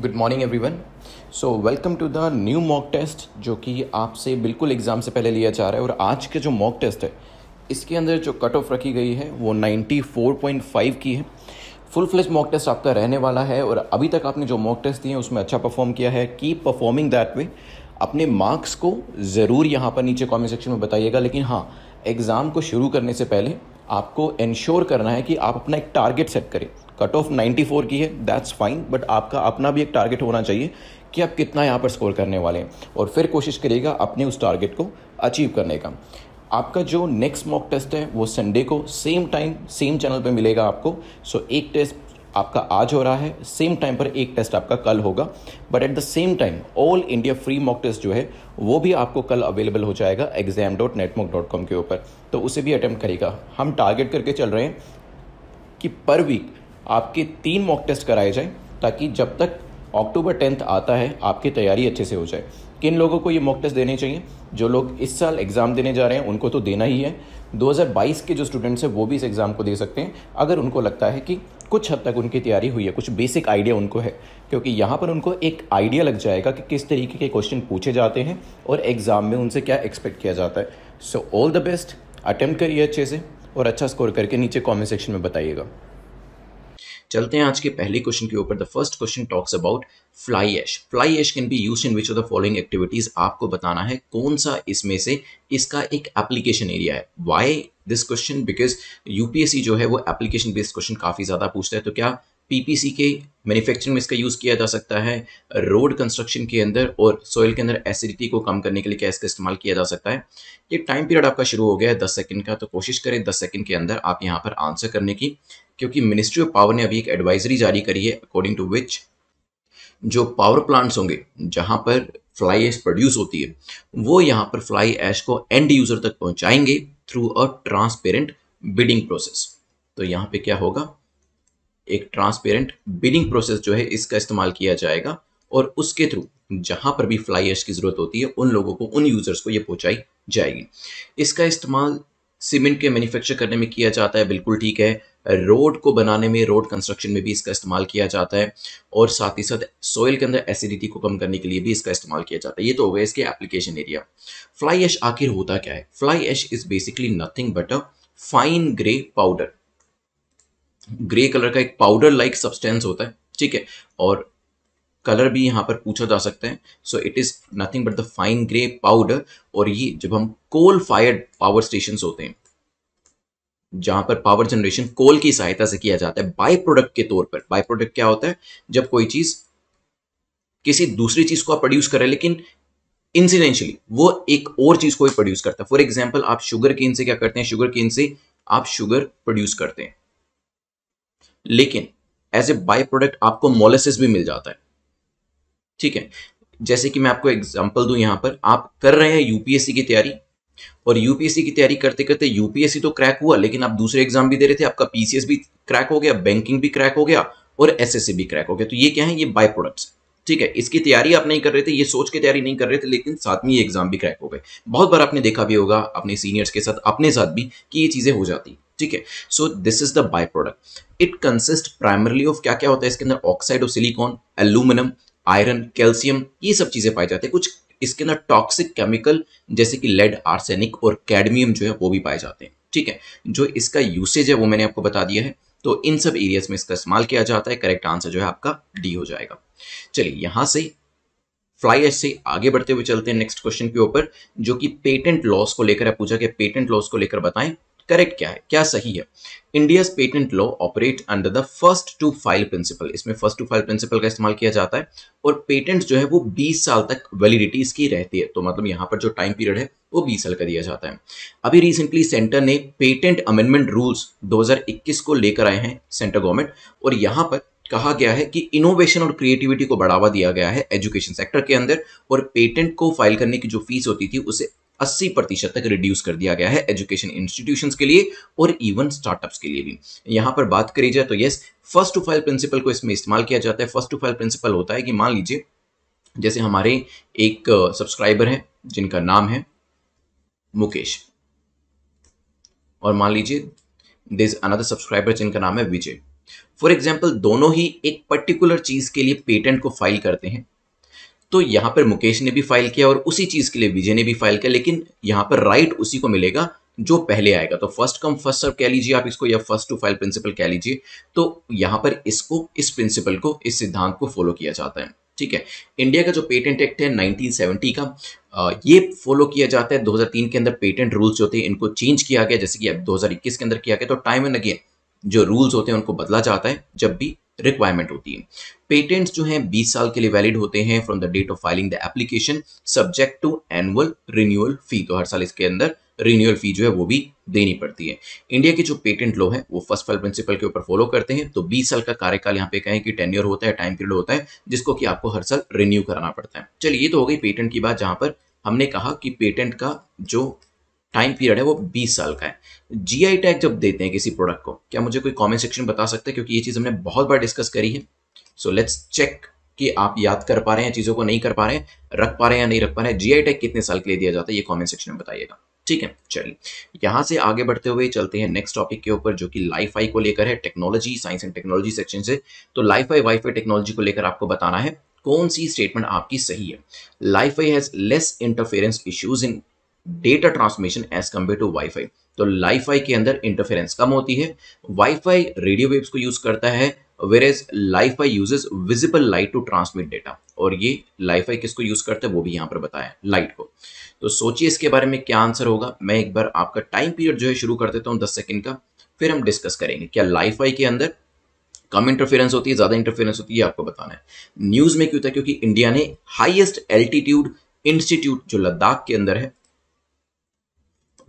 Good morning everyone so welcome to the new mock test जो कि आपसे बिल्कुल एग्ज़ाम से पहले लिया जा रहा है और आज के जो मॉक टेस्ट है इसके अंदर जो कट ऑफ रखी गई है वो 94.5 की है फुल फ्लेज मॉक टेस्ट आपका रहने वाला है और अभी तक आपने जो मॉक टेस्ट दिए उसमें अच्छा परफॉर्म किया है कीप परफॉर्मिंग दैट वे अपने मार्क्स को ज़रूर यहाँ पर नीचे कमेंट सेक्शन में बताइएगा लेकिन हाँ एग्ज़ाम को शुरू करने से पहले आपको इन्श्योर करना है कि आप अपना एक टारगेट सेट करें कट ऑफ नाइन्टी फोर की है दैट्स फाइन बट आपका अपना भी एक टारगेट होना चाहिए कि आप कितना यहाँ पर स्कोर करने वाले हैं और फिर कोशिश करिएगा अपने उस टारगेट को अचीव करने का आपका जो नेक्स्ट मॉक टेस्ट है वो संडे को सेम टाइम सेम चैनल पे मिलेगा आपको सो so, एक टेस्ट आपका आज हो रहा है सेम टाइम पर एक टेस्ट आपका कल होगा but at the same time all India free mock test जो है वो भी आपको कल अवेलेबल हो जाएगा exam dot netmock dot com के ऊपर तो उसे भी अटैम्प्ट करेगा हम टारगेट करके चल रहे हैं कि पर वीक आपके तीन मॉक टेस्ट कराए जाए ताकि जब तक अक्टूबर टेंथ आता है आपकी तैयारी अच्छे से हो जाए किन लोगों को ये मॉक टेस्ट देने चाहिए जो लोग इस साल एग्ज़ाम देने जा रहे हैं उनको तो देना ही है 2022 के जो स्टूडेंट्स हैं वो भी इस एग्ज़ाम को दे सकते हैं अगर उनको लगता है कि कुछ हद तक उनकी तैयारी हुई है कुछ बेसिक आइडिया उनको है क्योंकि यहाँ पर उनको एक आइडिया लग जाएगा कि किस तरीके के क्वेश्चन पूछे जाते हैं और एग्ज़ाम में उनसे क्या एक्सपेक्ट किया जाता है so all the best attempt करिए अच्छे से और अच्छा स्कोर करके नीचे कॉमेंट सेक्शन में बताइएगा चलते हैं आज के पहले क्वेश्चन के ऊपर the first question talks about fly ash fly ash can be use in which of the following activities आपको बताना है कौन सा इसमें से इसका एक एप्लीकेशन एरिया है why this question because UPSC जो है वो एप्लीकेशन बेस्ड क्वेश्चन काफी ज्यादा पूछता है तो क्या पीपीसी के मैन्युफैक्चरिंग में इसका यूज़ किया जा सकता है रोड कंस्ट्रक्शन के अंदर और सोयल के अंदर एसिडिटी को कम करने के लिए क्या इसका इस्तेमाल किया जा सकता है ये टाइम पीरियड आपका शुरू हो गया है दस सेकंड का तो कोशिश करें दस सेकंड के अंदर आप यहां पर आंसर करने की क्योंकि मिनिस्ट्री ऑफ पावर ने अभी एक एडवाइजरी जारी करी है अकॉर्डिंग टू विच जो पावर प्लांट्स होंगे जहां पर फ्लाई एश प्रोड्यूस होती है वो यहां पर फ्लाई एश को एंड यूजर तक पहुंचाएंगे through a transparent bidding process तो यहां पे क्या होगा एक ट्रांसपेरेंट बिडिंग प्रोसेस जो है इसका इस्तेमाल किया जाएगा और उसके थ्रू जहां पर भी फ्लाई एश की जरूरत होती है उन लोगों को उन यूजर्स को यह पहुंचाई जाएगी इसका इस्तेमाल सीमेंट के मैन्युफैक्चर करने में किया जाता है बिल्कुल ठीक है रोड को बनाने में रोड कंस्ट्रक्शन में भी इसका इस्तेमाल किया जाता है और साथ ही साथ सॉइल के अंदर एसिडिटी को कम करने के लिए भी इसका इस्तेमाल किया जाता है ये तो हो गया इसके एप्लीकेशन एरिया फ्लाई एश आखिर होता क्या है fly ash is basically nothing but a fine grey powder grey colour का एक पाउडर लाइक सब्सटेंस होता है ठीक है और कलर भी यहाँ पर पूछा जा सकता है so it is nothing but the fine grey powder और ये जब हम कोल फायर्ड पावर स्टेशन होते हैं जहां पर पावर जनरेशन कोल की सहायता से किया जाता है बाय प्रोडक्ट के तौर पर बाय प्रोडक्ट क्या होता है जब कोई चीज किसी दूसरी चीज को आप प्रोड्यूस करें लेकिन इंसिडेंशियली वो एक और चीज को प्रोड्यूस करता है फॉर एग्जाम्पल आप शुगर केन से क्या करते हैं शुगर केन से आप शुगर प्रोड्यूस करते हैं लेकिन एज ए बाय प्रोडक्ट आपको मोलेसिस भी मिल जाता है ठीक है जैसे कि मैं आपको एग्जाम्पल दू यहां पर आप कर रहे हैं यूपीएससी की तैयारी और यूपीएससी की तैयारी करते करते यूपीएससी तो क्रैक हुआ लेकिन आप दूसरे एग्जाम भी दे रहे थे आपका पीसीएस भी क्रैक हो गया बैंकिंग भी क्रैक हो गया और एसएससी भी क्रैक हो गया तो ये क्या है ये बाय प्रोडक्ट्स ठीक है इसकी तैयारी आप नहीं कर रहे थे ये सोच के तैयारी नहीं कर रहे थे लेकिन साथ में ये एग्जाम भी क्रैक हो गए बहुत बार आपने देखा भी होगा अपने सीनियर्स के साथ अपने साथ भी कि ये चीजें हो जाती ठीक है so this is the by product it consist primarily of क्या क्या होता है इसके अंदर oxide of silicon aluminium iron calcium ये सब चीजें पाई जाती है कुछ इसके अंदर टॉक्सिक केमिकल जैसे कि लेड आर्सेनिक और कैडमियम जो है वो भी पाए जाते हैं ठीक है जो इसका यूसेज है वो मैंने आपको बता दिया है तो इन सब एरियाज में इसका इस्तेमाल किया जाता है करेक्ट आंसर जो है आपका डी हो जाएगा चलिए यहां से फ्लाई ऐश से आगे बढ़ते हुए चलते हैं नेक्स्ट क्वेश्चन के ऊपर जो कि पेटेंट लॉस को लेकर है पूछा कि पेटेंट लॉस को लेकर बताएं करेक्ट क्या है क्या सही है India's patent law operate under the first to file principle इसमें फर्स्ट टू फाइल प्रिंसिपल का इस्तेमाल किया जाता है और पेटेंट जो है वो 20 साल तक वैलिडिटी इसकी रहती है तो मतलब यहाँ पर जो टाइम पीरियड है वो 20 साल का दिया जाता है अभी रिसेंटली सेंटर ने पेटेंट अमेंडमेंट रूल्स 2021 को लेकर आए हैं सेंटर गवर्नमेंट और यहाँ पर कहा गया है कि इनोवेशन और क्रिएटिविटी को बढ़ावा दिया गया है एजुकेशन सेक्टर के अंदर और पेटेंट को फाइल करने की जो फीस होती थी उसे अस्सी प्रतिशत तक रिड्यूस कर दिया गया है एजुकेशन इंस्टीट्यूशन के लिए और इवन स्टार्टअप्स के लिए भी यहां पर बात करी जाए तो yes first to file principle को इसमें इस्तेमाल किया जाता है फर्स्ट टू फाइल प्रिंसिपल होता है कि मान लीजिए जैसे हमारे एक सब्सक्राइबर है जिनका नाम है मुकेश और मान लीजिए दिस अनदर सब्सक्राइबर जिनका नाम है विजय फॉर एग्जाम्पल दोनों ही एक पर्टिकुलर चीज के लिए पेटेंट को फाइल करते हैं तो यहाँ पर मुकेश ने भी फाइल किया और उसी चीज़ के लिए विजय ने भी फाइल किया लेकिन यहां पर राइट उसी को मिलेगा जो पहले आएगा तो फर्स्ट कम फर्स्ट सर्व कह लीजिए आप इसको या फर्स्ट टू फाइल प्रिंसिपल कह लीजिए तो यहां पर इसको इस प्रिंसिपल को इस सिद्धांत को फॉलो किया जाता है ठीक है इंडिया का जो पेटेंट एक्ट है 1970 का ये फॉलो किया जाता है 2003 के अंदर पेटेंट रूल्स होते हैं इनको चेंज किया गया जैसे कि अब 2021 के अंदर किया गया तो टाइम एंड अगेन जो रूल्स होते हैं उनको बदला जाता है जब भी रिक्वायरमेंट होती है पेटेंट्स जो हैं 20 साल के लिए वैलिड होते हैं from the date of filing the application subject to annual renewal fee तो हर साल इसके अंदर रिन्यूअल फी जो है वो भी देनी पड़ती है इंडिया के जो पेटेंट लॉ है वो फर्स्ट फाइल प्रिंसिपल के ऊपर फॉलो करते हैं तो 20 साल का कार्यकाल यहाँ पे कहें कि टेन्योर होता है टाइम पीरियड होता है जिसको कि आपको हर साल रिन्यू कराना पड़ता है चलिए ये तो हो गई पेटेंट की बात जहां पर हमने कहा कि पेटेंट का जो टाइम पीरियड है वो 20 साल का है जीआई टैग जब देते हैं किसी प्रोडक्ट को क्या मुझे कोई कमेंट सेक्शन बता सकते हैं क्योंकि ये चीज़ हमने बहुत बार डिस्कस करी है सो लेट्स चेक कि आप याद कर पा रहे हैं चीज़ों को नहीं कर पा रहे हैं रख पा रहे हैं या नहीं रख पा रहे हैं जीआई टैग कितने साल के लिए दिया जाता है ये कॉमेंट सेक्शन में बताइएगा ठीक है चलिए यहाँ से आगे बढ़ते हुए चलते हैं नेक्स्ट टॉपिक के ऊपर जो कि लाईफाई को लेकर है technology science and technology section से तो लाईफाई वाईफाई टेक्नोलॉजी को लेकर आपको बताना है कौन सी स्टेटमेंट आपकी सही है LiFi has less interference issues in data transmission as compare to WiFi तो लाईफाई के अंदर इंटरफेरेंस कम होती है वाईफाई रेडियो वेव्स को यूज करता है whereas LiFi uses visible light to transmit data और ये लाईफाई किसको यूज करता है वो भी यहाँ पर बताया लाइट को तो सोचिए इसके बारे में क्या आंसर होगा मैं एक बार आपका टाइम पीरियड जो है शुरू कर देता हूँ दस सेकेंड का फिर हम डिस्कस करेंगे क्या लाइफाई के अंदर कम इंटरफेरेंस होती है ज्यादा इंटरफेरेंस होती है आपको बताना है न्यूज में क्यों था क्योंकि इंडिया ने हाइएस्ट एल्टीट्यूड इंस्टीट्यूट जो लद्दाख के अंदर है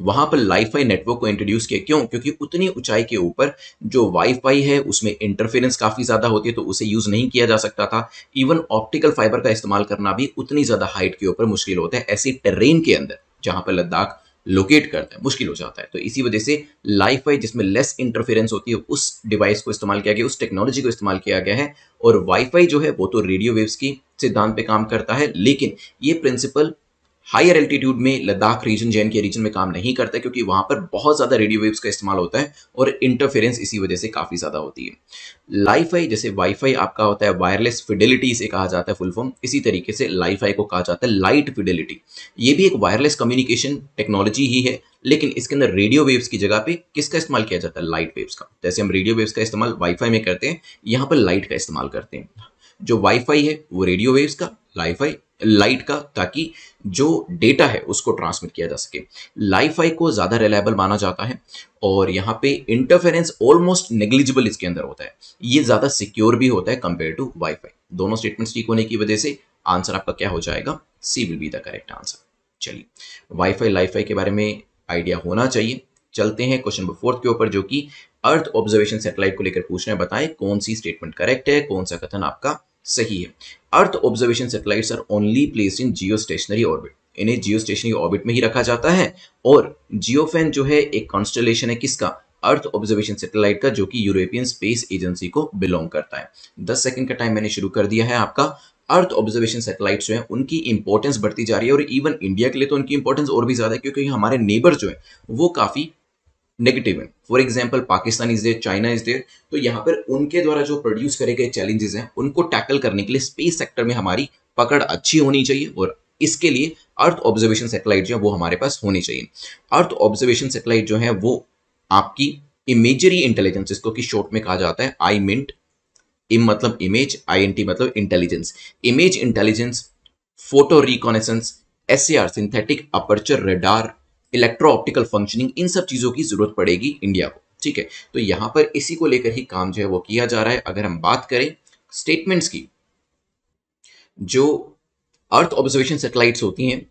वहां पर लाईफाई नेटवर्क को इंट्रोड्यूस किया क्यों क्योंकि उतनी ऊंचाई के ऊपर जो वाईफाई है उसमें इंटरफेरेंस काफ़ी ज़्यादा होती है तो उसे यूज़ नहीं किया जा सकता था इवन ऑप्टिकल फाइबर का इस्तेमाल करना भी उतनी ज़्यादा हाइट के ऊपर मुश्किल होता है ऐसे टेरेन के अंदर जहां पर लद्दाख लोकेट करता है मुश्किल हो जाता है तो इसी वजह से लाइफ वाई जिसमें लेस इंटरफेरेंस होती है उस डिवाइस को इस्तेमाल किया गया उस टेक्नोलॉजी को इस्तेमाल किया गया है और वाईफाई जो है वो तो रेडियो वेव्स की सिद्धांत पे काम करता है लेकिन ये प्रिंसिपल हायर एल्टीट्यूड में लद्दाख रीजन जे के रीजन में काम नहीं करता क्योंकि वहां पर बहुत ज़्यादा रेडियो वेव्स का इस्तेमाल होता है और इंटरफेरेंस इसी वजह से काफ़ी ज़्यादा होती है लाईफाई जैसे वाईफाई आपका होता है वायरलेस फिडेलिटी इसे कहा जाता है फुल फॉर्म इसी तरीके से लाईफाई को कहा जाता है लाइट फिडेलिटी ये भी एक वायरलेस कम्युनिकेशन टेक्नोलॉजी ही है लेकिन इसके अंदर रेडियो वेव्स की जगह पे किसका इस्तेमाल किया जाता है लाइट वेव्स का जैसे हम रेडियो वेव्स का इस्तेमाल वाईफाई में करते हैं यहाँ पर लाइट का इस्तेमाल करते हैं जो वाईफाई है वो रेडियो वेव्स का लाईफाई लाइट का ताकि जो डेटा है उसको ट्रांसमिट किया जा सके लाईफाई को ज़्यादा रिलायबल माना जाता है और यहाँ पे इंटरफेरेंस ऑलमोस्ट नेग्लिजिबल इसके अंदर होता है ये ज़्यादा सिक्योर भी होता है कंपेयर टू वाईफाई दोनों स्टेटमेंट्स ठीक होने की वजह से आंसर आपका क्या हो जाएगा C will be the correct answer चलिए वाईफाई लाईफाई के बारे में आइडिया होना चाहिए चलते हैं क्वेश्चन नंबर फोर्थ के ऊपर जो कि अर्थ ऑब्जर्वेशन सैटेलाइट को लेकर पूछना है बताएं कौन सी स्टेटमेंट करेक्ट है कौन सा कथन आपका सही है earth observation satellite are only place in geostationary orbit इन्हें जियो स्टेशनरी ऑर्बिट में ही रखा जाता है और जियोफेन जो है एक कॉन्स्टलेशन है किसका अर्थ ऑब्जर्वेशन सेटेलाइट का जो कि यूरोपियन स्पेस एजेंसी को बिलोंग करता है दस सेकंड का टाइम मैंने शुरू कर दिया है आपका अर्थ ऑब्जर्वेशन सेटेलाइट जो है उनकी इंपॉर्टेंस बढ़ती जा रही है और इवन इंडिया के लिए तो उनकी इंपॉर्टेंस और भी ज्यादा है क्योंकि हमारे नेबर जो है वो काफी नेगेटिव है for example Pakistan is there China is there तो यहाँ पर उनके द्वारा जो प्रोड्यूस करे गए चैलेंजेस हैं उनको टैकल करने के लिए स्पेस सेक्टर में हमारी पकड़ अच्छी होनी चाहिए और इसके लिए अर्थ ऑब्जर्वेशन सेटेलाइट जो है वो हमारे पास होनी चाहिए अर्थ ऑब्जर्वेशन सेटेलाइट जो है वो आपकी इमेजरी इंटेलिजेंस जिसको कि शॉर्ट में कहा जाता है आई मिंट इम मतलब इमेज आई एन टी मतलब intelligence image intelligence photo reconnaissance S A R synthetic aperture radar electro optical functioning इन सब चीज़ों की ज़रूरत पड़ेगी इंडिया को ठीक है तो यहाँ पर इसी को लेकर ही काम जो है वो किया जा रहा है अगर हम बात करें स्टेटमेंट्स की जो अर्थ ऑब्जर्वेशन सेटेलाइट्स होती हैं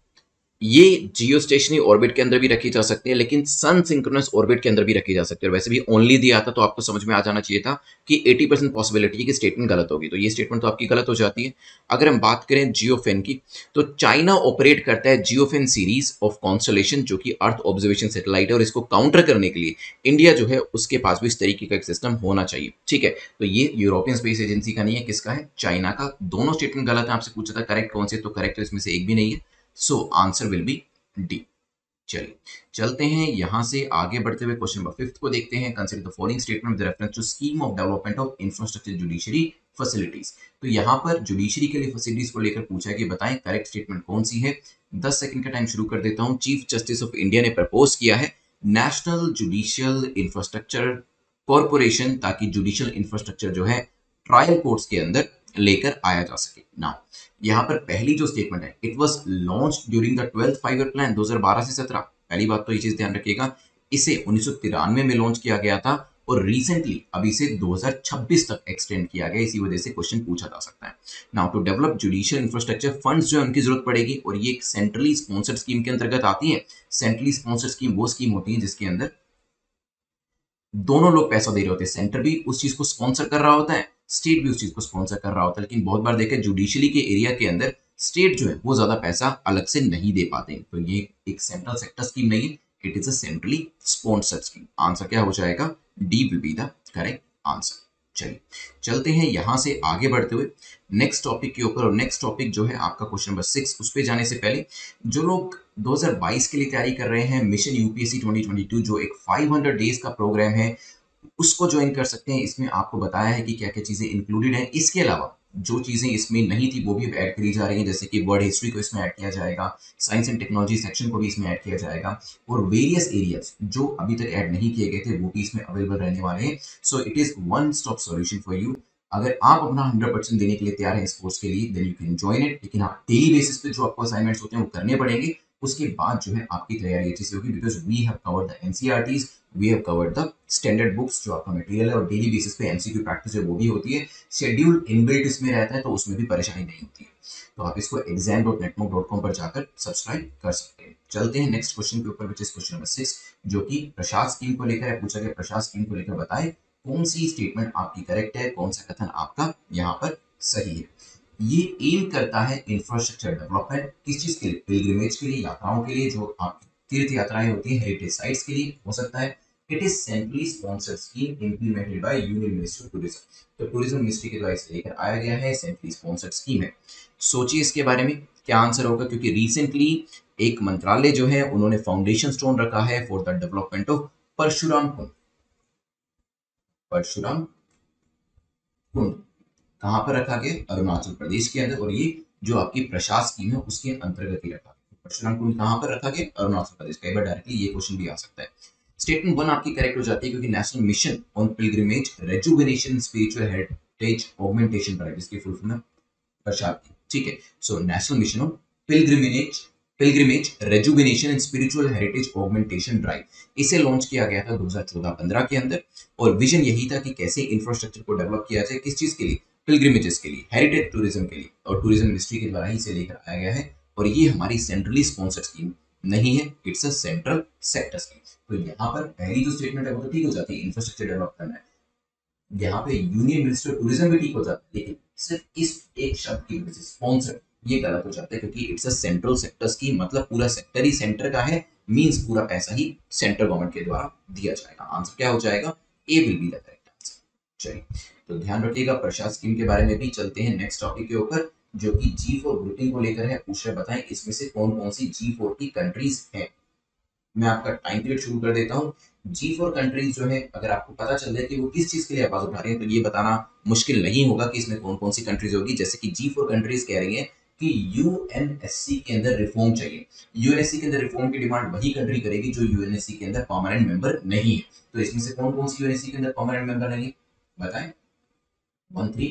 ये जियो स्टेशनरी ऑर्बिट के अंदर भी रखी जा सकती है लेकिन सन सिंक्रोनस ऑर्बिट के अंदर भी रखी जा सकती है वैसे भी ओनली दिया था तो आपको समझ में आ जाना चाहिए था कि 80 परसेंट पॉसिबिलिटी है कि स्टेटमेंट गलत होगी तो ये स्टेटमेंट तो आपकी गलत हो जाती है अगर हम बात करें जियोफेन की तो चाइना ऑपरेट करता है जियोफेन सीरीज ऑफ कॉन्स्टोलेशन जो कि अर्थ ऑब्जर्वेशन सेटेलाइट है और इसको काउंटर करने के लिए इंडिया जो है उसके पास भी इस तरीके का एक सिस्टम होना चाहिए ठीक है तो ये यूरोपियन स्पेस एजेंसी का नहीं है किसका है चाइना का दोनों स्टेटमेंट गलत है आपसे पूछा था करेक्ट कौन से तो करेक्ट तो इसमें से एक भी नहीं है so answer will be D चलिए चलते हैं यहां से आगे बढ़ते हुए क्वेश्चन नंबर फिफ्थ को देखते हैं consider the following statement with reference to scheme of development of infrastructure judiciary facilities तो यहां पर जुडिशरी के लिए फैसिलिटीज को लेकर पूछा कि बताएं करेक्ट स्टेटमेंट कौन सी है दस सेकंड का टाइम शुरू कर देता हूं चीफ जस्टिस ऑफ इंडिया ने प्रपोज किया है नेशनल जुडिशियल इंफ्रास्ट्रक्चर कॉरपोरेशन ताकि जुडिशियल इंफ्रास्ट्रक्चर जो है ट्रायल कोर्ट्स के अंदर लेकर आया जा सके ना यहाँ पर पहली जो स्टेटमेंट है it was launch during the twelfth दो हजार प्लान 2012 से 17 पहली बात तो ये चीज ध्यान रखिएगा इसे उन्नीस में लॉन्च किया गया था और रिसेंटली अब इसे 2026 तक एक्सटेंड किया गया इसी वजह से क्वेश्चन पूछा जा सकता है now to develop judicial infrastructure funds जो है उनकी जरूरत पड़ेगी और ये एक सेंट्रली स्पॉन्सर्ड स्कीम के अंतर्गत आती है सेंट्रली स्पॉन्सर्ड स्कीम वो स्कीम होती है जिसके अंदर दोनों लोग पैसा दे रहे होते हैं सेंटर भी उस चीज को स्पॉन्सर कर रहा होता है स्टेट भी उस चीज को स्पॉन्सर कर रहा होता है लेकिन बहुत बार देखें जुडिशरी के एरिया के अंदर स्टेट जो है वो ज्यादा पैसा अलग से नहीं दे पाते तो ये एक सेंट्रल सेक्टर स्कीम नहीं है it is a centrally sponsored scheme answer क्या हो जाएगा D will be the correct answer चलिए चलते हैं यहां से आगे बढ़ते हुए नेक्स्ट टॉपिक के ऊपर और नेक्स्ट टॉपिक जो है आपका क्वेश्चन नंबर सिक्स उस पर जाने से पहले जो लोग 2022 के लिए तैयारी कर रहे हैं मिशन यूपीएससी 2022 जो एक 500 डेज का प्रोग्राम है उसको ज्वाइन कर सकते हैं इसमें आपको बताया है कि क्या क्या चीज़ें इंक्लूडेड हैं इसके अलावा जो चीज़ें इसमें नहीं थी वो भी अब ऐड करी जा रही हैं जैसे कि वर्ड हिस्ट्री को इसमें ऐड किया जाएगा साइंस एंड टेक्नोलॉजी सेक्शन को भी इसमें ऐड किया जाएगा और वेरियस एरियाज जो अभी तक ऐड नहीं किए गए थे वो भी इसमें अवेलेबल रहने वाले हैं so it is one stop solution for you अगर आप अपना हंड्रेड परसेंट देने के लिए तैयार है इस कोर्स के लिए then you can join it लेकिन आप डेली बेसिस पे जो आपको असाइनमेंट्स होते हैं वो करने पड़ेंगे उसके बाद जो है आपकी तैयारी अच्छी से होगी because we have covered the NCERTs we have covered the standard books जो आपका मटेरियल है और डेली बेसिस पे एमसीक्यू प्रैक्टिस है वो भी होती है शेड्यूल इनबिल्ट इसमें रहता है तो उसमें भी परेशानी नहीं होती है तो आप इसको exam dot netmock dot com पर जाकर सब्सक्राइब कर सकते हैं चलते हैं नेक्स्ट क्वेश्चन के ऊपर विच क्वेश्चन नंबर सिक्स जो कि प्रशास स्कीम को लेकर है पूछा गया प्रशास स्कीम को लेकर बताए कौन सी स्टेटमेंट आपकी करेक्ट है कौन सा कथन आपका यहाँ पर सही है ये एम करता है इंफ्रास्ट्रक्चर डेवलपमेंट किस चीज के लिए पिलग्रिमेज के लिए यात्राओं के लिए जो आपकी तीर्थ यात्राएं होती है हेरिटेज साइट्स के लिए हो सकता है it is centrally sponsored scheme implemented by union ministry of tourism तो टूरिज्म मिनिस्ट्री के द्वारा इसे लेकर आया गया है सेंट्रली स्पॉन्सर्ड स्कीम है सोचिए इसके बारे में क्या आंसर होगा क्योंकि रिसेंटली एक मंत्रालय जो है उन्होंने फाउंडेशन स्टोन रखा है for the development of Parshuram Kund Parshuram Kund कहां पर रखा गया अरुणाचल प्रदेश के अंदर और ये जो आपकी प्रशास स्कीम है उसके अंतर्गत ही रखा को पर रखा गया अरुणाचल प्रदेश बार डायरेक्टली ये क्वेश्चन भी आ सकता है स्टेटमेंट वन आपकी करेक्ट हो जाती है क्योंकि national mission on pilgrimage spiritual heritage augmentation पर जिसकी फुल फॉर्म है ठीक है so national mission on pilgrimage pilgrimage and spiritual heritage augmentation drive इसे लॉन्च किया गया था के अंदर और विजन यही था कि कैसे इंफ्रास्ट्रक्चर को डेवलप किया जाए किस चीज के लिए पिलग्रिमेजेस के लिए हेरिटेज टूरिज्म के लिए और टूरिज्म मिनिस्ट्री के द्वारा ही इसे लेकर आया गया है और ये हमारी सेंट्रली स्पॉन्सर्ड स्कीम नहीं है it's a central sector scheme तो यहाँ पर पहली जो स्टेटमेंट है वो तो ठीक हो जाती है इंफ्रास्ट्रक्चर डेवलप करना है यहाँ पे यूनियन मिनिस्टर टूरिज्म भी ठीक हो जाता है लेकिन सिर्फ इस एक शब्द की वजह से स्पॉन्सर्ड ये गलत हो जाता है क्योंकि it's a central sector scheme मतलब पूरा सेक्टर ही सेंटर का है मींस पूरा पैसा ही सेंट्रल गवर्नमेंट के द्वारा दिया जाएगा आंसर क्या हो जाएगा A will be the correct answer चलिए तो ध्यान रखिएगा प्रशासन स्कीम के बारे में भी चलते हैं नेक्स्ट टॉपिक के ऊपर जो कि G4 फोर ग्रुपिंग को लेकर है उसे बताएं इसमें से कौन कौन सी G4 की कंट्रीज हैं मैं आपका टाइम पीरियड शुरू कर देता हूं G4 कंट्रीज जो है अगर आपको पता चल जाए कि वो किस चीज के लिए आवाज उठा रही है तो ये बताना मुश्किल नहीं होगा कि इसमें कौन कौन सी कंट्रीज होगी जैसे कि जी कंट्रीज कह रही है कि यूएनएससी के अंदर रिफॉर्म चाहिए यूएनएससी के अंदर रिफॉर्म की डिमांड वही कंट्री करेगी जो यूएनएससी के अंदर परमानेंट मेंबर नहीं है तो इसमें से कौन कौन सी यूएनएससी के अंदर परमानेंट मेंबर नहीं बताएं वन थ्री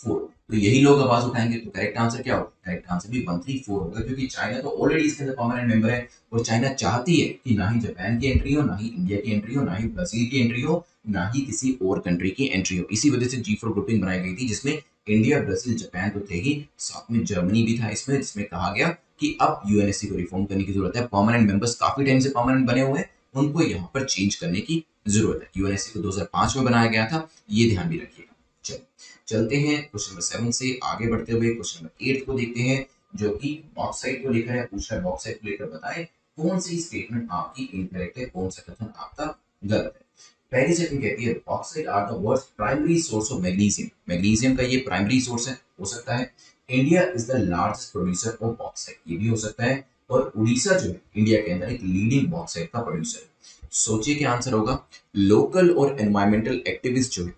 फोर तो यही लोग आवाज उठाएंगे तो करेक्ट आंसर क्या होगा करेक्ट आंसर भी वन थ्री फोर होगा क्योंकि चाइना तो ऑलरेडी इसके अंदर परमानेंट मेंबर है और चाइना चाहती है कि ना ही जापान की एंट्री हो ना ही इंडिया की एंट्री हो ना ही ब्राजील की एंट्री हो ना ही किसी और कंट्री की एंट्री हो इसी वजह से जी फोर ग्रुपिंग बनाई गई थी जिसमें इंडिया ब्राजील जापान तो थे ही साथ में जर्मनी भी था इसमें जिसमें कहा गया कि अब यूएनएससी को रिफॉर्म करने की जरूरत है परमानेंट मेंबर्स काफी टाइम से परमानेंट बने हुए हैं उनको यहाँ पर चेंज करने की जरूरत है यूएनएससी को पांच में बनाया गया था ये ध्यान भी रखिएगा चलते हैं क्वेश्चन नंबर सेवन से आगे बढ़ते हुए क्वेश्चन नंबर एट को देखते हैं जो कि बॉक्साइट को लेकर है पूछा है बॉक्साइट को लेकर बताए कौन सी स्टेटमेंट आपकी इनकरेक्ट है कौन सा कथन आपका गलत है पहली सेटिंग कहती है bauxite are the world primary source of magnesium magnesium का ये प्राइमरी सोर्स है हो सकता है India is the largest producer of bauxite ये भी हो सकता है और उड़ीसा जो है इंडिया के अंदर एक लीडिंग बॉक्साइट का प्रोड्यूसर है सोचिए क्या आंसर होगा लोकल और एनवायरमेंटल एक्टिविस्ट जो है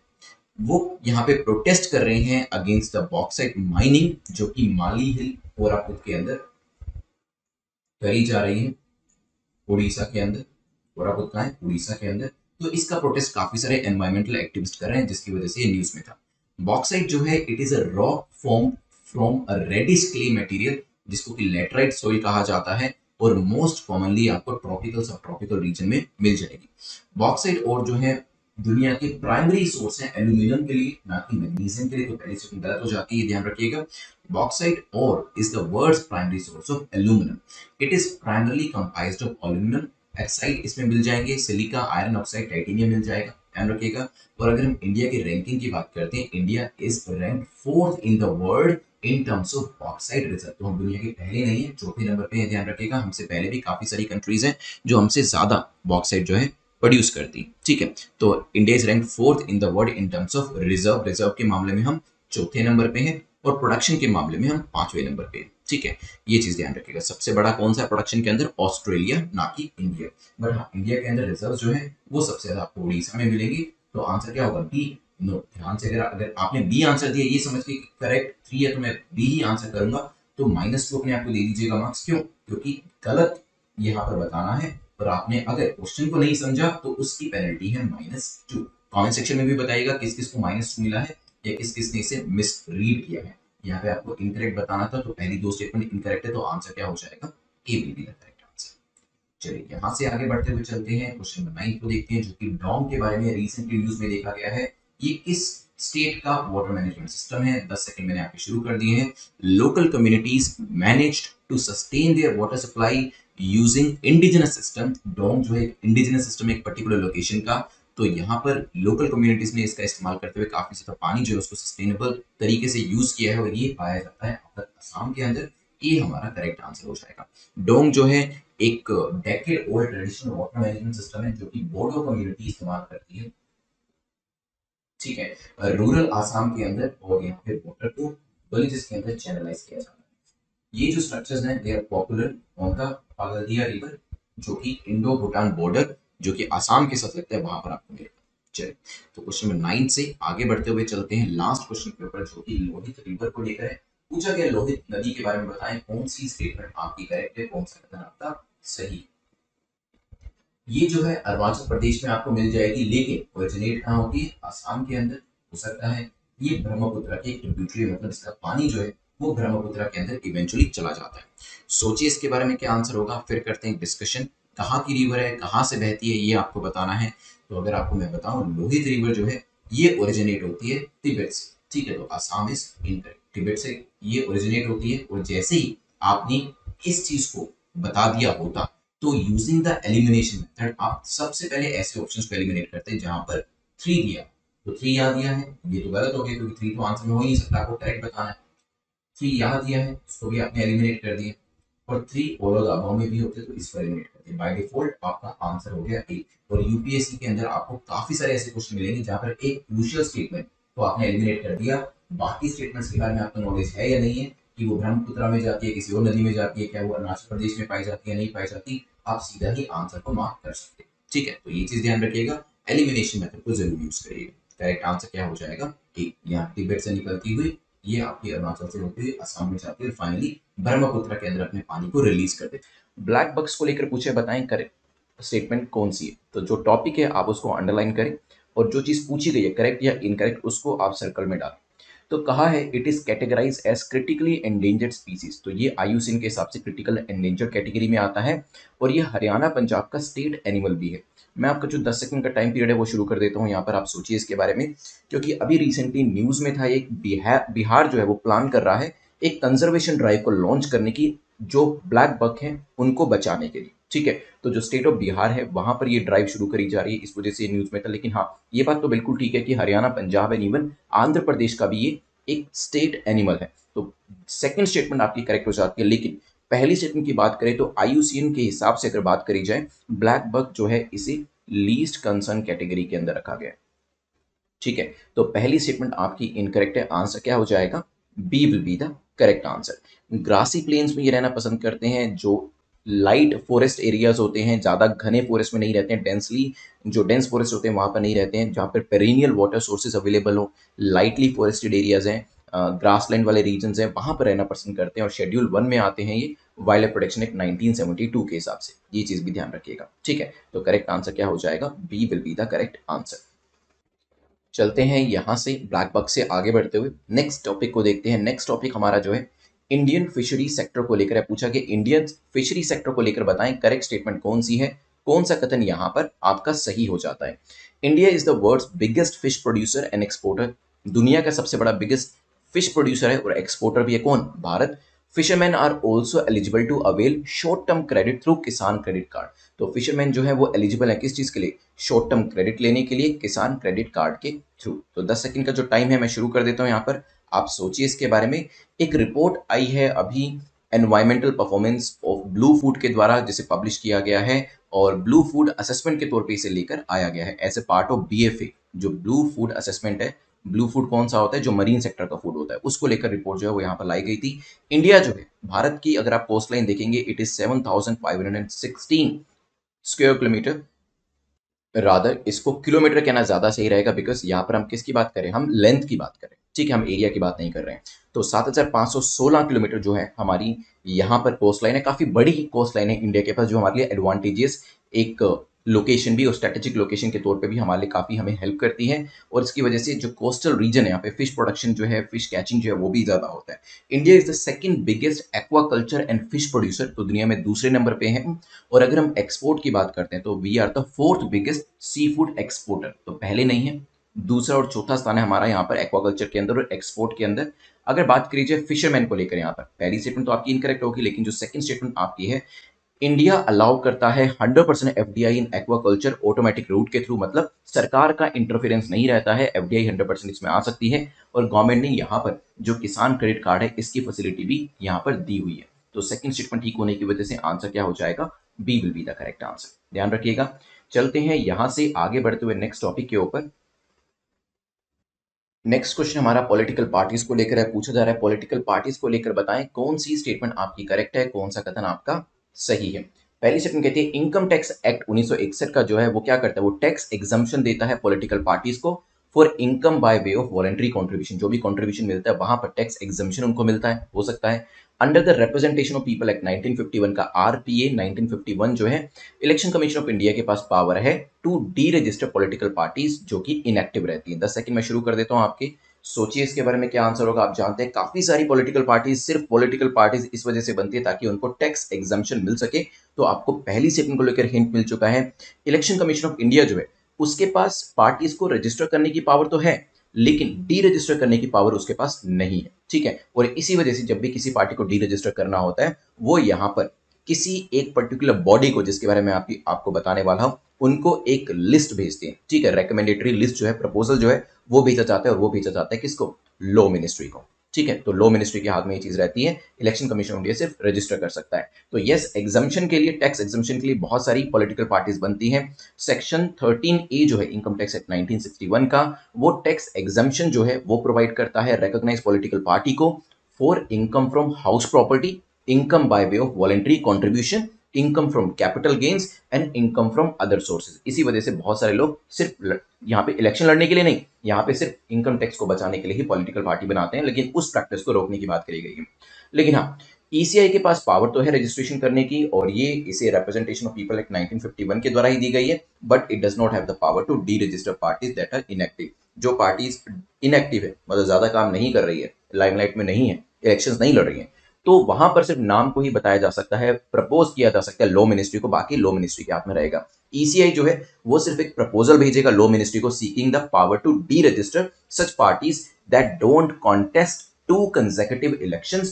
वो यहाँ पे प्रोटेस्ट कर रहे हैं अगेंस्ट द बॉक्साइट माइनिंग जो कि माली हिल कोरापुट के अंदर करी जा रही है उड़ीसा के अंदर कोरापुट का है उड़ीसा के अंदर तो इसका प्रोटेस्ट काफी सारे एनवायरमेंटल एक्टिविस्ट कर रहे हैं जिसकी वजह से ये न्यूज में था बॉक्साइट जो है it is a rock form from a reddish clay material जिसको कि लेटराइट सोइल कहा जाता है और मोस्ट कॉमनली आपको ट्रॉपिकल सब ट्रॉपिकल रीजन में मिल जाएगी बॉक्साइट और जो है दुनिया के प्राइमरी सोर्स हैं एल्यूमिनियम के लिए ना कि मैग्नीशियम के लिए तो पहली स्टेटमेंट गलत हो जाती है ध्यान रखिएगा bauxite ore is the world primary source of aluminium it is primarily comprise of aluminium oxide इसमें मिल जाएंगे सिलिका आयरन ऑक्साइड टाइटेनियम मिल जाएगा ध्यान रखिएगा और अगर हम इंडिया की रैंकिंग की बात करते हैं India is rank fourth in the world in terms of oxide reserve तो हम दुनिया के पहले नहीं है चौथे नंबर पे ध्यान रखिएगा हमसे पहले भी काफी सारी कंट्रीज हैं जो हमसे ज्यादा बॉक्साइड जो है प्रोड्यूस करती ठीक है तो India is rank fourth in the world in terms of reserve reserve के मामले में हम चौथे नंबर पे हैं और प्रोडक्शन के मामले में हम पांचवें नंबर पे हैं ठीक है ये चीज ध्यान रखिएगा सबसे बड़ा कौन सा है प्रोडक्शन के अंदर ऑस्ट्रेलिया ना कि इंडिया बट हाँ इंडिया के अंदर रिजर्व जो है वो सबसे ज्यादा आपको उड़ीसा में मिलेंगी तो आंसर क्या होगा बी नो ध्यान से अगर अगर आपने बी आंसर दिया ये समझ के करेक्ट थ्री है तो मैं बी ही आंसर करूंगा तो माइनस टू अपने आपको दे दीजिएगा मार्क्स क्यों क्योंकि गलत यहाँ पर बताना है और आपने अगर क्वेश्चन को नहीं समझा तो उसकी पेनल्टी है माइनस टू कॉमेंट सेक्शन में भी बताइएगा किस किस को माइनस टू मिला है या किस किस ने इसे मिस रीड किया है यहाँ पे आपको इनकरेक्ट बताना था तो पहली दो स्टेटमेंट इनकरेक्ट है तो आंसर क्या हो जाएगा ए बी द करेक्ट चलिए यहाँ से आगे बढ़ते हुए चलते हैं क्वेश्चन नंबर नाइन को देखते हैं जो के बारे में रिसेंटली न्यूज में देखा गया है ये किस स्टेट का वाटर मैनेजमेंट सिस्टम है दस सेकंड मैंने आपके शुरू कर दिए हैं local communities managed to sustain their water supply using indigenous system डोम जो है इंडिजिनस सिस्टम एक पर्टिकुलर लोकेशन का तो यहाँ पर लोकल कम्युनिटीज ने इसका इस्तेमाल करते हुए काफी ज्यादा पानी जो है उसको सस्टेनेबल तरीके से यूज किया है और ये पाया जाता है आसाम के अंदर ये हमारा करेक्ट आंसर हो जाएगा डोंग जो है एक decade old traditional water management system है जो कि बोडो कम्युनिटी इस्तेमाल करती है ठीक है रूरल आसाम के अंदर और यहाँ पे वाटर को विलेजेस के अंदर चैनलाइज किया जाता है ये जो स्ट्रक्चर्स हैं they are popular on the Pagladiya river जो कि इंडो भूटान बॉर्डर जो कि आसाम के साथ लगता है वहां पर आपको मिलेगा चलिए तो क्वेश्चन नंबर नाइन से आगे बढ़ते हुए चलते हैं लास्ट क्वेश्चन के ऊपर जो कि लोहित रिवर को लेकर है पूछा गया लोहित नदी के बारे में बताएं कौन सी स्टेटमेंट आपकी करेक्ट है कौन सा कथन आपका सही ये जो है अरुणाचल प्रदेश में आपको मिल जाएगी लेकिन ओरिजिनेट कहाँ होगी आसाम के अंदर हो सकता है ये ब्रह्मपुत्र के ट्रिब्यूटरी मतलब इसका पानी जो है वो ब्रह्मपुत्र के अंदर इवेंचुअली चला जाता है सोचिए इसके बारे में क्या आंसर होगा फिर करते हैं डिस्कशन कहाँ की रिवर है कहाँ से बहती है ये आपको बताना है तो अगर आपको मैं बताऊं लोहित रिवर जो है ये ओरिजिनेट होती है तिब्बत से ठीक है तो आसाम इज इन तिब्बत से ये ओरिजिनेट होती है और जैसे ही आपने इस चीज को बता दिया होता तो यूजिंग द एलिमिनेशन मेथड आप सबसे पहले ऐसे ऑप्शन को एलिमिनेट करते हैं जहां पर थ्री दिया तो थ्री याद दिया है ये तो गलत हो गया क्योंकि थ्री तो आंसर में हो ही नहीं सकता आपको करेक्ट बताना है थ्री यहाँ दिया है उसको तो भी आपने एलिमिनेट कर दिया और थ्री ओलो दाबाव में भी होते तो इसको एलिमिनेट कर दिया बाई डिफॉल्ट आपका आंसर हो गया ए और यूपीएससी के अंदर आपको काफी सारे ऐसे क्वेश्चन मिलेंगे जहां पर एक क्रूशियल स्टेटमेंट तो आपने एलिमिनेट कर दिया बाकी स्टेटमेंट्स के बारे में आपको नॉलेज है या नहीं है कि वो ब्रह्मपुत्र में जाती है किसी और नदी में जाती है क्या वो अरुणाचल प्रदेश में पाई जाती है नहीं पाई जाती आप सीधा ही आंसर को मार्क कर सकते हैं ठीक है तो ये चीज ध्यान रखिएगा एलिमिनेशन मेथड को जरूर यूज करिएगा करेक्ट आंसर क्या हो जाएगा कि यहाँ टिबेट से निकलती हुई ये आपकी अरुणाचल से होते हुए असम में जाते हुए फाइनली ब्रह्मपुत्र के अंदर अपने पानी को रिलीज करते ब्लैक बक्स को लेकर पूछे बताएं करें स्टेटमेंट कौन सी है तो जो टॉपिक है आप उसको अंडरलाइन करें और जो चीज़ पूछी गई है करेक्ट या इनकरेक्ट उसको आप सर्कल में डालें तो कहा है it is categorise as critically endangered species तो ये आयुष के हिसाब से क्रिटिकल एंडेंजर कैटेगरी में आता है और ये हरियाणा पंजाब का स्टेट एनिमल भी है मैं आपका जो दस सेकंड का टाइम पीरियड है वो शुरू कर देता हूँ यहाँ पर आप सोचिए इसके बारे में क्योंकि अभी रिसेंटली न्यूज़ में था एक बिहार जो है वो प्लान कर रहा है एक कंजर्वेशन ड्राइव को लॉन्च करने की जो ब्लैक बक है उनको बचाने के लिए ठीक है तो जो स्टेट ऑफ बिहार है वहां पर ये ड्राइव शुरू करी जा रही है इस वजह से न्यूज में था लेकिन हाँ ये बात तो बिल्कुल ठीक है कि हरियाणा पंजाब एंड इवन आंध्र प्रदेश का भी ये एक स्टेट एनिमल है तो सेकंड स्टेटमेंट आपकी करेक्ट हो जाती है लेकिन पहली स्टेटमेंट की बात करें तो आई के हिसाब से अगर बात करी जाए ब्लैक बग जो है इसे लीस्ट कंसर्न कैटेगरी के अंदर रखा गया ठीक है तो पहली स्टेटमेंट आपकी इनकरेक्ट है आंसर क्या हो जाएगा B will be the correct answer grassy plains में ये रहना पसंद करते हैं जो लाइट फॉरेस्ट एरियाज होते हैं ज़्यादा घने फॉरेस्ट में नहीं रहते हैं डेंसली जो डेंस फॉरेस्ट होते हैं वहां पर नहीं रहते हैं जहां पर पेरेनियल वाटर सोर्सेज अवेलेबल हो लाइटली फॉरेस्टेड एरियाज हैं ग्रासलैंड वाले रीजन हैं वहां पर रहना पसंद करते हैं और शेड्यूल वन में आते हैं ये वाइल्ड लाइफ प्रोटेक्शन एक्ट 1972 के हिसाब से ये चीज भी ध्यान रखिएगा ठीक है तो करेक्ट आंसर क्या हो जाएगा B will be the correct answer चलते हैं यहां से ब्लैक बक से आगे बढ़ते हुए नेक्स्ट टॉपिक को देखते हैं नेक्स्ट टॉपिक हमारा जो है इंडियन फिशरी सेक्टर को लेकर है पूछा कि इंडियन फिशरी सेक्टर को लेकर बताएं करेक्ट स्टेटमेंट कौन सी है कौन सा कथन यहां पर आपका सही हो जाता है India is the world's biggest fish producer and exporter दुनिया का सबसे बड़ा बिगेस्ट फिश प्रोड्यूसर है और एक्सपोर्टर भी है कौन Bharat fisherman are also eligible to avail short term credit through Kisan credit card तो फिशरमैन जो है वो एलिजिबल है किस चीज़ के लिए शॉर्ट टर्म क्रेडिट लेने के लिए किसान क्रेडिट कार्ड के थ्रू तो दस सेकेंड का जो टाइम है मैं शुरू कर देता हूँ यहाँ पर आप सोचिए इसके बारे में एक रिपोर्ट आई है अभी environmental performance of blue food के द्वारा जिसे पब्लिश किया गया है और ब्लू फूड असेसमेंट के तौर पर इसे लेकर आया गया है as a part of B जो ब्लू फूड असेसमेंट है ब्लू फूड कौन सा होता है जो मरीन सेक्टर का फूड होता है उसको लेकर रिपोर्ट जो है वो यहाँ पर लाई गई थी इंडिया जो है भारत की अगर आप कोस्ट लाइन देखेंगे it is seven thousand five hundred and sixteen square kilometre rather इसको किलोमीटर कहना ज़्यादा सही रहेगा बिकॉज यहाँ पर हम किसकी बात करें हम लेंथ की बात करें ठीक है हम एरिया की बात नहीं कर रहे हैं तो सात हजार पांच सौ सोलह किलोमीटर जो है हमारी यहाँ पर कोस्ट लाइन है काफ़ी बड़ी कोस्ट लाइन है इंडिया के पास जो हमारे लिए एडवांटेजेस एक लोकेशन भी और स्ट्रेटेजिक लोकेशन के तौर पे भी हमारे काफ़ी हमें हेल्प करती है और इसकी वजह से जो कोस्टल रीजन है यहाँ पे फिश प्रोडक्शन जो है फिश कैचिंग जो है वो भी ज़्यादा होता है India is the second biggest aquaculture and fish producer तो दुनिया में दूसरे नंबर पे हैं और अगर हम एक्सपोर्ट की बात करते हैं तो we are the fourth biggest seafood exporter तो पहले नहीं है दूसरा और चौथा स्थान है हमारा यहाँ पर एक्वाकल्चर के अंदर और एक्सपोर्ट के अंदर अगर बात करीजिए फिशरमैन को लेकर यहाँ पर पहली स्टेटमेंट तो आपकी इनकरेक्ट होगी लेकिन जो सेकंड स्टेटमेंट आपकी है इंडिया अलाउ करता है 100 percent F in aquaculture automatic route के थ्रू मतलब सरकार का इंटरफेरेंस नहीं रहता है एफ डी 100 परसेंट इसमें आ सकती है और गवर्नमेंट ने यहाँ पर जो किसान क्रेडिट कार्ड है इसकी फैसिलिटी भी यहाँ पर दी हुई है तो सेकंड स्टेटमेंट ठीक होने की वजह से आंसर क्या हो जाएगा B will be the correct answer ध्यान रखिएगा चलते हैं यहां से आगे बढ़ते हुए नेक्स्ट टॉपिक के ऊपर नेक्स्ट क्वेश्चन हमारा पॉलिटिकल पार्टीज को लेकर है पूछा जा रहा है पॉलिटिकल पार्टीज को लेकर बताएं कौन सी स्टेटमेंट आपकी करेक्ट है कौन सा कथन आपका सही है पहली सेक्शन कहती है इनकम टैक्स एक्ट उन्नीस का जो है वो क्या करता है वो टैक्स एग्जाम्पन देता है पोलिटिकल पार्टीज को for income by way of voluntary contribution जो भी कॉन्ट्रीब्यूशन मिलता है वहां पर टैक्स एग्जाम्पन उनको मिलता है हो सकता है under the representation of people act 1951 का आरपीए 1951 जो है इलेक्शन कमीशन ऑफ इंडिया के पास पावर है to deregister political parties जो कि इनएक्टिव रहती है द सेकंड मैं शुरू कर देता हूं आपके सोचिए इसके बारे में क्या आंसर होगा आप जानते हैं काफी सारी पॉलिटिकल पार्टीज सिर्फ पॉलिटिकल पार्टीज इस वजह से बनती है ताकि उनको टैक्स एग्जामेशन मिल सके तो आपको पहली से इनको लेकर हिंट मिल चुका है इलेक्शन कमीशन ऑफ इंडिया जो है उसके पास पार्टीज को रजिस्टर करने की पावर तो है लेकिन डी रजिस्टर करने की पावर उसके पास नहीं है ठीक है और इसी वजह से जब भी किसी पार्टी को डी रजिस्टर करना होता है वो यहाँ पर किसी एक पर्टिकुलर बॉडी को जिसके बारे में आपकी आपको बताने वाला हूं उनको एक लिस्ट भेजती है ठीक है रेकमेंडेटरी लिस्ट जो है प्रपोजल जो है वो बेचा चाहता है और वो बेचा चाहता है किसको लो मिनिस्ट्री को ठीक है तो लो मिनिस्ट्री के हाथ में ये चीज रहती है इलेक्शन कमीशन ऑफ सिर्फ रजिस्टर कर सकता है तो यस एग्जामेशन के लिए टैक्स एग्जामेशन के लिए बहुत सारी पॉलिटिकल पार्टीज बनती हैं सेक्शन 13 ए जो है इनकम टैक्स एक्ट 1961 का वो टैक्स एग्जामेशन जो है वो प्रोवाइड करता है रिकोगनाइज पोलिटिकल पार्टी को for income from house property income by way of voluntary contribution income from capital gains and income from other sources इसी वजह से बहुत सारे लोग सिर्फ यहाँ पे इलेक्शन लड़ने के लिए नहीं यहाँ पे सिर्फ इनकम टैक्स को बचाने के लिए ही पॉलिटिकल पार्टी बनाते हैं लेकिन उस प्रैक्टिस को रोकने की बात करी गई है लेकिन हाँ ईसीआई e के पास पावर तो है रजिस्ट्रेशन करने की और ये इसे रिप्रेजेंटेशन ऑफ पीपल एक्ट 1951 के द्वारा ही दी गई है but it does not have the power to deregister parties that are inactive जो पार्टीज इनएक्टिव है मतलब ज्यादा काम नहीं कर रही है लाइमलाइट में नहीं है इलेक्शन नहीं लड़ रही है तो वहां पर सिर्फ नाम को ही बताया जा सकता है प्रपोज किया जा सकता है लॉ मिनिस्ट्री को बाकी लॉ मिनिस्ट्री के हाथ में रहेगा ईसीआई e जो है वो सिर्फ एक प्रपोजल भेजेगा लॉ मिनिस्ट्री को seeking the power to deregister such parties that don't contest two consecutive election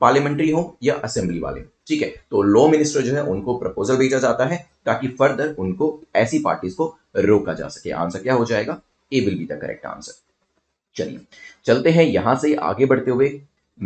parliamentary हो या असेंबली वाले ठीक है तो लॉ मिनिस्टर जो है उनको प्रपोजल भेजा जाता है ताकि फर्दर उनको ऐसी पार्टीज को रोका जा सके आंसर क्या हो जाएगा A will be the correct answer चलिए चलते हैं यहां से आगे बढ़ते हुए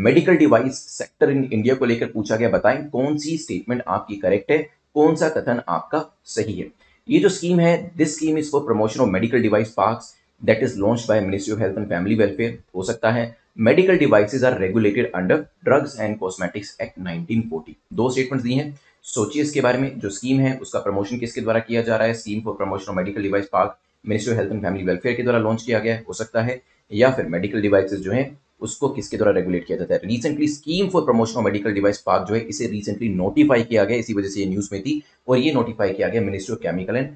medical device sector in India को लेकर पूछा गया बताएं कौन सी स्टेटमेंट आपकी करेक्ट है कौन सा कथन आपका सही है ये जो स्कीम है this scheme is for promotion of medical device park that is launch by ministry of health and family welfare हो सकता है medical devices are regulated under drugs and cosmetics act 1940 दो स्टेटमेंट्स दी हैं सोचिए इसके बारे में जो स्कीम है उसका प्रमोशन किसके द्वारा किया जा रहा है scheme for promotion of medical device park ministry of health and family welfare के द्वारा लॉन्च किया गया हो सकता है या फिर मेडिकल डिवाइसेज जो है उसको किसके द्वारा रेगुलेट किया जाता है recently scheme for promotion of medical device park जो है इसे रिसेंटली नोटिफाई किया गया इसी वजह से ये न्यूज में थी और ये नोटिफाई किया गया ministry of chemical and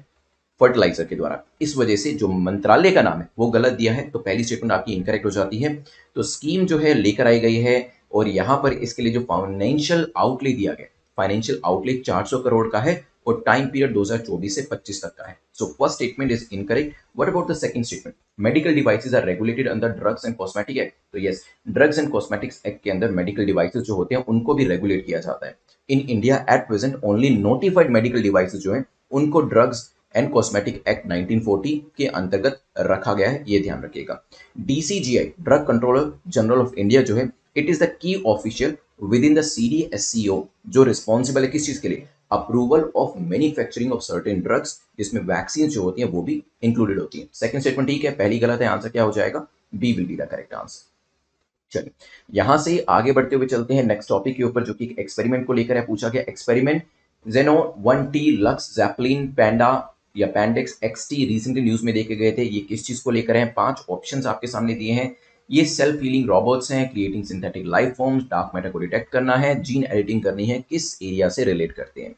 fertiliser के द्वारा इस वजह से जो मंत्रालय का नाम है वो गलत दिया है तो पहली स्टेटमेंट आपकी इनकरेक्ट हो जाती है तो स्कीम जो है लेकर आई गई है और यहां पर इसके लिए जो फाइनेंशियल आउटले दिया गया फाइनेंशियल आउटले 400 करोड़ का है और टाइम पीरियड 2024 से 25 तक का है so first statement is incorrect what about the second statement medical devices are regulated under drugs and cosmetic act तो yes drugs and cosmetics act के अंदर मेडिकल डिवाइसेज जो होते हैं उनको भी रेगुलेट किया जाता है in India at present only notified medical devices जो है उनको ड्रग्स एंड कॉस्मेटिक एक्ट 1940 के अंतर्गत रखा गया है ये ध्यान रखिएगा DCGI drug controller general of India जो है it is the key official with in the C D S C O जो रिस्पॉन्सिबल है किस चीज के लिए approval of manufacturing of certain drugs जिसमें वैक्सीन जो होती है वो भी इंक्लूडेड होती है सेकंड स्टेटमेंट ठीक है पहली गलत है आंसर क्या हो जाएगा B will be the correct answer चलिए यहां से आगे बढ़ते हुए चलते हैं नेक्स्ट टॉपिक के ऊपर जो कि एक्सपेरिमेंट को लेकर है पूछा गया experiment xeno one T LUX Zeplin panda या पैंडेक्स एक्सटी रिसेंटली न्यूज में देखे गए थे ये किस चीज को लेकर है पांच ऑप्शन आपके सामने दिए हैं ये सेल्फ हीलिंग रॉबोट्स हैं creating synthetic life forms dark matter को डिटेक्ट करना है जीन एडिटिंग करनी है किस एरिया से रिलेट करते हैं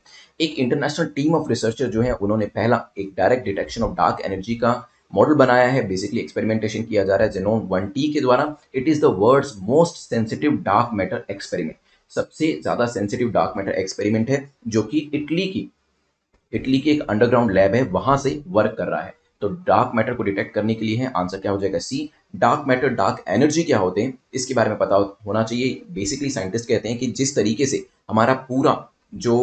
एक इंटरनेशनल टीम ऑफ रिसर्चर जो है उन्होंने पहला एक direct detection of dark energy का मॉडल बनाया है बेसिकली एक्सपेरिमेंटेशन किया जा रहा है जेनोन वन टी के द्वारा it is the world's most sensitive dark matter experiment सबसे ज़्यादा सेंसिटिव डार्क मैटर एक्सपेरिमेंट है जो कि इटली की इटली की एक अंडरग्राउंड लैब है वहां से वर्क कर रहा है तो डार्क मैटर को डिटेक्ट करने के लिए है आंसर क्या हो जाएगा C dark matter dark energy क्या होते हैं इसके बारे में पता होना चाहिए बेसिकली साइंटिस्ट कहते हैं कि जिस तरीके से हमारा पूरा जो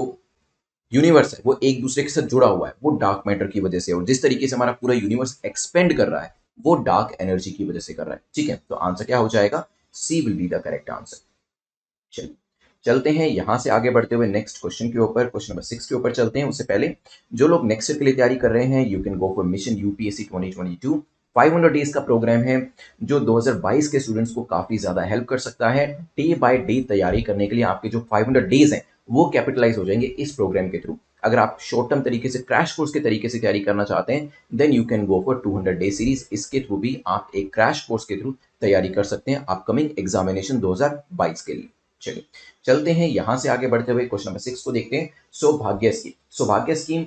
यूनिवर्स है वो एक दूसरे के साथ जुड़ा हुआ है वो डार्क मैटर की वजह से और जिस तरीके से हमारा पूरा यूनिवर्स एक्सपेंड कर रहा है वो डार्क एनर्जी की वजह से कर रहा है ठीक है तो आंसर क्या हो जाएगा C will be the correct answer चलिए चलते हैं यहाँ से आगे बढ़ते हुए नेक्स्ट क्वेश्चन के ऊपर क्वेश्चन नंबर सिक्स के ऊपर चलते हैं उससे पहले जो लोग नेक्स्ट ईयर के लिए तैयारी कर रहे हैं you can go for mission UPSC twenty 500 days का प्रोग्राम है जो 2022 के स्टूडेंट्स को काफ़ी ज़्यादा हेल्प कर सकता है डे बाय डे तैयारी करने के लिए आपके जो 500 डेज हैं वो कैपिटलाइज हो जाएंगे इस प्रोग्राम के थ्रू अगर आप शॉर्ट टर्म तरीके से क्रैश कोर्स के तरीके से तैयारी करना चाहते हैं then you can go for 200 day series इसके थ्रू भी आप एक क्रैश कोर्स के थ्रू तैयारी कर सकते हैं अपकमिंग एग्जामिनेशन 2022 के लिए चलिए चलते हैं यहां से आगे बढ़ते हुए क्वेश्चन नंबर सिक्स को देखते हैं सौभाग्य स्कीम सौभाग्य स्कीम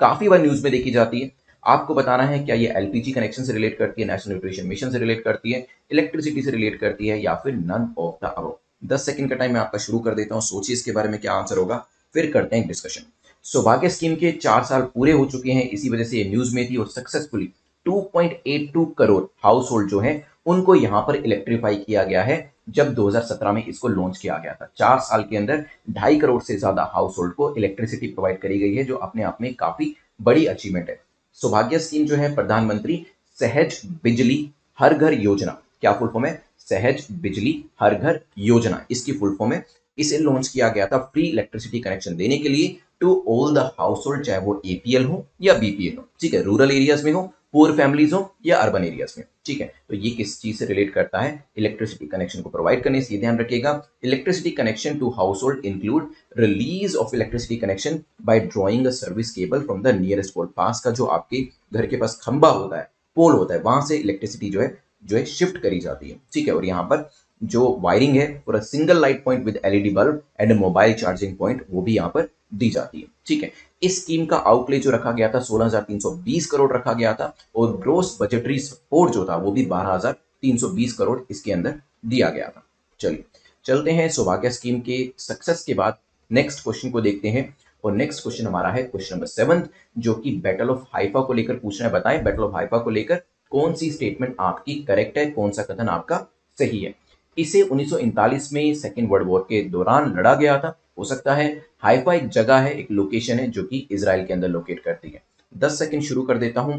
काफी बार न्यूज में देखी जाती है आपको बताना है क्या ये एलपीजी कनेक्शन से रिलेट करती है नेशनल न्यूट्रिशन मिशन से रिलेट करती है इलेक्ट्रिसिटी से रिलेट करती है या फिर नन ऑफ द अब दस सेकंड का टाइम मैं आपका शुरू कर देता हूँ सोचिए इसके बारे में क्या आंसर होगा फिर करते हैं डिस्कशन सौभाग्य स्कीम के चार साल पूरे हो चुके हैं इसी वजह से ये न्यूज में थी और सक्सेसफुली 2.82 करोड़ हाउस होल्ड जो है उनको यहाँ पर इलेक्ट्रीफाई किया गया है जब 2017 में इसको लॉन्च किया गया था चार साल के अंदर ढाई करोड़ से ज्यादा हाउस होल्ड को इलेक्ट्रिसिटी प्रोवाइड करी गई है जो अपने आप में काफी बड़ी अचीवमेंट है सौभाग्य स्कीम जो है प्रधानमंत्री सहज बिजली हर घर योजना क्या फुल फॉर्म है सहज बिजली हर घर योजना इसकी फुल फॉर्म है इसे लॉन्च किया गया था फ्री इलेक्ट्रिसिटी कनेक्शन देने के लिए to all the household चाहे वो एपीएल हो या बीपीएल हो ठीक है रूरल एरियाज में हो पुअर फैमिलीज हो या अर्बन एरियाज में ठीक है तो ये किस चीज से रिलेट करता है इलेक्ट्रिसिटी कनेक्शन को प्रोवाइड करने से ध्यान रखिएगा electricity connection to household include release of electricity connection by drawing a service cable from the nearest pole पास का जो आपके घर के पास खंबा होता है पोल होता है वहां से इलेक्ट्रिसिटी जो है जो है शिफ्ट करी जाती है ठीक है और यहाँ पर जो वायरिंग है और single light point with LED bulb and mobile charging point वो भी यहाँ पर दी जाती है ठीक है इस स्कीम का आउटले जो रखा गया था 16,320 करोड़ रखा गया था और ग्रोस बजटरी सपोर्ट जो था वो भी 12,320 करोड़ इसके अंदर दिया गया था चलिए चलते हैं सौभाग्य स्कीम के सक्सेस के बाद नेक्स्ट क्वेश्चन को देखते हैं और नेक्स्ट क्वेश्चन हमारा है क्वेश्चन नंबर सेवन जो कि बैटल ऑफ हाइफा को लेकर पूछ रहे बताएं बैटल ऑफ हाइफा को लेकर कौन सी स्टेटमेंट आपकी करेक्ट है कौन सा कथन आपका सही है इसे 1941 में सेकेंड वर्ल्ड वॉर के दौरान लड़ा गया था हो सकता है हाइफा एक जगह है एक लोकेशन है जो कि इसराइल के अंदर लोकेट करती है दस सेकेंड शुरू कर देता हूं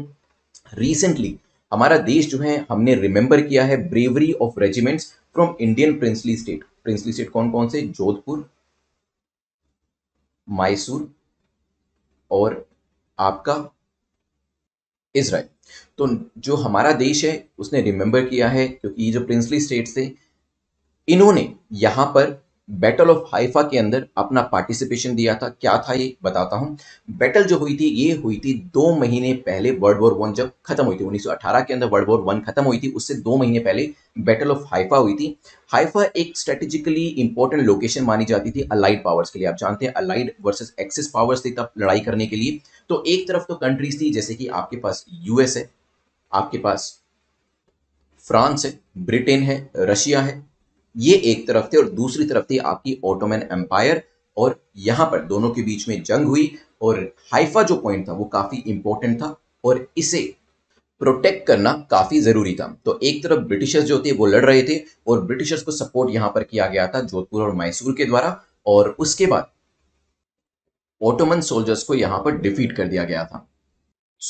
रिसेंटली हमारा देश जो है हमने रिमेंबर किया है bravery of regiments from Indian princely state princely state कौन कौन से जोधपुर मैसूर और आपका इसराइल तो जो हमारा देश है उसने रिमेंबर किया है क्योंकि ये जो प्रिंसली स्टेट से इन्होंने यहां पर बैटल ऑफ हाइफा के अंदर अपना पार्टिसिपेशन दिया था क्या था ये बताता हूँ बैटल जो हुई थी ये हुई थी दो महीने पहले वर्ल्ड वॉर वन जब खत्म हुई थी 1918 के अंदर वर्ल्ड वॉर वन खत्म हुई थी उससे दो महीने पहले बैटल ऑफ हाइफा हुई थी हाइफा एक स्ट्रेटेजिकली इंपॉर्टेंट लोकेशन मानी जाती थी अलाइड पावर्स के लिए आप जानते हैं अलाइड वर्सेज एक्सिस पावर्स थी तब लड़ाई करने के लिए तो एक तरफ तो कंट्रीज थी जैसे कि आपके पास यूएस है आपके पास फ्रांस है ब्रिटेन है रशिया है ये एक तरफ थे और दूसरी तरफ थी आपकी ऑटोमैन एम्पायर और यहाँ पर दोनों के बीच में जंग हुई और हाइफा जो पॉइंट था वो काफ़ी इंपॉर्टेंट था और इसे प्रोटेक्ट करना काफ़ी ज़रूरी था तो एक तरफ ब्रिटिशर्स जो थे वो लड़ रहे थे और ब्रिटिशर्स को सपोर्ट यहाँ पर किया गया था जोधपुर और मैसूर के द्वारा और उसके बाद ऑटोमन सोल्जर्स को यहाँ पर डिफीट कर दिया गया था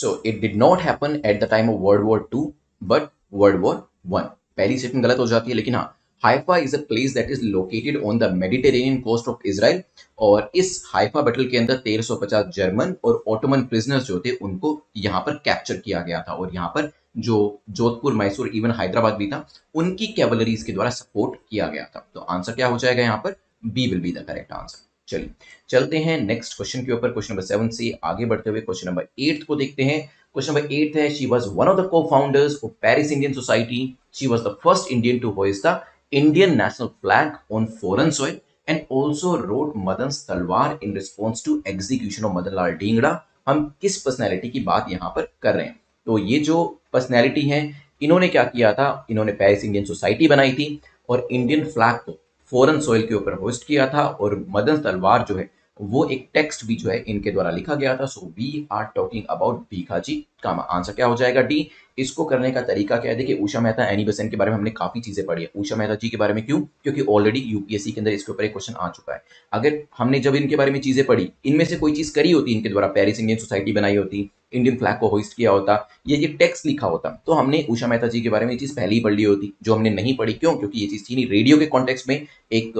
so it did not happen at the time of world war two but world war one पहली स्टेटमेंट गलत हो जाती है लेकिन हाँ Haifa is a place that is located on the Mediterranean coast of Israel और इस हाइफा बैटल के अंदर 1350 जर्मन और ऑटोमन प्रिजनर्स जो थे उनको यहाँ पर कैप्चर किया गया था और यहाँ पर जो जोधपुर मैसूर इवन हैदराबाद भी था उनकी कैवलरीज के द्वारा सपोर्ट किया गया था तो आंसर क्या हो जाएगा यहाँ पर B will be the correct answer चलिए चलते हैं नेक्स्ट क्वेश्चन के ऊपर क्वेश्चन नंबर सेवन से आगे बढ़ते हुए क्वेश्चन नंबर एट को देखते हैं क्वेश्चन नंबर एट है she was one of the cofounders of Paris Indian society she was the first Indian to hoist the Indian national flag on foreign soil and also wrote Madan's Talwar in response to execution of Madan Lal Dhingra. हम किस personality की बात यहाँ पर कर रहे हैं तो ये जो पर्सनैलिटी है इन्होंने क्या किया था इन्होंने पेरिस इंडियन सोसाइटी बनाई थी और इंडियन फ्लैग को फॉरन सॉइल के ऊपर होस्ट किया था और मदन तलवार जो है वो एक टेक्स्ट भी जो है इनके द्वारा लिखा गया था so we are talking about Bhikaiji का आंसर क्या हो जाएगा डी इसको करने का तरीका क्या है देखिए उषा मेहता एनी बसन के बारे में हमने काफी चीजें पढ़ी है उषा मेहता जी के बारे में क्यों क्योंकि ऑलरेडी यूपीएससी के अंदर इसके ऊपर एक क्वेश्चन आ चुका है अगर हमने जब इनके बारे में चीजें पढ़ी इनमें से कोई चीज करी होती इनके द्वारा पेरिस इंडियन सोसाइटी बनाई होती इंडियन फ्लैग को होस्ट किया होता या ये टेक्स्ट लिखा होता तो हमने उषा मेहता जी के बारे में ये चीज पहले ही पढ़ ली होती जो हमने नहीं पढ़ी क्यों क्योंकि ये चीज थी नहीं रेडियो के कॉन्टेक्स्ट में एक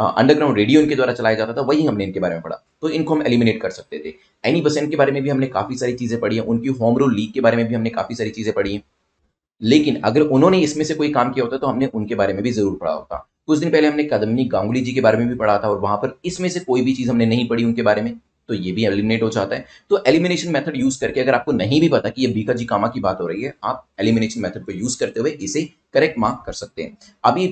अंडरग्राउंड रेडियो इनके द्वारा चलाया जाता था वही हमने इनके बारे में पढ़ा तो इनको हम एलिमिनेट कर सकते थे एनी बसेंट के बारे में भी हमने काफ़ी सारी चीज़ें पढ़ी हैं उनकी होम रूल लीग के बारे में भी हमने काफ़ी सारी चीज़ें पढ़ी हैं लेकिन अगर उन्होंने इसमें से कोई काम किया होता तो हमने उनके बारे में भी ज़रूर पढ़ा होता कुछ दिन पहले हमने कदमनी गांगुली जी के बारे में भी पढ़ा था और वहां पर इसमें से कोई भी चीज़ हमने नहीं पढ़ी उनके बारे में तो ये भी एलिमिनेट हो जाता है तो एलिमिनेशन मेथड यूज करके अगर आपको नहीं भी पता कि ये बीका जी कामा की बात हो रही है आप एलिमिनेशन मेथड को यूज करते हुए इसे करेक्ट मार्क कर सकते हैं अभी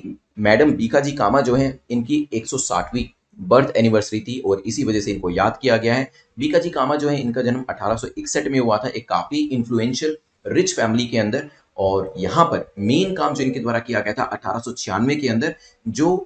मैडम बीका जी कामा जो है इनकी 160वीं बर्थ एनिवर्सरी थी और इसी वजह से इनको याद किया गया है बीका जी कामा जो है इनका जन्म 1861 में हुआ था एक काफ़ी इन्फ्लुएंशियल रिच फैमिली के अंदर और यहाँ पर मेन काम जो इनके द्वारा किया गया था अठारह के अंदर जो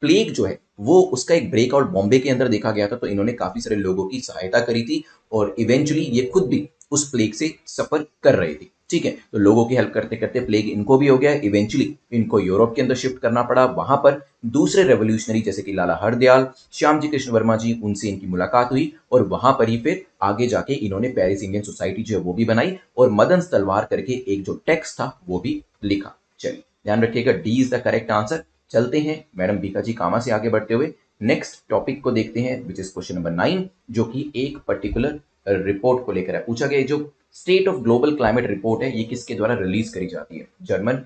प्लेग जो है वो उसका एक ब्रेकआउट बॉम्बे के अंदर देखा गया था तो इन्होंने काफ़ी सारे लोगों की सहायता करी थी और इवेंचुअली ये खुद भी उस प्लेग से सफर कर रहे थे ठीक है तो लोगों की हेल्प करते करते प्लेग इनको भी हो गया इवेंचुअली इनको यूरोप के अंदर शिफ्ट करना पड़ा वहां पर दूसरे रेवोल्यूशनरी जैसे कि लाला हरदयाल श्याम जी कृष्ण वर्मा जी उनसे इनकी मुलाकात हुई और वहां पर ही फिर आगे जाके इन्होंने पेरिस इंडियन सोसाइटी जो है वो भी बनाई और मदन तलवार करके एक जो टेक्स्ट था वो भी लिखा चलिए ध्यान रखिएगा D is the correct answer चलते हैं मैडम बीका जी कामा से आगे बढ़ते हुए नेक्स्ट टॉपिक को देखते हैं which is question number nine जो कि एक पर्टिकुलर रिपोर्ट को लेकर है पूछा गया जो state of global climate report है ये किसके द्वारा रिलीज करी जाती है जर्मन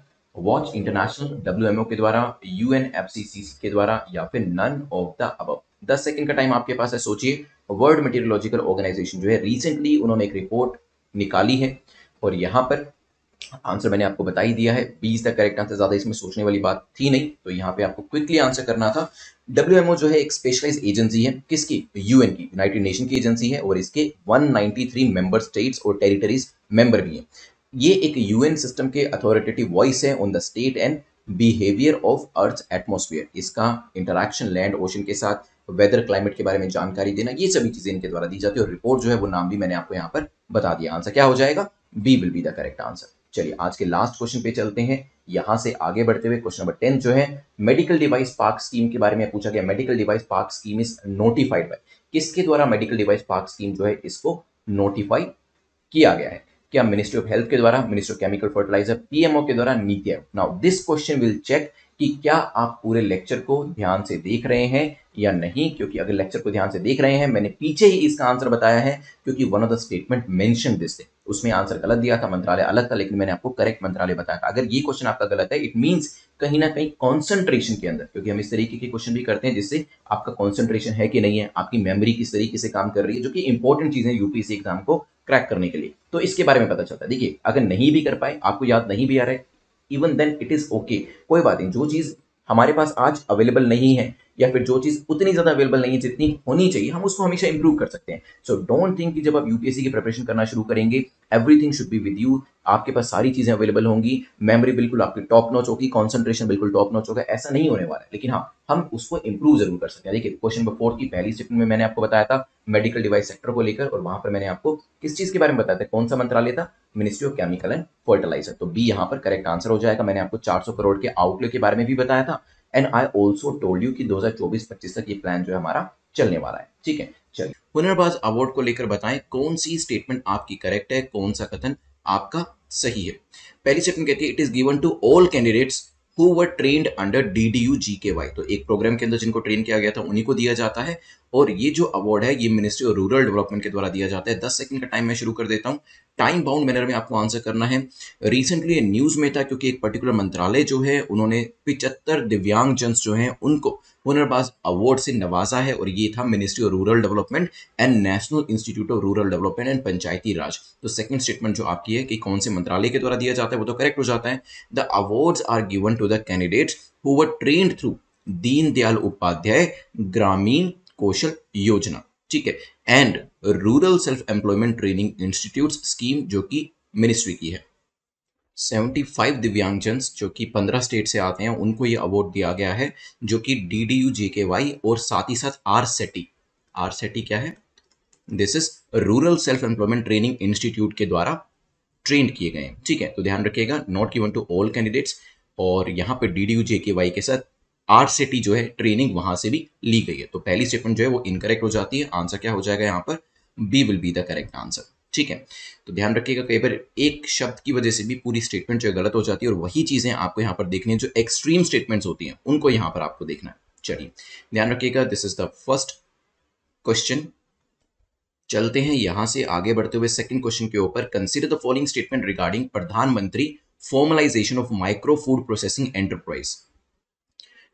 वॉच इंटरनेशनल डब्ल्यू के द्वारा यू के द्वारा या फिर नन ऑफ द अब दस सेकेंड का टाइम आपके पास है सोचिए वर्ल्ड मटेरियोलॉजिकल ऑर्गेनाइजेशन जो है रिसेंटली उन्होंने एक रिपोर्ट निकाली है और यहां पर आंसर मैंने आपको बता ही दिया है B is the correct answer ज़्यादा इसमें सोचने वाली बात थी नहीं तो यहाँ पे आपको क्विकली आंसर करना था डब्ल्यू जो है एक स्पेशलाइज एजेंसी है किसकी यूएन की यूनाइटेड नेशन की एजेंसी है और इसके 193 मेंबर स्टेट्स और टेरिटरीज मेंबर भी हैं ये एक यूएन सिस्टम के अथॉरिटेटिव वॉइस है on the state and behaviour of earth atmosphere इसका इंटरेक्शन लैंड ओशन के साथ वेदर क्लाइमेट के बारे में जानकारी देना ये सभी चीजें इनके द्वारा दी जाती है और रिपोर्ट जो है वो नाम भी मैंने आपको यहाँ पर बता दिया आंसर क्या हो जाएगा B will be the correct answer चलिए आज के लास्ट क्वेश्चन पे चलते हैं यहां से आगे बढ़ते हुए क्वेश्चन नंबर टेन जो है मेडिकल डिवाइस पार्क स्कीम के बारे में पूछा गया medical device park scheme is notified by किसके द्वारा मेडिकल डिवाइस पार्क स्कीम जो है इसको नोटिफाई किया गया है क्या मिनिस्ट्री ऑफ हेल्थ के द्वारा ministry of chemical fertiliser PMO के द्वारा NITI Aayog now this question will check कि क्या आप पूरे लेक्चर को ध्यान से देख रहे हैं या नहीं क्योंकि अगर लेक्चर को ध्यान से देख रहे हैं मैंने पीछे ही इसका आंसर बताया है क्योंकि one of the statement mention this thing उसमें आंसर गलत दिया था मंत्रालय अलग था लेकिन मैंने आपको करेक्ट मंत्रालय बताया था अगर ये क्वेश्चन आपका गलत है इट मीन्स कहीं ना कहीं कॉन्सेंट्रेशन के अंदर क्योंकि हम इस तरीके के क्वेश्चन भी करते हैं जिससे आपका कॉन्सेंट्रेशन है कि नहीं है आपकी मेमोरी किस तरीके से काम कर रही है जो कि इंपॉर्टेंट चीज है यूपीएससी एग्जाम को क्रैक करने के लिए तो इसके बारे में पता चलता है देखिए अगर नहीं भी कर पाए आपको याद नहीं भी आ रहा है even then it is okay कोई बात नहीं जो चीज हमारे पास आज अवेलेबल नहीं है या फिर जो चीज़ उतनी ज़्यादा अवेलेबल नहीं है जितनी होनी चाहिए हम उसको हमेशा इंप्रूव कर सकते हैं सो डोंट थिंक कि जब आप यूपीएससी की प्रिपरेशन करना शुरू करेंगे everything should be with you आपके पास सारी चीज़ें अवेलेबल होंगी मेमोरी बिल्कुल आपकी टॉप नॉच होगी कॉन्सेंट्रेशन बिल्कुल टॉप नॉच होगा ऐसा नहीं होने वाला है लेकिन हाँ हम उसको इंप्रूव जरूर कर सकते हैं देखिए क्वेश्चन नंबर फोर्थ की पहली स्टेप में मैंने आपको बताया था मेडिकल डिवाइस सेक्टर को लेकर और वहां पर मैंने आपको किस चीज़ के बारे में बताया था कौन सा मंत्रालय था ministry of chemical and fertiliser तो बी यहाँ पर करेक्ट आंसर हो जाएगा मैंने आपको चार करोड़ के आउटले के बारे में भी बताया था and I also told you हजार चौबीस पच्चीस तक ये प्लान जो है हमारा चलने वाला है ठीक है चलिए हुनरबाज अवार्ड को लेकर बताएं कौन सी स्टेटमेंट आपकी करेक्ट है कौन सा कथन आपका सही है पहली स्टेटमेंट कहती है it is given to all candidates who were trained under D D U G K Y तो एक प्रोग्राम के अंदर जिनको ट्रेन किया गया था उन्हीं को दिया जाता है और ये जो अवार्ड है ये मिनिस्ट्री ऑफ रूरल डेवलपमेंट के द्वारा दिया जाता है दस सेकंड का टाइम मैं शुरू कर देता हूँ टाइम बाउंड मैनर में आपको आंसर करना है रिसेंटली न्यूज़ में था क्योंकि एक पर्टिकुलर मंत्रालय जो है उन्होंने पिचहत्तर दिव्यांग जन जो हैं उनको हुनरबाज अवार्ड से नवाजा है और ये था ministry of rural development and national institute of rural development and Panchayati Raj तो सेकंड स्टेटमेंट जो आपकी है कि कौन से मंत्रालय के द्वारा दिया जाता है वो तो करेक्ट हो जाता है the awards are given to the candidates who were train through Deendayal Upadhyaya Grameen Kaushal Yojana ठीक है and rural self employment training institute scheme जो कि मिनिस्ट्री की है 75 दिव्यांगजन जो कि 15 स्टेट से आते हैं उनको ये अवार्ड दिया गया है जो कि डी डी यू जे के वाई और साथ ही साथ आर सेटी आर सेटी क्या है this is rural self employment training institute के द्वारा ट्रेन किए गए हैं ठीक है तो ध्यान रखिएगा not given to all candidates और यहाँ पे डी डी यू जे के वाई के साथ आर सिटी जो है ट्रेनिंग वहां से भी ली गई है तो पहली स्टेटमेंट जो है वो इनकरेक्ट हो जाती है आंसर क्या हो जाएगा यहाँ पर B will be the correct answer ठीक है तो ध्यान रखिएगा कई बार एक शब्द की वजह से भी पूरी स्टेटमेंट जो है गलत हो जाती है और वही चीजें आपको यहाँ पर देखनी है जो एक्सट्रीम स्टेटमेंट्स होती हैं उनको यहाँ पर आपको देखना है चलिए ध्यान रखिएगा this is the first question चलते हैं यहां से आगे बढ़ते हुए सेकंड क्वेश्चन के ऊपर consider the following statement regarding Pradhan Mantri formalisation of micro food processing enterprise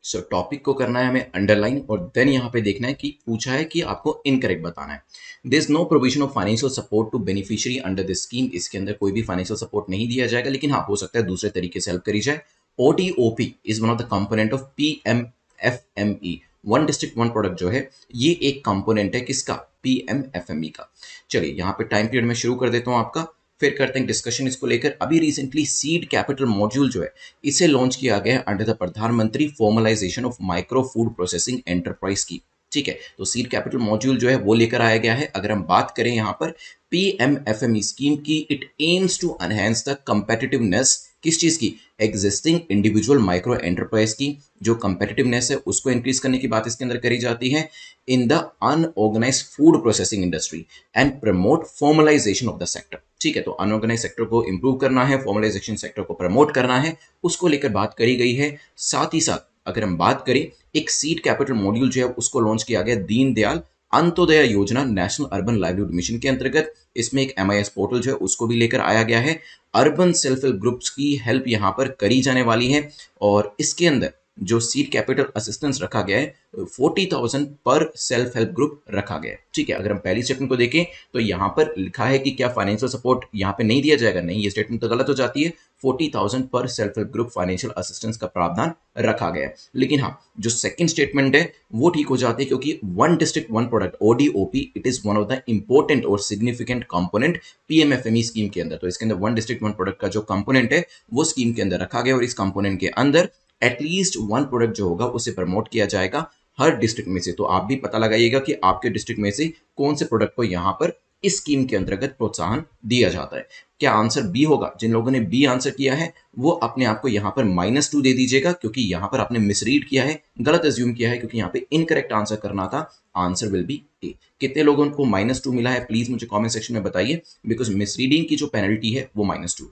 so so, topic को करना है हमें अंडरलाइन और देन यहाँ पे देखना है कि पूछा है कि आपको इनकरेक्ट बताना है there is no provision of financial support to beneficiary under this scheme इसके अंदर कोई भी फाइनेंशियल सपोर्ट नहीं दिया जाएगा लेकिन हाँ हो सकता है दूसरे तरीके से हेल्प करी जाए O T O P is one of the component of P M F M E one district one product जो है ये एक कंपोनेंट है किसका P M F M E का चलिए यहाँ पे टाइम पीरियड में शुरू कर देता हूँ आपका फिर करते हैं डिस्कशन इसको लेकर अभी रिसेंटली सीड कैपिटल मॉड्यूल जो है इसे लॉन्च किया गया है under the Pradhan Mantri formalisation of micro food processing enterprise की ठीक है तो सीड कैपिटल मॉड्यूल जो है वो लेकर आया गया है अगर हम बात करें यहाँ पर P M F M scheme की it aims to enhance the competitiveness किस चीज़ की एग्जिस्टिंग इंडिविजुअल माइक्रो एंटरप्राइज की जो कंपेटिटिवनेस है उसको इंक्रीज करने की बात इसके अंदर करी जाती है in the unorganised food processing industry and promote formalisation of the sector ठीक है तो अनऑर्गेनाइज सेक्टर को इम्प्रूव करना है फॉर्मलाइजेशन सेक्टर को प्रमोट करना है उसको लेकर बात करी गई है साथ ही साथ अगर हम बात करें एक सीड कैपिटल मॉड्यूल जो है उसको लॉन्च किया गया दीनदयाल अंत्योदय योजना नेशनल अर्बन लाइवलीहुड मिशन के अंतर्गत इसमें एक एम पोर्टल जो है उसको भी लेकर आया गया है अर्बन सेल्फ हेल्प ग्रुप्स की हेल्प यहाँ पर करी जाने वाली है और इसके अंदर जो सीड कैपिटल असिस्टेंस रखा गया है फोर्टी थाउजेंड पर सेल्फ हेल्प ग्रुप रखा गया है ठीक है अगर हम पहली स्टेटमेंट को देखें तो यहां पर लिखा है कि क्या फाइनेंशियल सपोर्ट यहां पे नहीं दिया जाएगा नहीं ये स्टेटमेंट तो गलत हो जाती है फोर्टी थाउजेंड पर self help group financial assistance का प्रावधान रखा गया है लेकिन हाँ जो सेकंड स्टेटमेंट है वो ठीक हो जाती है क्योंकि one district one product ODOP it is one of the important और सिग्निफिकेंट कंपोनेंट पीएमएफएमई स्कीम के अंदर तो इसके अंदर वन डिस्ट्रिक्ट वन प्रोडक्ट का जो कंपोनेंट है वो स्कीम के अंदर रखा गया और इस कंपोनेंट के अंदर एटलीस्ट वन प्रोडक्ट जो होगा उसे प्रमोट किया जाएगा हर डिस्ट्रिक्ट में से तो आप भी पता लगाइएगा कि आपके डिस्ट्रिक्ट में से कौन से प्रोडक्ट को यहाँ पर इस स्कीम के अंतर्गत प्रोत्साहन दिया जाता है क्या आंसर बी होगा जिन लोगों ने बी आंसर किया है वो अपने आप को यहाँ पर माइनस टू दे दीजिएगा क्योंकि यहाँ पर आपने मिसरीड किया है गलत एज्यूम किया है क्योंकि यहाँ पे इनकरेक्ट आंसर करना था आंसर विल बी ए कितने लोगों को माइनस टू मिला है प्लीज मुझे कॉमेंट सेक्शन में बताइए बिकॉज मिसरीडिंग की जो पेनल्टी है वो माइनस टू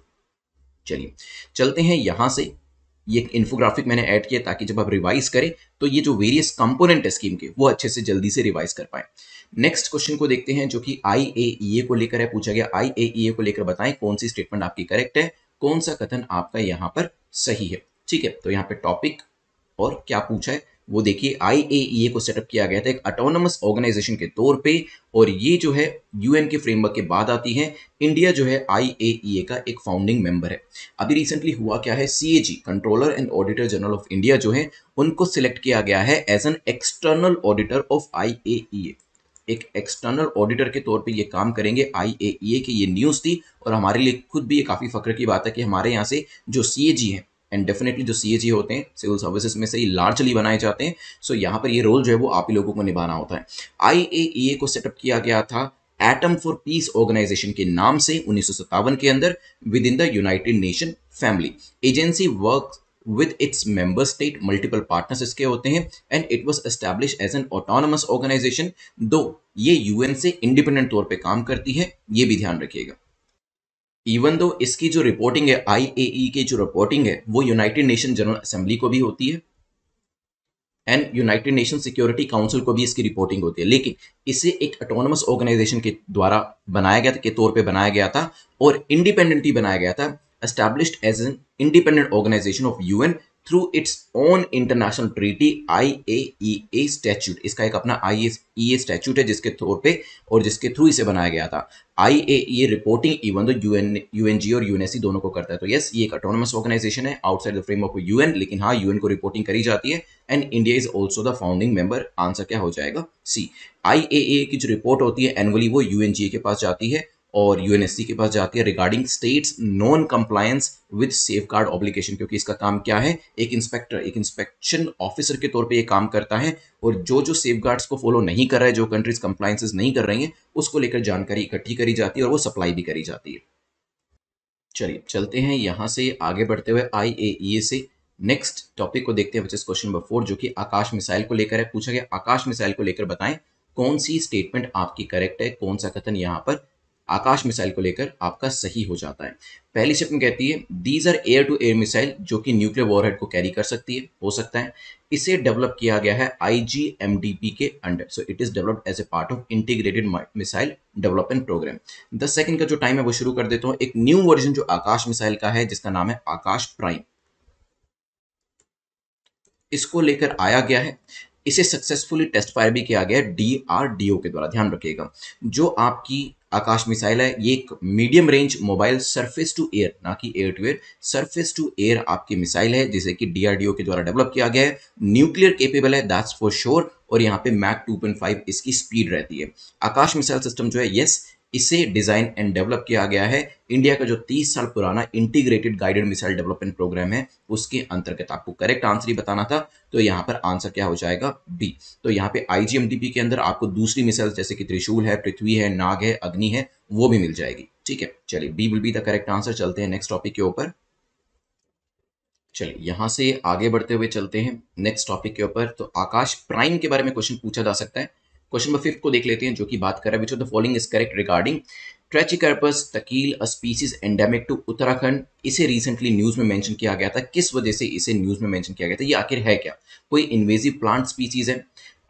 चलिए चलते हैं यहां से ये इन्फोग्राफिक मैंने ऐड किया ताकि जब आप रिवाइज करें तो ये जो वेरियस कंपोनेंट है स्कीम के वो अच्छे से जल्दी से रिवाइज कर पाए नेक्स्ट क्वेश्चन को देखते हैं जो कि आई ए e को लेकर है पूछा गया आई ए e को लेकर बताएं कौन सी स्टेटमेंट आपकी करेक्ट है कौन सा कथन आपका यहाँ पर सही है ठीक है तो यहाँ पे टॉपिक और क्या पूछा है वो देखिए आई e को सेटअप किया गया था एक अटोनमस ऑर्गेनाइजेशन के तौर पे और ये जो है यूएन के फ्रेमवर्क के बाद आती है इंडिया जो है आई e का एक फाउंडिंग मेंबर है अभी रिसेंटली हुआ क्या है C controller and auditor general of India जो है उनको सिलेक्ट किया गया है as an external auditor of I एक एक्सटर्नल ऑडिटर के तौर पे ये काम करेंगे आई e की ये न्यूज़ थी और हमारे लिए खुद भी ये काफ़ी फक्र की बात है कि हमारे यहाँ से जो सी हैं एंड डेफिनेटली जो सी e होते हैं सिविल सर्विसेज में से ही लार्जली बनाए जाते हैं सो so यहाँ पर ये रोल जो है वो आप ही लोगों को निभाना होता है आई e को सेटअप किया गया था एटम फॉर पीस ऑर्गेनाइजेशन के नाम से उन्नीस के अंदर with in the united nation family agency work with its member state multiple partners इसके होते हैं and it was established as an autonomous organisation though ये यूएन से इंडिपेंडेंट तौर पे काम करती है ये भी ध्यान रखिएगा इवन दो इसकी जो रिपोर्टिंग है आईएई e की जो रिपोर्टिंग है वो यूनाइटेड नेशन जनरल असेंबली को भी होती है and united nation security council को भी इसकी रिपोर्टिंग होती है लेकिन इसे एक ऑटोनमस ऑर्गेनाइजेशन के द्वारा बनाया गया था के तौर पे बनाया गया था और इंडिपेंडेंटली बनाया गया था established as an independent organisation of UN through its own international treaty I A E A statute इसका एक अपना आई ई ए स्टैच्यूट है जिसके तौर पे और जिसके थ्रू इसे बनाया गया था I A E reporting even though N G और सी e दोनों को करता है तो यस ये एक अटोनमस ऑर्गेनाइजेशन है outside the frame of U N लेकिन हाँ यूएन को रिपोर्टिंग करी जाती है and India is also the founding member answer क्या हो जाएगा सी आई ए ए की जो रिपोर्ट होती है एनुअली वो यूएनजीए के पास जाती है और यूएनएससी के पास जाती है regarding states non compliance with safeguard obligation क्योंकि इसका काम क्या है एक इंस्पेक्टर एक इंस्पेक्शन ऑफिसर के तौर पे ये काम करता है और जो जो सेफ गार्ड्स को फॉलो नहीं कर रहा है जो कंट्रीज कंप्लायंसेज नहीं कर रही हैं उसको लेकर जानकारी इकट्ठी करी जाती है और वो सप्लाई भी करी जाती है चलिए चलते हैं यहाँ से आगे बढ़ते हुए आई e से नेक्स्ट टॉपिक को देखते हैं बच्चे क्वेश्चन नंबर फोर जो कि आकाश मिसाइल को लेकर है पूछा गया आकाश मिसाइल को लेकर बताएं कौन सी स्टेटमेंट आपकी करेक्ट है कौन सा कथन यहाँ पर आकाश मिसाइल को लेकर आपका सही हो जाता है पहली शिप में कहती है these are air to air missile जो कि न्यूक्लियर वॉरहेड को कैरी कर सकती है हो सकता है इसे डेवलप किया गया है आईजीएमडीपी के under so it is developed as a part of integrated missile development programme the second का जो टाइम है वो शुरू कर देता हूं एक न्यू वर्जन जो आकाश मिसाइल का है जिसका नाम है आकाश प्राइम इसको लेकर आया गया है इसे सक्सेसफुली टेस्ट फायर भी किया गया डी आर डी ओ के द्वारा ध्यान रखिएगा जो आपकी आकाश मिसाइल है ये एक medium range mobile surface to air ना कि air to air surface to air आपकी मिसाइल है जिसे कि डीआरडीओ के द्वारा डेवलप किया गया है न्यूक्लियर केपेबल है दैट्स फॉर श्योर और यहाँ पे मैक 2.5 इसकी स्पीड रहती है आकाश मिसाइल सिस्टम जो है यस इसे डिज़ाइन एंड डेवलप किया गया है इंडिया का जो 30 साल पुराना integrated guided missile development programme है उसके अंतर्गत आपको करेक्ट आंसर ही बताना था तो यहाँ पर आंसर क्या हो जाएगा बी तो यहाँ पे आईजीएमडीपी के अंदर आपको दूसरी मिसाइल जैसे कि त्रिशूल है पृथ्वी है नाग है अग्नि है वो भी मिल जाएगी ठीक है चलिए B will be the correct answer चलते हैं नेक्स्ट टॉपिक के ऊपर चलिए यहाँ से आगे बढ़ते हुए चलते हैं नेक्स्ट टॉपिक के ऊपर तो आकाश प्राइम के बारे में क्वेश्चन पूछा जा सकता है क्वेश्चन नंबर फिफ्थ को देख लेते हैं जो कि बात कर रहा है which of the following is correct regarding Trachycarpus takil a species endemic to Uttarakhand इसे रिसेंटली न्यूज में मेंशन किया गया था किस वजह से इसे न्यूज में मेंशन किया गया था ये आखिर है क्या कोई इन्वेजिव प्लांट स्पीसीज है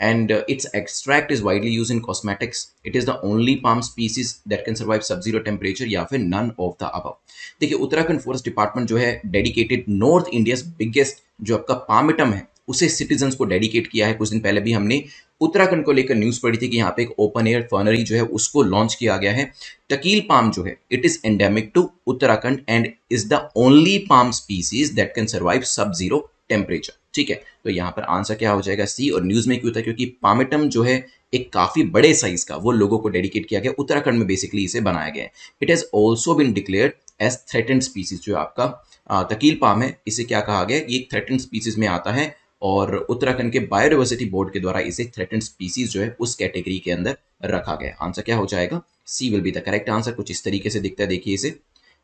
and its extract is widely use in cosmetics it is the only palm species that can survive sub zero temperature या फिर नन ऑफ द अब देखिए उत्तराखंड फॉरेस्ट डिपार्टमेंट जो है डेडिकेटेड नॉर्थ इंडिया बिगेस्ट जो आपका पामिटम है उसे सिटीजन को डेडिकेट किया है कुछ दिन पहले भी हमने उत्तराखंड को लेकर न्यूज पढ़ी थी कि यहाँ पे एक ओपन एयर फर्नरी जो है उसको लॉन्च किया गया है टकील पाम जो है it is endemic to Uttarakhand and is the only palm species that can survive sub zero temperature ठीक है तो यहाँ पर आंसर क्या हो जाएगा सी और न्यूज में क्यों था क्योंकि पामेटम जो है एक काफी बड़े साइज का वो लोगों को डेडिकेट किया गया उत्तराखंड में बेसिकली इसे बनाया गया है it has also been declare as threatened species जो आपका तकील पाम है इसे क्या कहा गया ये थ्रेटेंड स्पीसीज में आता है और उत्तराखंड के बायोडिवर्सिटी बोर्ड के द्वारा इसे थ्रेटन स्पीसीज जो है उस कैटेगरी के अंदर रखा गया आंसर क्या हो जाएगा C will be the correct answer कुछ इस तरीके से दिखता है देखिए इसे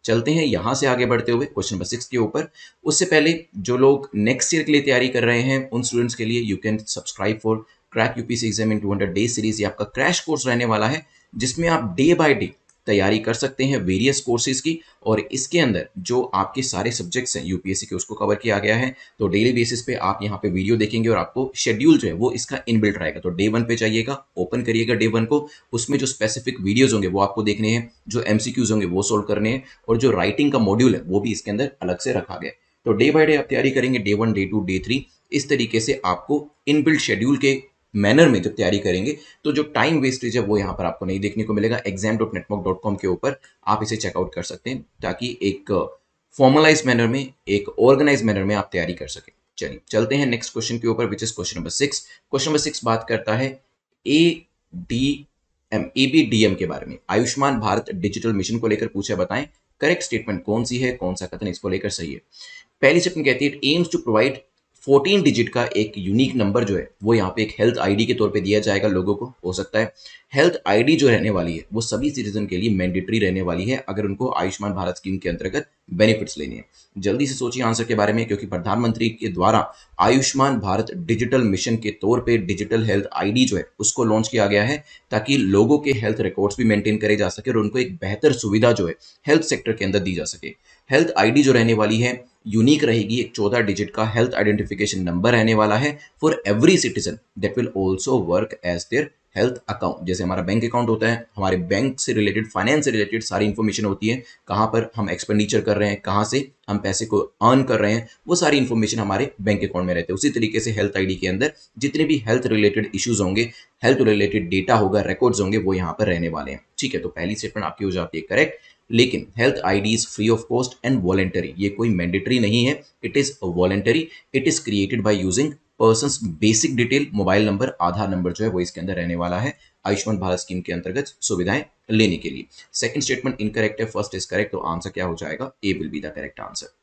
चलते हैं यहां से आगे बढ़ते हुए क्वेश्चन नंबर सिक्स के ऊपर उससे पहले जो लोग नेक्स्ट ईयर के लिए तैयारी कर रहे हैं उन स्टूडेंट्स के लिए you can subscribe for crack UPC exam in two hundred day series ये आपका क्रैश कोर्स रहने वाला है जिसमें आप डे बाय डे तैयारी कर सकते हैं वेरियस कोर्सेज की और इसके अंदर जो आपके सारे सब्जेक्ट्स हैं यूपीएससी के उसको कवर किया गया है तो डेली बेसिस पे आप यहाँ पे वीडियो देखेंगे और आपको शेड्यूल जो है वो इसका इनबिल्ट रहेगा तो डे वन पे जाइएगा ओपन करिएगा डे वन को उसमें जो स्पेसिफिक वीडियोज होंगे वो आपको देखने हैं जो एमसीक्यूज होंगे वो सोल्व करने हैं और जो राइटिंग का मॉड्यूल है वो भी इसके अंदर अलग से रखा गया तो डे बाय डे आप तैयारी करेंगे day one day two day three इस तरीके से आपको इनबिल्ट शेड्यूल के मैनर में जब तैयारी करेंगे तो जो टाइम वेस्टेज है वो यहाँ पर आपको नहीं देखने को मिलेगा exam dot network dot com के ऊपर आप इसे चेकआउट कर सकते हैं ताकि एक फॉर्मलाइज uh, मैनर में एक ऑर्गेनाइज मैनर में आप तैयारी कर सकें चलिए चलते हैं नेक्स्ट क्वेश्चन के ऊपर which is question number six question number six बात करता है A D M A B D M के बारे में आयुष्मान भारत डिजिटल मिशन को लेकर पूछा बताएं करेक्ट स्टेटमेंट कौन सी है कौन सा कथन इसको लेकर सही है पहली स्टेटमेंट कहती है एम्स टू प्रोवाइड 14 डिजिट का एक यूनिक नंबर जो है वो यहाँ पे एक हेल्थ आईडी के तौर पे दिया जाएगा लोगों को हो सकता है हेल्थ आईडी जो रहने वाली है वो सभी सिटीजन के लिए मैंडेटरी रहने वाली है अगर उनको आयुष्मान भारत स्कीम के अंतर्गत बेनिफिट्स लेने हैं जल्दी से सोचिए आंसर के बारे में क्योंकि प्रधानमंत्री के द्वारा आयुष्मान भारत डिजिटल मिशन के तौर पर डिजिटल हेल्थ आई जो है उसको लॉन्च किया गया है ताकि लोगों के हेल्थ रिकॉर्ड्स भी मेंटेन करे जा सके और उनको एक बेहतर सुविधा जो है हेल्थ सेक्टर के अंदर दी जा सके हेल्थ आईडी जो रहने वाली है यूनिक रहेगी एक चौदह डिजिट का हेल्थ आइडेंटिफिकेशन नंबर रहने वाला है for every citizen that will also work as their health account जैसे हमारा बैंक अकाउंट होता है हमारे बैंक से रिलेटेड फाइनेंस से रिलेटेड सारी इन्फॉर्मेशन होती है कहाँ पर हम एक्सपेंडिचर कर रहे हैं कहाँ से हम पैसे को अर्न कर रहे हैं वो सारी इन्फॉर्मेशन हमारे बैंक अकाउंट में रहते हैं उसी तरीके से हेल्थ आईडी के अंदर जितने भी हेल्थ रिलेटेड इश्यूज होंगे हेल्थ रिलेटेड डेटा होगा रिकॉर्ड्स होंगे वो यहाँ पर रहने वाले हैं ठीक है तो पहली स्टेटमेंट आपकी हो जाती है करेक्ट लेकिन health ID is free of cost and voluntary ये कोई मैंडेटरी नहीं है it is voluntary it is created by using person basic detail mobile number Aadhaar number जो है वो इसके अंदर रहने वाला है आयुष्मान भारत स्कीम के अंतर्गत सुविधाएं लेने के लिए सेकंड स्टेटमेंट इनकरेक्ट है फर्स्ट इज करेक्ट तो आंसर क्या हो जाएगा A will be the correct answer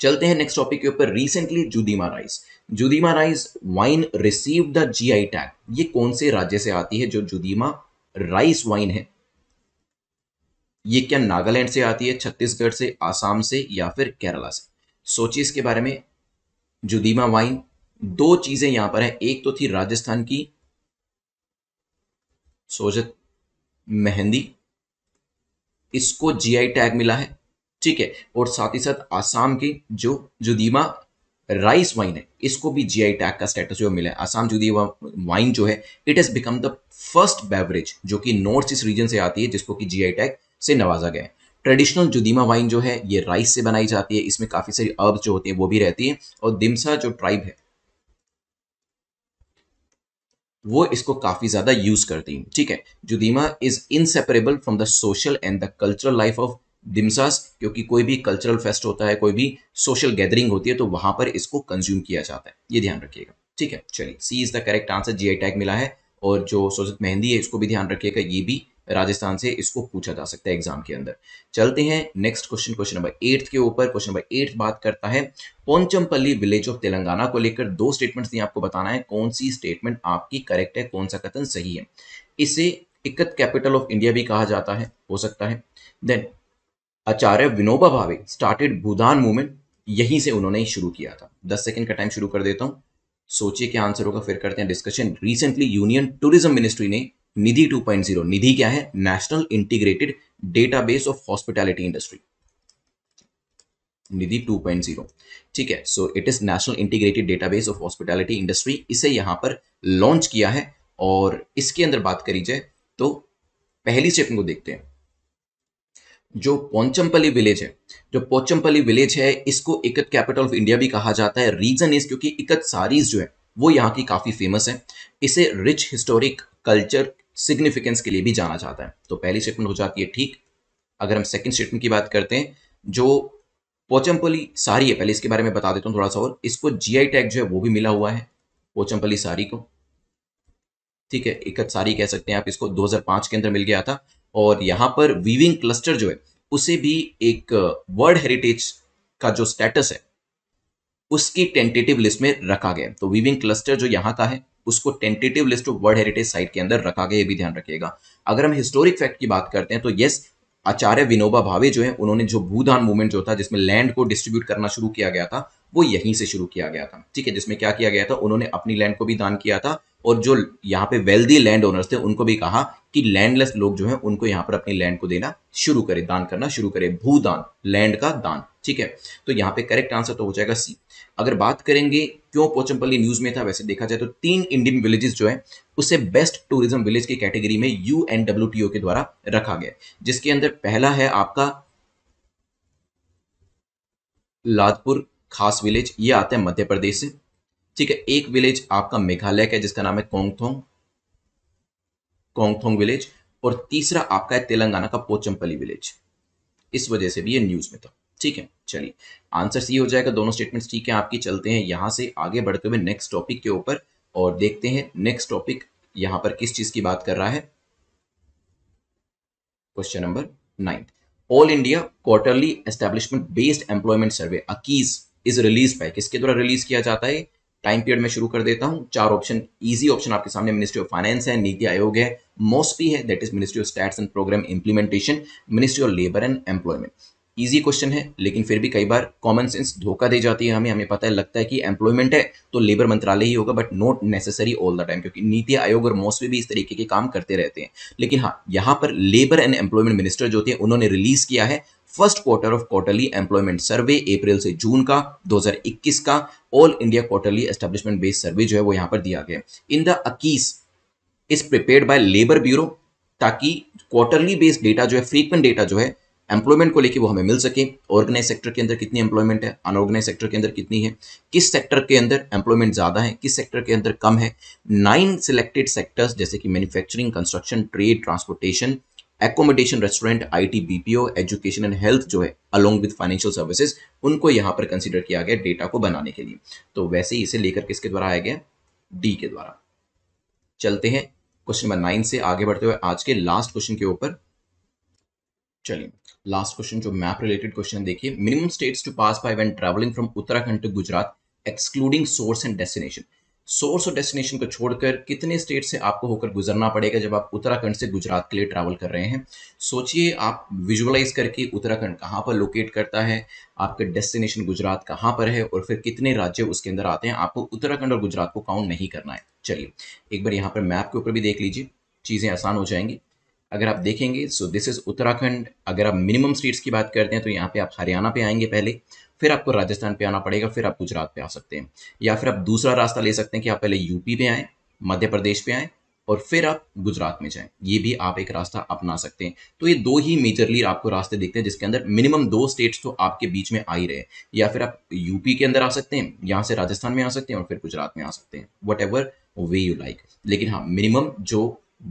चलते हैं नेक्स्ट टॉपिक के ऊपर recently Judima rice Judima rice wine receive the GI tag ये कौन से राज्य से आती है जो जुदीमा राइस वाइन है ये क्या नागालैंड से आती है छत्तीसगढ़ से आसाम से या फिर केरला से सोचिए इसके बारे में जुदीमा वाइन दो चीजें यहां पर है एक तो थी राजस्थान की सोजत मेहंदी इसको जीआई टैग मिला है ठीक है और साथ ही साथ आसाम की जो जुदीमा राइस वाइन है इसको भी जीआई टैग का स्टेटस जो मिला है आसाम जुदीमा वाइन जो है it has become the first beverage जो कि नॉर्थ ईस्ट रीजन से आती है जिसको कि जीआई टैग से नवाजा गया है ट्रेडिशनल जुदीमा वाइन जो है ये राइस से बनाई जाती है इसमें काफ़ी सारी अर्ब्स जो होती है वो भी रहती है और दिमसा जो ट्राइब है वो इसको काफ़ी ज़्यादा यूज़ करती है ठीक है Judima is inseparable from the social and the cultural life of Dimasas क्योंकि कोई भी कल्चरल फेस्ट होता है कोई भी सोशल गैदरिंग होती है तो वहां पर इसको कंज्यूम किया जाता है ये ध्यान रखिएगा ठीक है चलिए C is the correct answer G tag मिला है और जो सोजित मेहंदी है इसको भी ध्यान रखिएगा ये भी राजस्थान से इसको पूछा जा सकता है एग्जाम के अंदर चलते हैं next question question number eighth के ऊपर क्वेश्चन नंबर एट बात करता है पोंचमपल्ली विलेज ऑफ तेलंगाना को लेकर दो स्टेटमेंट दिए आपको बताना है कौन सी स्टेटमेंट आपकी करेक्ट है कौन सा कथन सही है इसे इकत कैपिटल ऑफ इंडिया भी कहा जाता है हो सकता है देन आचार्य विनोबा भावे स्टार्टेड भूदान मूवमेंट यहीं से उन्होंने शुरू किया था दस सेकेंड का टाइम शुरू कर देता हूं सोचिए क्या आंसर होगा फिर करते हैं discussion recently union tourism ministry ने निधि 2.0 निधि क्या है national integrated database of hospitality industry NIDHI 2.0 ठीक है so it is national integrated database of hospitality industry इसे यहां पर लॉन्च किया है और इसके अंदर बात करी जाए तो पहली स्टेप को देखते हैं जो पोचम्पली विलेज है जो पोचम्पली विलेज है इसको इकत कैपिटल ऑफ इंडिया भी कहा जाता है रीजन इज क्योंकि इकत सारीज जो है वो यहाँ की काफ़ी फेमस है इसे रिच हिस्टोरिक कल्चर सिग्निफिकेंस के लिए भी जाना जाता है तो पहली स्टेटमेंट हो जाती है ठीक अगर हम सेकेंड स्टेटमेंट की बात करते हैं जो पोचम्पली सारी है पहले इसके बारे में बता देता हूं थोड़ा सा और इसको जीआई टैग जो है वो भी मिला हुआ है पोचम्पली सारी को ठीक है इकत सारी कह सकते हैं आप इसको 2005 के अंदर मिल गया था और यहां पर वीविंग क्लस्टर जो है उसे भी एक वर्ल्ड हेरिटेज का जो स्टेटस है उसकी टेंटेटिव लिस्ट में रखा गया तो वीविंग क्लस्टर जो यहाँ का है उसको tentative list of world heritage site के अंदर रखा गया ये भी ध्यान रखिएगा अगर हम हिस्टोरिक फैक्ट की बात करते हैं तो यस आचार्य विनोबा भावे जो है उन्होंने जो भूदान मूवमेंट जो था जिसमें लैंड को डिस्ट्रीब्यूट करना शुरू किया गया था वो यहीं से शुरू किया गया था ठीक है जिसमें क्या किया गया था उन्होंने अपनी लैंड को भी दान किया था और जो यहाँ पे वेल्दी लैंड ओनर्स थे उनको भी कहा कि लैंडलेस लोग जो है उनको यहाँ पर अपनी लैंड को देना शुरू करे दान करना शुरू करे भूदान लैंड का दान ठीक है तो यहाँ पे करेक्ट आंसर तो हो जाएगा सी अगर बात करेंगे क्यों पोचमपल्ली न्यूज में था वैसे देखा जाए तो तीन इंडियन विलेजेस जो है उसे बेस्ट टूरिज्म विलेज की कैटेगरी में U N W T O के द्वारा रखा गया जिसके अंदर पहला है आपका लादपुर खास विलेज ये आता है मध्य प्रदेश से ठीक है एक विलेज आपका मेघालय का है जिसका नाम है कोंगथोंग कोंगथोंग विलेज और तीसरा आपका है तेलंगाना का पोचम्पली विलेज इस वजह से भी ये न्यूज में था ठीक है चलिए आंसर सी हो जाएगा दोनों स्टेटमेंट्स ठीक है आपकी चलते हैं यहाँ से आगे बढ़ते हुए नेक्स्ट टॉपिक के ऊपर और देखते हैं नेक्स्ट टॉपिक यहाँ पर किस चीज की बात कर रहा है question number ninth all India quarterly establishment based employment survey AQEES is release by किसके द्वारा रिलीज किया जाता है टाइम पीरियड में शुरू कर देता हूं चार ऑप्शन इजी ऑप्शन आपके सामने मिनिस्ट्री ऑफ फाइनेंस है नीति आयोग है मोस्पी है that is ministry of stats and programme implementation ministry of labour and employment easy question है लेकिन फिर भी कई बार कॉमन सेंस धोखा दे जाती है हमें हमें पता है लगता है कि एम्प्लॉयमेंट है तो लेबर मंत्रालय ही होगा but not necessary all the time क्योंकि नीति आयोग और मौसमी भी इस तरीके के काम करते रहते हैं लेकिन हाँ यहाँ पर लेबर एंड एम्प्लॉयमेंट मिनिस्टर जो थे उन्होंने रिलीज किया है first quarter of quarterly employment survey April से जून का 2021 का all India quarterly establishment based survey जो है वो यहाँ पर दिया गया in the AQEES is prepared by labour bureau ताकि क्वार्टरली बेस्ड डेटा जो है फ्रीक्वेंट डेटा जो है एम्प्लॉयमेंट को लेके वो हमें मिल सके ऑर्गेनाइज सेक्टर के अंदर कितनी एम्प्लॉयमेंट है अनऑर्गेनाइज सेक्टर के अंदर कितनी है किस सेक्टर के अंदर एम्प्लॉयमेंट ज़्यादा है किस सेक्टर के अंदर कम है नाइन सिलेक्टेड सेक्टर्स जैसे कि manufacturing construction trade transportation accommodation restaurant I T B P O education and health जो है अलोंग विद फाइनेंशियल सर्विसेज उनको यहाँ पर कंसिडर किया गया डेटा को बनाने के लिए तो वैसे ही इसे लेकर किसके द्वारा आया गया डी के द्वारा चलते हैं क्वेश्चन नंबर नाइन से आगे बढ़ते हुए आज के लास्ट क्वेश्चन के ऊपर चलिए लास्ट क्वेश्चन जो मैप रिलेटेड क्वेश्चन देखिए minimum states to pass by when travelling from Uttarakhand to Gujarat excluding source and destination source और डेस्टिनेशन को छोड़कर कितने स्टेट से आपको होकर गुजरना पड़ेगा जब आप उत्तराखंड से गुजरात के लिए ट्रैवल कर रहे हैं सोचिए आप विजुअलाइज करके उत्तराखंड कहाँ पर लोकेट करता है आपका डेस्टिनेशन गुजरात कहाँ पर है और फिर कितने राज्य उसके अंदर आते हैं आपको उत्तराखंड और गुजरात को काउंट नहीं करना है चलिए एक बार यहाँ पर मैप के ऊपर भी देख लीजिए चीज़ें आसान हो जाएंगी अगर आप देखेंगे सो दिस इज़ उत्तराखंड अगर आप मिनिमम स्टेट्स की बात करते हैं तो यहाँ पे आप हरियाणा पे आएंगे पहले फिर आपको राजस्थान पे आना पड़ेगा फिर आप गुजरात पे आ सकते हैं या फिर आप दूसरा रास्ता ले सकते हैं कि आप पहले यूपी पे आए मध्य प्रदेश पे आए और फिर आप गुजरात में जाएं ये भी आप एक रास्ता अपना सकते हैं तो ये दो ही मेजरली आपको रास्ते देखते हैं जिसके अंदर मिनिमम दो स्टेट्स तो आपके बीच में आ ही रहे या फिर आप यूपी के अंदर आ सकते हैं यहाँ से राजस्थान में आ सकते हैं और फिर गुजरात में आ सकते हैं वट वे यू लाइक लेकिन हाँ मिनिमम जो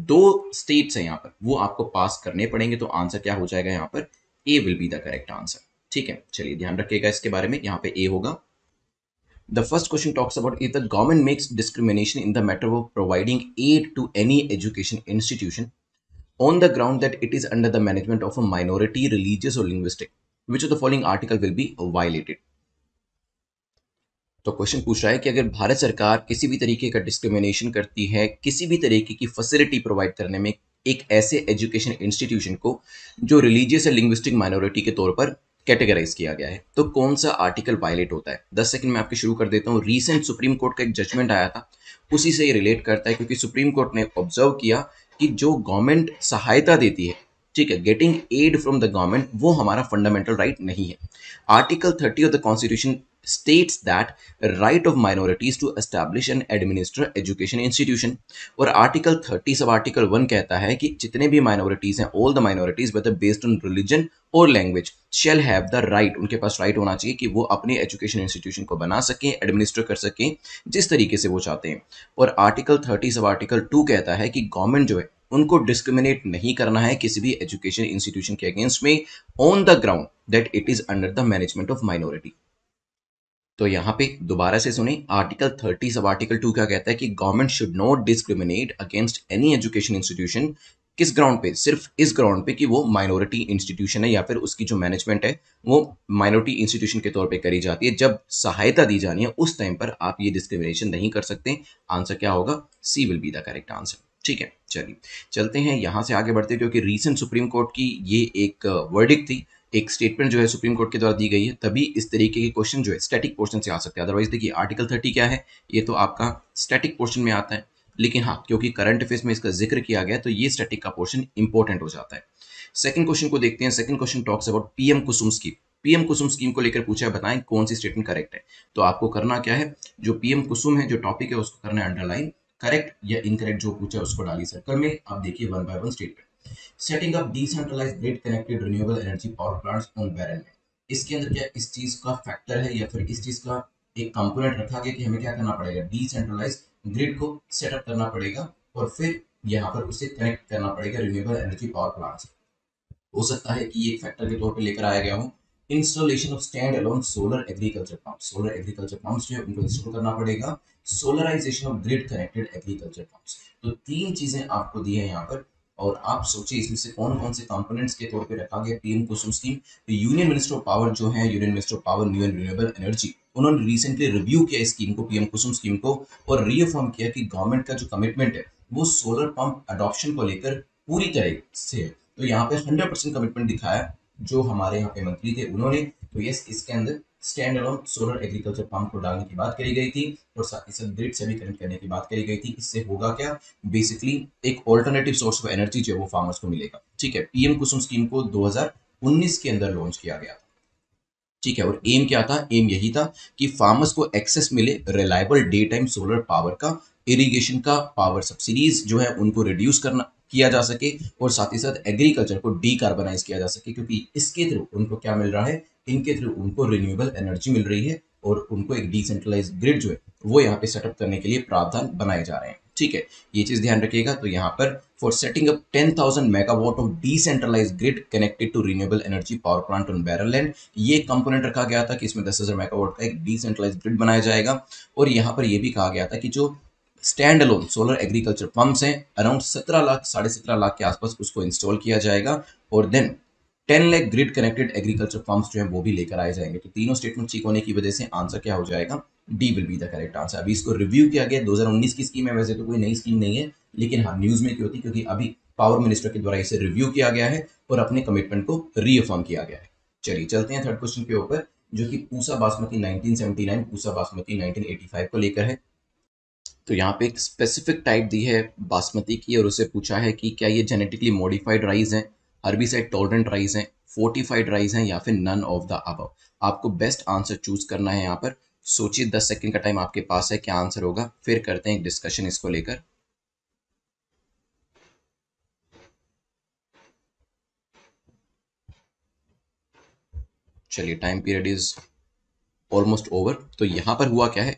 दो स्टेप्स हैं यहाँ पर वो आपको पास करने पड़ेंगे तो आंसर क्या हो जाएगा यहाँ पर A will be the correct answer ठीक है चलिए ध्यान रखिएगा इसके बारे में यहाँ पे ए होगा The first question talks about if the government makes discrimination in the matter of providing aid to any education institution on the ground that it is under the management of a minority, religious or linguistic, which of the following article will be violated? तो question पूछ रहा है कि अगर भारत सरकार किसी भी तरीके का डिस्क्रिमिनेशन करती है किसी भी तरीके की फैसिलिटी प्रोवाइड करने में एक ऐसे एजुकेशन इंस्टीट्यूशन को जो रिलीजियस या लिंग्विस्टिक माइनॉरिटी के तौर पर कैटेगराइज किया गया है तो कौन सा आर्टिकल वायलेट होता है दस सेकंड में आपके शुरू कर देता हूँ रिसेंट सुप्रीम कोर्ट का एक जजमेंट आया था उसी से ये रिलेट करता है क्योंकि सुप्रीम कोर्ट ने ऑब्जर्व किया कि जो गवर्नमेंट सहायता देती है ठीक है getting aid from the government वो हमारा फंडामेंटल राइट right नहीं है article thirty of the constitution states that right of minorities to establish and administer education institution और article 30 सब article 1 कहता है कि जितने भी minorities हैं all the minorities whether based on religion और language shall have the right उनके पास राइट right होना चाहिए कि वो अपने एजुकेशन इंस्टीट्यूशन को बना सकें एडमिनिस्टर कर सकें जिस तरीके से वो चाहते हैं और article thirty sub article two कहता है कि गवर्नमेंट जो है उनको डिस्क्रिमिनेट नहीं करना है किसी भी एजुकेशन इंस्टीट्यूशन के अगेंस्ट में on the ground that it is under the management of minority तो यहाँ पे दोबारा से सुने article thirty sub article two क्या कहता है कि government should not discriminate against any education institution किस ग्राउंड पे सिर्फ इस ग्राउंड पे कि वो माइनॉरिटी इंस्टीट्यूशन है या फिर उसकी जो मैनेजमेंट है वो माइनॉरिटी इंस्टीट्यूशन के तौर पे करी जाती है जब सहायता दी जानी है उस टाइम पर आप ये डिस्क्रिमिनेशन नहीं कर सकते आंसर क्या होगा C will be the correct answer ठीक है चलिए चलते हैं यहाँ से आगे बढ़ते क्योंकि रीसेंट सुप्रीम कोर्ट की ये एक वर्डिक uh, थी एक स्टेटमेंट जो है सुप्रीम कोर्ट के द्वारा दी गई है तभी इस तरीके के क्वेश्चन जो है स्टैटिक पोर्शन से आ सकते हैं अदरवाइज देखिए आर्टिकल थर्टी क्या है ये तो आपका स्टैटिक पोर्शन में आता है लेकिन हाँ क्योंकि करंट अफेयर्स में इसका जिक्र किया गया तो ये स्टैटिक का पोर्शन इंपॉर्टेंट हो जाता है सेकंड क्वेश्चन को देखते हैं second question talks about PM Kusum scheme PM Kusum scheme को लेकर पूछा है बताएं कौन सी स्टेटमेंट करेक्ट है तो आपको करना क्या है जो पीएम कुसुम है जो टॉपिक है उसको करना है अंडरलाइन करेक्ट या इनकरेक्ट जो पूछा है उसको डाली सर्कल में आप देखिए one by one statement setting up decentralise grid connected renewable energy power plants on barren land इसके अंदर क्या इस चीज का फैक्टर है या फिर इस चीज का एक कंपोनेंट रखा गया कि हमें क्या करना पड़ेगा डिसेंट्रलाइज ग्रिड को सेटअप करना पड़ेगा और फिर यहाँ पर उसे कनेक्ट करना पड़ेगा रिन्यूएबल एनर्जी पावर प्लांट्स हो सकता है कि ये फैक्टर के तौर पर लेकर आया गया हो installation of stand alone solar agriculture pump solar agriculture pump जो है उनको इंस्टॉल करना पड़ेगा solarisation of grid connected agriculture pump तो तीन चीजें आपको दी है यहाँ पर और आप सोचिए इसमें से कौन कौन से कंपोनेंट्स के तौर पे रखा गया पीएम कुसुम स्कीम तो यूनियन मिनिस्टर ऑफ पावर जो है union minister of power new and renewable energy उन्होंने रिसेंटली रिव्यू किया इस स्कीम को पीएम कुसुम स्कीम को और रीअफर्म किया कि गवर्नमेंट का जो कमिटमेंट है वो सोलर पंप अडोप्शन को लेकर पूरी तरह से है तो यहाँ पे हंड्रेड कमिटमेंट दिखाया जो हमारे यहाँ पे मंत्री थे उन्होंने तो यस इसके अंदर stand alone solar agriculture pump को डालने की बात करी गई थी और साथ ग्रिड से भी कनेक्ट करने की बात करी गई थी इससे होगा क्या बेसिकली एक ऑल्टरनेटिव सोर्स ऑफ एनर्जी जो है वो फार्मर्स को मिलेगा ठीक है पीएम कुसुम स्कीम को दो के अंदर लॉन्च किया गया था ठीक है और एम क्या था एम यही था कि फार्मर्स को एक्सेस मिले reliable day time solar power का इरिगेशन का पावर सब्सिडीज जो है उनको रिड्यूस करना किया जा सके और साथ ही साथ एग्रीकल्चर को डी किया जा सके क्योंकि इसके थ्रू उनको क्या मिल रहा है इनके थ्रू उनको रिन्यूएबल एनर्जी मिल रही है और उनको एक डिसेंट्रलाइज ग्रिड जो है वो यहाँ पे सेटअप करने के लिए प्रावधान बनाए जा रहे हैं ठीक है ये चीज ध्यान रखिएगा तो यहाँ पर for setting up 10,000 megawatt of decentralise grid connected to renewable energy power plant on barrel land ये कंपोनेंट रखा गया था कि इसमें 10,000 मेगावाट का एक डिसेंट्रलाइज ग्रिड बनाया जाएगा और यहाँ पर यह भी कहा गया था कि जो stand alone solar agriculture pumps हैं अराउंड सत्रह लाख साढ़े सत्रह लाख के आसपास उसको इंस्टॉल किया जाएगा और then ten lakh grid connected agriculture forms जो है वो भी लेकर आए जाएंगे तो तीनों स्टेटमेंट ठीक होने की वजह से आंसर क्या हो जाएगा D will be the correct answer अभी इसको रिव्यू किया गया 2019 की स्कीम है वैसे तो कोई नई स्कीम नहीं है लेकिन हाँ न्यूज में क्यों थी क्योंकि अभी पावर मिनिस्टर के द्वारा इसे रिव्यू किया गया है और अपने कमिटमेंट को रीअफर्म किया गया है चलिए चलते हैं थर्ड क्वेश्चन के ऊपर जो कि पूसा बासमती 1979 पूसा बासमती फाइव को लेकर है तो यहाँ पे एक स्पेसिफिक टाइप दी है बासमती की और उसे पूछा है कि क्या ये जेनेटिकली मॉडिफाइड राइस है हर्बिसाइड टॉलरेंट राइस हैं फोर्टिफाइड राइस हैं या फिर नन ऑफ द अब आपको बेस्ट आंसर चूज करना है यहाँ पर सोचिए दस सेकेंड का टाइम आपके पास है क्या आंसर होगा फिर करते हैं एक डिस्कशन इसको लेकर चलिए time period is almost over तो यहां पर हुआ क्या है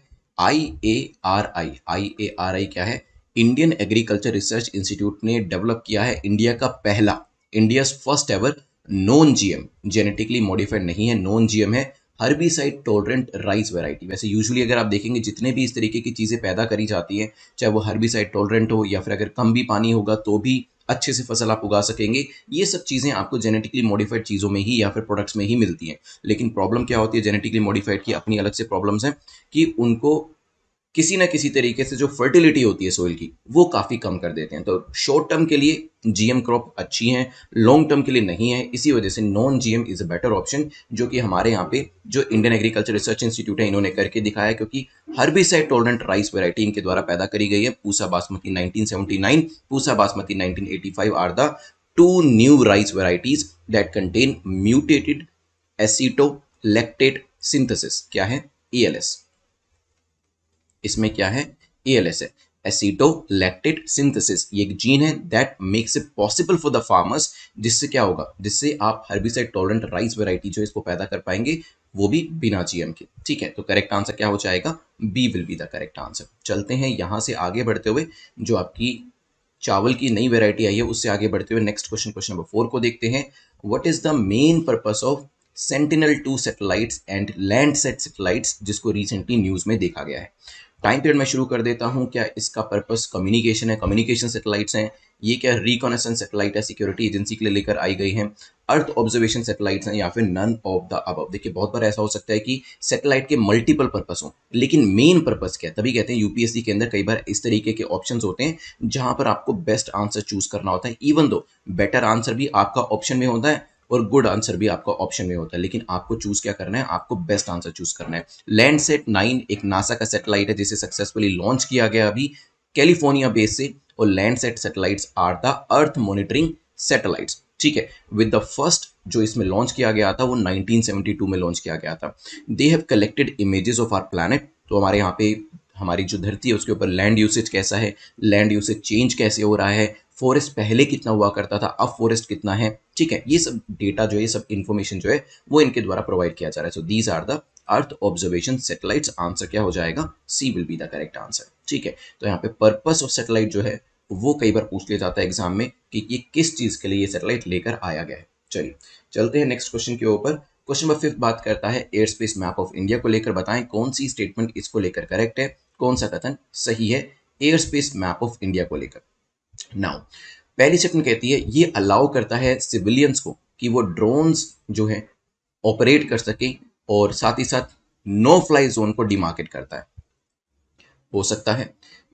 आई A R I I A R I क्या है इंडियन एग्रीकल्चर रिसर्च इंस्टीट्यूट ने डेवलप किया है इंडिया का पहला India first ever non GM genetically modified नहीं है नॉन जीएम है साइड टॉलरेंट राइस वैरायटी वैसे यूजुअली अगर आप देखेंगे जितने भी इस तरीके की चीज़ें पैदा करी जाती हैं चाहे वो साइड टॉलरेंट हो या फिर अगर कम भी पानी होगा तो भी अच्छे से फसल आप उगा सकेंगे ये सब चीज़ें आपको जेनेटिकली मॉडिफाइड चीज़ों में ही या फिर प्रोडक्ट्स में ही मिलती हैं लेकिन प्रॉब्लम क्या होती है जेनेटिकली मॉडिफाइड की अपनी अलग से प्रॉब्लम्स हैं कि उनको किसी ना किसी तरीके से जो फर्टिलिटी होती है सोइल की वो काफ़ी कम कर देते हैं तो शॉर्ट टर्म के लिए जीएम क्रॉप अच्छी हैं लॉन्ग टर्म के लिए नहीं है इसी वजह से non GM is a better option जो कि हमारे यहाँ पे जो इंडियन एग्रीकल्चर रिसर्च इंस्टीट्यूट है इन्होंने करके दिखाया है क्योंकि हर भी साइड टॉलरेंट राइस वेराइटी इनके द्वारा पैदा करी गई है Pusa Basmati nineteen Pusa Basmati nineteen are the two new rice varieties that contain mutated acetolactate synthesis क्या है ई एल एस इसमें क्या है एएलएस है एसिटोलैक्टेट सिंथेसिस ये एक जीन है that makes it possible for the farmers जिससे क्या होगा जिससे आप हर्बिसाइड टॉलरेंट राइस वेराइटी जो इसको पैदा कर पाएंगे वो भी बिना जीएम के ठीक है तो करेक्ट आंसर क्या हो जाएगा B will be the correct answer चलते हैं यहाँ से आगे बढ़ते हुए जो आपकी चावल की नई वेराइटी आई है उससे आगे बढ़ते हुए next question question number four को देखते हैं what is the main purpose of Sentinel two satellite and Landsat satellite जिसको रिसेंटली न्यूज में देखा गया है टाइम पीरियड में शुरू कर देता हूँ क्या इसका पर्पस कम्युनिकेशन है कम्युनिकेशन सेटेलाइट्स हैं ये क्या रिकॉनेसन सेटेलाइट है सिक्योरिटी एजेंसी के लिए लेकर आई गई है अर्थ ऑब्जर्वेशन सेटेलाइट्स हैं या फिर नन ऑफ द अब देखिए बहुत बार ऐसा हो सकता है कि सेटेलाइट के मल्टीपल पर्पस हों लेकिन मेन पर्पस क्या है तभी कहते हैं यूपीएससी के अंदर कई बार इस तरीके के ऑप्शंस होते हैं जहां पर आपको बेस्ट आंसर चूज करना होता है इवन दो बेटर आंसर भी आपका ऑप्शन में होता है और गुड आंसर भी आपका ऑप्शन में होता है लेकिन आपको चूज क्या करना है आपको बेस्ट आंसर चूज करना है लैंड सेट नाइन एक नासा का सेटेलाइट है जिसे सक्सेसफुली लॉन्च किया गया अभी कैलिफोर्निया बेस से और Landsat satellite are the earth monitoring satellite ठीक है विद द फर्स्ट जो इसमें लॉन्च किया गया था वो 1972 में लॉन्च किया गया था they have collected images of our planet तो हमारे यहाँ पे हमारी जो धरती है उसके ऊपर लैंड यूसेज कैसा है लैंड यूसेज चेंज कैसे हो रहा है फॉरेस्ट पहले कितना हुआ करता था अब फॉरेस्ट कितना है ठीक है ये सब डेटा जो है सब इन्फॉर्मेशन जो है वो इनके द्वारा प्रोवाइड किया जा रहा है so these are the earth observation satellite answer क्या हो जाएगा C will be the correct answer ठीक है तो यहाँ पे पर्पज ऑफ सेटेलाइट जो है वो कई बार पूछ लिया जाता है एग्जाम में कि ये किस चीज के लिए ये लेकर आया गया है चलिए चलते हैं नेक्स्ट क्वेश्चन के ऊपर क्वेश्चन नंबर फिफ्थ बात करता है air space map of India को लेकर बताएं कौन सी स्टेटमेंट इसको लेकर करेक्ट है कौन सा कथन सही है air space map of India को लेकर नाउ पहली सेक्शन कहती है ये अलाउ करता है सिविलियंस को कि वो ड्रोन्स जो है ऑपरेट कर सके और साथ ही साथ नो फ्लाई जोन को डिमार्केट करता है हो सकता है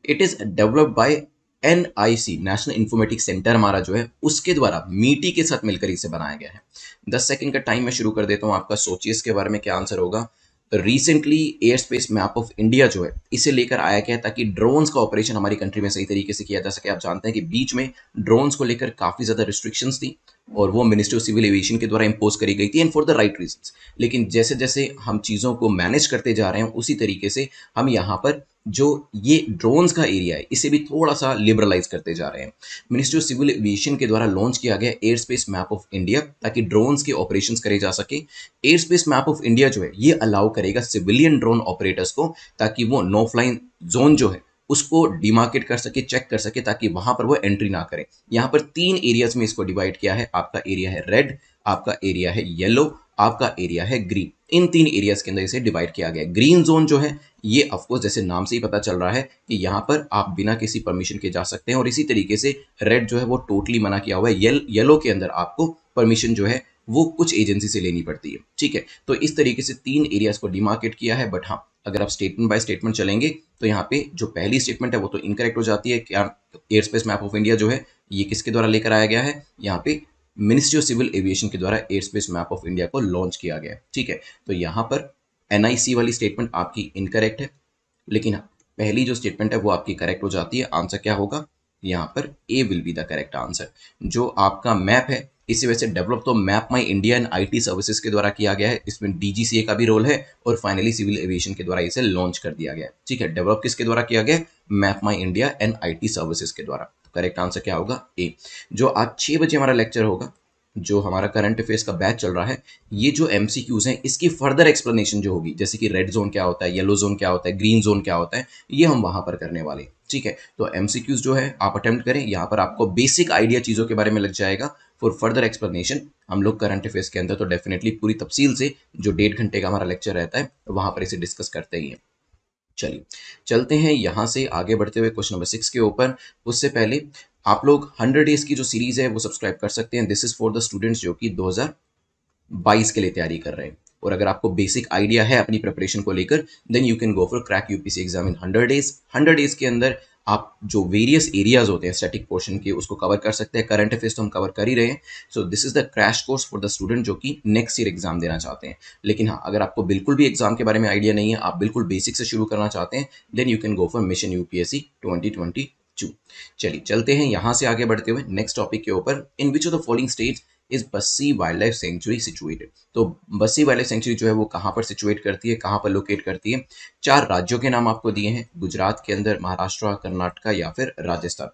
it is developed by N I C national informatic centre हमारा जो है उसके द्वारा मीटी के साथ मिलकर इसे बनाया गया है दस सेकंड का टाइम मैं शुरू कर देता हूँ आपका सोचिए इसके बारे में क्या आंसर होगा recently air space map of India जो है इसे लेकर आया गया ताकि ड्रोन्स का ऑपरेशन हमारी कंट्री में सही तरीके से किया जा सके आप जानते हैं कि बीच में ड्रोन्स को लेकर काफ़ी ज़्यादा रिस्ट्रिक्शंस थी और वो मिनिस्ट्री ऑफ सिविल एविएशन के द्वारा इम्पोज करी गई थी and for the right reason लेकिन जैसे जैसे हम चीज़ों को मैनेज करते जा रहे हैं उसी तरीके से हम यहाँ पर जो ये ड्रोन्स का एरिया है इसे भी थोड़ा सा लिबरलाइज करते जा रहे हैं मिनिस्ट्री ऑफ सिविल एविएशन के द्वारा लॉन्च किया गया air space map of India ताकि ड्रोन्स के ऑपरेशंस करे जा सके air space map of India जो है ये अलाउ करेगा सिविलियन ड्रोन ऑपरेटर्स को ताकि वो नो फ्लाइंग जोन जो है उसको डिमार्केट कर सके चेक कर सके ताकि वहां पर वो एंट्री ना करें यहाँ पर तीन एरियाज में इसको डिवाइड किया है आपका एरिया है रेड आपका एरिया है येलो आपका एरिया है ग्रीन इन तीन एरियाज के अंदर इसे डिवाइड किया गया ग्रीन जोन जो है ये ऑफकोर्स जैसे नाम से ही पता चल रहा है कि यहाँ पर आप बिना किसी परमिशन के जा सकते हैं और इसी तरीके से रेड जो है वो टोटली मना किया हुआ है येल, येलो के अंदर आपको परमिशन जो है वो कुछ एजेंसी से लेनी पड़ती है ठीक है तो इस तरीके से तीन एरियाज को डिमार्केट किया है बट हाँ अगर आप स्टेटमेंट बाय स्टेटमेंट चलेंगे तो यहाँ पे जो पहली स्टेटमेंट है वो तो इनकरेक्ट हो जाती है क्या air space map of India जो है ये किसके द्वारा लेकर आया गया है यहाँ पे मिनिस्ट्री ऑफ सिविल एविएशन के द्वारा air space map of India को लॉन्च किया गया ठीक है तो यहाँ पर एन वाली स्टेटमेंट आपकी इनकरेक्ट है लेकिन पहली जो स्टेटमेंट है वो आपकी करेक्ट हो जाती है आंसर क्या होगा यहाँ पर A will be the correct answer जो आपका मैप है इसी वजह से डेवलप तो MapmyIndia and I T services के द्वारा किया गया है इसमें डीजीसीए का भी रोल है और फाइनली सिविल एविएशन के द्वारा इसे लॉन्च कर दिया गया है ठीक है डेवलप किसके द्वारा किया गया MapmyIndia and I T services के द्वारा करेक्ट आंसर क्या होगा ए जो आज छह बजे हमारा लेक्चर होगा जो हमारा करंट अफेयर्स का बैच चल रहा है ये जो एम हैं इसकी फर्दर एक्सप्लेनेशन जो होगी जैसे कि रेड जोन क्या होता है येलो जोन क्या होता है ग्रीन जोन क्या होता है ये हम वहां पर करने वाले ठीक है तो एम जो है आप अटेम्प्ट करें यहाँ पर आपको बेसिक आइडिया चीज़ों के बारे में लग जाएगा फॉर फर्दर एक्सप्लेनेशन हम लोग करंट अफेयर्स के अंदर तो डेफिनेटली पूरी तफसील से जो डेढ़ घंटे का हमारा लेक्चर रहता है वहां पर इसे डिस्कस करते ही हैं चलिए चलते हैं यहाँ से आगे बढ़ते हुए क्वेश्चन नंबर सिक्स के ऊपर उससे पहले आप लोग हंड्रेड डेज की जो सीरीज है वो सब्सक्राइब कर सकते हैं this is for the students जो कि 2022 के लिए तैयारी कर रहे हैं और अगर आपको बेसिक आइडिया है अपनी प्रिपरेशन को लेकर then you can go for crack UPC exam in hundred days hundred days के अंदर आप जो वेरियस एरियाज होते हैं स्टैटिक पोर्शन के उसको कवर कर सकते हैं करंट अफेयर्स तो हम कवर कर ही रहे हैं so this is the crash course for the student जो कि नेक्स्ट ईयर एग्जाम देना चाहते हैं लेकिन हाँ अगर आपको बिल्कुल भी एग्जाम के बारे में आइडिया नहीं है आप बिल्कुल बेसिक से शुरू करना चाहते हैं then you can go for mission U P twenty चलिए चलते हैं यहाँ से आगे बढ़ते हुए नेक्स्ट टॉपिक के ऊपर in which of the following states is Bassi wild life sanctuary situated तो बस्सी वाइल्ड लाइफ सेंचुरी जो है वो कहाँ पर सिचुएट करती है कहाँ पर लोकेट करती है चार राज्यों के नाम आपको दिए हैं गुजरात के अंदर महाराष्ट्र कर्नाटका या फिर राजस्थान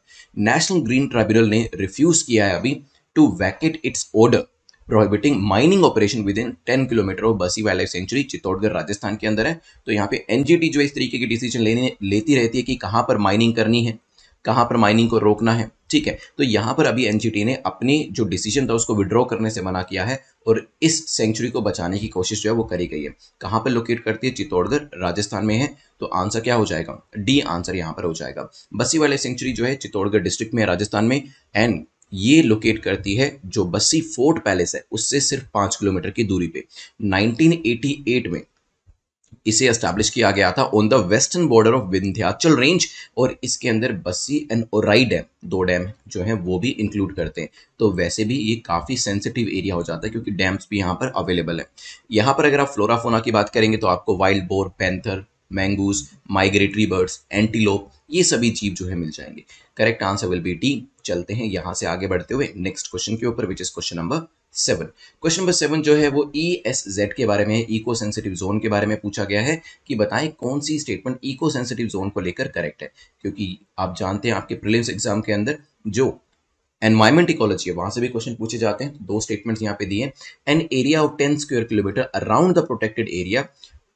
नेशनल ग्रीन ट्राइब्यूनल ने रिफ्यूज किया है अभी to vacate its order prohibiting mining operation within ten kilometre of Bassi wild life sanctuary Chittorgarh Rajasthan के अंदर है तो यहाँ पे एनजीटी जो इस तरीके की डिसीजन लेने लेती रहती है कि कहाँ पर माइनिंग करनी है कहाँ पर माइनिंग को रोकना है ठीक है तो यहां पर अभी एनजीटी ने अपनी जो डिसीजन था उसको विड्रॉ करने से मना किया है और इस सेंचुरी को बचाने की कोशिश जो है वो करी गई है कहां पर लोकेट करती है चित्तौड़गढ़ राजस्थान में है तो आंसर क्या हो जाएगा डी आंसर यहां पर हो जाएगा बस्सी वाले सेंचुरी जो है चित्तौड़गढ़ डिस्ट्रिक्ट में राजस्थान में एंड ये लोकेट करती है जो बस्सी फोर्ट पैलेस है उससे सिर्फ पांच किलोमीटर की दूरी पे 1988 में इसे एस्टैब्लिश किया गया था on the western border of Vindhyachal range और इसके अंदर बस्सी एंड ओराई डैम दो डैम जो है वो भी इंक्लूड करते हैं तो वैसे भी ये काफ़ी सेंसिटिव एरिया हो जाता है क्योंकि डैम्स भी यहाँ पर अवेलेबल है यहाँ पर अगर आप फ्लोराफोना की बात करेंगे तो आपको wild boar panther mongoose migratory birds antelope ये सभी जीव जो है मिल जाएंगे correct answer will be D चलते हैं यहाँ से आगे बढ़ते हुए नेक्स्ट क्वेश्चन के ऊपर which is question number seven question number seven जो है वो ई एस जेड के बारे में इको सेंसिटिव जोन के बारे में पूछा गया है कि बताएं कौन सी स्टेटमेंट इको सेंसिटिव जोन को लेकर करेक्ट है क्योंकि आप जानते हैं आपके प्रिलिम्स एग्जाम के अंदर जो एनवायरमेंट इकोलॉजी है वहां से भी क्वेश्चन पूछे जाते हैं दो स्टेटमेंट्स यहाँ पे दिए an area of ten square kilometre around the protected area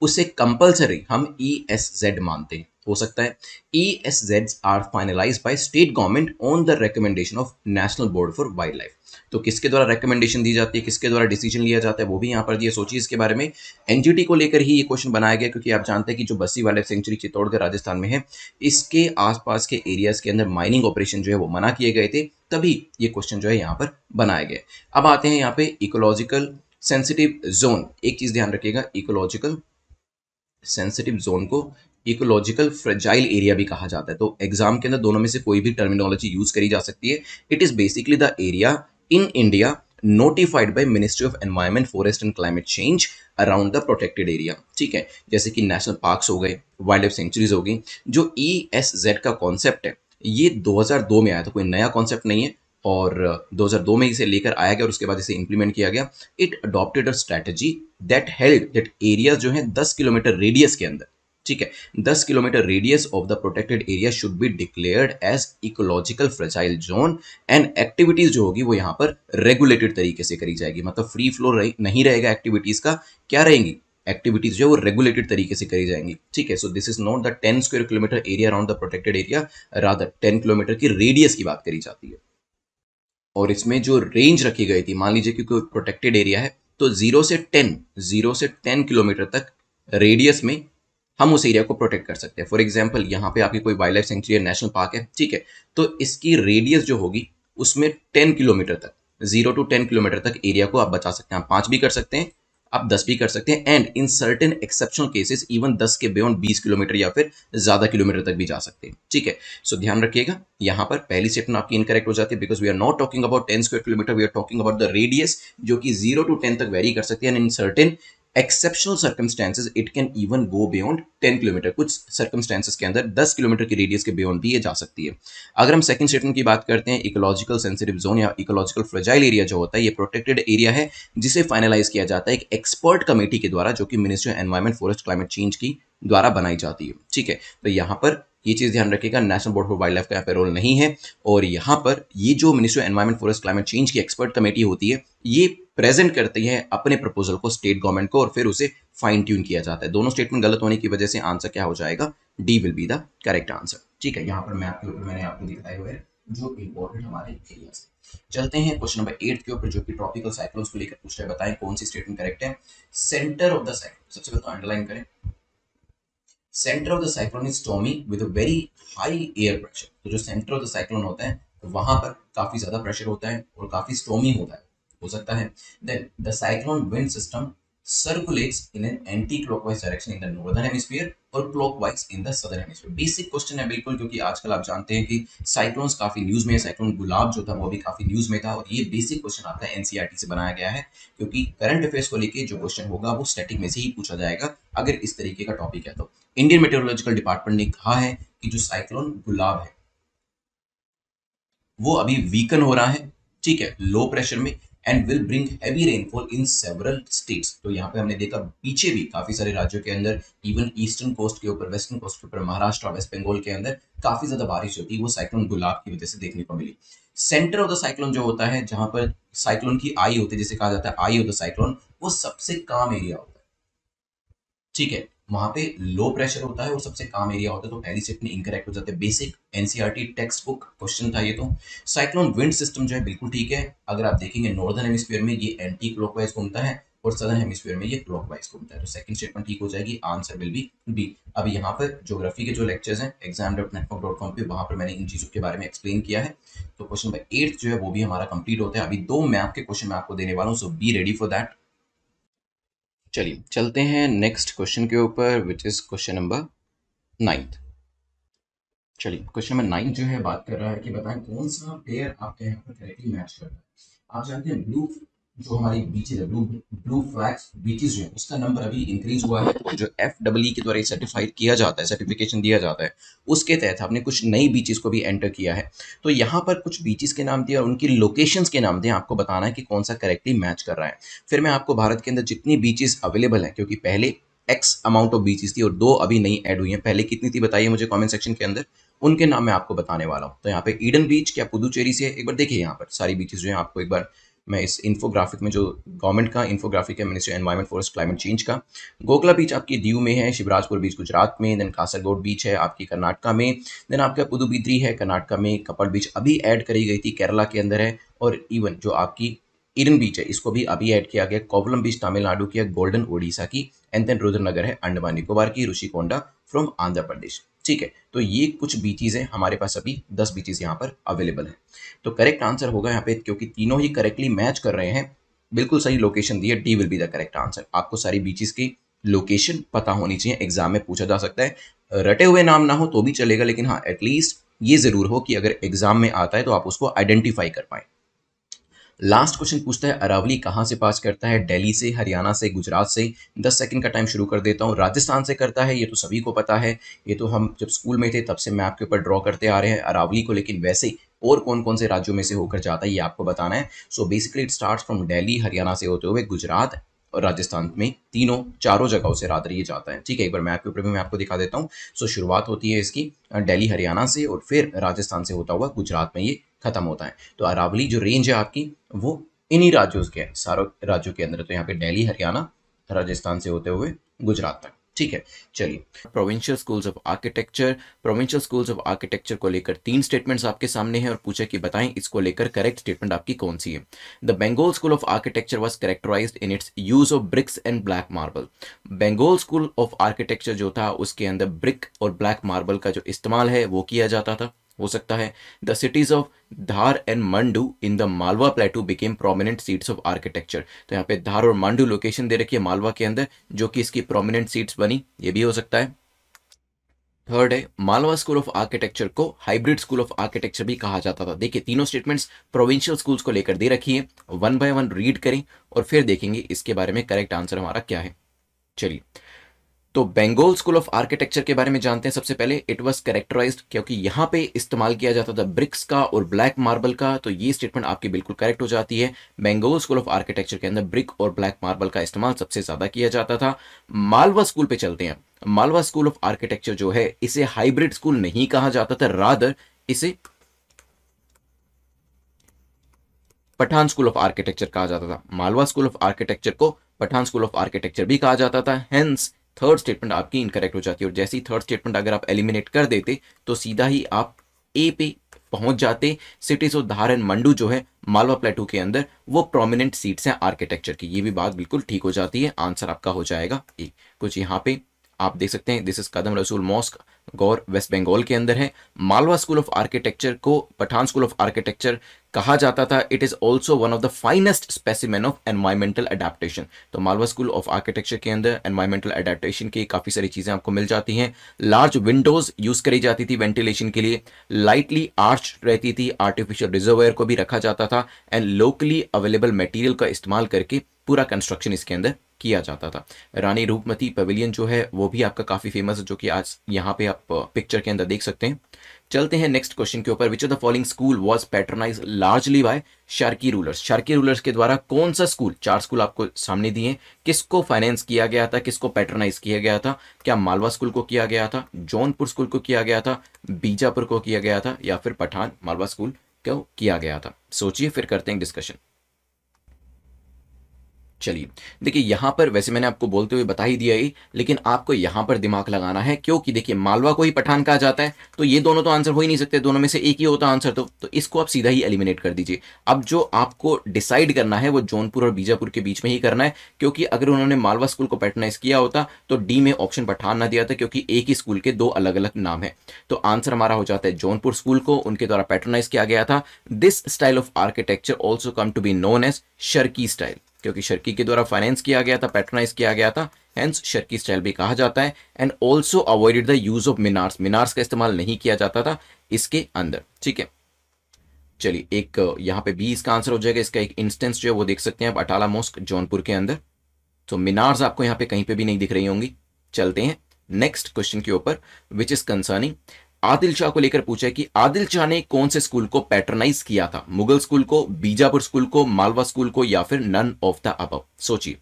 उसे कंपल्सरी हम ई एस जेड मानते हैं हो सकता है E S Z are finalise by state government on the recommendation of national board for wild wildlife तो किसके द्वारा रिकमेंडेशन दी जाती है किसके द्वारा डिसीजन लिया जाता है वो भी यहाँ पर दिया सोचिए इसके बारे में एनजीटी को लेकर ही ये क्वेश्चन बनाया गया क्योंकि आप जानते हैं कि जो बस्सी वाले सेंचुरी चित्तौड़गढ़ राजस्थान में है इसके आसपास के एरियाज के अंदर माइनिंग ऑपरेशन जो है वो मना किए गए थे तभी ये क्वेश्चन जो है यहाँ पर बनाया गया अब आते हैं यहाँ पे इकोलॉजिकल सेंसिटिव जोन एक चीज ध्यान रखिएगा इकोलॉजिकल सेंसिटिव जोन को इकोलॉजिकल फ्रेजाइल एरिया भी कहा जाता है तो एग्जाम के अंदर दोनों में से कोई भी टर्मिनोलॉजी यूज करी जा सकती है it is basically the area in India notified by Ministry of Environment, Forest and Climate Change around the protected area ठीक है जैसे कि नेशनल पार्क हो गए वाइल्ड लाइफ सेंचुरीज हो गई जो ई एस जेड का कॉन्सेप्ट है ये 2002 में आया था कोई नया कॉन्सेप्ट नहीं है और 2002 में इसे लेकर आया गया और उसके बाद इसे इंप्लीमेंट किया गया it adopted a strategy that held that areas जो है 10 किलोमीटर रेडियस के अंदर ठीक है 10 kilometre radius of the protected area should be declared as ecological fragile zone and activities जो होगी वो यहाँ पर रेगुलेटेड तरीके से करी जाएगी मतलब फ्री फ्लो नहीं रहेगा एक्टिविटीज का क्या रहेंगी एक्टिविटीज जो है वो रेगुलेटेड तरीके से करी जाएंगी ठीक है so this is not the ten square kilometre area around the protected area rather ten kilometre की रेडियस की बात करी जाती है और इसमें जो रेंज रखी गई थी मान लीजिए क्योंकि प्रोटेक्टेड एरिया है तो जीरो से टेन जीरो से टेन किलोमीटर तक रेडियस में हम उस एरिया को प्रोटेक्ट कर सकते हैं फॉर एग्जाम्पल यहाँ पे आपकी कोई wild life sanctuary national park है ठीक है तो इसकी रेडियस जो होगी उसमें टेन किलोमीटर तक जीरो टू टेन किलोमीटर तक एरिया को आप बचा सकते हैं आप पाँच भी कर सकते हैं आप दस भी कर सकते हैं and in certain exceptional cases even दस के बियॉन्ड बीस किलोमीटर या फिर ज्यादा किलोमीटर तक भी जा सकते हैं ठीक है सो so, ध्यान रखिएगा यहाँ पर पहली स्टेटमेंट आपकी इनकरेक्ट हो जाती है because we are not talking about ten square kilometre we are talking about the radius जो कि जीरो टू टेन तक वेरी कर सकती है and in certain exceptional circumstances it can even go beyond ten kilometre कुछ circumstances के अंदर दस किलोमीटर की रेडियस के बियॉन्ड भी ये जा सकती है अगर हम सेकंड स्टेटमेंट की बात करते हैं इकोलॉजिकल सेंसिटिव जोन या इकोलॉजिकल फ्रेजाइल एरिया जो होता है ये प्रोटेक्टेड एरिया है जिसे फाइनलाइज किया जाता है एक एक्सपर्ट कमेटी के द्वारा जो कि ministry of environment forest climate change की द्वारा बनाई जाती है ठीक है तो यहाँ पर ये चीज़ ध्यान रखिएगा national board for wild life का यहाँ पे रोल नहीं है और यहाँ पर ये जो ministry of environment forest climate change की एक्सपर्ट कमेटी होती है ये प्रेजेंट करती है अपने प्रपोजल को स्टेट गवर्नमेंट को और फिर उसे फाइन ट्यून किया जाता है दोनों स्टेटमेंट गलत होने की वजह से आंसर क्या हो जाएगा D will be the correct answer ठीक है यहाँ पर मैं आपके ऊपर मैंने आपको दिखाए हुए जो इंपॉर्टेंट हमारे एरिया चलते हैं क्वेश्चन नंबर एट के ऊपर जो कि ट्रॉपिकल साइक्लोन्स को लेकर पूछ रहे बताएं कौन सी स्टेटमेंट करेक्ट है सेंटर ऑफ द साइक्लोन सबसे पहले अंडरलाइन तो करें centre of the cyclone is stormy with a very high air pressure तो जो सेंटर ऑफ द साइक्लोन होता है तो वहां पर काफी ज्यादा प्रेशर होता है और काफी स्टॉमी होता है हो सकता है then the cyclone wind system circulates in an anti clockwise direction in the northern hemisphere और clockwise in the southern hemisphere basic question है बिल्कुल क्योंकि आजकल आप जानते हैं कि साइक्लोन्स काफी न्यूज में साइक्लोन गुलाब जो था वो भी काफी न्यूज में था और ये बेसिक क्वेश्चन आपका एनसीईआरटी e से बनाया गया है क्योंकि करंट अफेयर्स को लेकर जो क्वेश्चन होगा वो स्टैटिक में से ही पूछा जाएगा अगर इस तरीके का टॉपिक है तो इंडियन मेटेरोलॉजिकल डिपार्टमेंट ने कहा है कि जो साइक्लोन गुलाब है वो अभी वीकन हो रहा है ठीक है लो प्रेशर में and will bring heavy rainfall in several states तो यहाँ पे हमने देखा पीछे भी काफी सारे राज्यों के अंदर इवन ईस्टर्न कोस्ट के ऊपर वेस्टर्न कोस्ट के ऊपर महाराष्ट्र और वेस्ट बंगाल के अंदर काफी ज्यादा बारिश होती है वो साइक्लोन गुलाब की वजह से देखने को मिली सेंटर ऑफ द साइक्लोन जो होता है जहां पर साइक्लोन की आई होती है जिसे कहा जाता है आई ऑफ द साइक्लोन वो सबसे काम एरिया होता है ठीक है वहां पे लो प्रेशर होता है और सबसे काम एरिया होता है तो पहली शिफ्ट में इनकरेक्ट हो जाते हैं basic NCERT text book question था ये तो साइक्लोन विंड सिस्टम जो है बिल्कुल ठीक है अगर आप देखेंगे नॉर्दर्न हेमिस्फीयर में ये एंटी क्लॉकवाइज घूमता है और सदर्न हेमिस्फीयर में ये क्लॉकवाइज घूमता है तो सेकंड स्टेटमेंट ठीक हो जाएगी आंसर विल बी बी अब यहाँ पर ज्योग्राफी के जो लेक्चर्स हैं एग्जाम डॉट पे वहां पर मैंने इन चीज़ों के बारे में एक्सप्लेन किया है तो क्वेश्चन नंबर एट जो है वो भी हमारा कंप्लीट होता है अभी दो मैप के क्वेश्चन मैं आपको देने वाला हूँ so be ready for that चलिए चलते हैं नेक्स्ट क्वेश्चन के ऊपर which is question number ninth चलिए क्वेश्चन नंबर नाइन जो है बात कर रहा है कि बताएं कौन सा पेयर आपके यहाँ पर करेक्टली मैच कर रहा है आप जानते हैं ब्लू जो हमारी बीचेज है ब्लू ब्लू फ्लैग्स बीचेज है उसका नंबर अभी इंक्रीज हुआ है और तो जो एफ डब्ल्यू e के द्वारा सर्टिफाइड किया जाता है सर्टिफिकेशन दिया जाता है उसके तहत हमने कुछ नई बीचेज को भी एंटर किया है तो यहाँ पर कुछ बीचेज के नाम दिए और उनकी लोकेशंस के नाम दिए आपको बताना है कि कौन सा करेक्टली मैच कर रहा है फिर मैं आपको भारत के अंदर जितनी बीचेज अवेलेबल हैं क्योंकि पहले एक्स अमाउंट ऑफ बीचेस थी और दो अभी नई ऐड हुई हैं पहले कितनी थी बताइए मुझे कॉमेंट सेक्शन के अंदर उनके नाम मैं आपको बताने वाला हूँ तो यहाँ पे ईडन बीच क्या पुदुचेरी से एक बार देखिए यहाँ पर सारी बीचेस जो है आपको एक बार मैं इस इन्फोग्राफिक में जो गवर्नमेंट का इन्फोग्राफिक है ministry environment forest climate change का गोकला बीच आपकी दीव में है शिवराजपुर बीच गुजरात में देन कासरगोड बीच है आपकी कर्नाटका में देन आपका पुदुबिद्री है कर्नाटका में कपल बीच अभी ऐड करी गई थी केरला के अंदर है और इवन जो आपकी इरन बीच है इसको भी अभी ऐड किया गया कोवलम बीच तमिलनाडु की है गोल्डन ओडिशा की एंड देन रुद्रनगर है अंडमान निकोबार की ऋषिकोंडा फ्रॉम आंध्र प्रदेश ठीक है तो ये कुछ बीचीज़ हैं हमारे पास अभी दस बीचीज़ यहाँ पर अवेलेबल है तो करेक्ट आंसर होगा यहाँ पे क्योंकि तीनों ही करेक्टली मैच कर रहे हैं बिल्कुल सही लोकेशन दी है D will be the correct answer आपको सारी बीचीज़ की लोकेशन पता होनी चाहिए एग्जाम में पूछा जा सकता है रटे हुए नाम ना हो तो भी चलेगा लेकिन हाँ एटलीस्ट ये ज़रूर हो कि अगर एग्जाम में आता है तो आप उसको आइडेंटिफाई कर पाए लास्ट क्वेश्चन पूछता है अरावली कहाँ से पास करता है दिल्ली से हरियाणा से गुजरात से दस सेकंड का टाइम शुरू कर देता हूँ राजस्थान से करता है ये तो सभी को पता है ये तो हम जब स्कूल में थे तब से मैप के ऊपर ड्रॉ करते आ रहे हैं अरावली को लेकिन वैसे और कौन कौन से राज्यों में से होकर जाता है ये आपको बताना है so basically it start from Delhi Haryana से होते हुए गुजरात और राजस्थान में तीनों चारों जगहों से रात ये जाता है ठीक है एक बार मैप के ऊपर भी मैं आपको दिखा देता हूँ सो शुरुआत होती है इसकी दिल्ली हरियाणा से और फिर राजस्थान से होता हुआ गुजरात में ये खत्म होता है तो अरावली जो रेंज है आपकी वो इन्हीं राज्यों के सारों राज्यों के अंदर तो यहाँ पे डेली हरियाणा राजस्थान से होते हुए गुजरात तक ठीक है चलिए provincial schools of architecture provincial schools of architecture को लेकर तीन स्टेटमेंट्स आपके सामने हैं और पूछा कि बताएं इसको लेकर करेक्ट स्टेटमेंट आपकी कौन सी है the Bengal school of architecture was characterize in its use of bricks and black marble Bengal school of architecture जो था उसके अंदर ब्रिक और ब्लैक मार्बल का जो इस्तेमाल है वो किया जाता था हो सकता है the cities of Dhar and Mandu in the Malwa plateau became prominent seats of architecture तो यहाँ पे धार और मंडू लोकेशन दे रखी है मालवा के अंदर जो कि इसकी प्रोमिनेंट सीट्स बनी ये भी हो सकता है थर्ड है मालवा स्कूल ऑफ आर्किटेक्चर को हाइब्रिड स्कूल ऑफ आर्किटेक्चर भी कहा जाता था देखिए तीनों स्टेटमेंट्स प्रोविंशियल स्कूल्स को लेकर दे रखी है वन बाय वन रीड करें और फिर देखेंगे इसके बारे में करेक्ट आंसर हमारा क्या है चलिए तो बेंगोल स्कूल ऑफ आर्किटेक्चर के बारे में जानते हैं सबसे पहले इट वॉज करेक्टराइज क्योंकि यहां पे इस्तेमाल किया जाता था ब्रिक्स का और ब्लैक मार्बल का तो ये स्टेटमेंट आपकी बिल्कुल करेक्ट हो जाती है बेंगोल स्कूल ऑफ आर्किटेक्चर के अंदर ब्रिक और ब्लैक मार्बल का इस्तेमाल सबसे ज्यादा किया जाता था मालवा स्कूल पे चलते हैं मालवा स्कूल ऑफ आर्किटेक्चर जो है इसे हाइब्रिड स्कूल नहीं कहा जाता था रादर इसे पठान स्कूल ऑफ आर्किटेक्चर कहा जाता था मालवा स्कूल ऑफ आर्किटेक्चर को पठान स्कूल ऑफ आर्किटेक्चर भी कहा जाता था हेंस थर्ड स्टेटमेंट आपकी इनकरेक्ट हो जाती है और जैसे ही थर्ड स्टेटमेंट अगर आप एलिमिनेट कर देते तो सीधा ही आप ए पे पहुंच जाते cities of Dhar and Mandu जो है मालवा प्लेटू के अंदर वो प्रोमिनेंट सीट्स हैं आर्किटेक्चर की ये भी बात बिल्कुल ठीक हो जाती है आंसर आपका हो जाएगा ए कुछ यहाँ पे आप देख सकते हैं दिस इज कदम रसूल मॉस्क गौर वेस्ट बंगाल के अंदर है मालवा स्कूल ऑफ आर्किटेक्चर को पठान स्कूल ऑफ आर्किटेक्चर कहा जाता था it is also one of the finest specimen of environmental adaptation तो मालवा स्कूल ऑफ आर्किटेक्चर के अंदर एनवायरमेंटल अडेप्टेशन की काफी सारी चीजें आपको मिल जाती हैं लार्ज विंडोज यूज करी जाती थी वेंटिलेशन के लिए लाइटली आर्च रहती थी आर्टिफिशियल रिजर्वेयर को भी रखा जाता था एंड लोकली अवेलेबल मटेरियल का इस्तेमाल करके पूरा कंस्ट्रक्शन इसके अंदर किया जाता था रानी रूपमती पवेलियन जो है वो भी आपका काफ़ी फेमस है जो कि आज यहाँ पे आप पिक्चर के अंदर देख सकते हैं चलते हैं नेक्स्ट क्वेश्चन के ऊपर which of the following school was patronize largely by Sharqi rulers Sharqi rulers के द्वारा कौन सा स्कूल चार स्कूल आपको सामने दिए किसको फाइनेंस किया गया था किसको पैटर्नाइज किया गया था क्या मालवा स्कूल को किया गया था जौनपुर स्कूल को किया गया था बीजापुर को किया गया था या फिर पठान मालवा स्कूल को किया गया था सोचिए फिर करते हैं डिस्कशन चलिए देखिए यहाँ पर वैसे मैंने आपको बोलते हुए बता ही दिया ही लेकिन आपको यहाँ पर दिमाग लगाना है क्योंकि देखिए मालवा को ही पठान कहा जाता है तो ये दोनों तो आंसर हो ही नहीं सकते दोनों में से एक ही होता आंसर तो तो इसको आप सीधा ही एलिमिनेट कर दीजिए अब जो आपको डिसाइड करना है वो जौनपुर और बीजापुर के बीच में ही करना है क्योंकि अगर उन्होंने मालवा स्कूल को पैटर्नाइज किया होता तो डी में ऑप्शन पठान ना दिया था क्योंकि एक ही स्कूल के दो अलग अलग नाम है तो आंसर हमारा हो जाता है जौनपुर स्कूल को उनके द्वारा पैटर्नाइज किया गया था this style of architecture also come to be known as Sharqi style क्योंकि शर्की के द्वारा फाइनेंस किया गया था पैटर्नाइज किया गया था हेंस शर्की स्टाइल भी कहा जाता है and also avoided the use of minars minars का इस्तेमाल नहीं किया जाता था इसके अंदर ठीक है चलिए एक यहाँ पे भी इसका आंसर हो जाएगा इसका एक इंस्टेंस जो है वो देख सकते हैं आप अटाला मोस्क जौनपुर के अंदर तो मिनार्स आपको यहाँ पे कहीं पे भी नहीं दिख रही होंगी चलते हैं नेक्स्ट क्वेश्चन के ऊपर which is concerning Adil Shah को लेकर पूछा कि आदिल शाह ने कौन से स्कूल को पैटर्नाइज किया था मुगल स्कूल को बीजापुर स्कूल को मालवा स्कूल को या फिर नन ऑफ द अब सोचिए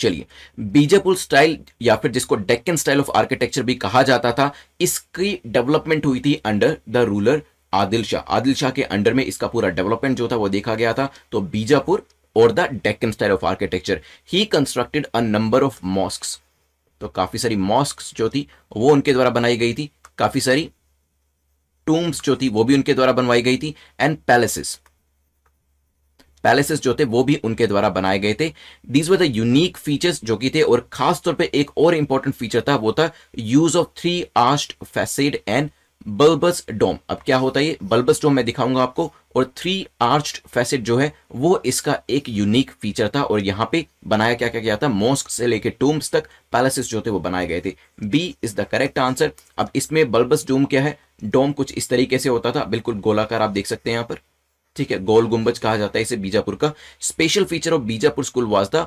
चलिए बीजापुर स्टाइल या फिर जिसको डेक्कन स्टाइल ऑफ आर्किटेक्चर भी कहा जाता था इसकी डेवलपमेंट हुई थी under the ruler Adil Shah Adil Shah के अंडर में इसका पूरा डेवलपमेंट जो था वो देखा गया था तो बीजापुर और the Deccan style of architecture ही constructed a number of mosque तो काफी सारी मॉस्क जो थी वो उनके द्वारा बनाई गई थी काफ़ी सारी टूम्स जो थी वो भी उनके द्वारा बनवाई गई थी एंड पैलेसेस पैलेसेस जो थे वो भी उनके द्वारा बनाए गए थे these were the unique features जो कि थे और खास तौर पे एक और इंपॉर्टेंट फीचर था वो था use of three arched facade and bulbous dome अब क्या होता है ये बल्बस डोम मैं दिखाऊंगा आपको और थ्री आर्च फैसेट जो है वो इसका एक यूनिक फीचर था और यहाँ पे बनाया क्या क्या गया था मॉस्क से लेके टूम्स तक पैलेसेस जो थे वो बनाए गए थे B is the correct answer अब इसमें बल्बस डोम क्या है डोम कुछ इस तरीके से होता था बिल्कुल गोलाकार आप देख सकते हैं यहाँ पर ठीक है गोल गुंबज कहा जाता है इसे बीजापुर का special feature of Bijapur school was the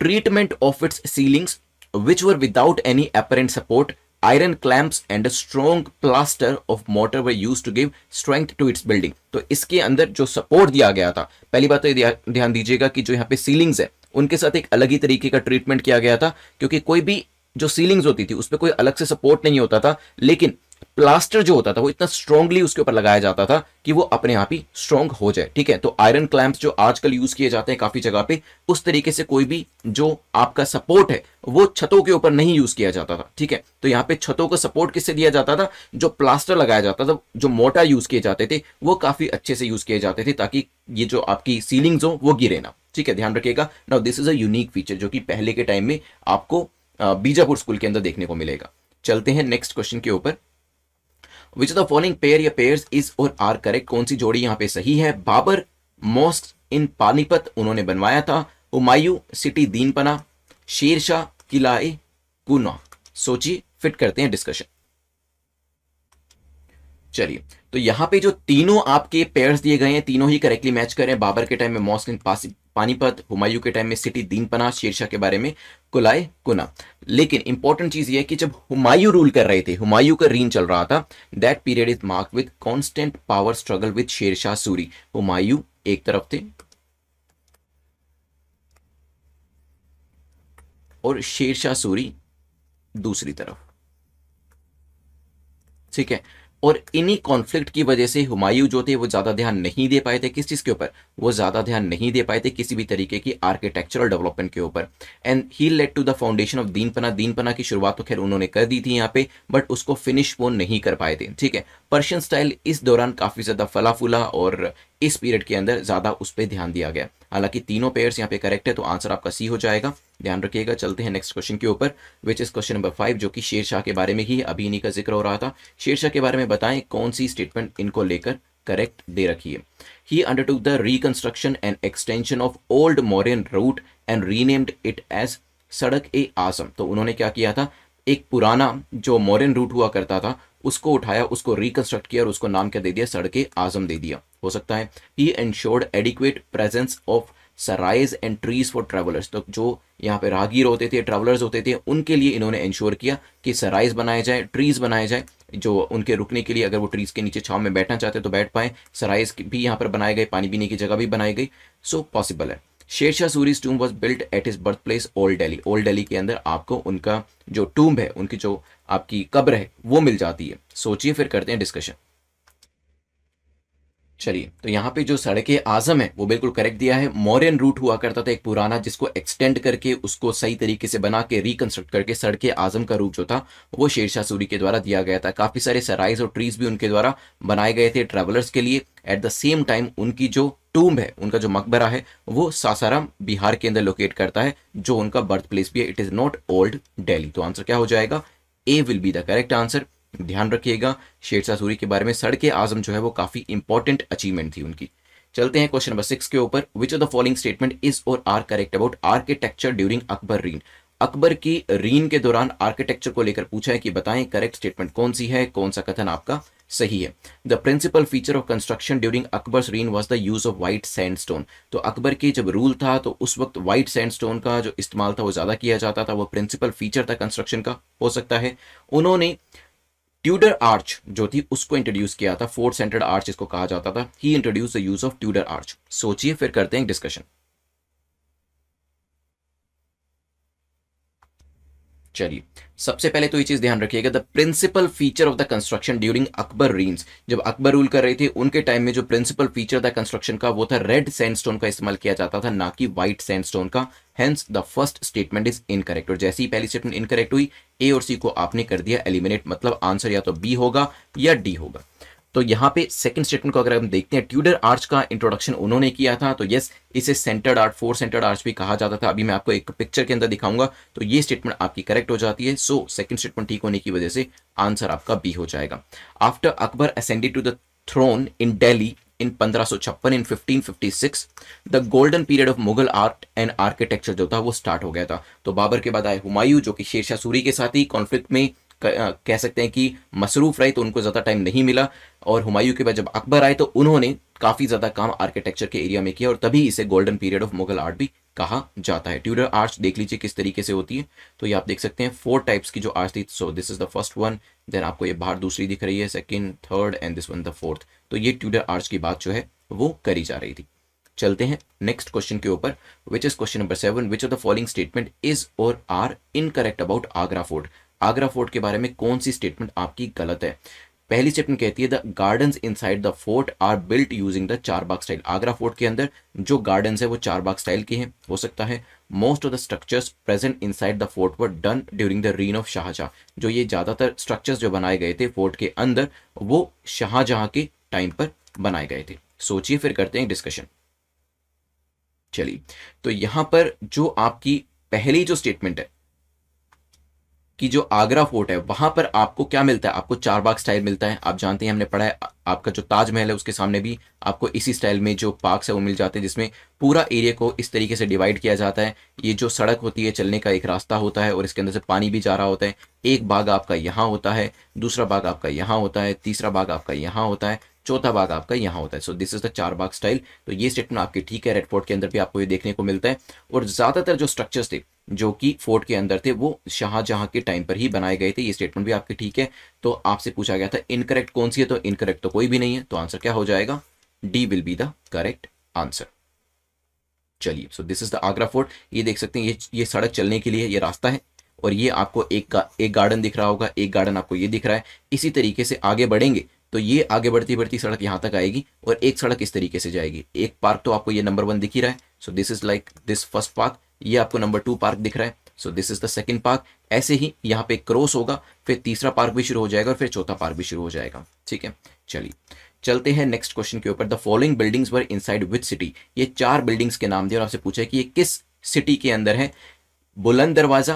treatment of its ceilings which were without any apparent support iron clamps and strong plaster of mortar were used to give strength to its building तो इसके अंदर जो support दिया गया था पहली बात तो ये ध्यान दीजिएगा कि जो यहाँ पे सीलिंग्स है उनके साथ एक अलग ही तरीके का ट्रीटमेंट किया गया था क्योंकि कोई भी जो सीलिंग्स होती थी उस पर कोई अलग से सपोर्ट नहीं होता था लेकिन प्लास्टर जो होता था वो इतना स्ट्रांगली उसके ऊपर लगाया जाता था कि वो अपने आप ही स्ट्रांग हो जाए ठीक है तो आयरन क्लैंप्स जो आजकल यूज किए जाते हैं काफी जगह पे उस तरीके से कोई भी जो आपका सपोर्ट है वो छतों के ऊपर नहीं यूज किया जाता था ठीक है तो यहाँ पे छतों का सपोर्ट किससे दिया जाता था जो प्लास्टर लगाया जाता था जो मोटा यूज किए जाते थे वो काफी अच्छे से यूज किए जाते थे ताकि ये जो आपकी सीलिंग्स हो वो गिरे ना ठीक है ध्यान रखिएगा now this is a unique feature जो कि पहले के टाइम में आपको बीजापुर स्कूल के अंदर देखने को मिलेगा चलते हैं नेक्स्ट क्वेश्चन के ऊपर विच द फॉलोइंग पेयर या पेयर इज और आर करेक्ट कौन सी जोड़ी यहाँ पे सही है बाबर मोस्ट इन पानीपत उन्होंने बनवाया था उमायू सिटी दीनपना शेरशाह किलाए पूना सोची फिट करते हैं डिस्कशन चलिए तो यहाँ पे जो तीनों आपके पेयर्स दिए गए हैं तीनों ही करेक्टली मैच करें बाबर के टाइम में मोस्लिन पानीपत हुमायूं के टाइम में सिटी दीनपना शेरशाह के बारे में कुलाय कुना लेकिन इंपॉर्टेंट चीज यह कि जब हुमायूं रूल कर रहे थे हुमायूं का रीन चल रहा था that period is mark with constant power struggle with Sher Shah Suri Humayun एक तरफ थे और शेरशाह सूरी दूसरी तरफ ठीक है और इन्हीं कॉन्फ्लिक्ट की वजह से हुमायूं जो थे वो ज़्यादा ध्यान नहीं दे पाए थे किस चीज़ के ऊपर वो ज़्यादा ध्यान नहीं दे पाए थे किसी भी तरीके की आर्किटेक्चरल डेवलपमेंट के ऊपर and he led to the foundation of Dinpanah Dinpanah की शुरुआत तो खैर उन्होंने कर दी थी यहाँ पे बट उसको फिनिश वो नहीं कर पाए थे ठीक है पर्शियन स्टाइल इस दौरान काफ़ी ज़्यादा फलाफुला और इस पीरियड के अंदर ज़्यादा उस पर ध्यान दिया गया हालांकि तीनों पेयर्स यहाँ पे करेक्ट है तो आंसर आपका सी हो जाएगा ध्यान रखिएगा चलते हैं नेक्स्ट क्वेश्चन के ऊपर which is question number five जो कि शेरशाह के बारे में ही अभी इन्हीं का जिक्र हो रहा था शेरशाह के बारे में बताएं कौन सी स्टेटमेंट इनको लेकर करेक्ट दे रखी है he undertook the reconstruction and extension of old Mauryan route and renamed it as Sadak e Assam तो उन्होंने क्या किया था एक पुराना जो मॉरियन रूट हुआ करता था उसको उठाया उसको रिकंस्ट्रक्ट किया और उसको नाम क्या दे दिया सड़के आजम दे दिया हो सकता है he ensured adequate presence of sarais and trees for travellers तो जो यहाँ पे राहगीर होते थे ट्रेवलर्स होते थे उनके लिए इन्होंने इंश्योर किया कि सराइज बनाए जाए ट्रीज बनाए जाए जो उनके रुकने के लिए अगर वो ट्रीज के नीचे छाव में बैठना चाहते तो बैठ पाए सराइज भी यहाँ पर बनाए गए पानी पीने की जगह भी बनाई गई सो पॉसिबल है Sher Shah Suri's tomb was built at his birth place old Delhi old Delhi के अंदर आपको उनका जो टूम्ब है उनकी जो आपकी कब्र है वो मिल जाती है सोचिए फिर करते हैं डिस्कशन चलिए तो यहाँ पे जो सड़क आजम है वो बिल्कुल करेक्ट दिया है मॉरियन रूट हुआ करता था एक पुराना जिसको एक्सटेंड करके उसको सही तरीके से बना के रिकंस्ट्रक्ट करके सड़क आजम का रूप जो था वो शेरशाह सूरी के द्वारा दिया गया था काफी सारे सराइज और ट्रीज भी उनके द्वारा बनाए गए थे ट्रेवलर्स के लिए एट द सेम टाइम उनकी जो टूम्ब है उनका जो मकबरा है वो सासाराम बिहार के अंदर लोकेट करता है जो उनका बर्थ प्लेस भी है it is not old Delhi तो आंसर क्या हो जाएगा A will be the correct answer ध्यान रखिएगा शेरशाह सूरी के बारे में सड़के आजम जो है वो काफी इंपॉर्टेंट अचीवमेंट थी उनकी चलते हैं क्वेश्चन नंबर सिक्स के ऊपर which of the following statement is और are correct about architecture during Akbar reign Akbar की रीन के दौरान आर्किटेक्चर को लेकर पूछा है कि बताएं करेक्ट स्टेटमेंट कौन सी है कौन सा कथन आपका सही है the principal feature of construction during Akbar reign was the use of white sandstone तो अकबर के जब रूल था तो उस वक्त वाइट सैंडस्टोन का जो इस्तेमाल था वो ज़्यादा किया जाता था वो प्रिंसिपल फीचर था कंस्ट्रक्शन का हो सकता है उन्होंने ट्यूडर आर्च जो थी उसको इंट्रोड्यूस किया था फोर सेंटर्ड आर्च इसको कहा जाता था he introduce the use of Tudor arch सोचिए फिर करते हैं डिस्कशन चलिए सबसे पहले तो ये चीज़ ध्यान रखिएगा the principal feature of the construction during Akbar reigns जब अकबर रूल कर रहे थे उनके टाइम में जो प्रिंसिपल फीचर था कंस्ट्रक्शन का वो था रेड सैंडस्टोन का इस्तेमाल किया जाता था ना कि व्हाइट सैंडस्टोन का hence the first statement is incorrect और जैसे ही पहली स्टेटमेंट इनकरेक्ट हुई ए और सी को आपने कर दिया एलिमिनेट मतलब आंसर या तो बी होगा या डी होगा तो यहाँ पे सेकंड स्टेटमेंट को अगर हम देखते हैं ट्यूडर आर्च का इंट्रोडक्शन उन्होंने किया था तो यस इसे centred arch four centred arch भी कहा जाता था अभी मैं आपको एक पिक्चर के अंदर दिखाऊंगा तो ये स्टेटमेंट आपकी करेक्ट हो जाती है सो सेकंड स्टेटमेंट ठीक होने की वजह से आंसर आपका बी हो जाएगा after Akbar ascended to the throne in Delhi in पंद्रह in fifteen the golden period of Mughal art and architecture जो था वो स्टार्ट हो गया था तो बाबर के बाद आए हुमायूं जो कि शेरशाह सूरी के साथ ही कॉन्फ्लिक्ट में कह सकते हैं कि मसरूफ रहे तो उनको ज़्यादा टाइम नहीं मिला और हुमायूं के बाद जब अकबर आए तो उन्होंने काफ़ी ज़्यादा काम आर्किटेक्चर के एरिया में किया और तभी इसे golden period of Mughal art भी कहा जाता है ट्यूडर आर्ट्स देख लीजिए किस तरीके से होती है तो ये आप देख सकते हैं फोर टाइप्स की जो आर्ट थी so this is the first one then आपको ये बाहर दूसरी दिख रही है second third and this one the fourth तो ये ट्यूडर आर्ट्स की बात जो है वो करी जा रही थी चलते हैं नेक्स्ट क्वेश्चन के ऊपर which is question number seven which of the following statement is और are incorrect about Agra fort Agra fort के बारे में कौन सी स्टेटमेंट आपकी गलत है पहली चैप्टर कहती है the garden inside the fort are built using the charbagh style Agra fort के अंदर जो गार्डन है वो चार बाग स्टाइल के हैं हो सकता है most of the structures present inside the fort were done during the reign of Shahjahan जो ये ज़्यादातर स्ट्रक्चर्स जो बनाए गए थे फोर्ट के अंदर वो शाहजहां के टाइम पर बनाए गए थे सोचिए फिर करते हैं डिस्कशन चलिए तो यहां पर जो आपकी पहली जो स्टेटमेंट है कि जो आगरा फोर्ट है वहां पर आपको क्या मिलता है आपको चार बाग स्टाइल मिलता है आप जानते हैं हमने पढ़ा है आपका जो ताजमहल है उसके सामने भी आपको इसी स्टाइल में जो पार्क है वो मिल जाते हैं जिसमें पूरा एरिया को इस तरीके से डिवाइड किया जाता है ये जो सड़क होती है चलने का एक रास्ता होता है और इसके अंदर से पानी भी जा रहा होता है एक बाग आपका यहाँ होता है दूसरा बाग आपका यहाँ होता है तीसरा बाग आपका यहाँ होता है चौथा बाग आपका यहाँ होता है so this is the charbagh style तो ये स्टेटमेंट आपकी ठीक है रेड फोर्ट के अंदर भी आपको ये देखने को मिलता है और ज़्यादातर जो स्ट्रक्चर्स थे जो कि फोर्ट के अंदर थे वो शाहजहां के टाइम पर ही बनाए गए थे ये स्टेटमेंट भी आपकी ठीक है तो आपसे पूछा गया था इनकरेक्ट कौन सी है तो इनकरेक्ट तो कोई भी नहीं है तो आंसर क्या हो जाएगा D will be the correct answer चलिए so this is the Agra fort ये देख सकते हैं ये ये सड़क चलने के लिए ये रास्ता है और ये आपको एक का एक गार्डन दिख रहा होगा एक गार्डन आपको ये दिख रहा है इसी तरीके से आगे बढ़ेंगे तो ये आगे बढ़ती बढ़ती सड़क यहां तक आएगी और एक सड़क इस तरीके से जाएगी एक पार्क तो आपको ये नंबर वन दिख ही रहा है so this is like this first park ये आपको नंबर टू पार्क दिख रहा है so this is the second park ऐसे ही यहाँ पे क्रॉस होगा फिर तीसरा पार्क भी शुरू हो जाएगा और फिर चौथा पार्क भी शुरू हो जाएगा ठीक है चलिए चलते हैं नेक्स्ट क्वेश्चन के ऊपर the following buildings were inside which city ये चार बिल्डिंग्स के नाम दिए और आपसे पूछा है कि ये किस सिटी के अंदर है बुलंद दरवाजा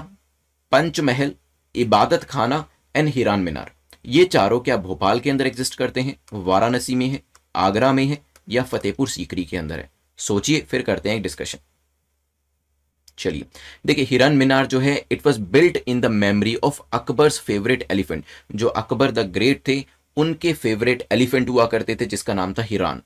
पंचमहल इबादत खाना एंड हिरान मीनार ये चारों क्या भोपाल के अंदर एग्जिस्ट करते हैं वाराणसी में है आगरा में है या फतेहपुर सीकरी के अंदर है सोचिए फिर करते हैं एक डिस्कशन चलिए देखिए हिरन मीनार जो है it was built in the memory of Akbar favourite elephant जो अकबर द ग्रेट थे उनके फेवरेट एलिफेंट हुआ करते थे जिसका नाम था हिरान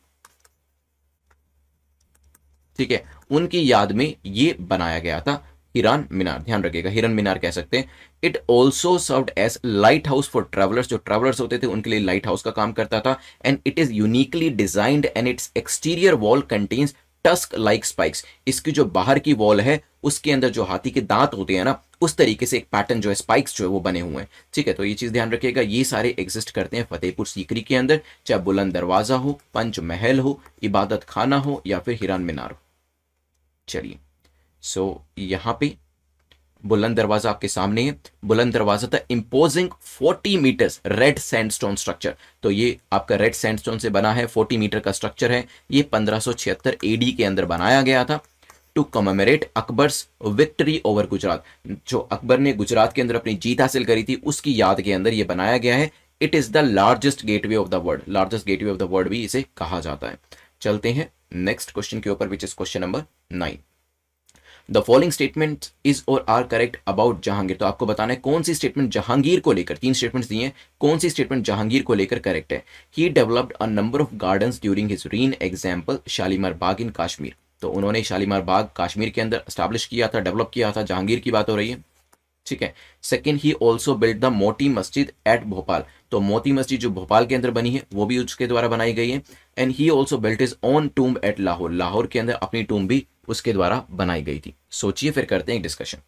ठीक है उनकी याद में ये बनाया गया था हिरान मीनार ध्यान रखिएगा हिरन मीनार कह सकते हैं it also serve as light house for travellers जो ट्रेवलर्स होते थे उनके लिए लाइट हाउस का काम करता था and it is uniquely designed and its exterior wall contains tusk like spikes इसकी जो बाहर की वॉल है उसके अंदर जो हाथी के दांत होते हैं ना उस तरीके से एक पैटर्न जो है स्पाइक्स जो है वो बने हुए हैं ठीक है तो ये चीज़ ध्यान रखिएगा ये सारे एग्जिस्ट करते हैं फतेहपुर सीकरी के अंदर चाहे बुलंद दरवाज़ा हो पंच महल हो इबादत खाना हो या फिर हिरान मीनार हो चलिए सो so, यहाँ पे बुलंद दरवाजा आपके सामने है बुलंद दरवाजा था imposing 40 metres red sandstone structure तो ये आपका रेड सैंडस्टोन से बना है 40 मीटर का स्ट्रक्चर है ये 1576 एडी के अंदर बनाया गया था to commemorate Akbar's victory over Gujarat जो अकबर ने गुजरात के अंदर अपनी जीत हासिल करी थी उसकी याद के अंदर ये बनाया गया है it is the largest gateway of the world largest gateway of the world भी इसे कहा जाता है चलते हैं नेक्स्ट क्वेश्चन के ऊपर which is question number nine the following statement is और आर करेक्ट अबाउट जहांगीर तो आपको बताना है कौन सी स्टेटमेंट जहांगीर को लेकर तीन स्टेटमेंट्स दिए हैं कौन सी स्टेटमेंट जहांगीर को लेकर करेक्ट है he developed a number of gardens during his reign example Shalimar Bagh in Kashmir तो उन्होंने शालीमार बाग काश्मीर के अंदर स्टैब्लिश किया था डेवलप किया था जहांगीर की बात हो रही है ठीक है second he also build the Moti Masjid eight Bhopal तो मोती मस्जिद जो भोपाल के अंदर बनी है वो भी उसके द्वारा बनाई गई है and he also built his own tomb at Lahore Lahore के अंदर अपनी टूम भी उसके द्वारा बनाई गई थी सोचिए फिर करते हैं एक डिस्कशन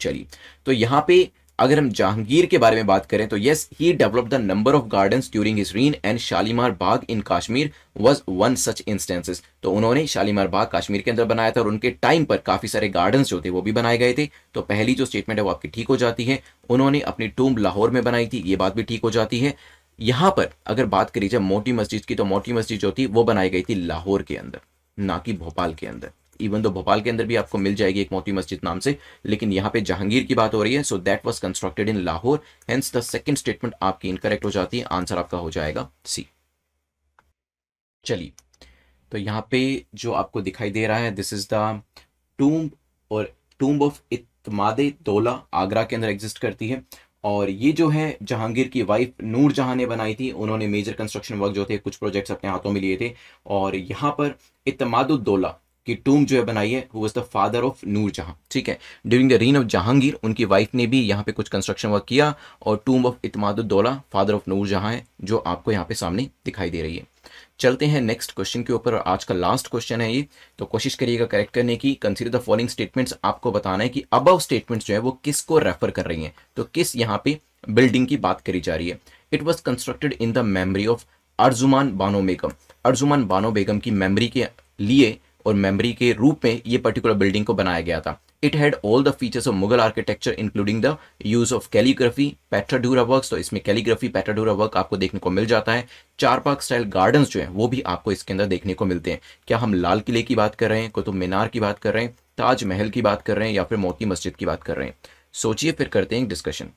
चलिए तो यहां पे अगर हम जहांगीर के बारे में बात करें तो yes he develop the number of gardens during his reign and Shalimar Bagh in Kashmir was one such instances तो उन्होंने शालीमार बाग कश्मीर के अंदर बनाया था और उनके टाइम पर काफी सारे गार्डन्स जो थे वो भी बनाए गए थे तो पहली जो स्टेटमेंट है वो आपकी ठीक हो जाती है उन्होंने अपनी टूम लाहौर में बनाई थी ये बात भी ठीक हो जाती है यहां पर अगर बात करी जाए मोटी मस्जिद की तो मोटी मस्जिद जो थी वो बनाई गई थी लाहौर के अंदर ना कि भोपाल के अंदर इवन दो भोपाल के अंदर भी आपको मिल जाएगी एक मोती मस्जिद नाम से लेकिन यहाँ पे जहांगीर की बात हो रही है so that was constructed in Lahore hence the second statement आपकी इनकरेक्ट हो जाती है आंसर आपका हो जाएगा सी चलिए तो यहाँ पे जो आपको दिखाई दे रहा है this is the tomb or tomb of Itimad Daula Agra के अंदर एग्जिस्ट करती है और ये जो है जहांगीर की वाइफ नूर जहां ने बनाई थी उन्होंने मेजर कंस्ट्रक्शन वर्क जो थे कुछ प्रोजेक्ट्स अपने हाथों में लिए थे और यहाँ पर इतमादुद्दौला की टूम जो है बनाई है वो is the father of Noor Jahan ठीक है during the reign of Jahangir उनकी वाइफ ने भी यहाँ पे कुछ कंस्ट्रक्शन वर्क किया और tomb of Itimaduddaulah father of Noor Jahan है जो आपको यहाँ पे सामने दिखाई दे रही है चलते हैं नेक्स्ट क्वेश्चन के ऊपर आज का लास्ट क्वेश्चन है ये तो कोशिश करिएगा करेक्ट करने की कंसीडर द फॉलोइंग स्टेटमेंट्स आपको बताना है कि अबव स्टेटमेंट्स जो है वो किसको रेफर कर रही हैं तो किस यहाँ पे बिल्डिंग की बात करी जा रही है it was constructed in the memory of Arjumand Bano Begum Arjumand Bano Begum की मेमरी के लिए और मेमोरी के रूप में ये पर्टिकुलर बिल्डिंग को बनाया गया था it had all the features of Mughal architecture including the use of calligraphy pietra dura work तो इसमें कैलीग्राफी पैट्राडूरा वर्क आपको देखने को मिल जाता है चार पार्क स्टाइल गार्डन जो है वो भी आपको इसके अंदर देखने को मिलते हैं क्या हम लाल किले की बात कर रहे हैं कुतुब मीनार की बात कर रहे हैं ताजमहल की बात कर रहे हैं या फिर मोती मस्जिद की बात कर रहे हैं सोचिए फिर करते हैं डिस्कशन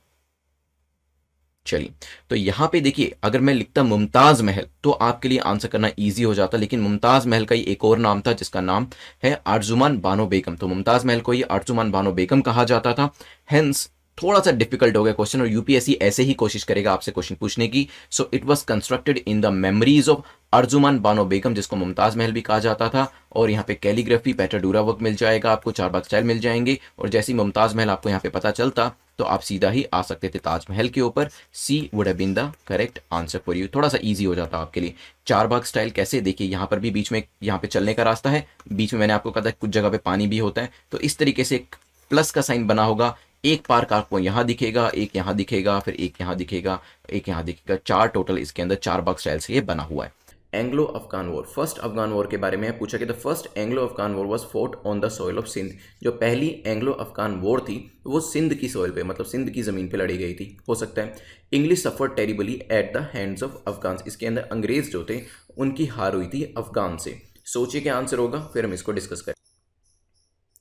चलिए तो यहां पे देखिए अगर मैं लिखता मुमताज महल तो आपके लिए आंसर करना इजी हो जाता लेकिन मुमताज महल का ही एक और नाम था जिसका नाम है अर्जुमान बानो बेगम तो मुमताज महल को ही अर्जुमान बानो बेगम कहा जाता था हेंस थोड़ा सा डिफिकल्ट हो गया क्वेश्चन और यूपीएससी ऐसे ही कोशिश करेगा आपसे क्वेश्चन पूछने की so it was constructed in the memories of Arjumand Bano Begum जिसको मुमताज महल भी कहा जाता था और यहाँ पे कैलीग्राफी डूरा वर्क मिल जाएगा आपको चार बाग स्टाइल मिल जाएंगे और जैसे ही मुमताज महल आपको यहाँ पे पता चलता तो आप सीधा ही आ सकते थे ताजमहल के ऊपर C would have been the correct answer for you थोड़ा सा ईजी हो जाता आपके लिए चार बाग स्टाइल कैसे देखिए यहाँ पर भी बीच में यहाँ पे चलने का रास्ता है बीच में मैंने आपको कहा था कुछ जगह पे पानी भी होता है तो इस तरीके से एक प्लस का साइन बना होगा एक पार्क आपको यहाँ दिखेगा एक यहाँ दिखेगा फिर एक यहाँ दिखेगा एक यहाँ दिखेगा चार टोटल इसके अंदर चार बाग स्टाइल से ये बना हुआ है Anglo Afghan war first Afghan war के बारे में पूछा कि the first Anglo Afghan war was fought on the soil of Sindh जो पहली एंग्लो अफगान वॉर थी वो सिंध की सॉइल पे मतलब सिंध की ज़मीन पे लड़ी गई थी हो सकता है English suffer terribly at the hands of Afghan इसके अंदर अंग्रेज़ जो थे उनकी हार हुई थी अफगान से सोचिए क्या आंसर होगा फिर हम इसको डिस्कस करें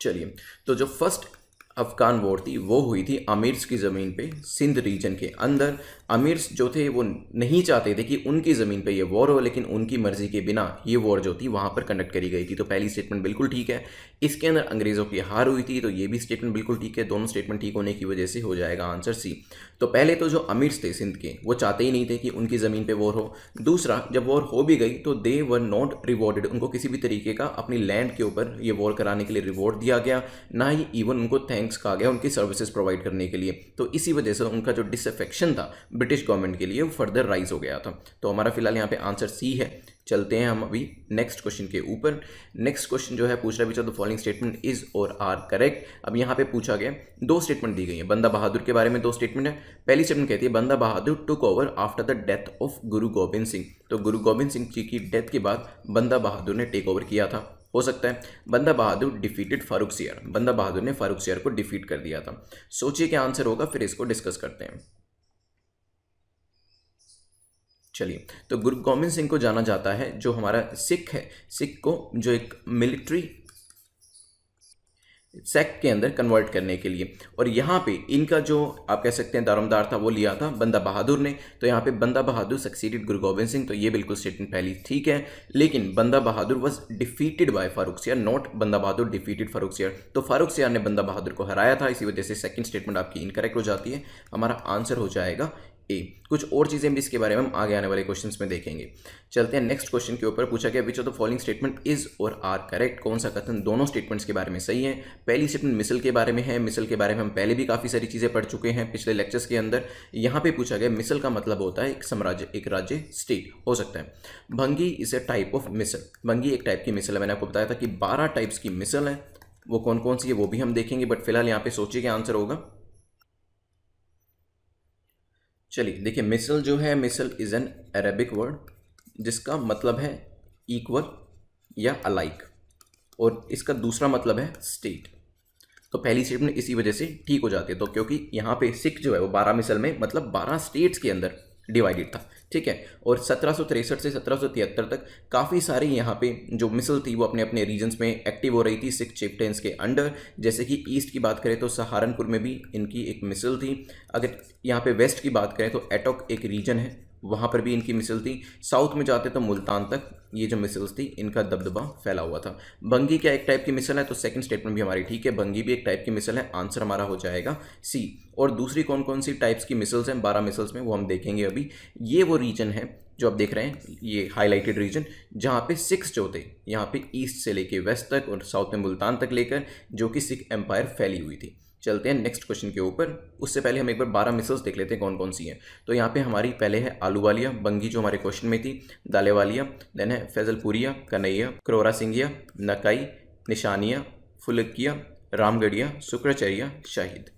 चलिए तो जो फर्स्ट अफगान वॉर थी वो हुई थी अमीर्स की ज़मीन पे सिंध रीजन के अंदर अमीर्स जो थे वो नहीं चाहते थे कि उनकी ज़मीन पे ये वॉर हो लेकिन उनकी मर्ज़ी के बिना ये वॉर जो थी वहाँ पर कंडक्ट करी गई थी तो पहली स्टेटमेंट बिल्कुल ठीक है इसके अंदर अंग्रेज़ों की हार हुई थी तो ये भी स्टेटमेंट बिल्कुल ठीक है दोनों स्टेटमेंट ठीक होने की वजह से हो जाएगा आंसर सी तो पहले तो जो अमीर्स थे सिंध के वो चाहते ही नहीं थे कि उनकी ज़मीन पे वॉर हो दूसरा जब वॉर हो भी गई तो दे वर नॉट रिवॉर्डेड उनको किसी भी तरीके का अपनी लैंड के ऊपर ये वॉर कराने के लिए रिवॉर्ड दिया गया ना ही इवन उनको थैंक्स कहा गया उनकी सर्विसेज प्रोवाइड करने के लिए तो इसी वजह से उनका जो डिसफेक्शन था ब्रिटिश गवर्नमेंट के लिए वो फर्दर राइज हो गया था तो हमारा फिलहाल यहाँ पे आंसर सी है चलते हैं हम अभी नेक्स्ट क्वेश्चन के ऊपर नेक्स्ट क्वेश्चन जो है पूछ रहा है which the following statement is और आर करेक्ट अब यहाँ पे पूछा गया दो स्टेटमेंट दी गई है बंदा बहादुर के बारे में दो स्टेटमेंट है पहली स्टेटमेंट कहती है Banda Bahadur took over after the death of Guru Gobind Singh तो गुरु गोबिंद सिंह जी की डेथ के बाद बंदा बहादुर ने टेक ओवर किया था हो सकता है बंदा बहादुर डिफीटेड फारूक सियर बंदा बहादुर ने फारूक सियर को डिफीट कर दिया था सोचिए क्या आंसर होगा फिर इसको डिस्कस करते हैं चलिए तो गुरु गोविंद सिंह को जाना जाता है जो हमारा सिख है सिख को जो एक मिलिट्री सेक्ट के अंदर कन्वर्ट करने के लिए और यहाँ पे इनका जो आप कह सकते हैं दारोमदार था वो लिया था बंदा बहादुर ने तो यहाँ पे बंदा बहादुर सक्सीडेड गुरु गोविंद सिंह तो ये बिल्कुल स्टेटमेंट पहली ठीक है लेकिन Banda Bahadur was defeated by Farrukh Siyar not बंदा बहादुर डिफीटेड फारूक सियार तो फारूक सियार ने बंदा बहादुर को हराया था इसी वजह से सेकेंड स्टेटमेंट आपकी इनकरेक्ट हो जाती है हमारा आंसर हो जाएगा ए कुछ और चीज़ें भी इसके बारे में हम आगे आने वाले क्वेश्चंस में देखेंगे चलते हैं नेक्स्ट क्वेश्चन के ऊपर पूछा गया which of the following statement is और आर करेक्ट कौन सा कथन दोनों स्टेटमेंट्स के बारे में सही है पहली स्टेटमेंट मिसल के बारे में है मिसल के बारे में हम पहले भी काफ़ी सारी चीज़ें पढ़ चुके हैं पिछले लेक्चर्स के अंदर यहाँ पे पूछा गया मिसल का मतलब होता है एक साम्राज्य एक राज्य स्टेट हो सकता है Bhangi is a type of misl Bhangi एक टाइप की मिसल है मैंने आपको बताया था कि बारह टाइप्स की मिसल है वो कौन कौन सी है वो भी हम देखेंगे बट फिलहाल यहाँ पे सोचिए कि आंसर होगा चलिए देखिए मिसल जो है misl is an Arabic word जिसका मतलब है इक्वल या अलाइक और इसका दूसरा मतलब है स्टेट तो पहली स्टेटमेंट इसी वजह से ठीक हो जाती है तो क्योंकि यहाँ पे सिख जो है वो बारह मिसल में मतलब बारह स्टेट्स के अंदर डिवाइडेड था ठीक है और सत्रह से सत्रह तक काफ़ी सारी यहाँ पे जो मिसल थी वो अपने अपने रीजन्स में एक्टिव हो रही थी सिक्स चिप्टेंस के अंडर जैसे कि ईस्ट की बात करें तो सहारनपुर में भी इनकी एक मिसल थी अगर यहाँ पे वेस्ट की बात करें तो एटॉक एक रीजन है वहाँ पर भी इनकी मिसल थी साउथ में जाते तो मुल्तान तक ये जो मिसल्स थी इनका दबदबा फैला हुआ था बंगी क्या एक टाइप की मिसल है तो सेकंड स्टेटमेंट भी हमारी ठीक है बंगी भी एक टाइप की मिसल है आंसर हमारा हो जाएगा सी और दूसरी कौन कौन सी टाइप्स की मिसल्स हैं बारह मिसल्स में वो हम देखेंगे अभी ये वो रीजन है जो आप देख रहे हैं ये हाईलाइटेड रीजन जहाँ पे सिक्स जो थे यहाँ पे ईस्ट से लेके वेस्ट तक और साउथ में मुल्तान तक लेकर जो कि सिख एम्पायर फैली हुई थी चलते हैं नेक्स्ट क्वेश्चन के ऊपर उससे पहले हम एक बार बारह मिसल्स देख लेते हैं कौन कौन सी हैं तो यहाँ पे हमारी पहले है आलू वालिया बंगी जो हमारे क्वेश्चन में थी दाले वालिया देन है फैजलपुरिया कन्हैया क्रोरा सिंगिया नकाई निशानिया फुलकिया रामगढ़िया शुक्राचार्य शाहिद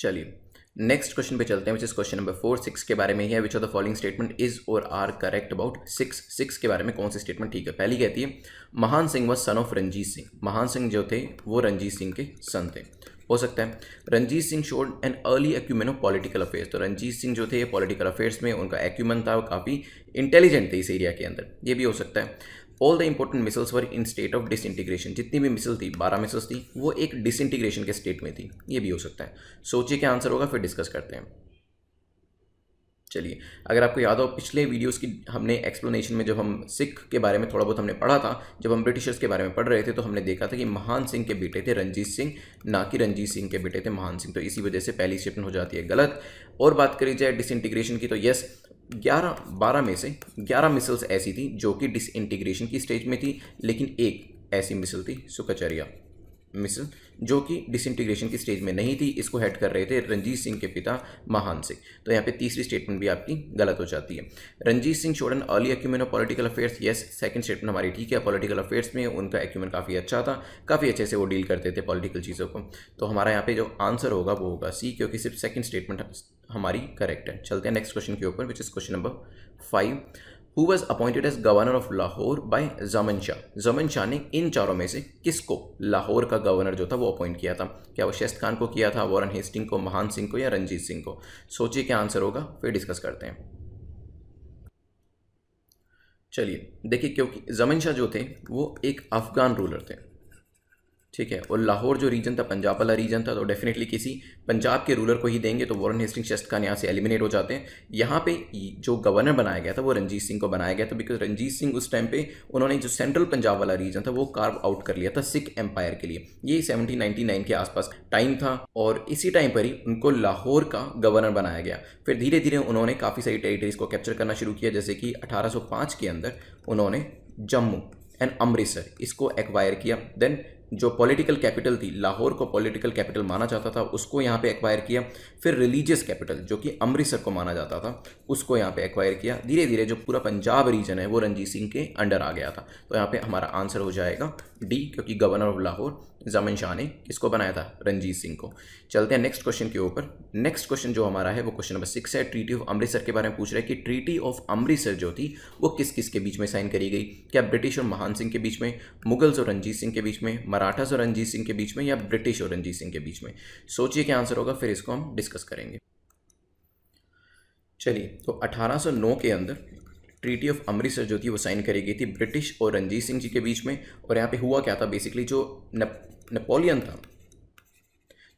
चलिए नेक्स्ट क्वेश्चन पे चलते हैं विच इस क्वेश्चन नंबर फोर सिक्स के बारे में ही है which of the following statement is और are correct about Sikhs Sikhs के बारे में कौन सी स्टेटमेंट ठीक है पहली कहती है महान सिंह व सन ऑफ रंजीत सिंह महान सिंह जो थे वो रंजीत सिंह के सन थे हो सकता है Ranjit Singh showed an early acumen of political affairs तो रंजीत सिंह जो थे पॉलिटिकल अफेयर्स में उनका एक्यूमन था काफ़ी इंटेलिजेंट थे इस एरिया के अंदर ये भी हो सकता है all the important misls were in state of disintegration जितनी भी मिसल थी बारह मिसल्स थी वो एक डिसइंटीग्रेशन के स्टेट में थी ये भी हो सकता है सोचिए क्या आंसर होगा फिर डिस्कस करते हैं चलिए अगर आपको याद हो पिछले वीडियोस की हमने एक्सप्लेनेशन में जब हम सिख के बारे में थोड़ा बहुत हमने पढ़ा था जब हम ब्रिटिशर्स के बारे में पढ़ रहे थे तो हमने देखा था कि महान सिंह के बेटे थे रंजीत सिंह ना कि रंजीत सिंह के बेटे थे महान सिंह तो इसी वजह से पहली स्टेटमेंट हो जाती है गलत और बात करी जाए डिसइंटीग्रेशन की तो यस ग्यारह बारह में से ग्यारह मिसल्स ऐसी थी जो कि डिसइंटीग्रेशन की स्टेज में थी लेकिन एक ऐसी मिसल थी सुकचरिया मिसल जो कि डिसइंटीग्रेशन की स्टेज में नहीं थी इसको हेड कर रहे थे रंजीत सिंह के पिता महान सिंह तो यहाँ पे तीसरी स्टेटमेंट भी आपकी गलत हो जाती है Ranjit Singh showed an early acumen of political affairs yes second statement हमारी ठीक है पॉलिटिकल अफेयर्स में उनका एक्यूमेन काफ़ी अच्छा था काफ़ी अच्छे से वो डील करते थे पॉलिटिकल चीज़ों को तो हमारा यहाँ पे जो आंसर होगा वो होगा सी क्योंकि सिर्फ सेकंड स्टेटमेंट हमारी करेक्ट है चलते हैं नेक्स्ट क्वेश्चन के ऊपर which is question number five who was appointed as governor of Lahore by Zaman Shah जमन शाह ने इन चारों में से किसको लाहौर का गवर्नर जो था वो अपॉइंट किया था क्या वो शेस्त खान को किया था वॉरन हेस्टिंग को महान सिंह को या रंजीत सिंह को सोचिए क्या आंसर होगा फिर डिस्कस करते हैं चलिए देखिए क्योंकि जमन शाह जो थे वो एक अफ़गान रूलर थे ठीक है और लाहौर जो रीजन था पंजाब वाला रीजन था तो डेफिनेटली किसी पंजाब के रूलर को ही देंगे तो वॉरन हेस्टिंग चेस्ट खान यहाँ से एलिमिनेट हो जाते हैं यहाँ पे जो गवर्नर बनाया गया था वो रंजीत सिंह को बनाया गया था बिकॉज रंजीत सिंह उस टाइम पे उन्होंने जो सेंट्रल पंजाब वाला रीजन था वो कार्व आउट कर लिया था सिख एम्पायर के लिए ये सेवनटीन के आसपास टाइम था और इसी टाइम पर ही उनको लाहौर का गवर्नर बनाया गया फिर धीरे धीरे उन्होंने काफ़ी सारी टेरिटरीज को कैप्चर करना शुरू किया जैसे कि अठारह के अंदर उन्होंने जम्मू एंड अमृतसर इसको एक्वायर किया देन जो पॉलिटिकल कैपिटल थी लाहौर को पॉलिटिकल कैपिटल माना जाता था उसको यहाँ पे एक्वायर किया फिर रिलीजियस कैपिटल जो कि अमृतसर को माना जाता था उसको यहाँ पे एक्वायर किया धीरे धीरे जो पूरा पंजाब रीजन है वो रंजीत सिंह के अंडर आ गया था तो यहाँ पे हमारा आंसर हो जाएगा डी क्योंकि गवर्नर ऑफ लाहौर जमन शाह ने किसको बनाया था रंजीत सिंह को चलते हैं नेक्स्ट क्वेश्चन के ऊपर नेक्स्ट क्वेश्चन जो हमारा है वो क्वेश्चन नंबर सिक्स है ट्रीटी ऑफ अमृतसर के बारे में पूछ रहा है कि ट्रीटी ऑफ अमृतसर जो थी वो किस किस के बीच में साइन करी गई क्या ब्रिटिश और महान सिंह के बीच में मुगल्स और रंजीत सिंह के बीच में मराठास और रंजीत सिंह के बीच में या ब्रिटिश और रंजीत सिंह के बीच में सोचिए क्या आंसर होगा फिर इसको हम डिस्कस करेंगे चलिए तो 1809 के अंदर ट्रीटी ऑफ अमृतसर जो थी वो साइन करी गई थी ब्रिटिश और रंजीत सिंह जी के बीच में और यहाँ पे हुआ क्या था बेसिकली जो नेपोलियन था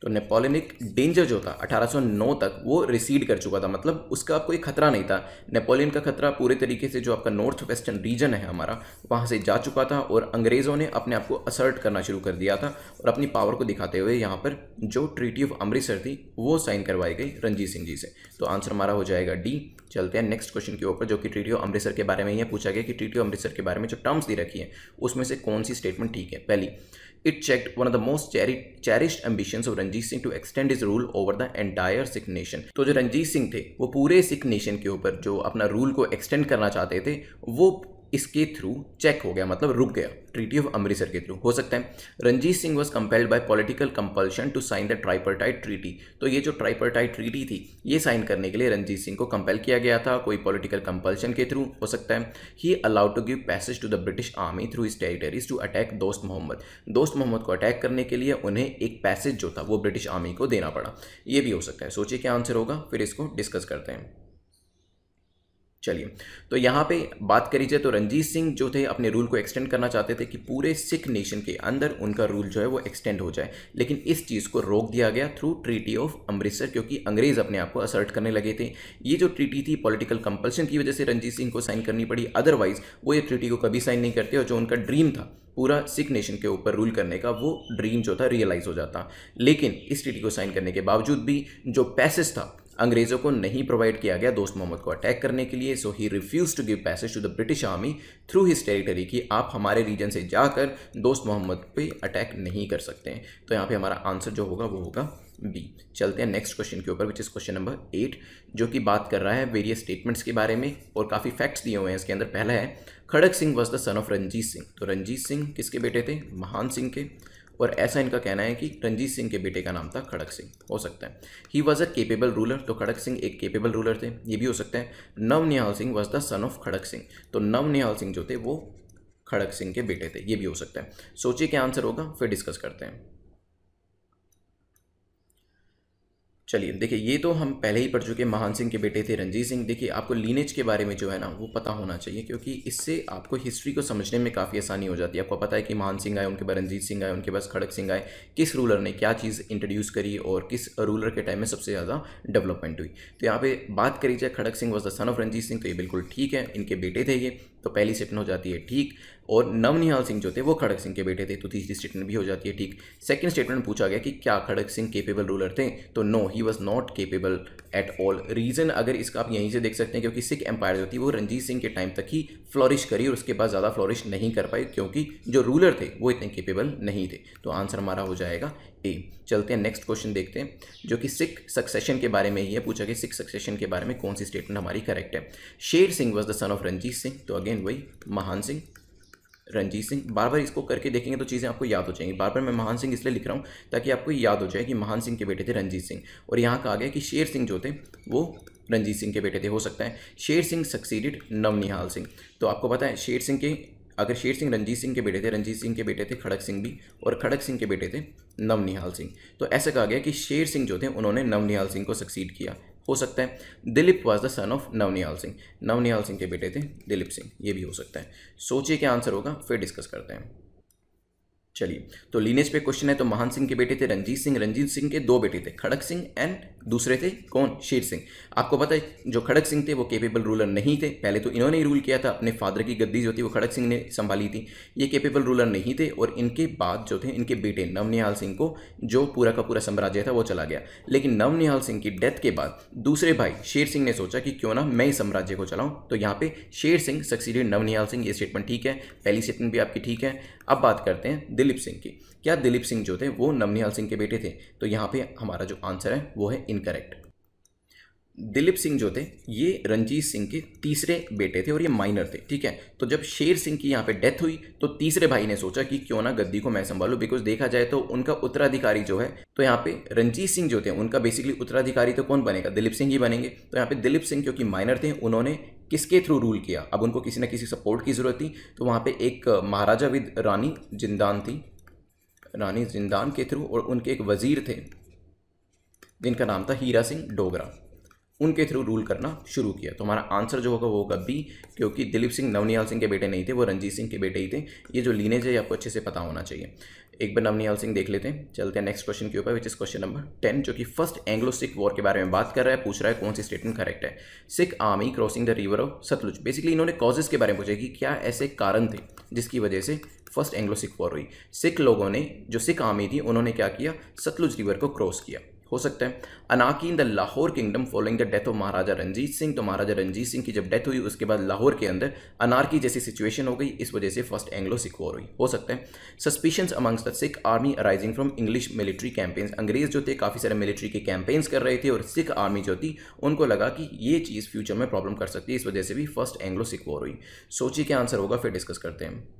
तो नेपोलिनिक डेंजर जो था 1809 तक वो रिसीड कर चुका था मतलब उसका कोई खतरा नहीं था नेपोलियन का खतरा पूरे तरीके से जो आपका नॉर्थ वेस्टर्न रीजन है हमारा वहाँ से जा चुका था और अंग्रेज़ों ने अपने आप को असर्ट करना शुरू कर दिया था और अपनी पावर को दिखाते हुए यहाँ पर जो ट्रीटी ऑफ अमृतसर थी वो साइन करवाई गई रंजीत सिंह जी से तो आंसर हमारा हो जाएगा डी चलते हैं नेक्स्ट क्वेश्चन के ऊपर जो कि ट्रीटी ऑफ अमृतसर के बारे में ही पूछा गया कि ट्रीटी ऑफ अमृतसर के बारे में जो टर्म्स दी रखी है उसमें से कौन सी स्टेटमेंट ठीक है पहली It checked one of the most cherished ambitions of Ranjit Singh to extend his rule over the entire Sikh nation. तो जो रंजीत सिंह थे वो पूरे सिख नेशन के ऊपर जो अपना रूल को एक्सटेंड करना चाहते थे वो इसके थ्रू चेक हो गया मतलब रुक गया ट्रीटी ऑफ अमृतसर के थ्रू हो सकता है Ranjit Singh was compelled by political compulsion to sign the tight treaty तो ये जो टाइट ट्रीटी थी ये साइन करने के लिए रंजीत सिंह को कंपेल किया गया था कोई पॉलिटिकल कंपल्शन के थ्रू हो सकता है he allowed to give passage to the British army through his territories to attack Dost Mohammad दोस्त मोहम्मद को अटैक करने के लिए उन्हें एक पैसेज जो था वो ब्रिटिश आर्मी को देना पड़ा ये भी हो सकता है सोचिए क्या आंसर होगा फिर इसको डिस्कस करते हैं चलिए तो यहाँ पे बात करी जाए तो रंजीत सिंह जो थे अपने रूल को एक्सटेंड करना चाहते थे कि पूरे सिख नेशन के अंदर उनका रूल जो है वो एक्सटेंड हो जाए लेकिन इस चीज़ को रोक दिया गया थ्रू ट्रीटी ऑफ अमृतसर क्योंकि अंग्रेज़ अपने आप को असर्ट करने लगे थे ये जो ट्रीटी थी पॉलिटिकल कंपल्शन की वजह से रंजीत सिंह को साइन करनी पड़ी अदरवाइज वो ये ट्रीटी को कभी साइन नहीं करते और जो उनका ड्रीम था पूरा सिख नेशन के ऊपर रूल करने का वो ड्रीम जो था रियलाइज़ हो जाता लेकिन इस ट्रीटी को साइन करने के बावजूद भी जो पैसेज था अंग्रेजों को नहीं प्रोवाइड किया गया दोस्त मोहम्मद को अटैक करने के लिए so he refused to give passage to the British army through his territory कि आप हमारे रीजन से जाकर दोस्त मोहम्मद पे अटैक नहीं कर सकते हैं तो यहाँ पे हमारा आंसर जो होगा वो होगा बी चलते हैं नेक्स्ट क्वेश्चन के ऊपर which is question number eight जो कि बात कर रहा है वेरियस स्टेटमेंट्स के बारे में और काफ़ी फैक्ट्स दिए हुए हैं इसके अंदर पहला है Kharak Singh was the son of Ranjit Singh तो रंजीत सिंह किसके बेटे थे महान सिंह के और ऐसा इनका कहना है कि रंजीत सिंह के बेटे का नाम था खड़क सिंह हो सकता है he was a capable ruler तो खड़क सिंह एक केपेबल रूलर थे ये भी हो सकता है Naunihal Singh was the son of Kharak Singh तो नवनिहाल सिंह जो थे वो खड़क सिंह के बेटे थे ये भी हो सकता है सोचिए क्या आंसर होगा फिर डिस्कस करते हैं चलिए देखिए ये तो हम पहले ही पढ़ चुके महान सिंह के बेटे थे रंजीत सिंह देखिए आपको लीनेज के बारे में जो है ना वो पता होना चाहिए क्योंकि इससे आपको हिस्ट्री को समझने में काफ़ी आसानी हो जाती है आपको पता है कि महान सिंह आए उनके बाद रंजीत सिंह आए उनके पास खड़क सिंह आए किस रूलर ने क्या चीज़ इंट्रोड्यूस करी और किस रूलर के टाइम में सबसे ज़्यादा डेवलपमेंट हुई तो यहाँ पे बात करी जाए Kharak Singh was the son of Ranjit Singh तो ये बिल्कुल ठीक है इनके बेटे थे ये तो पहली स्टेप हो जाती है ठीक और नवनिहाल सिंह जो थे वो खड़क सिंह के बेटे थे तो तीसरी स्टेटमेंट भी हो जाती है ठीक सेकंड स्टेटमेंट पूछा गया कि क्या खड़ग सिंह केपेबल रूलर थे तो no he was not capable at all reason अगर इसका आप यहीं से देख सकते हैं क्योंकि सिख एम्पायर जो थी वो रंजीत सिंह के टाइम तक ही फ्लॉरिश करी और उसके बाद ज़्यादा फ्लॉरिश नहीं कर पाई क्योंकि जो रूलर थे वो इतने केपेबल नहीं थे तो आंसर हमारा हो जाएगा ए चलते हैं नेक्स्ट क्वेश्चन देखते हैं जो कि सिख सक्सेशन के बारे में ही है पूछा कि सिख सक्सेशन के बारे में कौन सी स्टेटमेंट हमारी करेक्ट है Sher Singh was the son of Ranjit Singh तो अगेन वही महान सिंह रंजीत सिंह बार बार इसको करके देखेंगे तो चीज़ें आपको याद हो जाएंगी बार बार मैं महान सिंह इसलिए लिख रहा हूँ ताकि आपको याद हो जाए कि महान सिंह के बेटे थे रंजीत सिंह और यहाँ कहा गया कि शेर सिंह जो थे वो रंजीत सिंह के बेटे थे हो सकता है शेर सिंह सक्सीडेड नवनिहाल सिंह तो आपको पता है शेर सिंह के अगर शेर सिंह रंजीत सिंह के बेटे थे रंजीत सिंह के बेटे थे खड़क सिंह भी और खड़क सिंह के बेटे थे नवनिहाल सिंह तो ऐसा कहा गया कि शेर सिंह जो थे उन्होंने नवनिहाल सिंह को सक्सीड किया हो सकता है Dilip was the son of Naunihal Singh Naunihal Singh के बेटे थे दिलीप सिंह ये भी हो सकता है सोचिए क्या आंसर होगा फिर डिस्कस करते हैं चलिए तो लीनेज पे क्वेश्चन है तो महान सिंह के बेटे थे रंजीत सिंह रंजीत सिंह के दो बेटे थे खड़क सिंह एंड दूसरे थे कौन शेर सिंह आपको पता है जो खड़क सिंह थे वो केपेबल रूलर नहीं थे पहले तो इन्होंने ही रूल किया था अपने फादर की गद्दी जो थी वो खड़क सिंह ने संभाली थी ये केपेबल रूलर नहीं थे और इनके बाद जो थे इनके बेटे नवनिहाल सिंह को जो पूरा का पूरा साम्राज्य था वो चला गया लेकिन नवनिहाल सिंह की डेथ के बाद दूसरे भाई शेर सिंह ने सोचा कि क्यों ना मैं इस साम्राज्य को चलाऊँ तो यहाँ पे शेर सिंह सक्सीडेड नवनिहाल सिंह ये स्टेटमेंट ठीक है पहली स्टेटमेंट भी आपकी ठीक है अब बात करते हैं दिलीप सिंह की क्या दिलीप सिंह जो थे वो नवनिहाल सिंह के बेटे थे तो यहाँ पे हमारा जो आंसर है वो है इनकरेक्ट दिलीप सिंह जो थे ये रंजीत सिंह के तीसरे बेटे थे और ये माइनर थे ठीक है तो जब शेर सिंह की यहाँ पे डेथ हुई तो तीसरे भाई ने सोचा कि क्यों ना गद्दी को मैं संभालू बिकॉज देखा जाए तो उनका उत्तराधिकारी जो है तो यहाँ पे रंजीत सिंह जो थे उनका बेसिकली उत्तराधिकारी तो कौन बनेगा दिलीप सिंह ही बनेंगे तो यहाँ पे दिलीप सिंह क्योंकि माइनर थे उन्होंने किसके थ्रू रूल किया अब उनको किसी ना किसी सपोर्ट की जरूरत थी तो वहाँ पे एक महाराजा विद रानी जिंदान थी रानी जिंदान के थ्रू और उनके एक वजीर थे जिनका नाम था हीरा सिंह डोगरा उनके थ्रू रूल करना शुरू किया तो हमारा आंसर जो होगा वो होगा बी क्योंकि दिलीप सिंह नवनियाल सिंह के बेटे नहीं थे वो रंजीत सिंह के बेटे ही थे ये जो लीनेज है आपको अच्छे से पता होना चाहिए एक बार नवनियाल सिंह देख लेते हैं चलते हैं नेक्स्ट क्वेश्चन के ऊपर which is question number ten जो कि फर्स्ट एंग्लो सिख वॉर के बारे में बात कर रहा है पूछ रहा है कौन सी स्टेटमेंट करेक्ट है Sikh army crossing the river of Sutlej basically इन्होंने कॉजेज के बारे में पूछा कि क्या ऐसे कारण थे जिसकी वजह से फर्स्ट एंग्लो सिख वॉर हुई सिख लोगों ने जो सिख आर्मी थी उन्होंने क्या किया सतलुज रिवर को क्रॉस किया हो सकता है अनाकी in the Lahore kingdom following the death of Maharaja Ranjit Singh तो महाराजा रंजीत सिंह की जब डेथ हुई उसके बाद लाहौर के अंदर अनारकी जैसी सिचुएशन हो गई इस वजह से फर्स्ट एंग्लो सिख वॉर हुई हो सकता है suspicions amongst the Sikh army arising from English military campaigns अंग्रेज जो थे काफ़ी सारे मिलिट्री के कैंपेन्स कर रहे थे और सिख आर्मी जो थी उनको लगा कि ये चीज़ फ्यूचर में प्रॉब्लम कर सकती है इस वजह से भी फर्स्ट एंग्लो सिख वॉर हुई सोचिए क्या आंसर होगा फिर डिस्कस करते हैं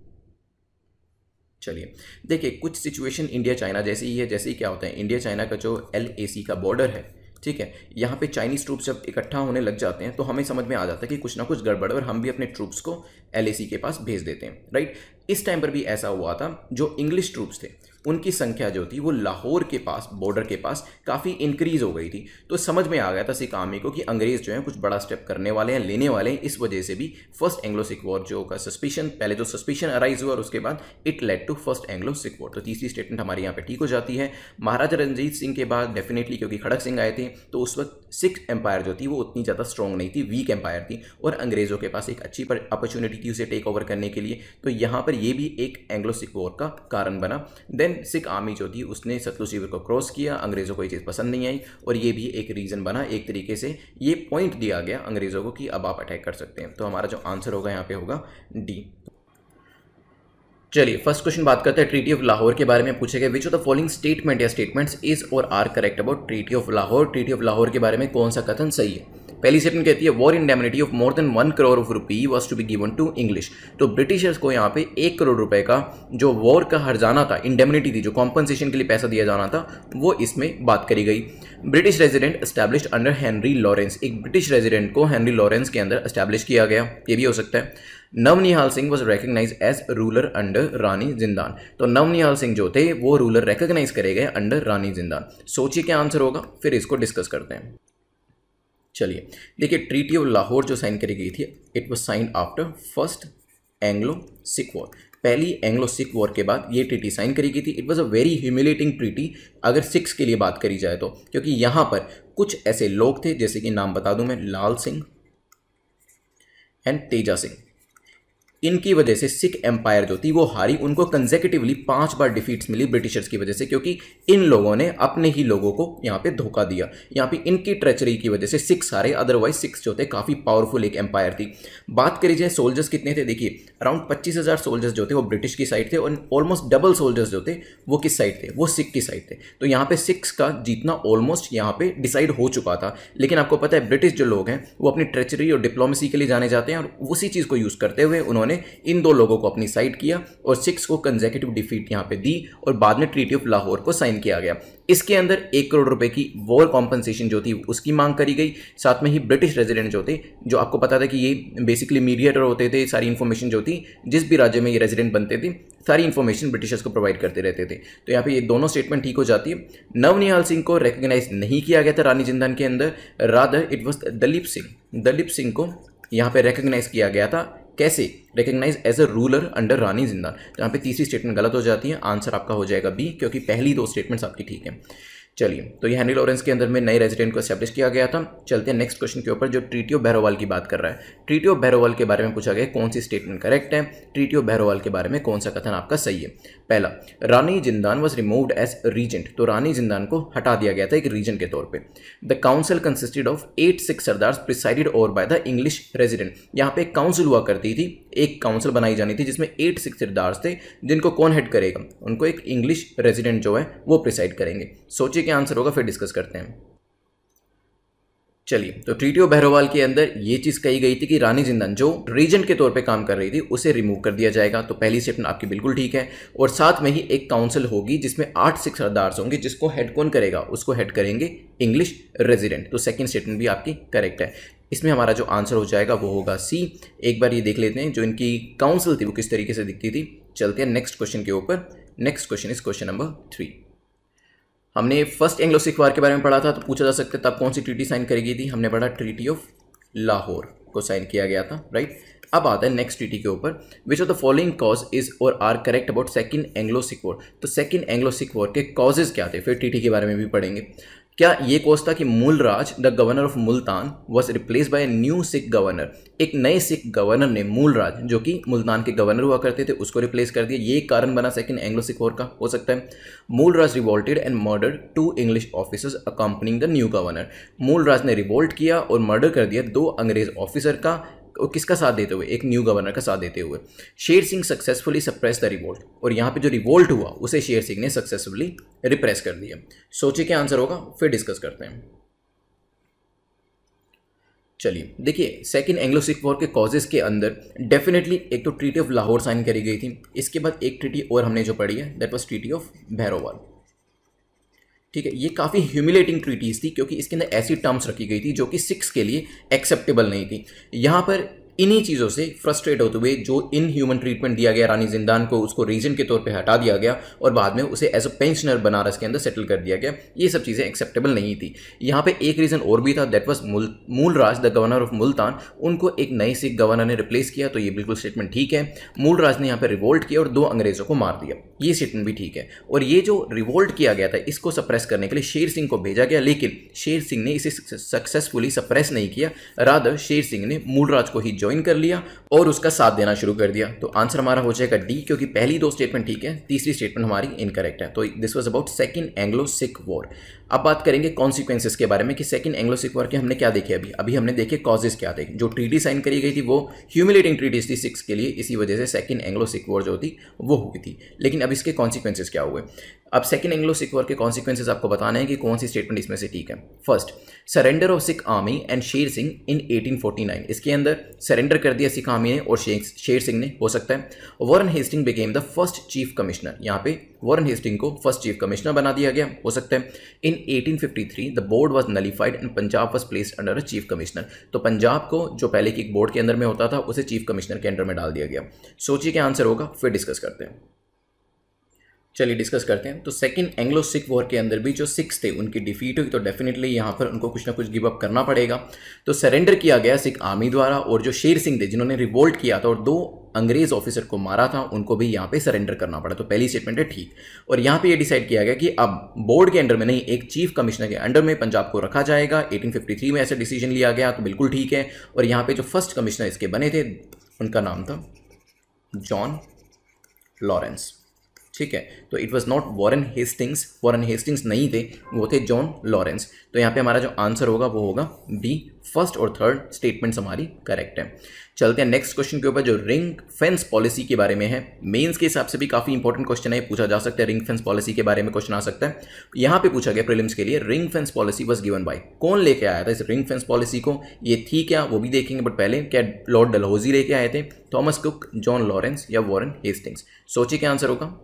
चलिए देखिए कुछ सिचुएशन इंडिया चाइना जैसे ही है जैसे ही क्या होता है इंडिया चाइना का जो एल का बॉर्डर है ठीक है यहाँ पे चाइनीज़ ट्रूप्स जब इकट्ठा होने लग जाते हैं तो हमें समझ में आ जाता है कि कुछ ना कुछ गड़बड़ और हम भी अपने ट्रूप्स को एल के पास भेज देते हैं राइट इस टाइम पर भी ऐसा हुआ था जो इंग्लिश ट्रूप्स थे उनकी संख्या जो थी वो लाहौर के पास बॉर्डर के पास काफ़ी इंक्रीज़ हो गई थी तो समझ में आ गया था सिख आर्मी को कि अंग्रेज़ जो हैं कुछ बड़ा स्टेप करने वाले हैं लेने वाले हैं इस वजह से भी फर्स्ट एंग्लो सिख वॉर जो का सस्पेशन पहले जो सस्पेशन अराइज हुआ और उसके बाद it led to first Anglo Sikh war तो तीसरी स्टेटमेंट हमारे यहाँ पर ठीक हो जाती है महाराजा रंजीत सिंह के बाद डेफिनेटली क्योंकि खड़ग सिंह आए थे तो उस वक्त सिख एम्पायर जो थी वो उतनी ज़्यादा स्ट्रॉन्ग नहीं थी वीक एम्पायर थी और अंग्रेज़ों के पास एक अच्छी अपॉर्चुनिटी थी उसे टेक ओवर करने के लिए तो यहाँ पर ये भी एक एंग्लो सिख वॉर का कारण बना देन देन सिख आर्मी जो थी उसने सतलुज रिवर को क्रॉस किया अंग्रेज़ों को ये चीज़ पसंद नहीं आई और ये भी एक रीज़न बना एक तरीके से ये पॉइंट दिया गया अंग्रेज़ों को कि अब आप अटैक कर सकते हैं तो हमारा जो आंसर होगा यहाँ पे होगा डी चलिए फर्स्ट क्वेश्चन बात करते हैं ट्रीटी ऑफ लाहौर के बारे में पूछे गए which of the following statement या स्टेटमेंट्स इज और are correct about treaty of Lahore treaty of Lahore के बारे में कौन सा कथन सही है पहली स्टेटमेंट कहती है war indemnity of more than one crore of rupee was to be given to English तो ब्रिटिशर्स को यहाँ पे एक करोड़ रुपए का जो वॉर का हर्जाना था इंडेमिनिटी थी जो कॉम्पनसेशन के लिए पैसा दिया जाना था वो इसमें बात करी गई British resident establish under Henry Lawrence एक ब्रिटिश रेजिडेंट को हेनरी लॉरेंस के अंदर एस्टैब्लिश किया गया ये भी हो सकता है Naunihal Singh was recognise as ruler under Rani Jindan तो नवनिहाल सिंह जो थे वो रूलर रेकग्नाइज करे गए अंडर रानी जिंदान सोचिए क्या आंसर होगा फिर इसको डिस्कस करते हैं चलिए देखिए ट्रीटी ऑफ लाहौर जो साइन करी गई थी it was sign after first Anglo Sikh war पहली एंग्लो सिख वॉर के बाद ये ट्रीटी साइन करी गई थी it was a very humiliating treaty अगर सिक्स के लिए बात करी जाए तो क्योंकि यहाँ पर कुछ ऐसे लोग थे जैसे कि नाम बता दूं मैं लाल सिंह एंड तेजा सिंह इनकी वजह से सिख एम्पायर जो थी वो हारी उनको कंजेकेटिवली पांच बार डिफीट्स मिली ब्रिटिशर्स की वजह से क्योंकि इन लोगों ने अपने ही लोगों को यहाँ पे धोखा दिया यहाँ पे इनकी ट्रेचरी की वजह से सिख हारे अदरवाइज सिक्स जो थे काफ़ी पावरफुल एक एम्पायर थी बात करी जाए सोल्जर्स कितने थे देखिए अराउंड पच्चीस हज़ार सोल्जर्स जो थे वो ब्रिटिश की साइड थे और ऑलमोस्ट डबल सोल्जर्स जो थे वो किस साइड थे वो सिख की साइड थे तो यहाँ पे सिक्स का जीतना ऑलमोस्ट यहाँ पे डिसाइड हो चुका था लेकिन आपको पता है ब्रिटिश जो लोग हैं वो अपनी ट्रेचरी और डिप्लोमेसी के लिए जाने जाते हैं और उसी चीज़ को यूज़ करते हुए उन्होंने उन्होंने इन दो लोगों को अपनी साइड किया और सिक्स को कंजेकेटिव डिफीट यहाँ पे दी और बाद में ट्रीटी ऑफ लाहौर को साइन किया गया इसके अंदर एक करोड़ रुपए की वॉर कॉम्पनसेशन जो थी उसकी मांग करी गई साथ में ही ब्रिटिश रेजिडेंट जो थे जो आपको पता था कि ये बेसिकली मीडिएटर होते थे सारी इन्फॉर्मेशन जो थी जिस भी राज्य में ये रेजिडेंट बनते थे सारी इन्फॉर्मेशन ब्रिटिशर्स को प्रोवाइड करते रहते थे तो यहाँ पे ये दोनों स्टेटमेंट ठीक हो जाती है नवनिहाल सिंह को रिकग्नाइज नहीं किया गया था रानी जिंदन के अंदर rather it was Dalip Singh Dalip Singh को यहाँ पे रिकग्नाइज किया गया था कैसे recognise as a ruler under Rani Jindan जहाँ पे तीसरी स्टेटमेंट गलत हो जाती है आंसर आपका हो जाएगा बी क्योंकि पहली दो स्टेटमेंट्स आपकी ठीक है चलिए तो ये हेनरी लॉरेंस के अंदर में नए रेजिडेंट को स्टैब्लिश किया गया था चलते हैं नेक्स्ट क्वेश्चन के ऊपर जो ट्रीटी ऑफ बैरोवाल की बात कर रहा है ट्रीटी ऑफ बैरोवाल के बारे में पूछा गया कौन सी स्टेटमेंट करेक्ट है ट्रीटी ऑफ बैरोवाल के बारे में कौन सा कथन आपका सही है पहला Rani Jindan was removed as regent तो रानी जिंदान को हटा दिया गया था एक रीजन के तौर पर the council consisted of eight six sardar presided over by the English resident यहाँ पे एक काउंसिल हुआ करती थी एक काउंसिल बनाई जानी थी जिसमें एट सिक्स सरदार थे जिनको कौन हेड करेगा उनको एक इंग्लिश रेजिडेंट जो है वो प्रिसाइड करेंगे सोचिए जी के आंसर होगा फिर डिस्कस करते हैं चलिए तो ट्रीटी ऑफ बहरोवाल के अंदर ये चीज़ कही गई थी कि रानी जिंदन जो रीजेंट के तौर पे काम कर रही थी उसे रिमूव कर दिया जाएगा तो पहली स्टेप आपकी बिल्कुल ठीक है और साथ में ही एक काउंसिल होगी जिसमें आठ सिक्स अदार्स होंगे जिसको हेड कौन करेगा उसको हेड करेंगे इंग्लिश रेजिडेंट तो सेकेंड स्टेटमेंट भी आपकी करेक्ट है इसमें हमारा जो आंसर हो जाएगा वो होगा सी एक बार ये देख लेते हैं जो इनकी काउंसिल थी वो किस तरीके से दिखती थी चलते हैं नेक्स्ट क्वेश्चन के ऊपर next question is question number three हमने फर्स्ट एंग्लो सिख वार के बारे में पढ़ा था तो पूछा जा सकता है तब कौन सी ट्रीटी साइन करी गई थी हमने पढ़ा ट्रीटी ऑफ लाहौर को साइन किया गया था राइट अब आता है नेक्स्ट ट्रीटी के ऊपर which of the following cause is और are correct about second Anglo Sikh war तो सेकंड एंग्लो सिख वॉर के कॉजेज क्या थे फिर ट्रीटी के बारे में भी पढ़ेंगे क्या ये कोस था कि Mulraj the governor of Multan was replace by new Sikh governor एक नए सिख गवर्नर ने मूल राज जो कि मुल्तान के गवर्नर हुआ करते थे उसको रिप्लेस कर दिया ये कारण बना सेकेंड एंग्लो सिख और का हो सकता है Mulraj revolted and murder two English officers accompanying the new governor Mulraj ने रिवोल्ट किया और मर्डर कर दिया दो अंग्रेज ऑफिसर का और किसका साथ देते हुए एक न्यू गवर्नर का साथ देते हुए Sher Singh successfully suppress the revolt और यहाँ पे जो रिवोल्ट हुआ उसे शेर सिंह ने सक्सेसफुली रिप्रेस कर दिया सोचिए क्या आंसर होगा फिर डिस्कस करते हैं चलिए देखिए सेकेंड एंग्लो सिख वॉर के कॉजेज़ के अंदर डेफिनेटली एक तो ट्रीटी ऑफ लाहौर साइन करी गई थी इसके बाद एक ट्रीटी और हमने जो पढ़ी है that was treaty of Bhairowal ठीक है ये काफ़ी ह्यूमिलेटिंग ट्रीटीज़ थी क्योंकि इसके अंदर ऐसी टर्म्स रखी गई थी जो कि सिक्स के लिए एक्सेप्टेबल नहीं थी यहाँ पर इन्हीं चीज़ों से फ्रस्ट्रेट होते हुए जो इन ह्यूमन ट्रीटमेंट दिया गया रानी जिंदान को उसको रीजन के तौर पे हटा दिया गया और बाद में उसे एज अ पेंशनर बनारस के अंदर सेटल कर दिया गया ये सब चीज़ें एक्सेप्टेबल नहीं थी यहाँ पे एक रीज़न और भी था that was Mulraj the governor of Multan उनको एक नए सिख गवर्नर ने रिप्लेस किया तो ये बिल्कुल स्टेटमेंट ठीक है मूल राज ने यहाँ पर रिवोल्ट किया और दो अंग्रेज़ों को मार दिया ये स्टेटमेंट भी ठीक है और ये जो रिवोल्ट किया गया था इसको सप्रेस करने के लिए शेर सिंह को भेजा गया लेकिन शेर सिंह ने इसे सक्सेसफुली सप्रेस नहीं किया राधर शेर सिंह ने मूलराज को ही ज्वाइन कर लिया और उसका साथ देना शुरू कर दिया तो आंसर हमारा हो जाएगा डी क्योंकि पहली दो स्टेटमेंट ठीक है तीसरी स्टेटमेंट हमारी इनकरेक्ट है तो this was about second Anglo Sikh war अब बात करेंगे कॉन्सिक्वेंसेज के बारे में कि सेकंड सिख वॉर के हमने क्या देखे अभी अभी हमने देखे कॉजेज क्या थे जो ट्रीटी साइन करी गई थी वो ह्यूमिलेटिंग ट्रीटीज थी सिक्स के लिए इसी वजह से सेकंड एंग्लो सिख वॉर जो थी वो हुई थी लेकिन अब इसके कॉन्सिक्वेंसेज क्या हुए अब सेकंड एंग्लो सिख वॉर के कॉन्सिक्वेंसेज आपको बताने हैं कि कौन सी स्टेटमेंट इसमें से ठीक है first surrender of Sikh army and Sher Singh in eighteen इसके अंदर सरेंडर कर दिया सिख आर्मी ने और शेर सिंह ने हो सकता है Warren Hasting became the first chief commissioner यहाँ पे वॉरन हेस्टिंग को फर्स्ट चीफ कमिश्नर बना दिया गया हो सकता है in 1853 the board was nullified and Punjab was placed under a chief commissioner तो पंजाब को जो पहले की एक बोर्ड के अंदर में होता था उसे चीफ कमिश्नर के अंडर में डाल दिया गया सोचिए क्या आंसर होगा फिर डिस्कस करते हैं चलिए डिस्कस करते हैं तो सेकंड एंग्लो सिख वॉर के अंदर भी जो सिक्स थे उनकी डिफीट हुई तो डेफिनेटली यहाँ पर उनको कुछ ना कुछ गिव अप करना पड़ेगा तो सरेंडर किया गया सिख आर्मी द्वारा और जो शेर सिंह थे जिन्होंने रिवोल्ट किया था और दो अंग्रेज ऑफिसर को मारा था उनको भी यहाँ पे सरेंडर करना पड़ा तो पहली स्टेटमेंट है ठीक और यहाँ पे ये यह डिसाइड किया गया कि अब बोर्ड के अंडर में नहीं एक चीफ कमिश्नर के अंडर में पंजाब को रखा जाएगा 1853 में ऐसा डिसीजन लिया गया तो बिल्कुल ठीक है और यहाँ पे जो फर्स्ट कमिश्नर इसके बने थे उनका नाम था जॉन लॉरेंस ठीक है तो it was not Warren Hastings Warren Hastings नहीं थे वो थे जॉन लॉरेंस तो यहाँ पे हमारा जो आंसर होगा वो होगा बी फर्स्ट और थर्ड स्टेटमेंट्स हमारी करेक्ट है चलते हैं नेक्स्ट क्वेश्चन के ऊपर जो रिंग फेंस पॉलिसी के बारे में है मेंस के हिसाब से भी काफ़ी इंपॉर्टेंट क्वेश्चन है पूछा जा सकता है रिंग फेंस पॉलिसी के बारे में क्वेश्चन आ सकता है यहाँ पे पूछा गया प्रीलिम्स के लिए ring fence policy was given by कौन लेके आया था इस रिंग फेंस पॉलिसी को ये थी क्या वो भी देखेंगे बट पहले क्या लॉर्ड डलहोजी लेके आए थे थॉमस कुक जॉन लॉरेंस या वॉरन हेस्टिंग्स सोचिए क्या आंसर होगा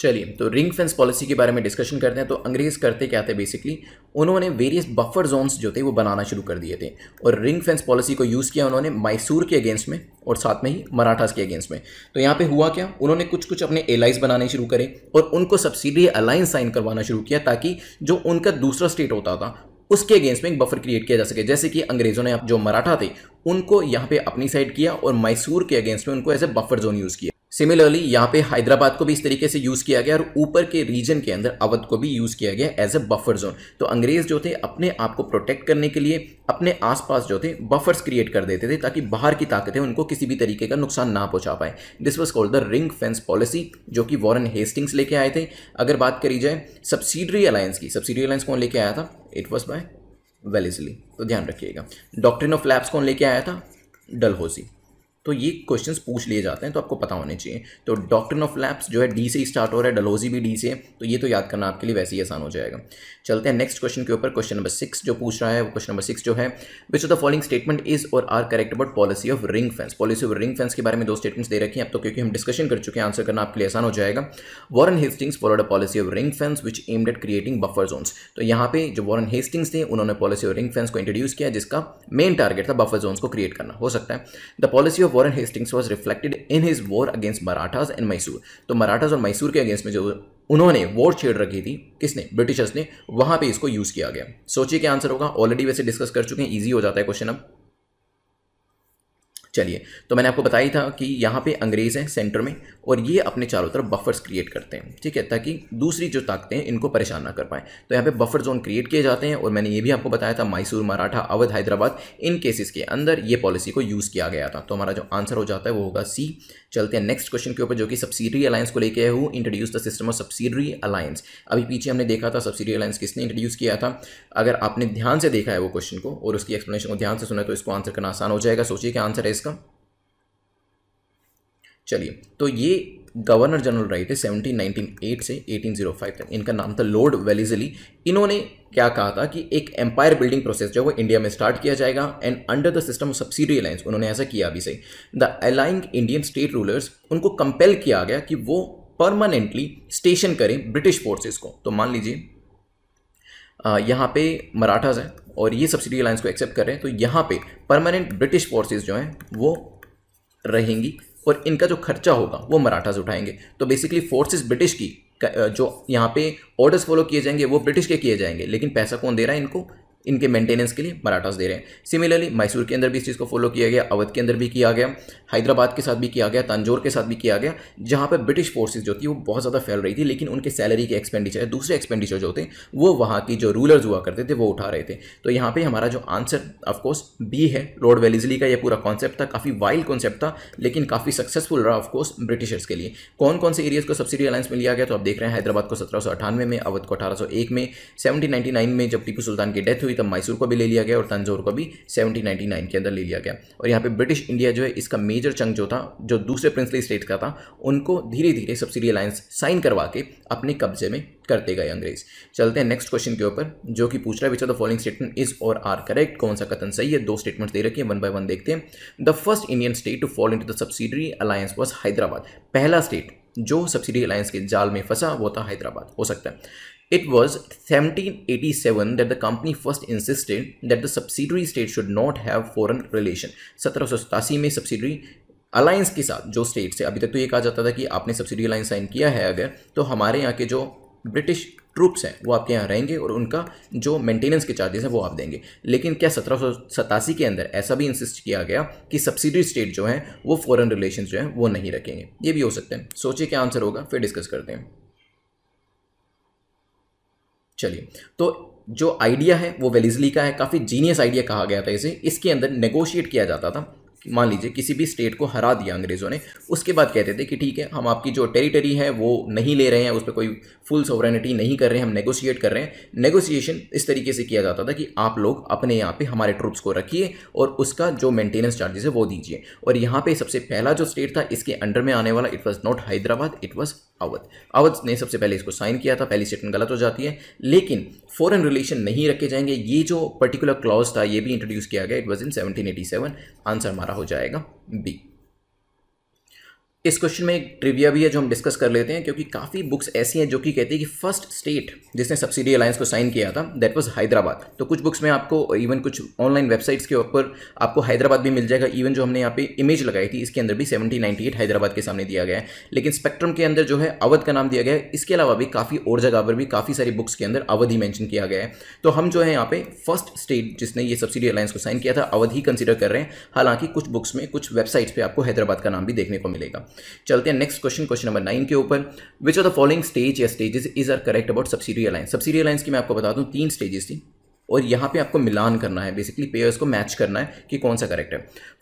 चलिए तो रिंग फेंस पॉलिसी के बारे में डिस्कशन करते हैं तो अंग्रेज़ करते क्या थे बेसिकली उन्होंने वेरियस बफर जोन्स जो थे वो बनाना शुरू कर दिए थे और रिंग फेंस पॉलिसी को यूज़ किया उन्होंने मैसूर के अगेंस्ट में और साथ में ही मराठास के अगेंस्ट में तो यहाँ पे हुआ क्या उन्होंने कुछ कुछ अपने एलाइज बनाने शुरू करे और उनको सब्सिडी अलाइंस साइन करवाना शुरू किया ताकि जो उनका दूसरा स्टेट होता था उसके अगेंस्ट में एक बफर क्रिएट किया जा सके जैसे कि अंग्रेज़ों ने जो मराठा थे उनको यहाँ पे अपनी साइड किया और मैसूर के अगेंस्ट में उनको as a buffer zone use किया सिमिलरली यहाँ पे हैदराबाद को भी इस तरीके से यूज़ किया गया और ऊपर के रीजन के अंदर अवध को भी यूज़ किया गया एज ए बफर जोन तो अंग्रेज़ जो थे अपने आप को प्रोटेक्ट करने के लिए अपने आसपास जो थे बफर्स क्रिएट कर देते थे ताकि बाहर की ताकतें उनको किसी भी तरीके का नुकसान ना पहुँचा पाए this was called the ring fence policy जो कि वॉरन हेस्टिंग्स लेके आए थे अगर बात करी जाए सब्सिडरी अलायंस की सब्सिडरी अलायंस कौन लेके आया था इट वॉज बाय वेलिजली तो ध्यान रखिएगा डॉक्ट्रिन ऑफ लैब्स कौन लेके आया था डलहोजी तो ये क्वेश्चन पूछ लिए जाते हैं तो आपको पता होने चाहिए तो डॉक्टर ऑफ लैब्स जो है डी से स्टार्ट हो रहा है डलोजी भी डी से तो ये तो याद करना आपके लिए वैसे ही आसान हो जाएगा चलते हैं नेक्स्ट क्वेश्चन के ऊपर क्वेश्चन नंबर सिक्स जो पूछ रहा है वो क्वेश्चन नंबर सिक्स जो है which of the following statement is और are correct about policy of ring fence policy of ring fence के बारे में दो स्टेटमेंट्स दे रखी हैं अब तो क्योंकि हम डिस्कशन कर चुके हैं आंसर करना आपके लिए आसान हो जाएगा Warren Hastings followed a policy of ring fence which aimed at creating buffer zones तो यहाँ पे जो वॉरन हेस्टिंग्स थे उन्होंने पॉलिसी ऑफ रिंग फेंस को इंट्रोड्यूस किया जिसका मेन टारगेट था बफर जोन्स को क्रिएट करना हो सकता है the policy of Warren Hastings was reflected in his war against Marathas and Mysore तो मराठाज और मैसूर के अगेंस्ट में जो उन्होंने वॉर छेड़ रखी थी किसने ब्रिटिशर्स ने वहां पे इसको यूज़ किया गया सोचिए क्या आंसर होगा ऑलरेडी वैसे डिस्कस कर चुके हैं ईजी हो जाता है क्वेश्चन अब चलिए तो मैंने आपको बताया था कि यहाँ पे अंग्रेज़ हैं सेंटर में और ये अपने चारों तरफ बफर्स क्रिएट करते हैं ठीक है ताकि दूसरी जो ताकतें हैं इनको परेशान ना कर पाए तो यहाँ पे बफर जोन क्रिएट किए जाते हैं और मैंने ये भी आपको बताया था मैसूर मराठा अवध हैदराबाद इन केसेस के अंदर ये पॉलिसी को यूज़ किया गया था तो हमारा जो आंसर हो जाता है वो होगा सी चलते हैं नेक्स्ट क्वेश्चन के ऊपर जो कि सब्सिडरी अलायंस को लेकर who introduce the system of subsidiary alliance अभी पीछे हमने देखा था सब्सिडी अलायंस किसने इंट्रोड्यूस किया था अगर आपने ध्यान से देखा है वो क्वेश्चन को और उसकी एक्सप्लेनेशन को ध्यान से सुना तो इसको आंसर करना आसान हो जाएगा सोचिए कि आंसर है इसका चलिए तो ये गवर्नर जनरल राइट है सेवनटीन से एटीन तक इनका नाम था लॉर्ड वेलिजली इन्होंने क्या कहा था कि एक एम्पायर बिल्डिंग प्रोसेस जो है वो इंडिया में स्टार्ट किया जाएगा and under the system of subsidy alliance उन्होंने ऐसा किया अभी से the allying Indian state rulers उनको कंपेल किया गया कि वो परमानेंटली स्टेशन करें ब्रिटिश फोर्सेस को तो मान लीजिए यहाँ पे मराठाज हैं और ये सब्सिडी अलायंस को एक्सेप्ट कर रहे हैं तो यहाँ पे परमानेंट ब्रिटिश फोर्सेज जो हैं वो रहेंगी और इनका जो खर्चा होगा वो मराठास उठाएंगे तो बेसिकली फोर्सेस ब्रिटिश की जो यहाँ पे ऑर्डर्स फॉलो किए जाएंगे वो ब्रिटिश के किए जाएंगे लेकिन पैसा कौन दे रहा है इनको इनके मेंटेनेंस के लिए मराठास दे रहे हैं सिमिलरली मैसूर के अंदर भी इस चीज़ को फॉलो किया गया अवध के अंदर भी किया गया हैदराबाद के साथ भी किया गया तंजोर के साथ भी किया गया जहाँ पर ब्रिटिश फोर्सेज जो थी वो बहुत ज़्यादा फैल रही थी लेकिन उनके सैलरी के एक्सपेंडिचर दूसरे एक्सपेंडिचर जो थे वो वहाँ की जो रूलर्स हुआ करते थे वो उठा रहे थे तो यहाँ पर हमारा जो आंसर ऑफकोर्स बी है रोड वेलिजली का यह पूरा कॉन्सेप्ट था काफ़ी वाइल्ड कॉन्सेप्ट था लेकिन काफ़ी सक्सेसफुल रहा ऑफकोर्स ब्रिटिशर्स के लिए कौन कौन से एरियाज़ को सब्सिडी अलायंस में लिया गया तो आप देख रहे हैं हैदराबाद को सत्रह में अवध को अठारह में सेवनटीन में जब टीपू सुल्तान की डेथ हुई तब मैसूर को भी ले लिया गया और तंजौर को भी 1799 के अंदर ले लिया गया और यहाँ पे ब्रिटिश इंडिया जो है इसका मेजर चंग जो था जो दूसरे प्रिंसली स्टेट का था उनको धीरे धीरे सब्सिडी अलायंस साइन करवा के अपने कब्जे में करते गए अंग्रेज चलते हैं नेक्स्ट क्वेश्चन के ऊपर जो कि पूछ रहा है which are the following statement is और आर करेक्ट कौन सा कथन सही है दो स्टेटमेंट्स दे रखी है वन बाय वन देखते हैं the first Indian state to follow in the subsidiary alliance was Hyderabad पहला स्टेट जो सब्सिडी अलायंस के जाल में फंसा वो था हैदराबाद हो सकता है It was 1787 that the company first insisted that the subsidiary state should not have foreign relation. सत्रह सौ सतासी में सब्सिडरी अलायंस के साथ जो स्टेट से अभी तक तो ये कहा जाता था कि आपने सब्सिडी अलायंस साइन किया है अगर तो हमारे यहाँ के जो ब्रिटिश ट्रूप्स हैं वो आपके यहाँ रहेंगे और उनका जो मेंटेनेंस के चार्जेस हैं वो आप देंगे लेकिन क्या सत्रह सौ सतासी के अंदर ऐसा भी इंसिस्ट किया गया कि सब्सिडी स्टेट जो हैं वो फॉरेन रिलेशन जो हैं वो नहीं रखेंगे ये भी हो सकते हैं सोचिए क्या आंसर होगा फिर डिस्कस करते हैं चलिए तो जो आइडिया है वो वेलिजली का है काफ़ी जीनियस आइडिया कहा गया था इसे इसके अंदर नेगोशिएट किया जाता था मान लीजिए किसी भी स्टेट को हरा दिया अंग्रेज़ों ने उसके बाद कहते थे कि ठीक है हम आपकी जो टेरिटरी है वो नहीं ले रहे हैं उस पर कोई फुल सॉवरनिटी नहीं कर रहे हैं हम नेगोशिएट कर रहे हैं नेगोशिएशन इस तरीके से किया जाता था कि आप लोग अपने यहाँ पे हमारे ट्रुप्स को रखिए और उसका जो मेंटेनेंस चार्जेस है वो दीजिए और यहाँ पर सबसे पहला जो स्टेट था इसके अंडर में आने वाला it was not Hyderabad it was Awadh Awadh ने सबसे पहले इसको साइन किया था पहली स्टेटमेंट गलत हो जाती है लेकिन फॉरेन रिलेशन नहीं रखे जाएंगे ये जो पर्टिकुलर क्लॉज था ये भी इंट्रोड्यूस किया गया इट वॉज इन 1787 आंसर हमारा हो जाएगा बी इस क्वेश्चन में एक ट्रिविया भी है जो हम डिस्कस कर लेते हैं क्योंकि काफ़ी बुक्स ऐसी हैं जो कि कहती है कि फर्स्ट स्टेट जिसने सब्सिडी अलायंस को साइन किया था दैट वाज हैदराबाद तो कुछ बुक्स में आपको इवन कुछ ऑनलाइन वेबसाइट्स के ऊपर आपको हैदराबाद भी मिल जाएगा इवन जो हमने यहाँ पे इमेज लगाई थी इसके अंदर भी सेवेंटी एट हैदराबाद के सामने दिया गया है लेकिन स्पेक्ट्रम के अंदर जो है अवध का नाम दिया गया है इसके अलावा भी काफ़ी और जगह पर भी काफ़ी सारी बुक्स के अंदर अवध ही मैंशन किया गया है तो हम जो है यहाँ पे फर्स्ट स्टेट जिसने ये सब्सिडी अलायंस को साइन किया था अवधि कंसिडर कर रहे हैं हालांकि कुछ बुक्स में कुछ वेबसाइट्स पर आपको हैदराबाद का नाम भी देखने को मिलेगा चलते हैं next question question number nine के ऊपर which are the following stage या stages is are correct about subsidy alliance subsidy alliance की मैं आपको बता दूँ तीन स्टेजेस थी और यहाँ पे आपको मिलान करना है बेसिकली पेयर्स को मैच करना है कि कौन सा करेक्ट है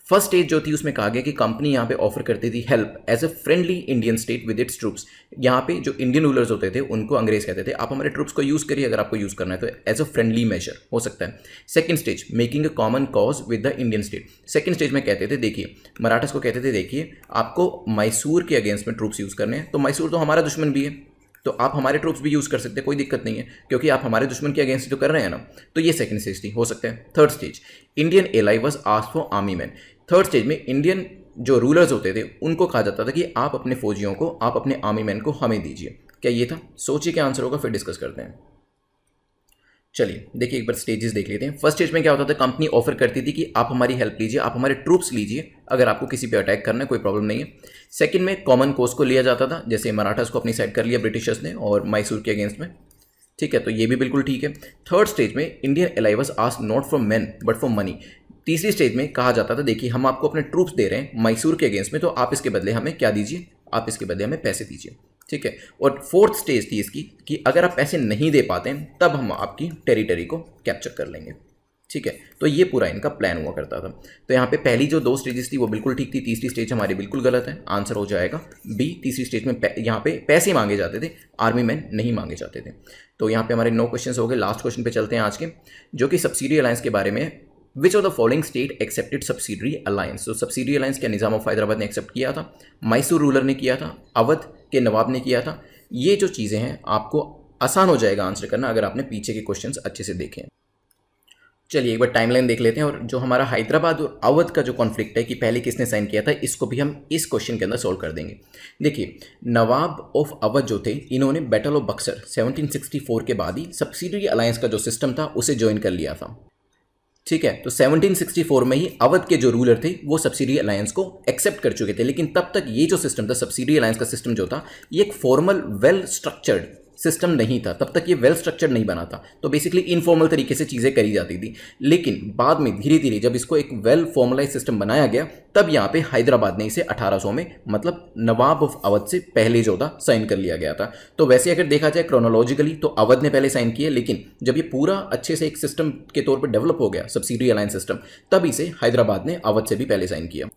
फर्स्ट स्टेज जो थी उसमें कहा गया कि कंपनी यहाँ पे ऑफर करती थी help as a friendly Indian state with its troops यहाँ पे जो इंडियन रूलर्स होते थे उनको अंग्रेज कहते थे आप हमारे ट्रूप्स को यूज़ करिए अगर आपको यूज़ करना है तो एज अ फ्रेंडली मेजर हो सकता है second stage making a common cause with the Indian state second stage में कहते थे देखिए मराठास को कहते थे देखिए आपको मैसूर के अगेंस्ट में ट्रूप्स यूज़ करने हैं तो मैसूर तो हमारा दुश्मन भी है तो आप हमारे ट्रूप्स भी यूज़ कर सकते हैं कोई दिक्कत नहीं है क्योंकि आप हमारे दुश्मन के अगेंस्ट तो कर रहे हैं ना तो ये सेकंड स्टेज थी हो सकता है third stage Indian ally was ask for army man third stage में इंडियन जो रूलर्स होते थे उनको कहा जाता था कि आप अपने फौजियों को आप अपने आर्मी मैन को हमें दीजिए क्या ये था सोचिए क्या आंसर होगा फिर डिस्कस करते हैं चलिए देखिए एक बार स्टेजेस देख लेते हैं फर्स्ट स्टेज में क्या होता था कंपनी ऑफर करती थी कि आप हमारी हेल्प लीजिए आप हमारे ट्रूप्स लीजिए अगर आपको किसी पे अटैक करना है कोई प्रॉब्लम नहीं है सेकंड में कॉमन कोर्स को लिया जाता था जैसे मराठास को अपनी साइड कर लिया ब्रिटिशर्स ने और मैसूर के अगेंस्ट में ठीक है तो ये भी बिल्कुल ठीक है थर्ड स्टेज में Indian allies ask not for man but for money तीसरी स्टेज में कहा जाता था देखिए हम आपको अपने ट्रूप्स दे रहे हैं मैसूर के अगेंस्ट में तो आप इसके बदले हमें क्या दीजिए आप इसके बदले हमें पैसे दीजिए ठीक है और फोर्थ स्टेज थी इसकी कि अगर आप पैसे नहीं दे पाते हैं तब हम आपकी टेरिटरी को कैप्चर कर लेंगे ठीक है तो ये पूरा इनका प्लान हुआ करता था तो यहाँ पे पहली जो दो स्टेजेस थी वो बिल्कुल ठीक थी तीसरी स्टेज हमारी बिल्कुल गलत है आंसर हो जाएगा बी तीसरी स्टेज में यहाँ पे पैसे मांगे जाते थे आर्मी मैन नहीं मांगे जाते थे तो यहाँ पे हमारे नौ क्वेश्चंस हो गए लास्ट क्वेश्चन पे चलते हैं आज के जो कि सब्सिडी अलायंस के बारे में which of the following state accepted subsidiary alliance तो सब्सिडरी अलायंस क्या निज़ाम ऑफ हैदराबाद ने एक्सेप्ट किया था मैसूर रूलर ने किया था अवध के नवाब ने किया था ये जो चीज़ें हैं आपको आसान हो जाएगा आंसर करना अगर आपने पीछे के क्वेश्चन अच्छे से देखें चलिए एक बार टाइमलाइन देख लेते हैं और जो हमारा हैदराबाद और अवध का जो कॉन्फ्लिक्ट है कि पहले किसने साइन किया था इसको भी हम इस क्वेश्चन के अंदर सॉल्व कर देंगे देखिए नवाब ऑफ अवध जो थे इन्होंने बैटल ऑफ बक्सर 1764 के बाद ही सब्सिडरी अलायंस का जो सिस्टम था उसे ज्वाइन कर लिया था ठीक है तो 1764 में ही अवध के जो रूलर थे वो सब्सिडी अलायंस को एक्सेप्ट कर चुके थे लेकिन तब तक ये जो सिस्टम था सब्सिडी अलायंस का सिस्टम जो था ये एक फॉर्मल वेल स्ट्रक्चर्ड सिस्टम नहीं था तब तक ये वेल स्ट्रक्चर नहीं बना था तो बेसिकली इनफॉर्मल तरीके से चीज़ें करी जाती थी लेकिन बाद में धीरे धीरे जब इसको एक वेल फॉर्मलाइज सिस्टम बनाया गया तब यहाँ पे हैदराबाद ने इसे 1800 में मतलब नवाब ऑफ अवध से पहले जो था साइन कर लिया गया था तो वैसे अगर देखा जाए क्रोनोलॉजिकली तो अवध ने पहले साइन किया लेकिन जब ये पूरा अच्छे से एक सिस्टम के तौर पर डेवलप हो गया सब्सिडी अलाइंस सिस्टम तब इसे हैदराबाद ने अवध से भी पहले साइन किया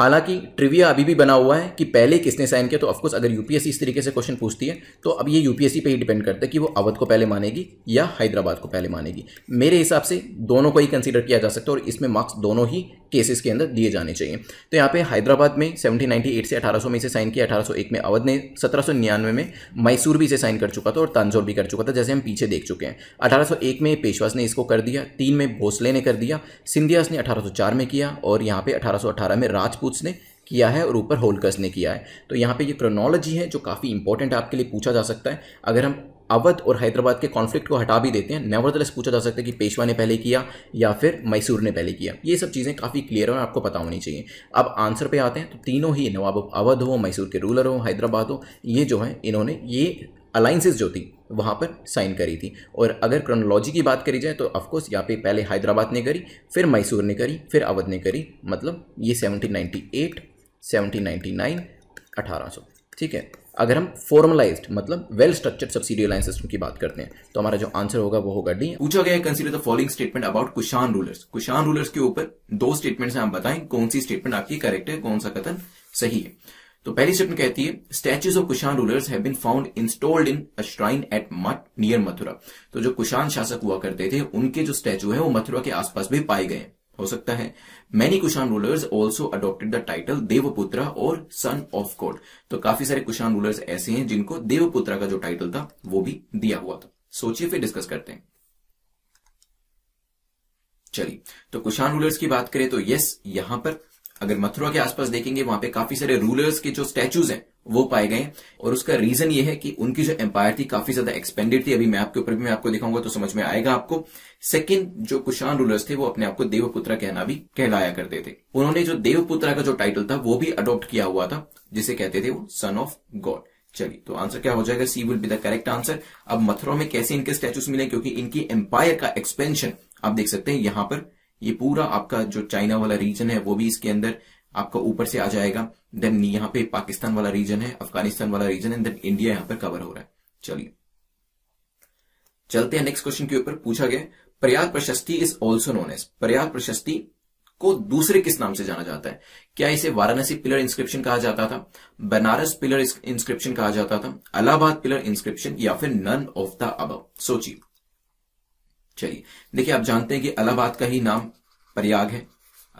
हालांकि ट्रिविया अभी भी बना हुआ है कि पहले किसने साइन किया तो ऑफकोर्स अगर यूपीएससी इस तरीके से क्वेश्चन पूछती है तो अब ये यूपीएससी पे ही डिपेंड करता है कि वो अवध को पहले मानेगी या हैदराबाद को पहले मानेगी मेरे हिसाब से दोनों को ही कंसिडर किया जा सकता है और इसमें मार्क्स दोनों ही केसेस के अंदर दिए जाने चाहिए तो यहाँ पे हैदराबाद में 1798 से 1800 में इसे साइन किया 1801 में अवध ने सत्रह में मैसूर भी इसे साइन कर चुका था और तंजौर भी कर चुका था जैसे हम पीछे देख चुके हैं 1801 में पेशवास ने इसको कर दिया तीन में भोसले ने कर दिया सिंधियास ने 1804 में किया और यहाँ पे 1818 में राजपूत ने किया है और ऊपर होलकर्स ने किया है तो यहाँ पे ये क्रोनोलॉजी है जो काफ़ी इंपॉर्टेंट आपके लिए पूछा जा सकता है अगर हम अवध और हैदराबाद के कॉन्फ्लिक्ट को हटा भी देते हैं नेवर पूछा जा सकता है कि पेशवा ने पहले किया या फिर मैसूर ने पहले किया ये सब चीज़ें काफ़ी क्लियर हैं आपको पता होनी चाहिए अब आंसर पे आते हैं तो तीनों ही नवाब अवध हो मैसूर के रूलर हो हैदराबाद हो ये जो है इन्होंने ये अलाइंसिस जो थी वहाँ पर साइन करी थी और अगर क्रोनोलॉजी की बात करी जाए तो ऑफकोर्स यहाँ पे पहले हैदराबाद ने करी फिर मैसूर ने करी फिर अवध ने करी मतलब ये seventeen ninety eight seventeen ninety nine अठारह सौ ठीक है अगर हम फॉर्मलाइज मतलब well structured subsidy alliance system की बात करते हैं तो हमारा जो आंसर होगा वो होगा डी पूछा गया consider the following statement about Kushan rulers Kushan rulers के ऊपर दो स्टेटमेंट्स हम बताएं कौन सी स्टेटमेंट आपकी करेक्ट है कौन सा कथन सही है तो पहली स्टेटमेंट कहती है statues of Kushan rulers have been found installed in a shrine at Mat near Mathura तो जो कुशान शासक हुआ करते थे उनके जो स्टैचू है वो मथुरा के आसपास भी पाए गए हैं हो सकता है many Kushan rulers also adopted the title Devaputra और सन ऑफ गॉड तो काफी सारे कुशान रूलर्स ऐसे हैं जिनको देवपुत्रा का जो टाइटल था वो भी दिया हुआ था सोचिए फिर डिस्कस करते हैं चलिए तो कुशान रूलर्स की बात करें तो यस यहां पर अगर मथुरा के आसपास देखेंगे वहां पे काफी सारे रूलर्स के जो स्टैचूज हैं वो पाए गए और उसका रीजन ये है कि उनकी जो एम्पायर थी काफी ज्यादा एक्सपेंडेड थी अभी मैप के ऊपर भी मैं आपको दिखाऊंगा तो समझ में आएगा आपको सेकंड जो कुशान रूलर्स थे वो अपने आप को देवपुत्रा कहना भी कहलाया करते थे उन्होंने जो देवपुत्रा का जो टाइटल था वो भी अडॉप्ट किया हुआ था जिसे कहते थे वो सन ऑफ गॉड चलिए तो आंसर क्या हो जाएगा C will be the correct answer अब मथुरा में कैसे इनके स्टैचूस मिले क्योंकि इनकी एम्पायर का एक्सपेंशन आप देख सकते हैं यहां पर ये पूरा आपका जो चाइना वाला रीजन है वो भी इसके अंदर आपका ऊपर से आ जाएगा देन यहां पे पाकिस्तान वाला रीजन है अफगानिस्तान वाला रीजन है देन इंडिया यहां पर कवर हो रहा है चलिए चलते हैं नेक्स्ट क्वेश्चन के ऊपर पूछा गया Prayag Prashasti is also known as Prayag Prashasti को दूसरे किस नाम से जाना जाता है क्या इसे वाराणसी पिलर इंस्क्रिप्शन कहा जाता था बनारस पिलर इंस्क्रिप्शन कहा जाता था अलाहाबाद पिलर इंस्क्रिप्शन या फिर नन ऑफ द अब सोचिए चलिए देखिए आप जानते हैं कि अलाहाबाद का ही नाम प्रयाग है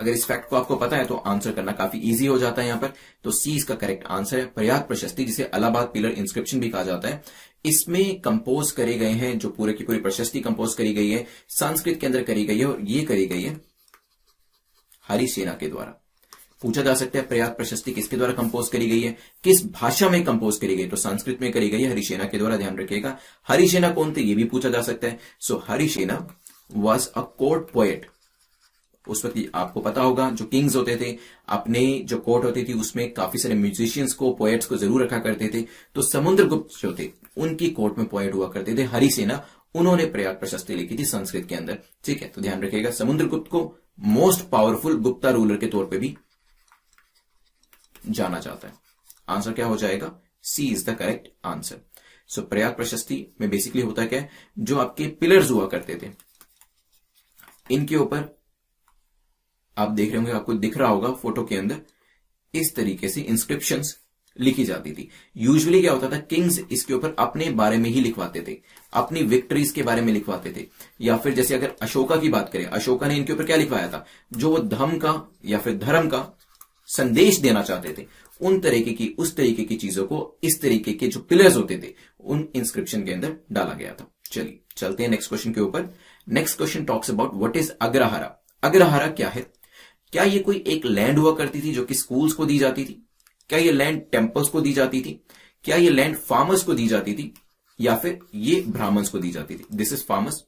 अगर इस फैक्ट को आपको पता है तो आंसर करना काफी इजी हो जाता है यहाँ पर तो सी इसका करेक्ट आंसर है प्रयाग प्रशस्ति जिसे अलाहाबाद पिलर इंस्क्रिप्शन भी कहा जाता है इसमें कंपोज करे गए हैं जो पूरे की पूरी प्रशस्ति कंपोज करी गई है संस्कृत के अंदर करी गई है और ये करी गई है हरी सेना के द्वारा पूछा जा सकता है प्रयाग प्रशस्ति किसके द्वारा कंपोज करी गई है किस भाषा में कंपोज करी गई तो संस्कृत में करी गई है हरिसेना के द्वारा ध्यान रखिएगा हरिसेना कौन थे ये भी पूछा जा सकता है so Harisena was a court poet उस वक्त आपको पता होगा जो किंग्स होते थे अपने जो कोर्ट होती थी उसमें काफी सारे म्यूजिशियंस को पोएट्स को जरूर रखा करते थे तो समुद्र गुप्त जो थे उनकी कोर्ट में पोएट हुआ करते थे हरिसेना उन्होंने प्रयाग प्रशस्ति लिखी थी संस्कृत के अंदर ठीक है तो ध्यान रखिएगा समुद्रगुप्त को मोस्ट पावरफुल गुप्ता रूलर के तौर पर भी जाना जाता है आंसर क्या हो जाएगा C is the correct answer so Prayag Prashasti में बेसिकली होता क्या है जो आपके पिलर्स हुआ करते थे इनके ऊपर आप देख रहे होंगे आपको दिख रहा होगा फोटो के अंदर इस तरीके से इंस्क्रिप्शन लिखी जाती थी यूजुअली क्या होता था किंग्स इसके ऊपर अपने बारे में ही लिखवाते थे अपनी विक्ट्रीज के बारे में लिखवाते थे या फिर जैसे अगर अशोका की बात करें अशोका ने इनके ऊपर क्या लिखवाया था जो वो धम का या फिर धर्म का संदेश देना चाहते थे उन तरीके की उस तरीके की चीजों को इस तरीके के जो पिलर्स होते थे उन इंस्क्रिप्शन के अंदर डाला गया था चलिए चलते हैं नेक्स्ट क्वेश्चन के ऊपर next question talks about what is agrahara agrahara क्या है क्या ये कोई एक लैंड हुआ करती थी जो कि स्कूल्स को दी जाती थी क्या ये लैंड टेम्पल्स को दी जाती थी क्या ये लैंड फार्मर्स को दी जाती थी या फिर ये ब्राह्मण्स को दी जाती थी दिस इज फार्मर्स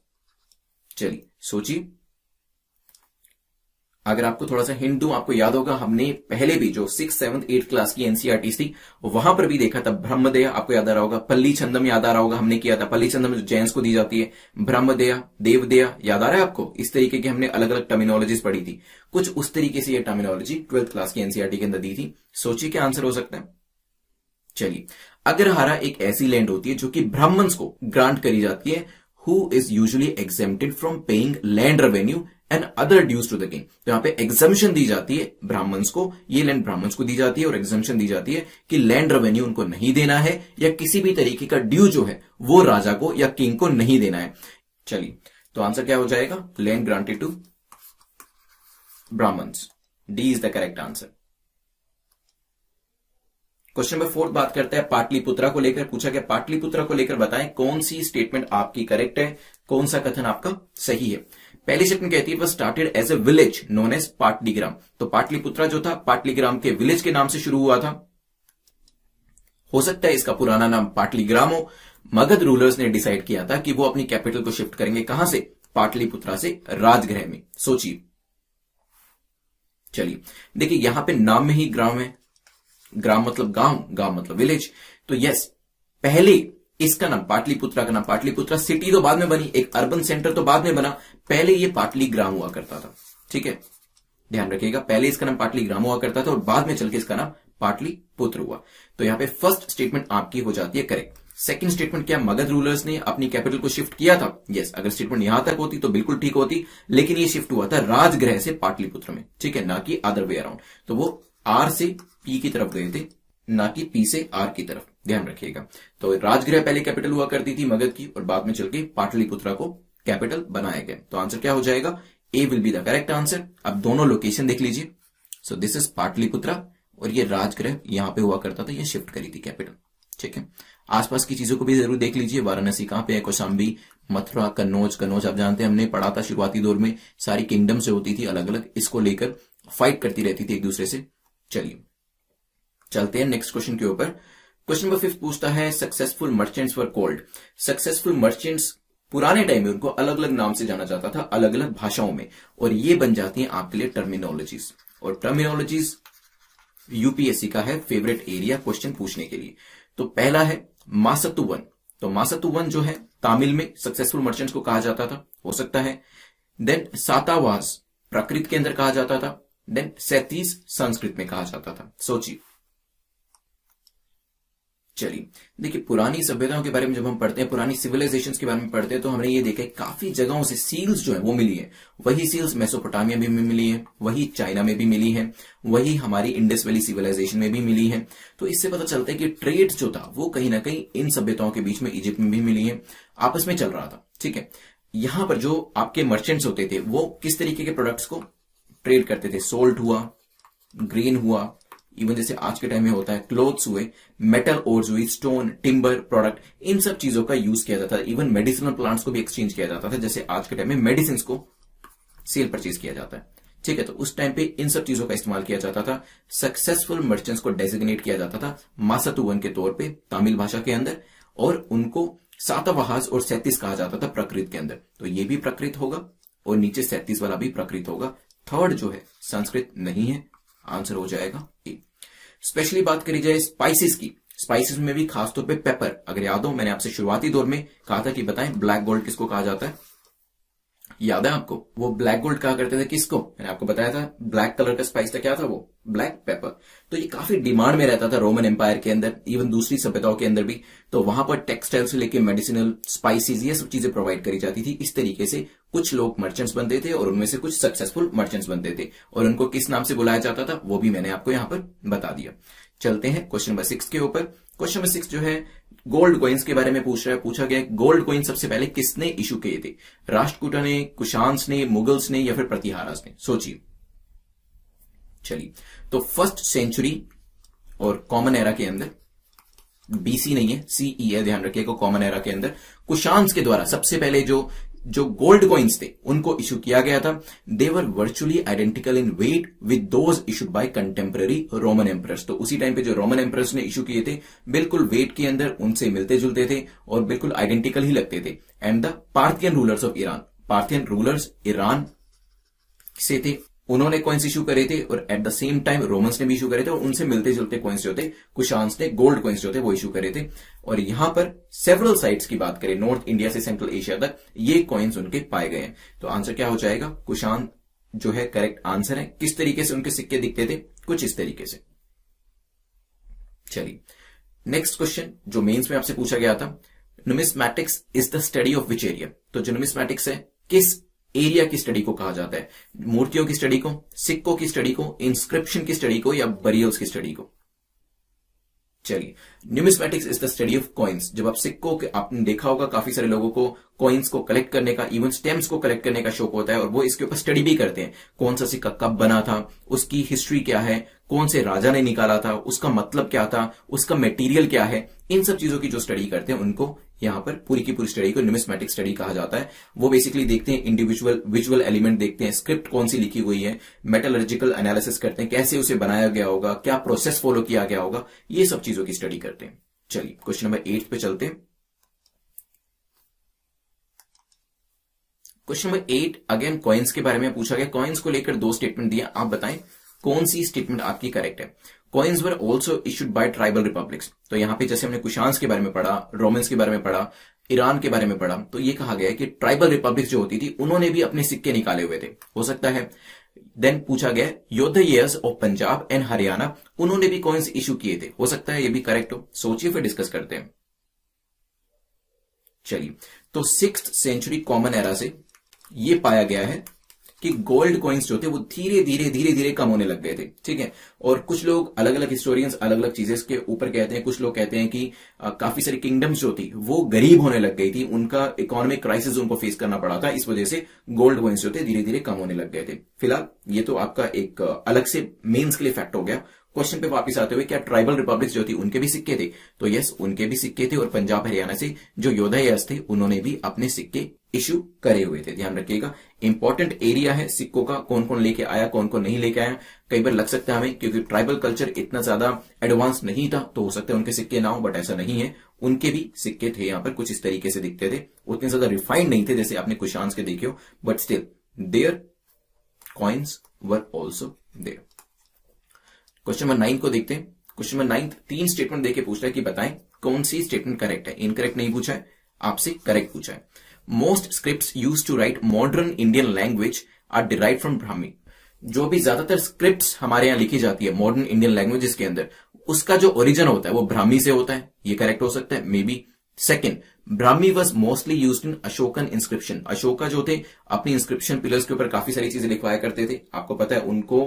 चलिए सोचिए अगर आपको थोड़ा सा हिंट दूं आपको याद होगा हमने पहले भी जो सिक्स सेवंथ एट क्लास की एनसीआरटी थी e वहां पर भी देखा था ब्रह्मदेह आपको याद आ रहा होगा पल्ली छंदम याद आ रहा होगा हमने किया था पल्ली छंदम जो जैंस को दी जाती है ब्रह्मदेह देवदेह याद आ रहा है आपको इस तरीके की हमने अलग अलग टर्मिनोलॉजीज पढ़ी थी कुछ उस तरीके से यह टर्मिनोलॉजी ट्वेल्थ क्लास की एनसीआरटी e के अंदर दी थी सोचिए क्या आंसर हो सकता है चलिए अग्रहारा एक ऐसी लैंड होती है जो कि ब्राह्मण्स को ग्रांट करी जाती है who is usually exempted from paying land revenue and other dues to the king यहां पे दी जाती है ब्राह्मण्स को ये लैंड ब्राह्मण्स को दी जाती है और एग्जामिशन दी जाती है कि लैंड रेवेन्यू उनको नहीं देना है या किसी भी तरीके का ड्यू जो है वो राजा को या किंग को नहीं देना है चलिए तो आंसर क्या हो जाएगा land granted to Brahmins D is the correct answer question number fourth बात करते हैं पाटलिपुत्रा को लेकर पूछा गया पाटलिपुत्रा को लेकर बताएं कौन सी स्टेटमेंट आपकी करेक्ट है कौन सा कथन आपका सही है पहली स्टेटमेंट कहती है started as a village known as Pataligrama तो पाटलिपुत्रा जो था पाटलीग्राम के विलेज के नाम से शुरू हुआ था हो सकता है इसका पुराना नाम पाटलीग्राम हो मगध रूलर्स ने डिसाइड किया था कि वो अपनी कैपिटल को शिफ्ट करेंगे कहां से पाटलिपुत्रा से राजगृह में सोचिए चलिए देखिए यहां पे नाम में ही ग्राम है ग्राम मतलब गांव गांव मतलब विलेज तो यस पहले इसका नाम पाटलिपुत्रा का नाम पाटलिपुत्रा सिटी तो बाद में बनी एक अर्बन सेंटर तो बाद में बना पहले ये पाटली ग्राम हुआ करता था ठीक है ध्यान रखिएगा पहले इसका नाम पाटली ग्राम हुआ करता था और बाद में चल के इसका नाम पाटली पुत्र हुआ तो यहां पे फर्स्ट स्टेटमेंट आपकी हो जाती है करेक्ट सेकंड स्टेटमेंट क्या मगध रूलर्स ने अपनी कैपिटल को शिफ्ट किया था यस yes, अगर स्टेटमेंट यहां तक होती तो बिल्कुल ठीक होती लेकिन ये शिफ्ट हुआ था राजग्रह से पाटलिपुत्र में ठीक है ना कि अदर वे अराउंड तो वो आर से पी की तरफ गए थे ना कि पी से आर की तरफ ध्यान हाँ। रखिएगा तो राजगृह पहले कैपिटल हुआ करती थी मगध की और बाद में चल के पाटलिपुत्रा को कैपिटल बनाया गया तो आंसर क्या हो जाएगा A will be the correct answer अब दोनों लोकेशन देख लीजिए सो दिस इज पाटलिपुत्रा और ये राजगृह यहां पे हुआ करता था ये शिफ्ट करी थी कैपिटल ठीक है आसपास की चीजों को भी जरूर देख लीजिए वाराणसी कहां पे है कौशाम्बी मथुरा कन्नौज कन्नौज आप जानते हैं हमने पढ़ा था शुरुआती दौर में सारी किंगडम से होती थी अलग अलग इसको लेकर फाइट करती रहती थी एक दूसरे से चलिए चलते हैं नेक्स्ट क्वेश्चन के ऊपर क्वेश्चन नंबर फिफ्थ पूछता है successful merchants were called successful merchants पुराने टाइम में उनको अलग अलग नाम से जाना जाता था अलग अलग भाषाओं में और ये बन जाती है आपके लिए टर्मिनोलॉजीज और टर्मिनोलॉजीज यूपीएससी का है फेवरेट एरिया क्वेश्चन पूछने के लिए तो पहला है मासतुवन तो मासतुवन जो है तामिल में सक्सेसफुल मर्चेंट्स को कहा जाता था हो सकता है देन सातावास प्रकृत के अंदर कहा जाता था देन सैतीस संस्कृत में कहा जाता था सोचिए चलिए देखिए पुरानी सभ्यताओं के बारे में जब हम पढ़ते हैं पुरानी सिविलाइजेशंस के बारे में पढ़ते हैं तो हमने ये देखा है काफी जगहों से सील्स जो है वो मिली है वही सील्स मेसोपोटामिया में भी मिली है वही चाइना में भी मिली है वही हमारी इंडस वैली सिविलाइजेशन में भी मिली है तो इससे पता चलता है कि ट्रेड जो था वो कहीं ना कहीं इन सभ्यताओं के बीच में इजिप्ट में भी मिली है आपस में चल रहा था ठीक है यहां पर जो आपके मर्चेंट्स होते थे वो किस तरीके के प्रोडक्ट्स को ट्रेड करते थे सोल्ट हुआ ग्रीन हुआ इवन जैसे आज के टाइम में होता है क्लोथ्स हुए मेटल ओर्स हुई स्टोन टिम्बर प्रोडक्ट इन सब चीजों का यूज किया जाता था इवन मेडिसिनल प्लांट्स को भी एक्सचेंज किया जाता था जैसे आज के टाइम में मेडिसिन को सेल परचेज किया जाता है ठीक है तो उस टाइम पे इन सब चीजों का इस्तेमाल किया जाता था सक्सेसफुल मर्चेंट्स को डेजिग्नेट किया जाता था मासतुवन के तौर पे तमिल भाषा के अंदर और उनको सातवाहास और सैतीस कहा जाता था प्रकृत के अंदर तो ये भी प्रकृत होगा और नीचे सैतीस वाला भी प्रकृत होगा थर्ड जो है संस्कृत नहीं है आंसर हो जाएगा स्पेशली बात करी जाए स्पाइसिस की स्पाइसिस में भी खासतौर पे पेपर अगर याद हो मैंने आपसे शुरुआती दौर में कहा था कि बताएं ब्लैक गोल्ड किसको कहा जाता है याद है आपको वो ब्लैक गोल्ड कहा करते थे किसको मैंने आपको बताया था ब्लैक कलर का स्पाइस था क्या था वो ब्लैक पेपर तो ये काफी डिमांड में रहता था रोमन एम्पायर के अंदर इवन दूसरी सभ्यताओं के अंदर भी तो वहां पर टेक्सटाइल से लेकर मेडिसिनल स्पाइसेस ये सब चीजें प्रोवाइड करी जाती थी इस तरीके से कुछ लोग मर्चेंट्स बनते थे और उनमें से कुछ सक्सेसफुल मर्चेंट्स बनते थे और उनको किस नाम से बुलाया जाता था वो भी मैंने आपको यहां पर बता दिया चलते हैं क्वेश्चन नंबर सिक्स के ऊपर क्वेश्चन नंबर सिक्स जो है गोल्ड कॉइन्स के बारे में पूछ रहा है पूछा गया गोल्ड कॉइन सबसे पहले किसने इशू किए थे राष्ट्रकूटा ने कुशांस ने मुगल्स ने या फिर प्रतिहारास ने सोचिए चलिए तो फर्स्ट सेंचुरी और कॉमन एरा के अंदर बीसी नहीं है सीई है e ध्यान रखिएगा कॉमन एरा के अंदर कुशांस के द्वारा सबसे पहले जो जो गोल्ड कॉइन्स थे उनको इशू किया गया था they were virtually identical in weight with those issued by contemporary Roman empress तो उसी टाइम पे जो रोमन एम्प्रेस ने इशू किए थे बिल्कुल वेट के अंदर उनसे मिलते जुलते थे और बिल्कुल आइडेंटिकल ही लगते थे and the Parthian rulers of Iran Parthian rulers Iran से थे उन्होंने कॉइन्स इशू करे थे और at the same time Romans ने भी इशू करे थे और उनसे मिलते जुलते कॉइन्स जो थे कुशांस ने गोल्ड कॉइन्स जो थे वो इशू करे थे और यहां पर सेवरल साइट्स की बात करें नॉर्थ इंडिया से सेंट्रल एशिया तक ये कॉइन्स उनके पाए गए हैं तो आंसर क्या हो जाएगा कुशान जो है करेक्ट आंसर है किस तरीके से उनके सिक्के दिखते थे कुछ इस तरीके से चलिए नेक्स्ट क्वेश्चन जो मेन्स में आपसे पूछा गया था numismatics is the study of which area तो जो नुमिस्मैटिक्स है किस एरिया की स्टडी को कहा जाता है मूर्तियों की स्टडी को सिक्कों की स्टडी को इंस्क्रिप्शन की स्टडी को या बरियल्स की स्टडी को चलिए numismatics is the study of coins जब आप सिक्कों के आपने देखा होगा काफी सारे लोगों को कॉइन्स को कलेक्ट करने का इवन स्टेम्स को कलेक्ट करने का शौक होता है और वो इसके ऊपर स्टडी भी करते हैं कौन सा सिक्का कब बना था उसकी हिस्ट्री क्या है कौन से राजा ने निकाला था उसका मतलब क्या था उसका मटेरियल क्या है इन सब चीजों की जो स्टडी करते हैं उनको यहां पर पूरी की पूरी स्टडी को न्यूमिस्मेटिक स्टडी कहा जाता है वो बेसिकली देखते हैं इंडिविजुअल विजुअल एलिमेंट देखते हैं स्क्रिप्ट कौन सी लिखी हुई है मेटालर्जिकल एनालिसिस करते हैं कैसे उसे बनाया गया होगा क्या प्रोसेस फॉलो किया गया होगा ये सब चीजों की स्टडी करते हैं चलिए क्वेश्चन नंबर एट पे चलते हैं question number eight again coins के बारे में पूछा गया कॉइन्स को लेकर दो स्टेटमेंट दिया आप बताएं कौन सी स्टेटमेंट आपकी करेक्ट है coins were also issued by tribal republics तो यहां पे जैसे हमने कुशांस के बारे में पढ़ा रोमन्स के बारे में पढ़ा ईरान के बारे में पढ़ा तो ये कहा गया है कि ट्राइबल रिपब्लिक्स जो होती थी उन्होंने भी अपने सिक्के निकाले हुए थे हो सकता है देन पूछा गया योद्धयर्स ऑफ पंजाब एंड हरियाणा उन्होंने भी कॉइन्स इश्यू किए थे हो सकता है ये भी करेक्ट हो सोचिए फिर डिस्कस करते हैं चलिए तो सिक्स सेंचुरी कॉमन एरा से ये पाया गया है कि गोल्ड कॉइन्स जो थे वो धीरे धीरे धीरे धीरे कम होने लग गए थे ठीक है और कुछ लोग अलग अलग हिस्टोरियंस अलग अलग चीजें के ऊपर कहते हैं कुछ लोग कहते हैं कि आ, काफी सारी किंगडम्स जो थी वो गरीब होने लग गई थी उनका इकोनॉमिक क्राइसिस उनको फेस करना पड़ा था इस वजह से गोल्ड कॉइन्स जो थे धीरे धीरे कम होने लग गए थे फिलहाल ये तो आपका एक अलग से मेन्स के लिए फैक्ट हो गया क्वेश्चन पे वापस आते हुए क्या ट्राइबल रिपब्लिक जो थी उनके भी सिक्के थे तो यस उनके भी सिक्के थे और पंजाब हरियाणा से जो योद्धा थे उन्होंने भी अपने सिक्के इश्यू करे हुए थे ध्यान रखिएगा इंपॉर्टेंट एरिया है सिक्कों का कौन कौन लेके आया कौन कौन नहीं लेके आया कई बार लग सकता है हमें क्योंकि ट्राइबल कल्चर इतना ज्यादा एडवांस नहीं था तो हो सकता है उनके सिक्के ना हो बट ऐसा नहीं है उनके भी सिक्के थे यहां पर कुछ इस तरीके से दिखते थे उतने ज्यादा रिफाइंड नहीं थे जैसे आपने कुशांस के देखे हो but still there coins were also there question number nine को देखते हैं क्वेश्चन नंबर नाइन्थ तीन स्टेटमेंट देखे पूछ रहा है कि बताएं कौन सी स्टेटमेंट करेक्ट है इनकरेक्ट नहीं पूछा है आपसे करेक्ट पूछा है most script use to write modern Indian language are derive from Brahmi जो भी ज्यादातर स्क्रिप्ट हमारे यहाँ लिखी जाती है मॉडर्न इंडियन लैंग्वेजेस के अंदर उसका जो ओरिजिन होता है वो ब्राह्मी से होता है ये करेक्ट हो सकता है may be second Brahmi was mostly use in Ashokan inscription Ashoka जो थे अपनी इंस्क्रिप्शन पिलर्स के ऊपर काफी सारी चीजें लिखवाया करते थे आपको पता है उनको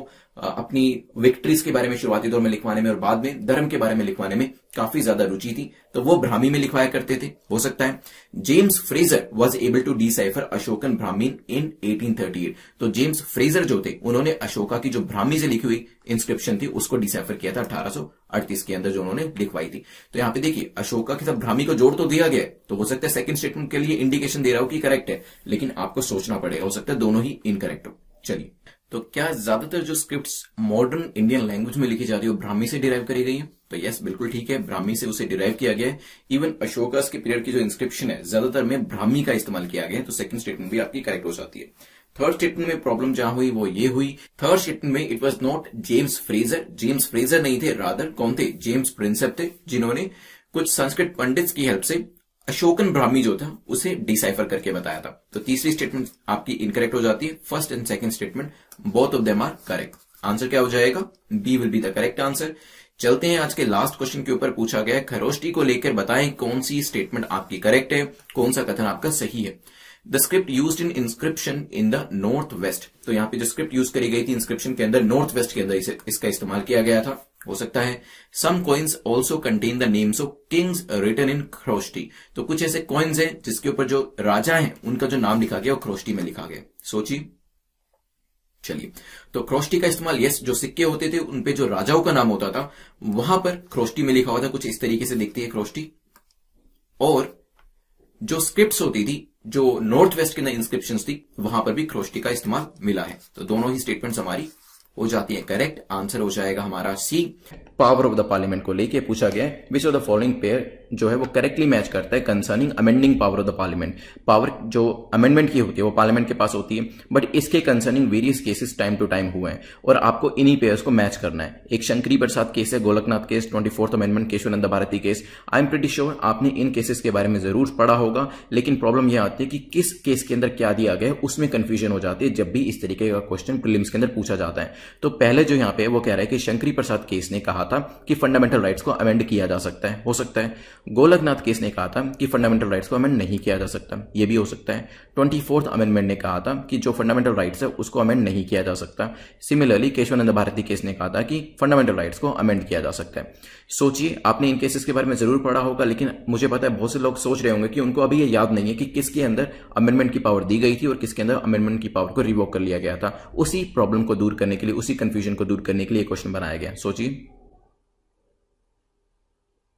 अपनी विक्ट्रीज के बारे में शुरुआती दौर में लिखवाने में और बाद में धर्म के बारे में लिखवाने में काफी ज्यादा रुचि थी तो वो ब्राह्मी में लिखवाया करते थे हो सकता है James Fraser was able to decipher Ashokan Brahmin in 1838 तो जेम्स फ्रेजर जो थे उन्होंने अशोका की जो ब्राह्मी से लिखी हुई इंस्क्रिप्शन थी उसको डिसाइफर किया था अड़तीस के अंदर जो उन्होंने लिखवाई थी तो यहाँ पे देखिए अशोका के साथ ब्राह्मी को जोड़ तो दिया गया तो हो सकता है सेकंड स्टेटमेंट के लिए इंडिकेशन दे रहा हो कि करेक्ट है लेकिन आपको सोचना पड़ेगा हो सकता है दोनों ही इनकरेक्ट हो चलिए तो क्या ज्यादातर जो स्क्रिप्ट मॉडर्न इंडियन लैंग्वेज में लिखी जा रही है ब्राह्मी से डिराइव करी गई है तो यस बिल्कुल ठीक है ब्राह्मी से उसे डिराइव किया गया है इवन अशोकास के पीरियड की जो इंस्क्रिप्शन है ज्यादातर में ब्राह्मी का इस्तेमाल किया गया है तो सेकंड स्टेटमेंट भी आपकी करेक्ट हो जाती है थर्ड स्टेटमेंट में प्रॉब्लम जहां हुई वो ये हुई थर्ड स्टेटमेंट में it was not James Fraser James Fraser नहीं थे रादर कौन थे जेम्स प्रिंसेप थे जिन्होंने कुछ संस्कृत पंडित की हेल्प से अशोकन ब्राह्मी जो था उसे डिसाइफर करके बताया था तो तीसरी स्टेटमेंट आपकी इनकरेक्ट हो जाती है first and second statement both of them are correct answer क्या हो जाएगा B will be the correct answer चलते हैं आज के लास्ट क्वेश्चन के ऊपर पूछा गया है खरोष्टी को लेकर बताएं कौन सी स्टेटमेंट आपकी करेक्ट है कौन सा कथन आपका सही है the script use in inscription in the north west तो यहाँ पे जो स्क्रिप्ट यूज करी गई थी इंस्क्रिप्शन के अंदर नॉर्थ वेस्ट के अंदर इसका इस्तेमाल किया गया था हो सकता है some coins also contain the names of kings written in Kharosthi तो कुछ ऐसे कॉइन्स हैं जिसके ऊपर जो राजा हैं उनका जो नाम लिखा गया वो क्रोस्टी में लिखा गया सोचिए चलिए तो क्रोस्टी का इस्तेमाल यस जो सिक्के होते थे उनपे जो राजाओं का नाम होता था वहां पर क्रोस्टी में लिखा हुआ था कुछ इस तरीके से दिखती है क्रोस्टी और जो स्क्रिप्ट होती थी जो नॉर्थ वेस्ट के अंदर इंस्क्रिप्शन थी वहां पर भी क्रोस्टी का इस्तेमाल मिला है तो दोनों ही स्टेटमेंट हमारी हो जाती है करेक्ट आंसर हो जाएगा हमारा C power of the parliament को लेके पूछा गया which of the following pair जो है वो करेक्टली मैच करता है concerning amending power of the parliament power जो अमेंडमेंट की होती है वो पार्लियामेंट के पास होती है बट इसके concerning various cases time to time हुए हैं और आपको इन्हीं पेयर्स को मैच करना है एक शंकरी प्रसाद केस है Golaknath case twenty fourth amendment Kesavananda Bharati case I am pretty sure आपने इन केसेस के बारे में जरूर पढ़ा होगा लेकिन प्रॉब्लम यह आती है कि किस केस के अंदर क्या दिया गया है उसमें कंफ्यूजन हो जाती है जब भी इस तरीके का क्वेश्चन प्रिलिम्स के अंदर पूछा जाता है तो पहले जो यहाँ पे वो कह रहा है कि शंकरी प्रसाद केस ने कहा कहा था कि फंडामेंटल राइट्स को अमेंड किया जा सकता है हो सकता है गोलकनाथ केस ने कहा था कि फंडामेंटल राइट्स को अमेंड नहीं किया जा सकता ये भी हो सकता है ट्वेंटी फोर्थ अमेंडमेंट ने कहा था कि जो फंडामेंटल राइट्स है उसको अमेंड नहीं किया जा सकता सिमिलरली केशवानंद भारती केस ने कहा था कि फंडामेंटल राइट्स को अमेंड किया जा सकता है सोचिए आपने इन केसेस के बारे में जरूर पढ़ा होगा लेकिन मुझे पता है बहुत से लोग सोच रहे होंगे कि उनको अभी यह याद नहीं है कि किसके अंदर अमेंडमेंट की पावर दी गई थी और किसके अंदर अमेंडमेंट की पावर को रिवोक कर लिया गया था उसी प्रॉब्लम को दूर करने के लिए उसी कंफ्यूजन को दूर करने के लिए क्वेश्चन बनाया गया सोचिए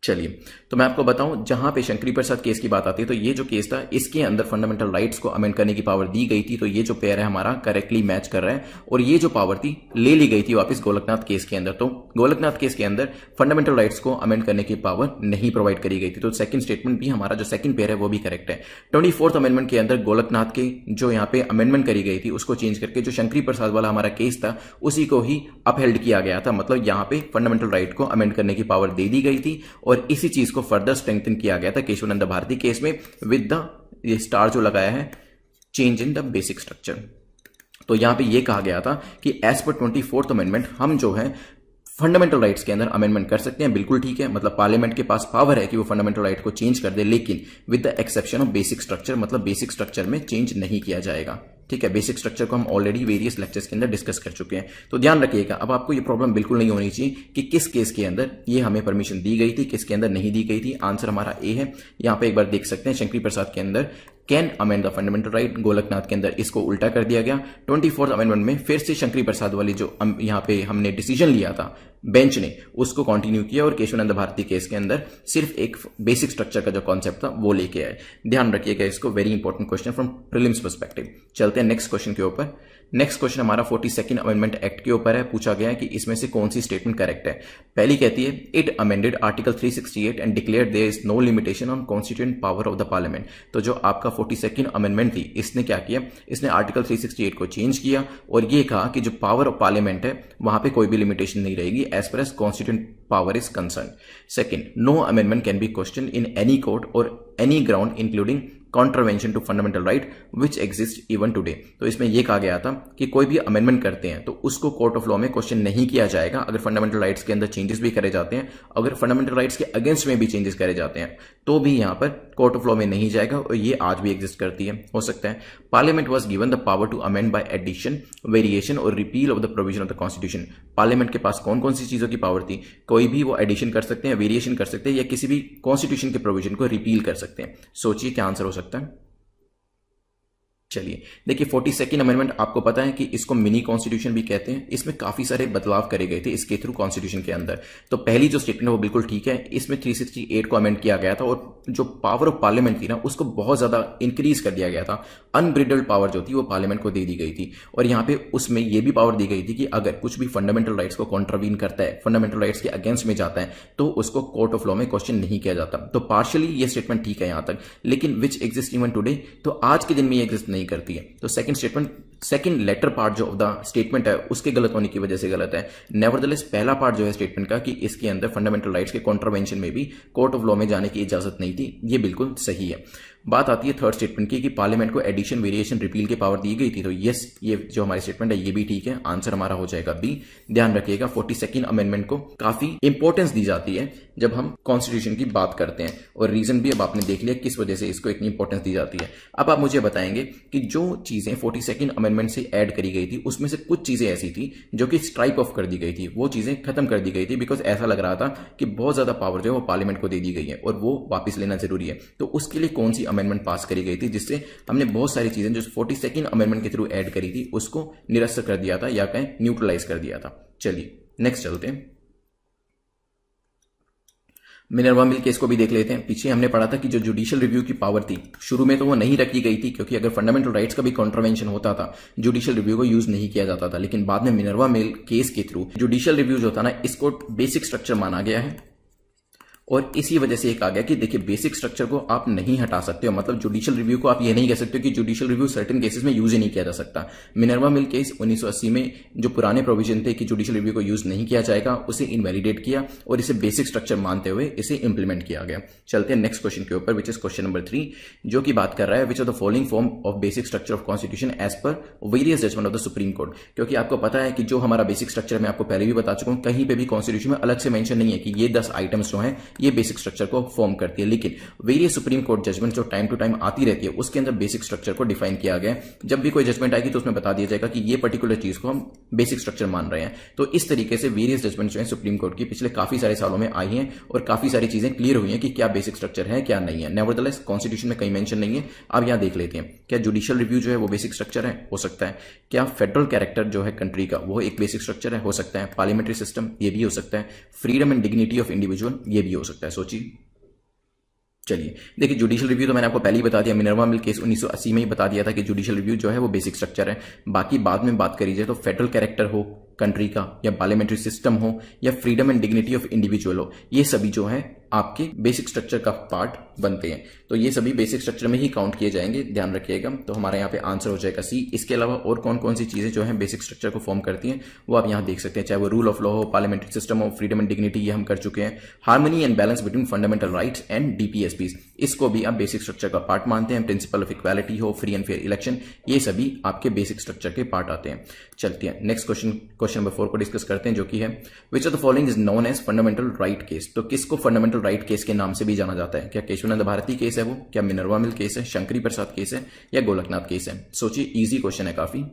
चलिए तो मैं आपको बताऊं जहां पे शंकरी प्रसाद केस की बात आती है तो ये जो केस था इसके अंदर फंडामेंटल राइट्स को अमेंड करने की पावर दी गई थी तो ये जो पेयर है हमारा करेक्टली मैच कर रहा है और ये जो पावर थी ले ली गई थी वापस गोलकनाथ केस के अंदर तो गोलकनाथ केस के अंदर फंडामेंटल राइट्स को अमेंड करने की पावर नहीं प्रोवाइड करी गई थी तो सेकंड स्टेटमेंट भी हमारा जो सेकंड पेयर है वो भी करेक्ट है ट्वेंटी अमेंडमेंट के अंदर गोलकनाथ के जो यहाँ पे अमेंडमेंट करी गई थी उसको चेंज करके जो शंकरी प्रसाद वाला हमारा केस था उसी को ही अपहेल्ड किया गया था मतलब यहाँ पे फंडामेंटल राइट को अमेंड करने की पावर दे दी गई थी और इसी चीज को फर्दर स्ट्रेंथन किया गया था केशवानंद भारती केस में विद द ये स्टार जो लगाया है change in the basic structure तो यहां पे ये कहा गया था कि as per twenty fourth amendment हम जो है फंडामेंटल राइट्स के अंदर अमेंडमेंट कर सकते हैं बिल्कुल ठीक है मतलब पार्लियामेंट के पास पावर है कि वो फंडामेंटल राइट को चेंज कर दे लेकिन with the exception of basic structure मतलब बेसिक स्ट्रक्चर में चेंज नहीं किया जाएगा ठीक है बेसिक स्ट्रक्चर को हम ऑलरेडी वेरियस लेक्चर्स के अंदर डिस्कस कर चुके हैं तो ध्यान रखिएगा अब आपको ये प्रॉब्लम बिल्कुल नहीं होनी चाहिए कि किस केस के अंदर ये हमें परमिशन दी गई थी किसके अंदर नहीं दी गई थी आंसर हमारा ए है यहाँ पे एक बार देख सकते हैं शंकरी प्रसाद के अंदर can amend the fundamental right Golaknath के अंदर इसको उल्टा कर दिया गया ट्वेंटी फोर्थ अमेंडमेंट में फिर से शंकरी प्रसाद वाली जो यहाँ पे हमने डिसीजन लिया था बेंच ने उसको कंटिन्यू किया और केशवानंद भारती केस के अंदर सिर्फ एक बेसिक स्ट्रक्चर का जो कॉन्सेप्ट था वो लेके आए ध्यान रखिएगा इसको very important question from prelims perspective चलते हैं नेक्स्ट क्वेश्चन के ऊपर नेक्स्ट क्वेश्चन हमारा फोर्टी सेकेंड अमेंडमेंट एक्ट के ऊपर है पूछा गया है कि इसमें से कौन सी स्टेटमेंट करेक्ट है पहली कहती है it amended article 368 and declare there is no limitation on constituent power of the parliament तो जो आपका फोर्टी सेकेंड अमेंडमेंट थी इसने क्या किया इसने आर्टिकल 368 को चेंज किया और ये कहा कि जो पावर ऑफ पार्लियामेंट है वहां पर कोई भी लिमिटेशन नहीं रहेगी as per as constituent power is concern second no amendment can be question in any court और any ground including contravention to fundamental right which exist even today तो इसमें यह कहा गया था कि कोई भी अमेंडमेंट करते हैं तो उसको कोर्ट ऑफ लॉ में क्वेश्चन नहीं किया जाएगा अगर फंडामेंटल राइट्स के अंदर चेंजेस भी करे जाते हैं अगर फंडामेंटल राइट्स के अगेंस्ट में भी चेंजेस करे जाते हैं तो भी यहां पर कोर्ट ऑफ लॉ में नहीं जाएगा और ये आज भी एग्जिस्ट करती है हो सकता है parliament was given the power to amend by addition variation और repeal of the provision of the constitution parliament के पास कौन कौन सी चीज़ों की पावर थी कोई भी वो एडिशन कर सकते हैं वेरिएशन कर सकते हैं या किसी भी कॉन्स्टिट्यूशन के प्रोविजन को रिपील कर सकते हैं सोचिए क्या आंसर हो सकता है चलिए देखिए फोर्टी सेकेंड अमेंडमेंट आपको पता है कि इसको मिनी कॉन्स्टिट्यूशन भी कहते हैं इसमें काफी सारे बदलाव करे गए थे इसके थ्रू कॉन्स्टिट्यूशन के अंदर तो पहली जो स्टेटमेंट वो बिल्कुल ठीक है इसमें थ्री सिक्सटी एट को अमेंड किया गया था और जो पावर ऑफ पार्लियामेंट थी ना उसको बहुत ज्यादा इंक्रीज कर दिया गया था अनब्रिडल्ड पावर जो थी वो पार्लियामेंट को दे दी गई थी और यहां पे उसमें यह भी पावर दी गई थी कि अगर कुछ भी फंडामेंटल राइट्स को कॉन्ट्रवीन करता है फंडामेंटल राइट्स के अगेंस्ट में जाता है तो उसको कोर्ट ऑफ लॉ में क्वेश्चन नहीं किया जाता तो पार्शली ये स्टेटमेंट ठीक है यहां तक लेकिन विच एग्जिस्ट इवन टूडे तो आज के दिन में ये एग्जिस्ट नहीं करती है तो second statement second latter part जो ऑफ द स्टेटमेंट है उसके गलत होने की वजह से गलत है नेवर पहला पार्ट जो है स्टेटमेंट का कि इसके अंदर फंडामेंटल राइट्स के कॉन्ट्रावेंशन में भी कोर्ट ऑफ लॉ में जाने की इजाजत नहीं थी ये बिल्कुल सही है बात आती है थर्ड स्टेटमेंट की कि पार्लियामेंट को एडिशन वेरिएशन रिपील के पावर दी गई थी तो यस ये जो हमारी स्टेटमेंट है ये भी ठीक है आंसर हमारा हो जाएगा बी ध्यान रखिएगा फोर्टी सेकेंड अमेंडमेंट को काफी इंपॉर्टेंस दी जाती है जब हम कॉन्स्टिट्यूशन की बात करते हैं और रीजन भी अब आपने देख लिया किस वजह से इसको इतनी इंपॉर्टेंस दी जाती है अब आप मुझे बताएंगे कि जो चीजें फोर्टी सेकेंड अमेंडमेंट से ऐड करी गई थी उसमें से कुछ चीजें ऐसी थी जो कि स्ट्राइप ऑफ कर दी गई थी वो चीजें खत्म कर दी गई थी बिकॉज ऐसा लग रहा था कि बहुत ज्यादा पावर जो है वो पार्लियामेंट को दे दी गई है और वो वापस लेना जरूरी है तो उसके लिए कौन सी अमेंडमेंट पास करी गई थी जिससे हमने बहुत सारी चीजें जो फोर्टी सेकेंड अमेंडमेंट के थ्रू एड करी थी उसको निरस्त कर दिया था या कहें न्यूट्रलाइज कर दिया था चलिए नेक्स्ट चलते मिनरवा मिल केस को भी देख लेते हैं पीछे हमने पढ़ा था कि जो जुडिशियल रिव्यू की पावर थी शुरू में तो वो नहीं रखी गई थी क्योंकि अगर फंडामेंटल राइट्स का भी कॉन्ट्रावेंशन होता था जुडिशियल रिव्यू को यूज नहीं किया जाता था लेकिन बाद में मिनरवा मिल केस के थ्रू जुडिशियल रिव्यू जो था ना इसको बेसिक स्ट्रक्चर माना गया है और इसी वजह से एक आ गया कि देखिए बेसिक स्ट्रक्चर को आप नहीं हटा सकते हो मतलब जुडिशियल रिव्यू को आप ये नहीं कह सकते हो कि जुडिशियल रिव्यू सर्टन केसेस में यूज ही नहीं किया जा सकता मिनरवा मिल केस 1980 में जो पुराने प्रोविजन थे कि जुडिशियल रिव्यू को यूज नहीं किया जाएगा उसे इनवेलीडेट किया और इसे बेसिक स्ट्रक्चर मानते हुए इसे इंप्लीमेंट किया गया चलते हैं नेक्स्ट क्वेश्चन के ऊपर which is question number three जो कि बात कर रहा है which are the following form of basic structure of constitution as per various judgment of the supreme court क्योंकि आपको पता है कि जो हमारा बेसिक स्ट्रक्चर मैं आपको पहले भी बता चुका हूं कहीं पर भी कॉन्स्टिट्यूशन में अलग से मैंशन नहीं है कि ये दस आइटम्स जो है ये बेसिक स्ट्रक्चर को फॉर्म करती है लेकिन वेरियस सुप्रीम कोर्ट जजमेंट जो टाइम टू टाइम आती रहती है उसके अंदर बेसिक स्ट्रक्चर को डिफाइन किया गया है जब भी कोई जजमेंट आएगी तो उसमें बता दिया जाएगा कि ये पर्टिकुलर चीज को हम बेसिक स्ट्रक्चर मान रहे हैं तो इस तरीके से वेरियस जजमेंट जो है सुप्रीम कोर्ट की पिछले काफी सारे सालों में आई है और काफी सारी चीजें क्लियर हुई है कि क्या बेसिक स्ट्रक्चर है क्या नहीं है नेवर कॉन्स्टिट्यूशन में कहीं मेंशन नहीं है आप यहां देख लेते हैं क्या जुडिशियल रिव्यू जो है वो बेसिक स्ट्रक्चर है हो सकता है क्या फेडरल कैरेक्टर जो है कंट्री का वो एक बेसिक स्ट्रक्चर है हो सकता है पार्लियामेंट्री सिस्टम ये भी हो सकता है freedom and dignity of individual ये भी हो सकता है सोचिए चलिए देखिए जुडिशियल रिव्यू तो मैंने आपको पहले ही बता दिया मिनरवा मिल केस 1980 में ही बता दिया था कि जुडिशियल रिव्यू जो है वो बेसिक स्ट्रक्चर है बाकी बाद में बात करी जाए तो फेडरल कैरेक्टर हो कंट्री का या पार्लियामेंट्री सिस्टम हो या freedom and dignity of individual हो ये सभी जो है आपके बेसिक स्ट्रक्चर का पार्ट बनते हैं तो ये सभी बेसिक स्ट्रक्चर में ही काउंट किए जाएंगे ध्यान रखिएगा तो हमारे यहाँ पे आंसर हो जाएगा सी इसके अलावा और कौन कौन सी चीज़ें जो हैं बेसिक स्ट्रक्चर को फॉर्म करती हैं वो आप यहाँ देख सकते हैं चाहे वो रूल ऑफ लॉ हो पार्लियामेंट्री सिस्टम हो फ्रीडम एंड डिग्निटी ये हम कर चुके हैं harmony and balance between fundamental rights and DPSP इसको भी आप बेसिक स्ट्रक्चर का पार्ट मानते हैं प्रिंसिपल ऑफ इक्वालिटी हो फ्री एंड फेयर इलेक्शन ये सभी आपके बेसिक स्ट्रक्चर के पार्ट आते हैं चलते हैं next question question number four को डिस्कस करते हैं जो कि है which of the following is known as fundamental right case तो किसको फंडामेंटल फंडामेंटल राइट केस के नाम से भी जाना जाता है क्या केशवानंद भारती केस है वो क्या मिनरवा मिल केस है शंकरी प्रसाद केस है या गोलकनाथ केस है सोचिए इजी क्वेश्चन है काफी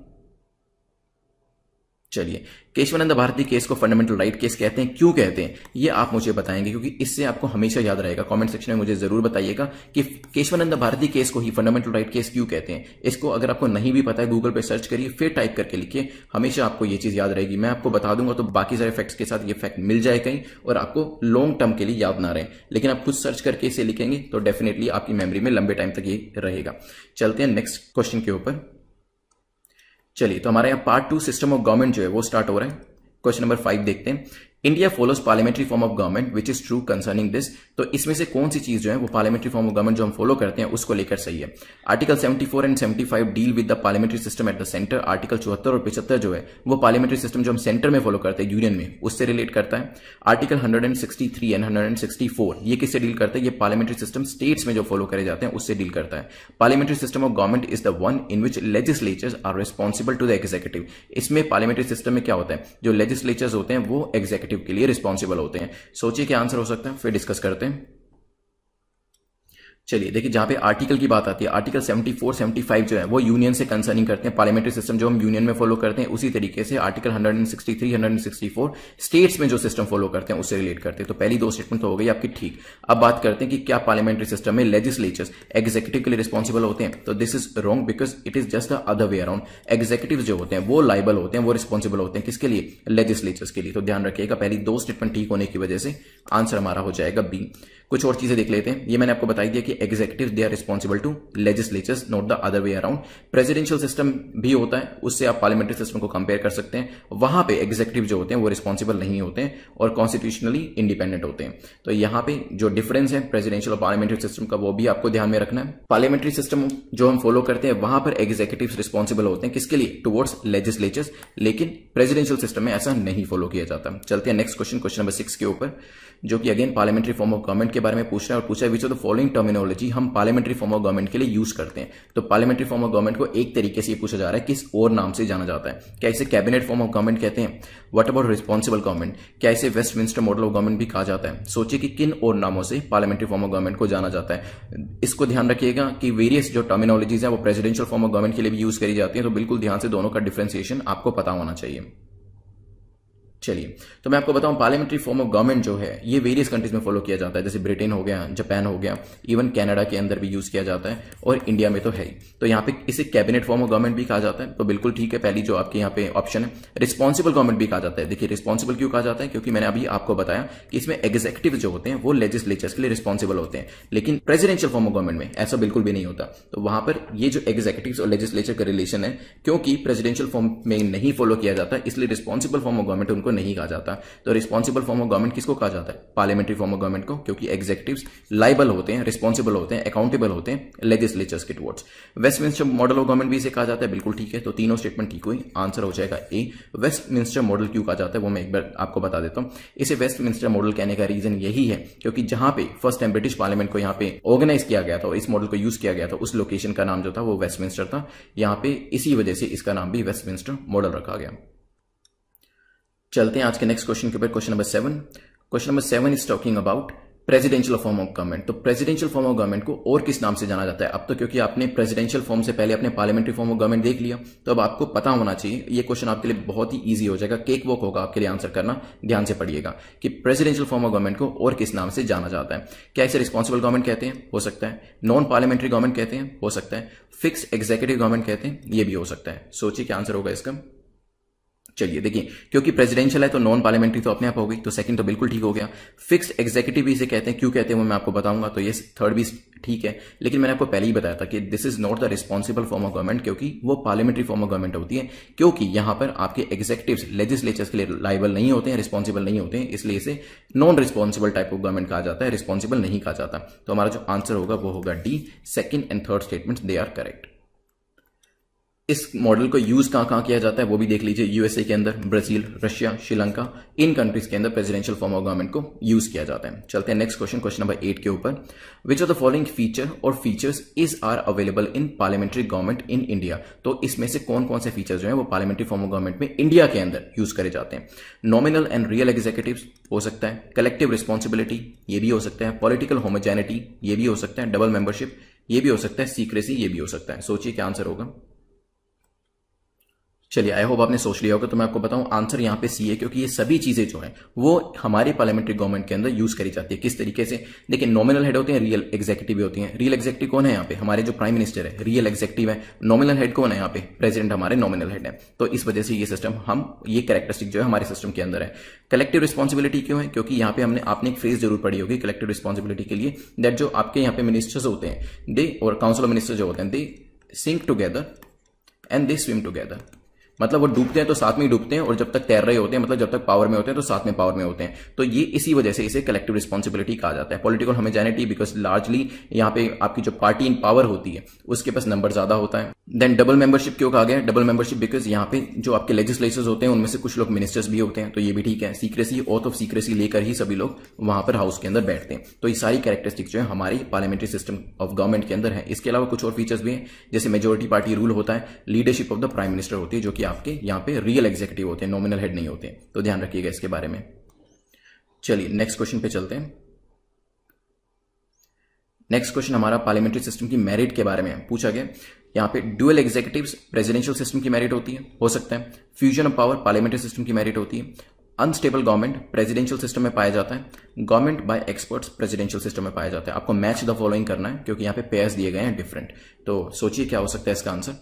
चलिए केशवानंद भारती केस को फंडामेंटल राइट केस कहते हैं क्यों कहते हैं ये आप मुझे बताएंगे क्योंकि इससे आपको हमेशा याद रहेगा कमेंट सेक्शन में मुझे जरूर बताइएगा कि केशवानंद भारती केस को ही फंडामेंटल राइट केस क्यों कहते हैं इसको अगर आपको नहीं भी पता है गूगल पर सर्च करिए फिर टाइप करके लिखिए हमेशा आपको ये चीज याद रहेगी मैं आपको बता दूंगा तो बाकी सारे फैक्ट्स के साथ ये फैक्ट मिल जाए कहीं और आपको लॉन्ग टर्म के लिए याद ना रहे लेकिन आप खुद सर्च करके इसे लिखेंगे तो डेफिनेटली आपकी मेमरी में लंबे टाइम तक ये रहेगा चलते हैं नेक्स्ट क्वेश्चन के ऊपर चलिए तो हमारे यहाँ part two system of government जो है वो स्टार्ट हो रहा है क्वेश्चन नंबर फाइव देखते हैं India follows parliamentary form of government which is true concerning this तो इसमें से कौन सी चीज जो है वो पार्लियामेंट्री फॉर्म ऑफ गवर्नमेंट जो हम फॉलो करते हैं उसको लेकर सही है article 74 and 75 deal with the parliamentary system at the centre article चौहत्तर और पिछहत्तर जो है वो पार्लियामेंट्री सिस्टम जो हम सेंटर में फॉलो करते हैं यूनियन में उससे रिलेट करता है article hundred and sixty three and hundred and sixty four ये किससे डील करता है ये पार्लियामेंट्री सिस्टम स्टेट्स में जो फॉलो करे जाते हैं उससे डील करता है parliamentary system of government is the one in which legislatures are responsible to the executive इसमें पार्लियामेंट्री सिस्टम में क्या होता है जो लेजिस्लेचर्स होते हैं वो एग्जीक्यूटिव ऑब्जेक्टिव के लिए रिस्पॉन्सिबल होते हैं सोचिए क्या आंसर हो सकता है फिर डिस्कस करते हैं चलिए देखिए जहां पे आर्टिकल की बात आती है आर्टिकल 74, 75 जो है वो यूनियन से कंसर्निंग करते हैं पार्लियामेंट्री सिस्टम जो हम यूनियन में फॉलो करते हैं उसी तरीके से आर्टिकल 163, 164 स्टेट्स में जो सिस्टम फॉलो करते हैं उससे रिलेट करते हैं तो पहली दो स्टेटमेंट तो हो गई आपकी ठीक अब बात करते हैं कि क्या पार्लियामेंट्री सिस्टम में लेजिस्लेचर्स एग्जीक्यूटिव के लिए रिस्पॉन्सिबल होते हैं तो this is wrong because it is just the other way around executive जो होते हैं वो लाइबल होते हैं वो रिस्पॉन्सिबल होते हैं किसके लिए लेजिस्लेचर्स के लिए तो ध्यान रखिएगा पहली दो स्टेटमेंट ठीक होने की वजह से आंसर हमारा हो जाएगा बी कुछ और चीजें देख लेते हैं ये मैंने आपको बताई दिया कि executive they are responsible to legislatures not the other way around presidential system भी होता है उससे आप पार्लियामेंट्री सिस्टम को कंपेयर कर सकते हैं वहां पे एग्जीक्यूटिव जो होते हैं वो रिस्पॉन्सिबल नहीं होते हैं और कॉन्स्टिट्यूशनली इंडिपेंडेंट होते हैं तो यहां पर जो डिफरेंस है प्रेजिडेंशियल और पार्लियामेंट्री सिस्टम का वो भी आपको ध्यान में रखना है पार्लियामेंट्री सिस्टम जो हम फॉलो करते हैं वहां पर एग्जीक्यूटिव रिस्पॉन्सिबल होते हैं किसके लिए टुवर्ड्स लेजिस्लेचर्स लेकिन प्रेजिडेंशियल सिस्टम में ऐसा नहीं फॉलो किया जाता चलते हैं next question question number six के ऊपर जो कि again parliamentary form of government के बारे में पूछ रहा है और पूछा है which of the following terminology हम पार्लियामेंट्री फॉर्म ऑफ गवर्नमेंट के लिए यूज करते हैं तो पार्लियामेंट्री फॉर्म ऑफ गवर्नमेंट को एक तरीके से पूछा जा रहा है किस और नाम से जाना जाता है क्या इसे कैबिनेट फॉर्म ऑफ गवर्नमेंट कहते हैं वट अबाउट रिस्पॉन्सिबल गवर्नमेंट क्या इसे waste minister model of government भी कहा जाता है सोचिए कि किन और नामों से पार्लियामेंट्री फॉर्म ऑफ गवर्नमेंट को जाना जाता है इसको ध्यान रखिएगा कि वेरियस जो टर्मिनोलॉजीज है वो प्रेसिडेंशियल फॉर्म ऑफ गवर्नमेंट के लिए भी यूज करी जाती है तो बिल्कुल ध्यान से दोनों का डिफ्रेंसिएशन आपको पता होना चाहिए चलिए तो मैं आपको बताऊं पार्लियामेंट्री फॉर्म ऑफ गवर्नमेंट जो है ये वेरियस कंट्रीज में फॉलो किया जाता है जैसे ब्रिटेन हो गया जापान हो गया इवन कनाडा के अंदर भी यूज किया जाता है और इंडिया में तो है ही तो यहाँ पे इसे कैबिनेट फॉर्म ऑफ गवर्नमेंट भी कहा जाता है तो बिल्कुल ठीक है पहली जो आपके यहाँ पे ऑप्शन है रिस्पॉन्सिबल गवर्नमेंट भी कहा जाता है देखिए रिस्पॉन्सिबल क्यों कहा जाता है क्योंकि मैंने अभी आपको बताया कि इसमें एग्जेक्टिव जो होते हैं वो लेजिस्लेचर्स के लिए रिस्पॉन्सिबल होते हैं लेकिन प्रेसिडेंशियल फॉर्म ऑफ गवर्नमेंट में ऐसा बिल्कुल भी नहीं होता तो वहां पर ये जो एग्जेक्टिव और लेजिस्लेचर का रिलेशन है क्योंकि प्रेसिडेंशियल फॉर्म में नहीं फॉलो किया जाता इसलिए रिस्पॉन्सिबल फॉर्म ऑफ गवर्नमेंट उनको नहीं कहा जाता तो रिस्पॉन्सिबल फॉर्म ऑफ गवर्नमेंट किसको कहा जाता है पार्लियामेंट्री फॉर्म ऑफ गवर्नमेंट को क्योंकि एग्जेक्टिव लाइबल होते हैं रिस्पॉन्सिबल होते हैं अकाउंटेबल होते हैं लेजिस्लेचर्स के towards Westminster model of government भी इसे कहा जाता है बिल्कुल ठीक है तो तीनों स्टेटमेंट ठीक हुई आंसर हो जाएगा ए वेस्टमिंस्टर मॉडल क्यों कहा जाता है वो मैं एक बार आपको बता देता हूं इसे वेस्टमिंस्टर मॉडल कहने का रीजन यही है क्योंकि जहां पे फर्स्ट टाइम ब्रिटिश पार्लियामेंट को यहां पे ऑर्गेनाइज किया गया था इस मॉडल को यूज किया गया था उस लोकेशन का नाम जो था वो वेस्टमिंस्टर था यहां पे इसी वजह से इसका नाम भी वेस्टमिंस्टर मॉडल रखा गया चलते हैं आज के नेक्स्ट क्वेश्चन के ऊपर question number seven question number seven is talking about presidential form of government तो प्रेसिडेंशियल फॉर्म ऑफ गवर्नमेंट को और किस नाम से जाना जाता है अब तो क्योंकि आपने प्रेसिडेंशियल फॉर्म से पहले अपने पार्लियामेंट्री फॉर्म ऑफ गवर्नमेंट देख लिया तो अब आपको पता होना चाहिए ये क्वेश्चन आपके लिए बहुत ही ईजी हो जाएगा केक वॉक होगा आपके लिए आंसर करना ध्यान से पढ़िएगा कि प्रेसिडेंशियल फॉर्म ऑफ गवर्नमेंट को और किस नाम से जाना जाता है क्या इसे रिस्पॉन्सिबल गवर्नमेंट कहते हैं हो सकता है नॉन पार्लियामेंट्री गवर्नमेंट कहते हैं हो सकता है फिक्स एग्जीक्यूटिव गवर्नमेंट कहते हैं ये भी हो सकता है सोचिए क्या आंसर होगा इसका चलिए देखिए क्योंकि प्रेसिडेंशियल है तो नॉन पार्लियामेंट्री तो अपने आप हो गई तो सेकंड तो बिल्कुल ठीक हो गया फिक्स्ड एग्जीक्यूटिव भी इसे कहते हैं क्यों कहते हैं वो मैं आपको बताऊंगा तो ये थर्ड भी ठीक है लेकिन मैंने आपको पहले ही बताया था कि this is not the responsible form of government क्योंकि वो पार्लियामेंट्री फॉर्म ऑफ गवर्नमेंट होती है क्योंकि यहां पर आपके एग्जीक्यूटिव लेजिस्लेचर्स के लिए लाइबल नहीं होते हैं रिस्पॉन्सिबल नहीं होते हैं इसलिए इसे non responsible type of government कहा जाता है रिस्पॉन्सिबल नहीं कहा जाता तो हमारा जो आंसर होगा वो होगा D second and third statement they are correct इस मॉडल को यूज कहां कहां किया जाता है वो भी देख लीजिए यूएसए के अंदर ब्राजील रशिया श्रीलंका इन कंट्रीज के अंदर प्रेसिडेंशियल फॉर्म ऑफ गवर्नमेंट को यूज किया जाता है चलते हैं next question question number eight के ऊपर which are the following feature और features is are available in parliamentary government in India तो इसमें से कौन कौन से फीचर जो है वो पार्लियामेंट्री फॉर्म ऑफ गवर्नमेंट में इंडिया के अंदर यूज करे जाते हैं नॉमिनल एंड रियल एग्जीक्यूटिव हो सकता है कलेक्टिव रिस्पॉन्सिबिलिटी ये भी हो सकता है पॉलिटिकल होमोजेनिटी ये भी हो सकता है डबल मेंबरशिप ये भी हो सकता है सीक्रेसी ये भी हो सकता है सोचिए क्या आंसर होगा चलिए आई होप आपने सोच लिया होगा तो मैं आपको बताऊं आंसर यहाँ पे सी है क्योंकि ये सभी चीजें जो है वो हमारे पार्लियामेंट्री गवर्नमेंट के अंदर यूज करी जाती है किस तरीके से देखिए नॉमिनल हेड होते हैं रियल एग्जीक्यूटिव होती हैं रियल एग्जीक्यूटिव कौन है यहाँ पे हमारे जो प्राइम मिनिस्टर है रियल एग्जीक्यूटिव है नॉमिनल हेड कौन है यहाँ पे प्रेजिडेंट हमारे नॉमिनल हेड है तो इस वजह से ये सिस्टम हम ये कैरेक्टरिस्टिक जो है हमारे सिस्टम के अंदर है कलेक्टिव रिस्पॉन्सिबिलिटी क्यों है क्योंकि यहाँ पे हमने आपने एक फ्रेज जरूर पड़ी होगी कलेक्टिव रिस्पॉन्सिबिलिटी के लिए दैट जो आपके यहाँ पे मिनिस्टर्स होते हैं दे और काउंसिल ऑफ मिनिस्टर जो होते हैं they sink together and they swim together मतलब वो डूबते हैं तो साथ में ही डूबते हैं और जब तक तैर रहे होते हैं मतलब जब तक पावर में होते हैं तो साथ में पावर में होते हैं तो ये इसी वजह से इसे कलेक्टिव रिस्पॉन्सिबिलिटी कहा जाता है पॉलिटिकल हमेजेनिटी बिकॉज लार्जली यहाँ पे आपकी जो पार्टी इन पावर होती है उसके पास नंबर ज्यादा होता है देन डबल मेंबरशिप क्यों कहा गया डबल मेंबरशिप बिकॉज यहाँ पे जो आपके लेजिस्लेचर्स होते हैं उनमें से कुछ लोग मिनिस्टर्स भी होते हैं तो ये भी ठीक है सीक्रेसी ऑथ ऑफ सीक्रेसी लेकर ही सभी लोग वहां पर हाउस के अंदर बैठते हैं तो ये सारी कैरेक्टरिस्टिक जो है हमारी पार्लियामेंट्री सिस्टम ऑफ गवर्नमेंट के अंदर है इसके अलावा कुछ और फीचर्स भी हैं जैसे मेजोरिटी पार्टी रूल होता है leadership of the prime minister होती है जो कि आपके यहां पे रियल एग्जीक्यूटिव होते हैं नॉमिनल हेड नहीं होते तो ध्यान रखिएगा इसके बारे में चलिए नेक्स्ट क्वेश्चन पे चलते हैं नेक्स्ट क्वेश्चन हमारा पार्लियामेंट्री सिस्टम की मेरिट के बारे में पूछा गया यहां पे ड्यूअल एग्जीक्यूटिव प्रेसिडेंशियल सिस्टम की मेरिट होती है हो सकता है fusion of power parliamentary system की मेरिट होती है अनस्टेबल गवर्नमेंट प्रेसिडेंशियल सिस्टम में पाया जाता है government by experts presidential system में पाया जाता है आपको मैच द फॉलोइंग करना है क्योंकि यहां पे पेयर्स दिए गए हैं डिफरेंट तो सोचिए क्या हो सकता है इसका आंसर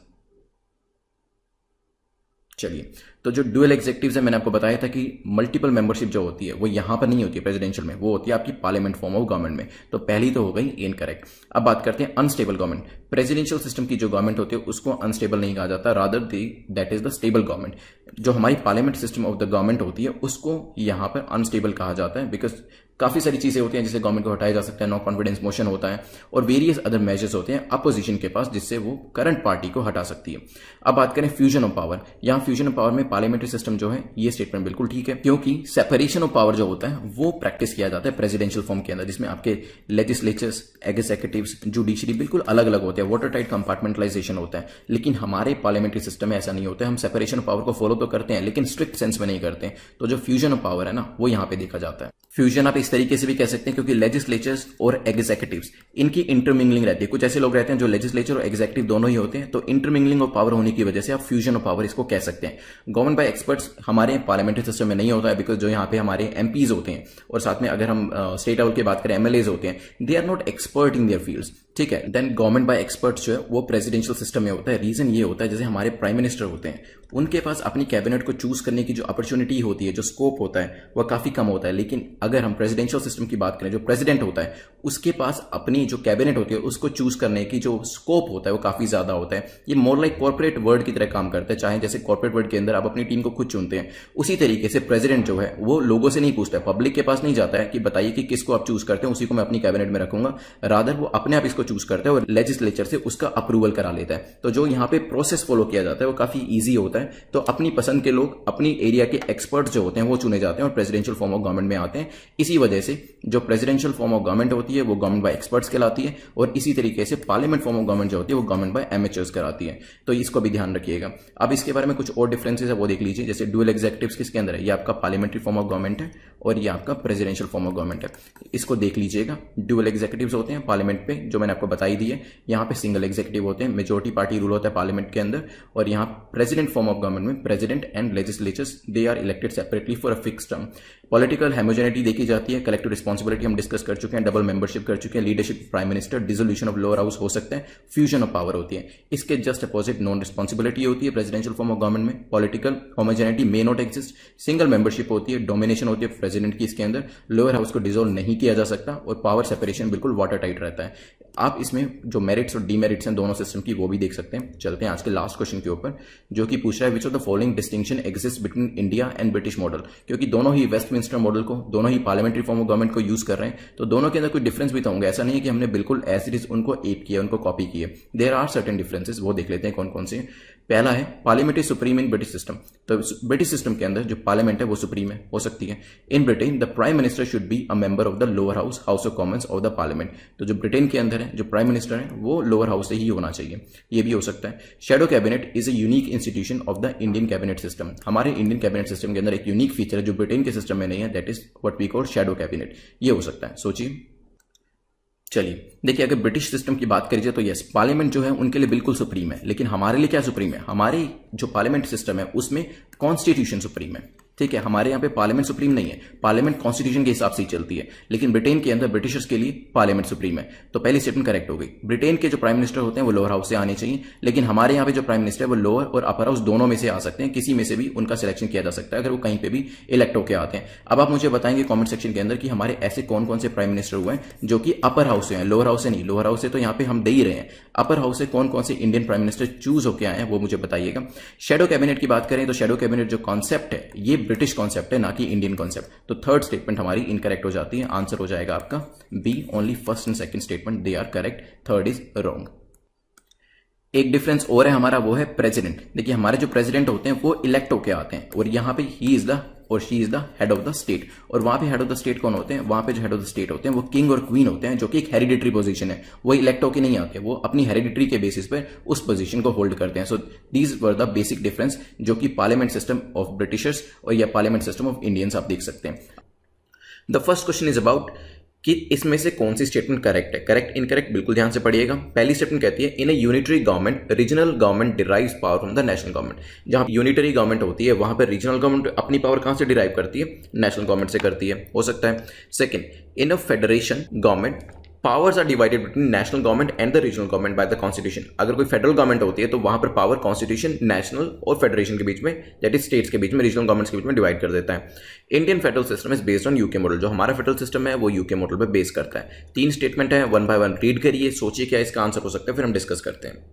चलिए तो जो ड्यूएल एग्जेक्टिव है मैंने आपको बताया था कि मल्टीपल मेंबरशिप जो होती है वो यहां पर नहीं होती है प्रेसिडेंशियल में वो होती है आपकी पार्लियामेंट फॉर्म ऑफ गवर्नमेंट में तो पहली तो हो गई इनकरेक्ट अब बात करते हैं अनस्टेबल गवर्नमेंट प्रेसिडेंशियल सिस्टम की जो गवर्नमेंट होती है उसको अनस्टेबल नहीं कहा जाता rather the that is the stable government जो हमारी parliament system of the government होती है उसको यहां पर अनस्टेबल कहा जाता है बिकॉज काफी सारी चीजें होती हैं जिसे गवर्नमेंट को हटाया जा सकता है नो कॉन्फिडेंस मोशन होता है और वेरियस अदर मेजर्स होते हैं अपोजिशन के पास जिससे वो करंट पार्टी को हटा सकती है अब बात करें फ्यूजन ऑफ पावर यहां फ्यूजन ऑफ पावर में पार्लियामेंट्री सिस्टम जो है ये स्टेटमेंट बिल्कुल ठीक है क्योंकि सेपरेशन ऑफ पावर जो होता है वो प्रैक्टिस किया जाता है प्रेसिडेंशियल फॉर्म के अंदर जिसमें आपके लेजिस्लेचर्स एग्जीक्यूटिव जुडिशरी बिल्कुल अलग अलग होते हैं वाटर टाइट कंपार्टमेंटलाइजेशन होता है लेकिन हमारे पार्लियामेंट्री सिस्टम में ऐसा नहीं होता है हम सेपरेशन ऑफ पावर को फॉलो तो करते हैं लेकिन स्ट्रिक्ट सेंस में नहीं करते तो जो फ्यूजन ऑफ पावर है ना वो यहां पर देखा जाता है फ्यूजन आप इस तरीके से भी कह सकते हैं क्योंकि लेजिस्लेचर्स और एग्जेक्यूटिव इनकी इंटरमिंगलिंग रहती है कुछ ऐसे लोग रहते हैं जो लेजिस्लेचर और एग्जीक्यूटिव दोनों ही होते हैं तो इंटरमिंगलिंग ऑफ पावर होने की वजह से आप फ्यूजन ऑफ पावर इसको कह सकते हैं गवर्नमेंट बाय एक्सपर्ट्स हमारे पार्लियामेंट्री सिस्टम में नहीं होता है बिकॉज जो यहाँ पे हमारे एमपीज होते हैं और साथ में अगर हम स्टेट लेवल की बात करें एमएलए होते हैं they are not expert in their field ठीक है देन गवर्नमेंट बाय एक्सपर्ट्स जो है वो प्रेसिडेंशियल सिस्टम में होता है रीजन ये होता है जैसे हमारे प्राइम मिनिस्टर होते हैं उनके पास अपनी कैबिनेट को चूज करने की जो अपॉर्चुनिटी होती है जो स्कोप होता है वह काफी कम होता है लेकिन अगर हम प्रेसिडेंशियल सिस्टम की बात करें जो प्रेसिडेंट होता है उसके पास अपनी जो कैबिनेट होती है उसको चूज करने की जो स्कोप होता है वो काफी ज्यादा होता है ये मोर लाइक कॉर्पोरेट वर्ल्ड की तरह काम करता है चाहे जैसे कॉर्पोरेट वर्ल्ड के अंदर आप अपनी टीम को खुद चुनते हैं उसी तरीके से प्रेसिडेंट जो है वो लोगों से नहीं पूछता है पब्लिक के पास नहीं जाता है कि बताइए कि किसको आप चूज करते हैं उसी को मैं अपनी कैबिनेट में रखूंगा राधर वो अपने आप इसको को चूज करता है और लेजिस्लेचर से उसका अप्रूवल करा लेता है तो जो यहाँ पे प्रोसेस फॉलो किया जाता है वो काफी ईजी होता है तो अपनी पसंद के लोग अपनी एरिया के एक्सपर्ट जो होते हैं वो चुने जाते हैं और प्रेसिडेंशियल फॉर्म ऑफ गवर्नमेंट में आते हैं इसी वजह से जो प्रेसिडेंशियल फॉर्म ऑफ गवर्नमेंट होती है वो गवर्नमेंट बाय एक्सपर्ट्स कहलाती है और इसी तरीके से पार्लियामेंट फॉर्म ऑफ गवर्नमेंट जो होती है वो गवर्नमेंट बाय एम कराती है तो इसको भी ध्यान रखिएगा अब इसके बारे में कुछ और डिफरेंसेस है वो देख लीजिए जैसे डुअल एग्जेक्टिव किसके अंदर है ये आपका पार्लियामेंट्री फॉर्म ऑफ गवर्नमेंट है और ये आपका प्रेसिडेंशियल फॉर्म ऑफ गवर्नमेंट है इसको देख लीजिएगा ड्यूअल एग्जीक्यूटिव होते हैं पार्लियामेंट पे जो मैंने आपको बताई दी है यहाँ पे सिंगल एग्जीक्यूटिव होते हैं मेजोरिटी पार्टी रूल होता है पार्लियामेंट के अंदर और यहाँ प्रेसिडेंट फॉर्म ऑफ गवर्नमेंट में president and legislatures they are elected separately for a fix term political homogeneity देखी जाती है कलेक्टिव रिस्पॉन्सिबिलिटी हम डिस्कस कर चुके हैं डबल मेंबरशिप कर चुके हैं leadership prime minister dissolution of lower house हो सकते हैं फ्यूजन ऑफ पावर होती है इसके जस्ट अपोजिट नॉन रिस्पॉन्सिबिलिटी होती है प्रेसिडेंशियल फॉर्म ऑफ गवर्नमेंट में political homogeneity may not exist single membership होती है डोमिनेशन होती है प्रेसिडेंट की इसके अंदर लोअर हाउस को डिजोल्व नहीं किया जा सकता और पावर सेपरेशन बिल्कुल वाटर टाइट रहता है आप इसमें जो मेरिट्स और डीमेरिट्स हैं दोनों सिस्टम की वो भी देख सकते हैं चलते हैं आज के लास्ट क्वेश्चन के ऊपर जो कि पूछ रहा है which of the following distinction exist between India and British model क्योंकि दोनों ही वेस्ट मिनिस्टर मॉडल को दोनों ही पार्लियामेंट्री फॉर्म ऑफ गवर्नमेंट को यूज कर रहे हैं तो दोनों के अंदर कोई डिफरेंस भी तो होंगे ऐसा नहीं है कि हमने बिल्कुल एज इट इज उनको एप किया उनको कॉपी किए देर आर सर्टन डिफरेंसेस वो देख लेते हैं कौन कौन से पहला है parliament is supreme in British system तो ब्रिटिश सिस्टम के अंदर जो पार्लियामेंट है वो सुप्रीम है हो सकती है in Britain the prime minister should be a member of the lower house house of commons of the parliament तो जो ब्रिटेन के अंदर है जो प्राइम मिनिस्टर है वो लोअर हाउस से ही होना चाहिए ये भी हो सकता है shadow cabinet is a unique institution of the Indian cabinet system हमारे इंडियन कैबिनेट सिस्टम के अंदर एक यूनिक फीचर है जो ब्रिटेन के सिस्टम में नहीं है that is what we call shadow cabinet ये हो सकता है सोचिए चलिए देखिए अगर ब्रिटिश सिस्टम की बात करीजिए तो यस पार्लियामेंट जो है उनके लिए बिल्कुल सुप्रीम है लेकिन हमारे लिए क्या सुप्रीम है हमारे जो पार्लियामेंट सिस्टम है उसमें कॉन्स्टिट्यूशन सुप्रीम है ठीक है हमारे यहां पे पार्लियामेंट सुप्रीम नहीं है पार्लियामेंट कॉन्स्टिट्यूशन के हिसाब से ही चलती है लेकिन ब्रिटेन के अंदर ब्रिटिशर्स के लिए पार्लियामेंट सुप्रीम है तो पहली स्टेटमेंट करेक्ट हो गई ब्रिटेन के जो प्राइम मिनिस्टर होते हैं वो लोअर हाउस से आने चाहिए लेकिन हमारे यहाँ पे जो प्राइम मिनिस्टर है वो लोअर और अपर हाउस दोनों में से आ सकते हैं किसी में से भी उनका सिलेक्शन किया जा सकता है अगर वो कहीं पर भी इलेक्ट होकर आते हैं अब आप मुझे बताएंगे कॉमेंट सेक्शन के अंदर कि हमारे ऐसे कौन कौन से प्राइम मिनिस्टर हुए हैं जो कि अपर हाउस से हैं लोअर हाउस से नहीं लोअर हाउस से तो यहाँ पे हम दे ही रहे हैं अपर हाउस से कौन कौन से इंडियन प्राइम मिनिस्टर चूज होकर आए हैं वो मुझे बताइएगा शेडो कैबिनेट की बात करें तो शेडो कैबिनेट जो कॉन्सेप्ट है ये ब्रिटिश कॉन्सेप्ट है ना कि इंडियन कॉन्सेप्ट तो थर्ड स्टेटमेंट हमारी इनकरेक्ट हो जाती है आंसर हो जाएगा आपका B only first and second statement they are correct third is wrong एक डिफरेंस और है हमारा वो है प्रेसिडेंट देखिए हमारे जो प्रेसिडेंट होते हैं वो इलेक्ट होके आते हैं और यहाँ पे ही इज द और she is the head of the state और वहां पे हेड ऑफ द स्टेट कौन होते हैं वहां पे जो हेड ऑफ द स्टेट होते हैं वो किंग और क्वीन होते हैं जो कि एक हेरिडिटरी पोजीशन है वो इलेक्ट होकर नहीं आते वो अपनी हेरिडिटरी के बेसिस पर उस पोजिशन को होल्ड करते हैं so these were the basic difference जो कि पार्लियामेंट सिस्टम ऑफ ब्रिटिशर्स और या पार्लियामेंट सिस्टम ऑफ इंडियंस आप देख सकते हैं the first question is about कि इसमें से कौन सी स्टेटमेंट करेक्ट है करेक्ट इनकरेक्ट बिल्कुल ध्यान से पढ़िएगा पहली स्टेटमेंट कहती है in a unitary government regional government derive power from the national government जहां यूनिटरी गवर्नमेंट होती है वहाँ पर रीजनल गवर्नमेंट अपनी पावर कहाँ से डिराइव करती है नेशनल गवर्नमेंट से करती है हो सकता है second in a federation government powers are divided between national government and the regional government by the constitution अगर कोई फेडरल गवर्नमेंट होती है तो वहाँ पर पावर कॉन्स्टिट्यूशन नेशनल और फेडरेशन के बीच में दैट इज स्टेट्स के बीच में रीजनल गवर्नमेंट्स के बीच में डिवाइड कर देता है Indian federal system is based on UK model जो हमारा फेडरल सिस्टम है वो यूके मॉडल पर बेस करता है तीन स्टेटमेंट है वन बाय वन रीड करिए सोचिए क्या इसका आंसर हो सकता है फिर हम डिस्कस करते हैं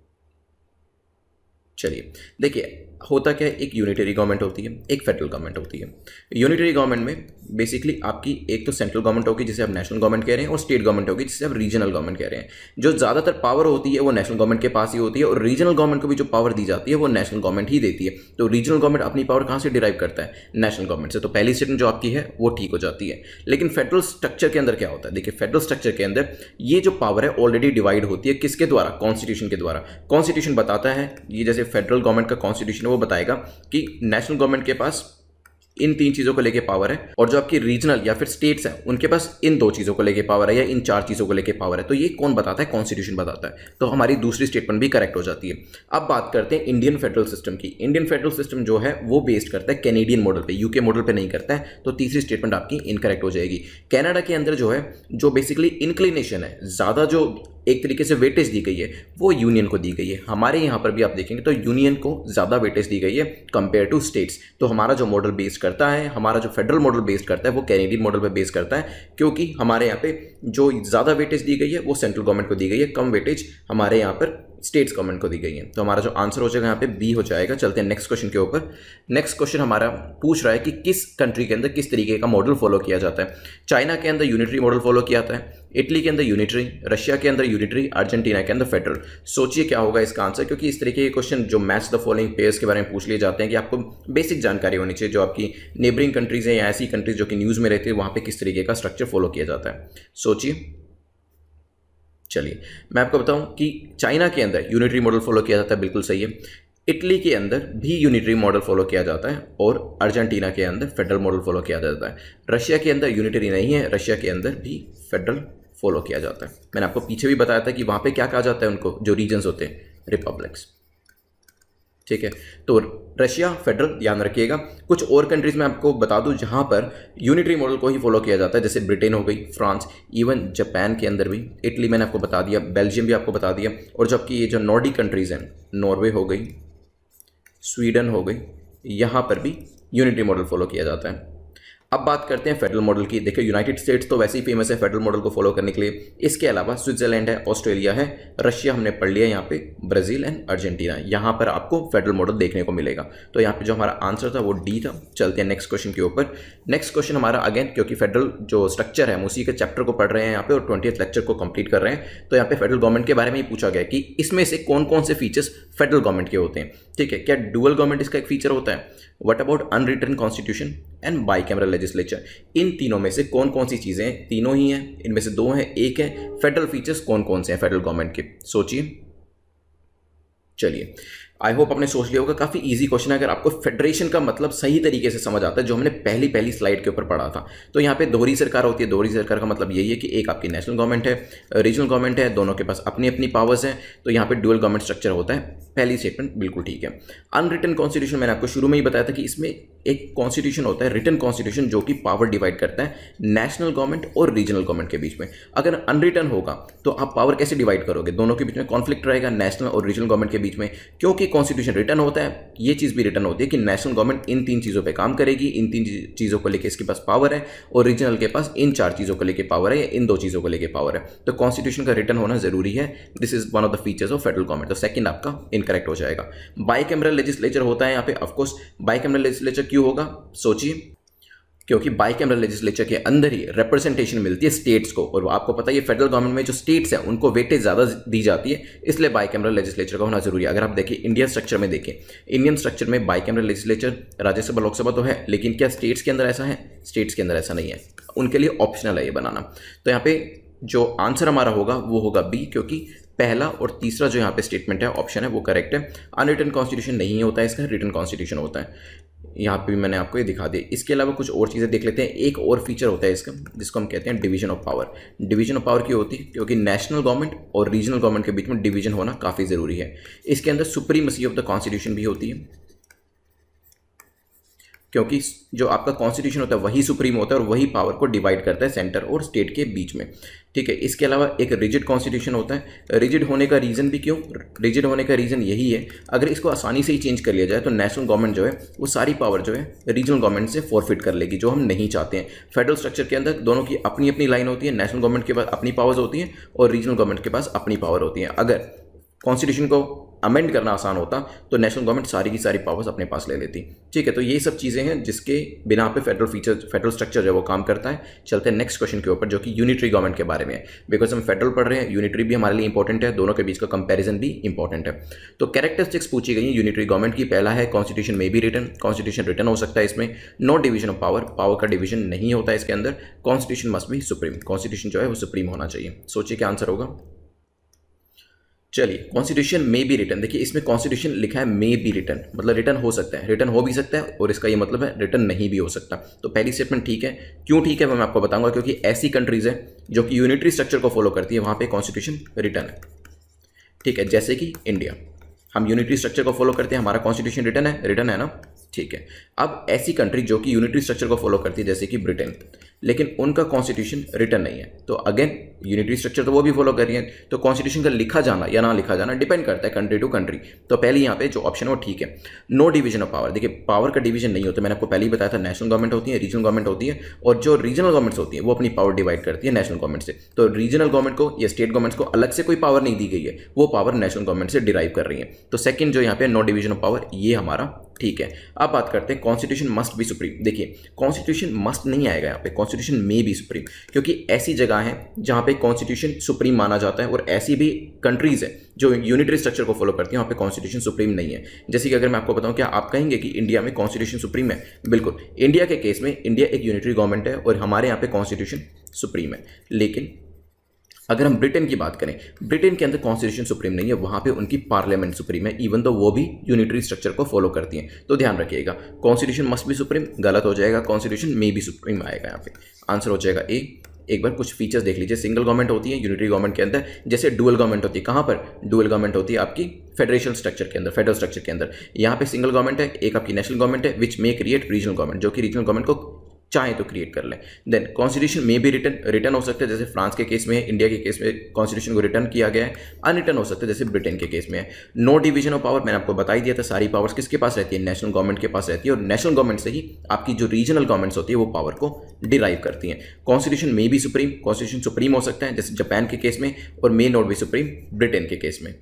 चलिए देखिए होता क्या है एक यूनिटरी गवर्नमेंट होती है एक फेडरल गवर्नमेंट होती है यूनिटरी गवर्नमेंट में बेसिकली आपकी एक तो सेंट्रल गवर्नमेंट होगी जिसे आप नेशनल गवर्नमेंट कह रहे हैं और स्टेट गवर्नमेंट होगी जिसे आप रीजनल गवर्नमेंट कह रहे हैं जो ज़्यादातर पावर होती है वो नेशनल गवर्नमेंट के पास ही होती है और रीजनल गवर्नमेंट को भी जो पावर दी जाती है वो नेशनल गवर्नमेंट ही देती है तो रीजनल गवर्नमेंट अपनी पावर कहाँ से डिराइव करता है नेशनल गवर्नमेंट से तो पहली स्टेट जो आपकी है वो ठीक हो जाती है लेकिन फेडरल स्ट्रक्चर के अंदर क्या होता है देखिए फेडरल स्ट्रक्चर के अंदर ये जो पावर है ऑलरेडी डिवाइड होती है किसके द्वारा कॉन्स्टिट्यूशन के द्वारा कॉन्स्टिट्यूशन बताता है ये जैसे फेडरल गवर्नमेंट का कॉन्स्टिट्यूशन वो बताएगा कि नेशनल गवर्नमेंट के पास इन तीन चीज़ों को लेके पावर है और जो आपकी रीजनल या फिर स्टेट्स हैं उनके पास इन दो चीज़ों को लेके पावर है या इन चार चीज़ों को लेके पावर है तो ये कौन बताता है कॉन्स्टिट्यूशन बताता है तो हमारी दूसरी स्टेटमेंट भी करेक्ट हो जाती है अब बात करते हैं इंडियन फेडरल सिस्टम की इंडियन फेडरल सिस्टम जो है वो बेस्ड करता है कैनेडियन मॉडल पर यूके मॉडल पर नहीं करता है तो तीसरी स्टेटमेंट आपकी इनकरेक्ट हो जाएगी कैनेडा के अंदर जो है जो बेसिकली इंक्लिनेशन है ज़्यादा जो एक तरीके से वेटेज दी गई है वो यूनियन को दी गई है हमारे यहाँ पर भी आप देखेंगे तो यूनियन को ज़्यादा वेटेज दी गई है कंपेयर टू स्टेट्स तो हमारा जो मॉडल बेस करता है हमारा जो फेडरल मॉडल बेस करता है वो कैनेडियन मॉडल पर बेस करता है क्योंकि हमारे यहाँ पे जो ज़्यादा वेटेज दी गई है वो सेंट्रल गवर्नमेंट को दी गई है कम वेटेज हमारे यहाँ पर स्टेट्स गवर्नमेंट को दी गई हैं तो हमारा जो आंसर हो जाएगा यहाँ पे बी हो जाएगा चलते हैं नेक्स्ट क्वेश्चन के ऊपर नेक्स्ट क्वेश्चन हमारा पूछ रहा है कि किस कंट्री के अंदर किस तरीके का मॉडल फॉलो किया जाता है चाइना के अंदर यूनिटरी मॉडल फॉलो किया जाता है इटली के अंदर यूनिटरी रशिया के अंदर यूनिटरी अर्जेंटीना के अंदर फेडरल सोचिए क्या होगा इसका आंसर क्योंकि इस तरीके के क्वेश्चन जो मैच द फॉलोइंग पेयर्स के बारे में पूछ लिए जाते हैं कि आपको बेसिक जानकारी होनी चाहिए जो आपकी नेबरिंग कंट्रीज़ हैं या ऐसी कंट्रीज जो कि न्यूज़ में रहती है वहाँ पर किस तरीके का स्ट्रक्चर फॉलो किया जाता है सोचिए चलिए मैं आपको बताऊं कि चाइना के अंदर यूनिटरी मॉडल फॉलो किया जाता है बिल्कुल सही है इटली के अंदर भी यूनिटरी मॉडल फॉलो किया जाता है और अर्जेंटीना के अंदर फेडरल मॉडल फॉलो किया जाता है रशिया के अंदर यूनिटरी नहीं है रशिया के अंदर भी फेडरल फॉलो किया जाता है मैंने आपको पीछे भी बताया था कि वहाँ पे क्या कहा जाता है उनको जो रीजन्स होते हैं रिपब्लिक्स ठीक है तो रशिया फेडरल ध्यान रखिएगा कुछ और कंट्रीज़ में आपको बता दूँ जहाँ पर यूनिटरी मॉडल को ही फॉलो किया जाता है जैसे ब्रिटेन हो गई फ्रांस इवन जापान के अंदर भी इटली मैंने आपको बता दिया बेल्जियम भी आपको बता दिया और जबकि ये जो नॉर्डिक कंट्रीज़ हैं नॉर्वे हो गई स्वीडन हो गई यहाँ पर भी यूनिटरी मॉडल फॉलो किया जाता है अब बात करते हैं फेडरल मॉडल की देखिए यूनाइटेड स्टेट्स तो वैसे ही फेमस है फेडरल मॉडल को फॉलो करने के लिए इसके अलावा स्विट्जरलैंड है ऑस्ट्रेलिया है रशिया हमने पढ़ लिया यहाँ पे ब्राज़ील एंड अर्जेंटीना यहाँ पर आपको फेडरल मॉडल देखने को मिलेगा तो यहाँ पे जो हमारा आंसर था वो डी था चलते हैं नेक्स्ट क्वेश्चन के ऊपर नेक्स्ट क्वेश्चन हमारा अगेन क्योंकि फेडरल जो स्ट्रक्चर है हम उसी के चैप्टर को पढ़ रहे हैं यहाँ पे और ट्वेंटी लेक्चर को कंप्लीट कर रहे हैं तो यहाँ पे फेडरल गवर्नमेंट के बारे में ही पूछा गया कि इसमें से कौन कौन से फीचर्स फेडरल गवर्नमेंट के होते हैं ठीक है क्या डुअल गवर्नमेंट इसका एक फीचर होता है what about unwritten constitution and bicameral legislature इन तीनों में से कौन कौन सी चीज़ें तीनों ही हैं इनमें से दो हैं एक है फेडरल फीचर्स कौन कौन से हैं फेडरल गवर्नमेंट के सोचिए चलिए आई होप आपने सोच लिया होगा काफ़ी इजी क्वेश्चन है अगर आपको फेडरेशन का मतलब सही तरीके से समझ आता है जो हमने पहली पहली स्लाइड के ऊपर पढ़ा था तो यहाँ पे दोहरी सरकार होती है दोहरी सरकार का मतलब यही है कि एक आपकी नेशनल गवर्नमेंट है रीजनल गवर्नमेंट है दोनों के पास अपनी अपनी पावर्स हैं तो यहाँ पे ड्यूअल गवर्नमेंट स्ट्रक्चर होता है पहली स्टेटमेंट बिल्कुल ठीक है अनरिटन कॉन्स्टिट्यूशन मैंने आपको शुरू में ही बताया था कि इसमें एक कॉन्स्टिट्यूशन होता है रिटर्न कॉन्स्टिट्यूशन जो कि पावर डिवाइड करता है नेशनल गवर्नमेंट और रीजनल गवर्नमेंट के बीच में अगर अनरिटन होगा तो आप पावर कैसे डिवाइड करोगे दोनों के बीच में कॉन्फ्लिक्ट रहेगा नेशनल और रीजनल गवर्नमेंट के बीच में क्योंकि कॉन्स्टिट्यूशन रिटर्न होता है यह चीज़ भी रिटर्न होती है कि नेशनल गवर्नमेंट इन तीन चीज़ों पर काम करेगी इन तीन चीज़ों को लेकर इसके पास पावर है और रीजनल के पास इन चार चीज़ों को लेकर पावर है या इन दो चीज़ों को लेकर पावर है तो कॉन्स्टिट्यूशन का रिटर्न होना जरूरी है this is one of the features of federal government तो सेकंड आपका इनकरेक्ट हो जाएगा बाई कैमरल लेजिस्लेचर होता है यहाँ पे ऑफकोर्स बाई कैमरल लेजिस्लेचर क्यों होगा सोचिए क्योंकि बाई कैमरल लेजिस्लेचर के अंदर ही रिप्रेजेंटेशन मिलती है स्टेट्स को और आपको पता है फेडरल गवर्नमेंट में जो स्टेट्स हैं उनको वेटेज ज़्यादा दी जाती है इसलिए बाई कैमरल लेजिस्लेचर का होना जरूरी है अगर आप देखिए इंडियन स्ट्रक्चर में देखें इंडियन स्ट्रक्चर में bicameral legislature Rajya Sabha Lok Sabha तो है लेकिन क्या स्टेट्स के अंदर ऐसा है स्टेट्स के अंदर ऐसा नहीं है उनके लिए ऑप्शनल है ये बनाना तो यहाँ पे जो आंसर हमारा होगा वो होगा बी क्योंकि पहला और तीसरा जो यहाँ पे स्टेटमेंट है ऑप्शन है वो करेक्ट है अनरिटन कॉन्स्टिट्यूशन नहीं होता है इसका रिटर्न कॉन्स्टिट्यूशन होता है यहाँ पे भी मैंने आपको ये दिखा दिया इसके अलावा कुछ और चीज़ें देख लेते हैं एक और फीचर होता है इसका जिसको हम कहते हैं division of power division of power क्यों होती है क्योंकि नेशनल गवर्नमेंट और रीजनल गवर्नमेंट के बीच में डिवीजन होना काफ़ी ज़रूरी है इसके अंदर सुप्रीमसी ऑफ द कॉन्स्टिट्यूशन भी होती है क्योंकि जो आपका कॉन्स्टिट्यूशन होता है वही सुप्रीम होता है और वही पावर को डिवाइड करता है सेंटर और स्टेट के बीच में ठीक है इसके अलावा एक रिजिड कॉन्स्टिट्यूशन होता है रिजिड होने का रीज़न भी क्यों रिजिड होने का रीज़न यही है अगर इसको आसानी से ही चेंज कर लिया जाए तो नेशनल गवर्नमेंट जो है वो सारी पावर जो है रीजनल गवर्नमेंट से फॉरफिट कर लेगी जो हम नहीं चाहते हैं फेडरल स्ट्रक्चर के अंदर दोनों की अपनी अपनी लाइन होती है नेशनल गवर्नमेंट के पास अपनी पावर्स होती हैं और रीजनल गवर्नमेंट के पास अपनी पावर होती है अगर कॉन्स्टिट्यूशन को अमेंड करना आसान होता तो नेशनल गवर्नमेंट सारी की सारी पावर्स अपने पास ले लेती ठीक है तो ये सब चीज़ें हैं जिसके बिना पे फेडरल फीचर फेडरल स्ट्रक्चर जो वो काम करता है चलते हैं नेक्स्ट क्वेश्चन के ऊपर जो कि यूनिटरी गवर्नमेंट के बारे में है बिकॉज हम फेडरल पढ़ रहे हैं यूनिटरी भी हमारे लिए इंपॉर्टेंट है दोनों के बीच का कंपेरिजन भी इंपॉर्टेंट है तो कैरेक्टरिस्टिक्स पूछी गई यूनिटरी गवर्नमेंट की पहला है कॉन्स्टिट्यूशन में भी रिटर्न कॉन्स्टिट्यूशन रिटर्न हो सकता है इसमें no division of power power का डिवीजन नहीं होता इसके अंदर constitution must be supreme constitution जो है वो सुप्रीम होना चाहिए सोचिए क्या आंसर होगा चलिए कॉन्स्टिट्यूशन मे बी रिटर्न देखिए इसमें कॉन्स्टिट्यूशन लिखा है मे बी रिटर्न मतलब रिटर्न हो सकता है रिटर्न हो भी सकता है और इसका ये मतलब है रिटर्न नहीं भी हो सकता तो पहली स्टेटमेंट ठीक है क्यों ठीक है मैं आपको बताऊंगा क्योंकि ऐसी कंट्रीज है जो कि यूनिटरी स्ट्रक्चर को फॉलो करती है वहाँ पर कॉन्स्टिट्यूशन रिटर्न है ठीक है जैसे कि इंडिया हम यूनिटरी स्ट्रक्चर को फॉलो करते हैं हमारा कॉन्स्टिट्यूशन रिटर्न है रिटर्न है ना ठीक है अब ऐसी कंट्री जो कि यूनिटरी स्ट्रक्चर को फॉलो करती है जैसे कि ब्रिटेन लेकिन उनका कॉन्स्टिट्यूशन रिटर्न नहीं है तो अगेन यूनिटरी स्ट्रक्चर तो वो भी फॉलो कर रही तो कॉन्स्टिट्यूशन का लिखा जाना या ना लिखा जाना डिपेंड करता है कंट्री टू कंट्री तो पहले यहाँ पे जो ऑप्शन है वो ठीक है नो डिवीजन ऑफ पावर देखिए पावर का डिवीजन नहीं होता मैंने आपको पहले ही बताया था नेशनल गवर्नमेंट होती है रीजनल गवर्नमेंट होती है और जो रीजनल गवर्नमेंट्स होती है वो अपनी पावर डिवाइड करती है नेशनल गवर्नमेंट से तो रीजनल गवर्नमेंट को या स्टेट गवर्नमेंट्स को अलग से कोई पावर नहीं दी गई है वो पावर नेशनल गवर्नमेंट से डिराइव कर रही है तो सेकंड जो यहाँ पे नो डिवीजन ऑफ पावर ये हमारा ठीक है अब बात करते हैं कॉन्स्टिट्यूशन मस्ट बी सुप्रीम देखिए कॉन्स्टिट्यूशन मस्ट नहीं आएगा यहाँ पे कॉन्स्टिट्यूशन मे बी सुप्रीम क्योंकि ऐसी जगह है जहाँ पे कॉन्स्टिट्यूशन सुप्रीम माना जाता है और ऐसी भी कंट्रीज़ हैं जो यूनिटरी स्ट्रक्चर को फॉलो करती हैं वहाँ पे कॉन्स्टिट्यूशन सुप्रीम नहीं है जैसे कि अगर मैं आपको बताऊँ क्या आप कहेंगे कि इंडिया में कॉन्स्टिट्यूशन सुप्रीम है बिल्कुल इंडिया के केस में इंडिया एक यूनिटरी गवर्नमेंट है और हमारे यहाँ पे कॉन्स्टिट्यूशन सुप्रीम है लेकिन अगर हम ब्रिटेन की बात करें ब्रिटेन के अंदर कॉन्स्टिट्यूशन सुप्रीम नहीं है वहाँ पे उनकी पार्लियामेंट सुप्रीम है इवन तो वो भी यूनिटरी स्ट्रक्चर को फॉलो करती हैं तो ध्यान रखिएगा कॉन्स्टिट्यूशन मस्ट भी सुप्रीम गलत हो जाएगा कॉन्स्टिट्यूशन मे भी सुप्रीम आएगा यहाँ पे आंसर हो जाएगा ए एक बार कुछ फीचर्स देख लीजिए सिंगल गवर्नमेंट होती है यूनिटरी गवर्नमेंट के अंदर जैसे डुअल गवर्नमेंट होती है कहाँ पर डुअल गवर्नमेंट होती है आपकी फेडरेशन स्ट्रक्चर के अंदर फेडरल स्ट्रक्चर के अंदर यहाँ पे सिंगल गवर्नमेंट है एक आपकी नेशनल गवर्नमेंट है which may create regional government जो कि रीजनल गवर्नमेंट को चाहे तो क्रिएट कर लें देन कॉन्स्टिट्यूशन में भी रिटर्न रिटर्न हो सकता है जैसे फ्रांस के केस में इंडिया के केस में कॉन्स्टिट्यूशन को रिटर्न किया गया है अनरिटर्न हो सकता है जैसे ब्रिटेन के केस में है नो डिवीजन ऑफ पावर मैंने आपको बता ही दिया था सारी पावर्स किसके पास रहती है नेशनल गवर्नमेंट के पास रहती है और नेशनल गवर्नमेंट से ही आपकी जो रीजनल गवर्नमेंट्स होती है वो पावर को डिराइव करती हैं कॉन्स्टिट्यूशन में भी सुप्रीम कॉन्स्टिट्यूशन सुप्रीम हो सकता है जैसे जापान के केस में और may not be supreme Britain के केस में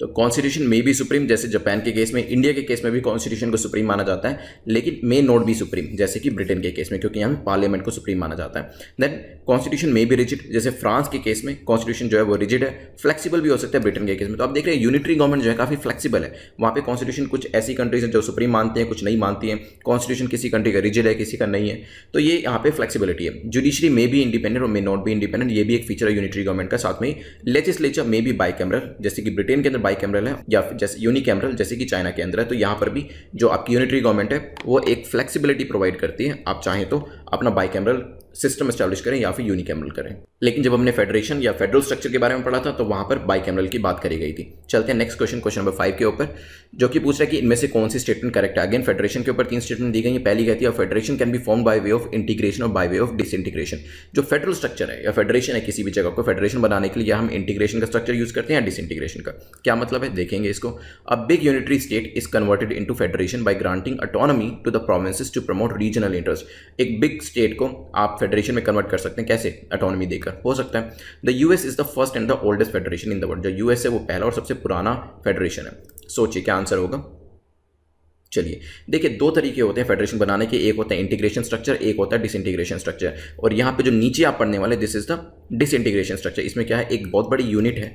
तो कॉन्स्टिट्यूशन मे बी सुप्रीम जैसे जापान के केस में इंडिया के केस में भी कॉन्स्टिट्यूशन को सुप्रीम माना जाता है लेकिन मे नॉट बी सुप्रीम जैसे कि ब्रिटेन के केस में क्योंकि यहाँ पार्लियामेंट को सुप्रीम माना जाता है then constitution may be rigid जैसे फ्रांस के केस में कॉन्स्टिट्यूशन जो है वो रिजिड है फ्लेक्सिबल भी हो सकता है ब्रिटेन के केस में तो आप देख रहे हैं यूनिटरी गवर्नमेंट जो है काफ़ी फ्लेक्सिबल है वहाँ पर कॉन्स्टिट्यूशन कुछ ऐसी कंट्रीज हैं जो सुप्रीम मानती हैं कुछ नहीं मानती हैं कॉन्स्टिट्यूशन किसी कंट्री का रिजिड है किसी का नहीं है तो ये यहाँ पे फ्लेक्सिबिलिटी है जुडिशरी मे भी इंडिपेंडेंट और मे नॉट भी इंडिपेंडेंट ये भी एक फीचर है यूनिटरी गवर्नमेंट का साथ में legislature may be bicameral जैसे कि ब्रिटेन के अंदर बाई कैमरल है या जैसे यूनी कैमरल जैसे कि चाइना के अंदर है तो यहाँ पर भी जो आपकी यूनिटरी गवर्नमेंट है वो एक फ्लेक्सिबिलिटी प्रोवाइड करती है आप चाहें तो अपना बाई कैमरल सिस्टम स्टैब्लिश करें या फिर यूनिक करें लेकिन जब हमने फेडरेशन या फेडरल स्ट्रक्चर के बारे में पढ़ा था तो वहां पर बाई की बात करी गई थी चलते हैं next question question number five के ऊपर जो कि पूछ रहा है कि इनमें से कौन सी स्टेटमेंट करेक्ट है अगेन फेडरेशन के ऊपर तीन स्टेटमेंट दी गई है पहली कहती है federation can be form by way of integration और बाय वे ऑफ डिसइंटीग्रेशन जो फेडरल स्ट्रक्चर है या फेडरेशन है किसी भी जगह को फेडरेशन बनाने के लिए हम इंटीग्रेशन का स्ट्रक्चर यूज करते हैं या डिसइंटीग्रेशन का क्या मतलब है देखेंगे इसको a big unitary state is converted in federation by granting autonomy to the provinces to promote regional interest एक बिग स्टेट को आप फेडरेशन में कन्वर्ट कर सकते हैं कैसे अटोनमी देकर हो सकता है the US is the first and the oldest federation in the world जो यूएस है वो पहला और सबसे पुराना फेडरेशन है सोचिए क्या आंसर होगा चलिए देखिए दो तरीके होते हैं फेडरेशन बनाने के एक होता है इंटीग्रेशन स्ट्रक्चर एक होता है डिसइंटीग्रेशन स्ट्रक्चर और यहाँ पे जो नीचे आप पढ़ने वाले this is the disintegration structure इसमें क्या है एक बहुत बड़ी यूनिट है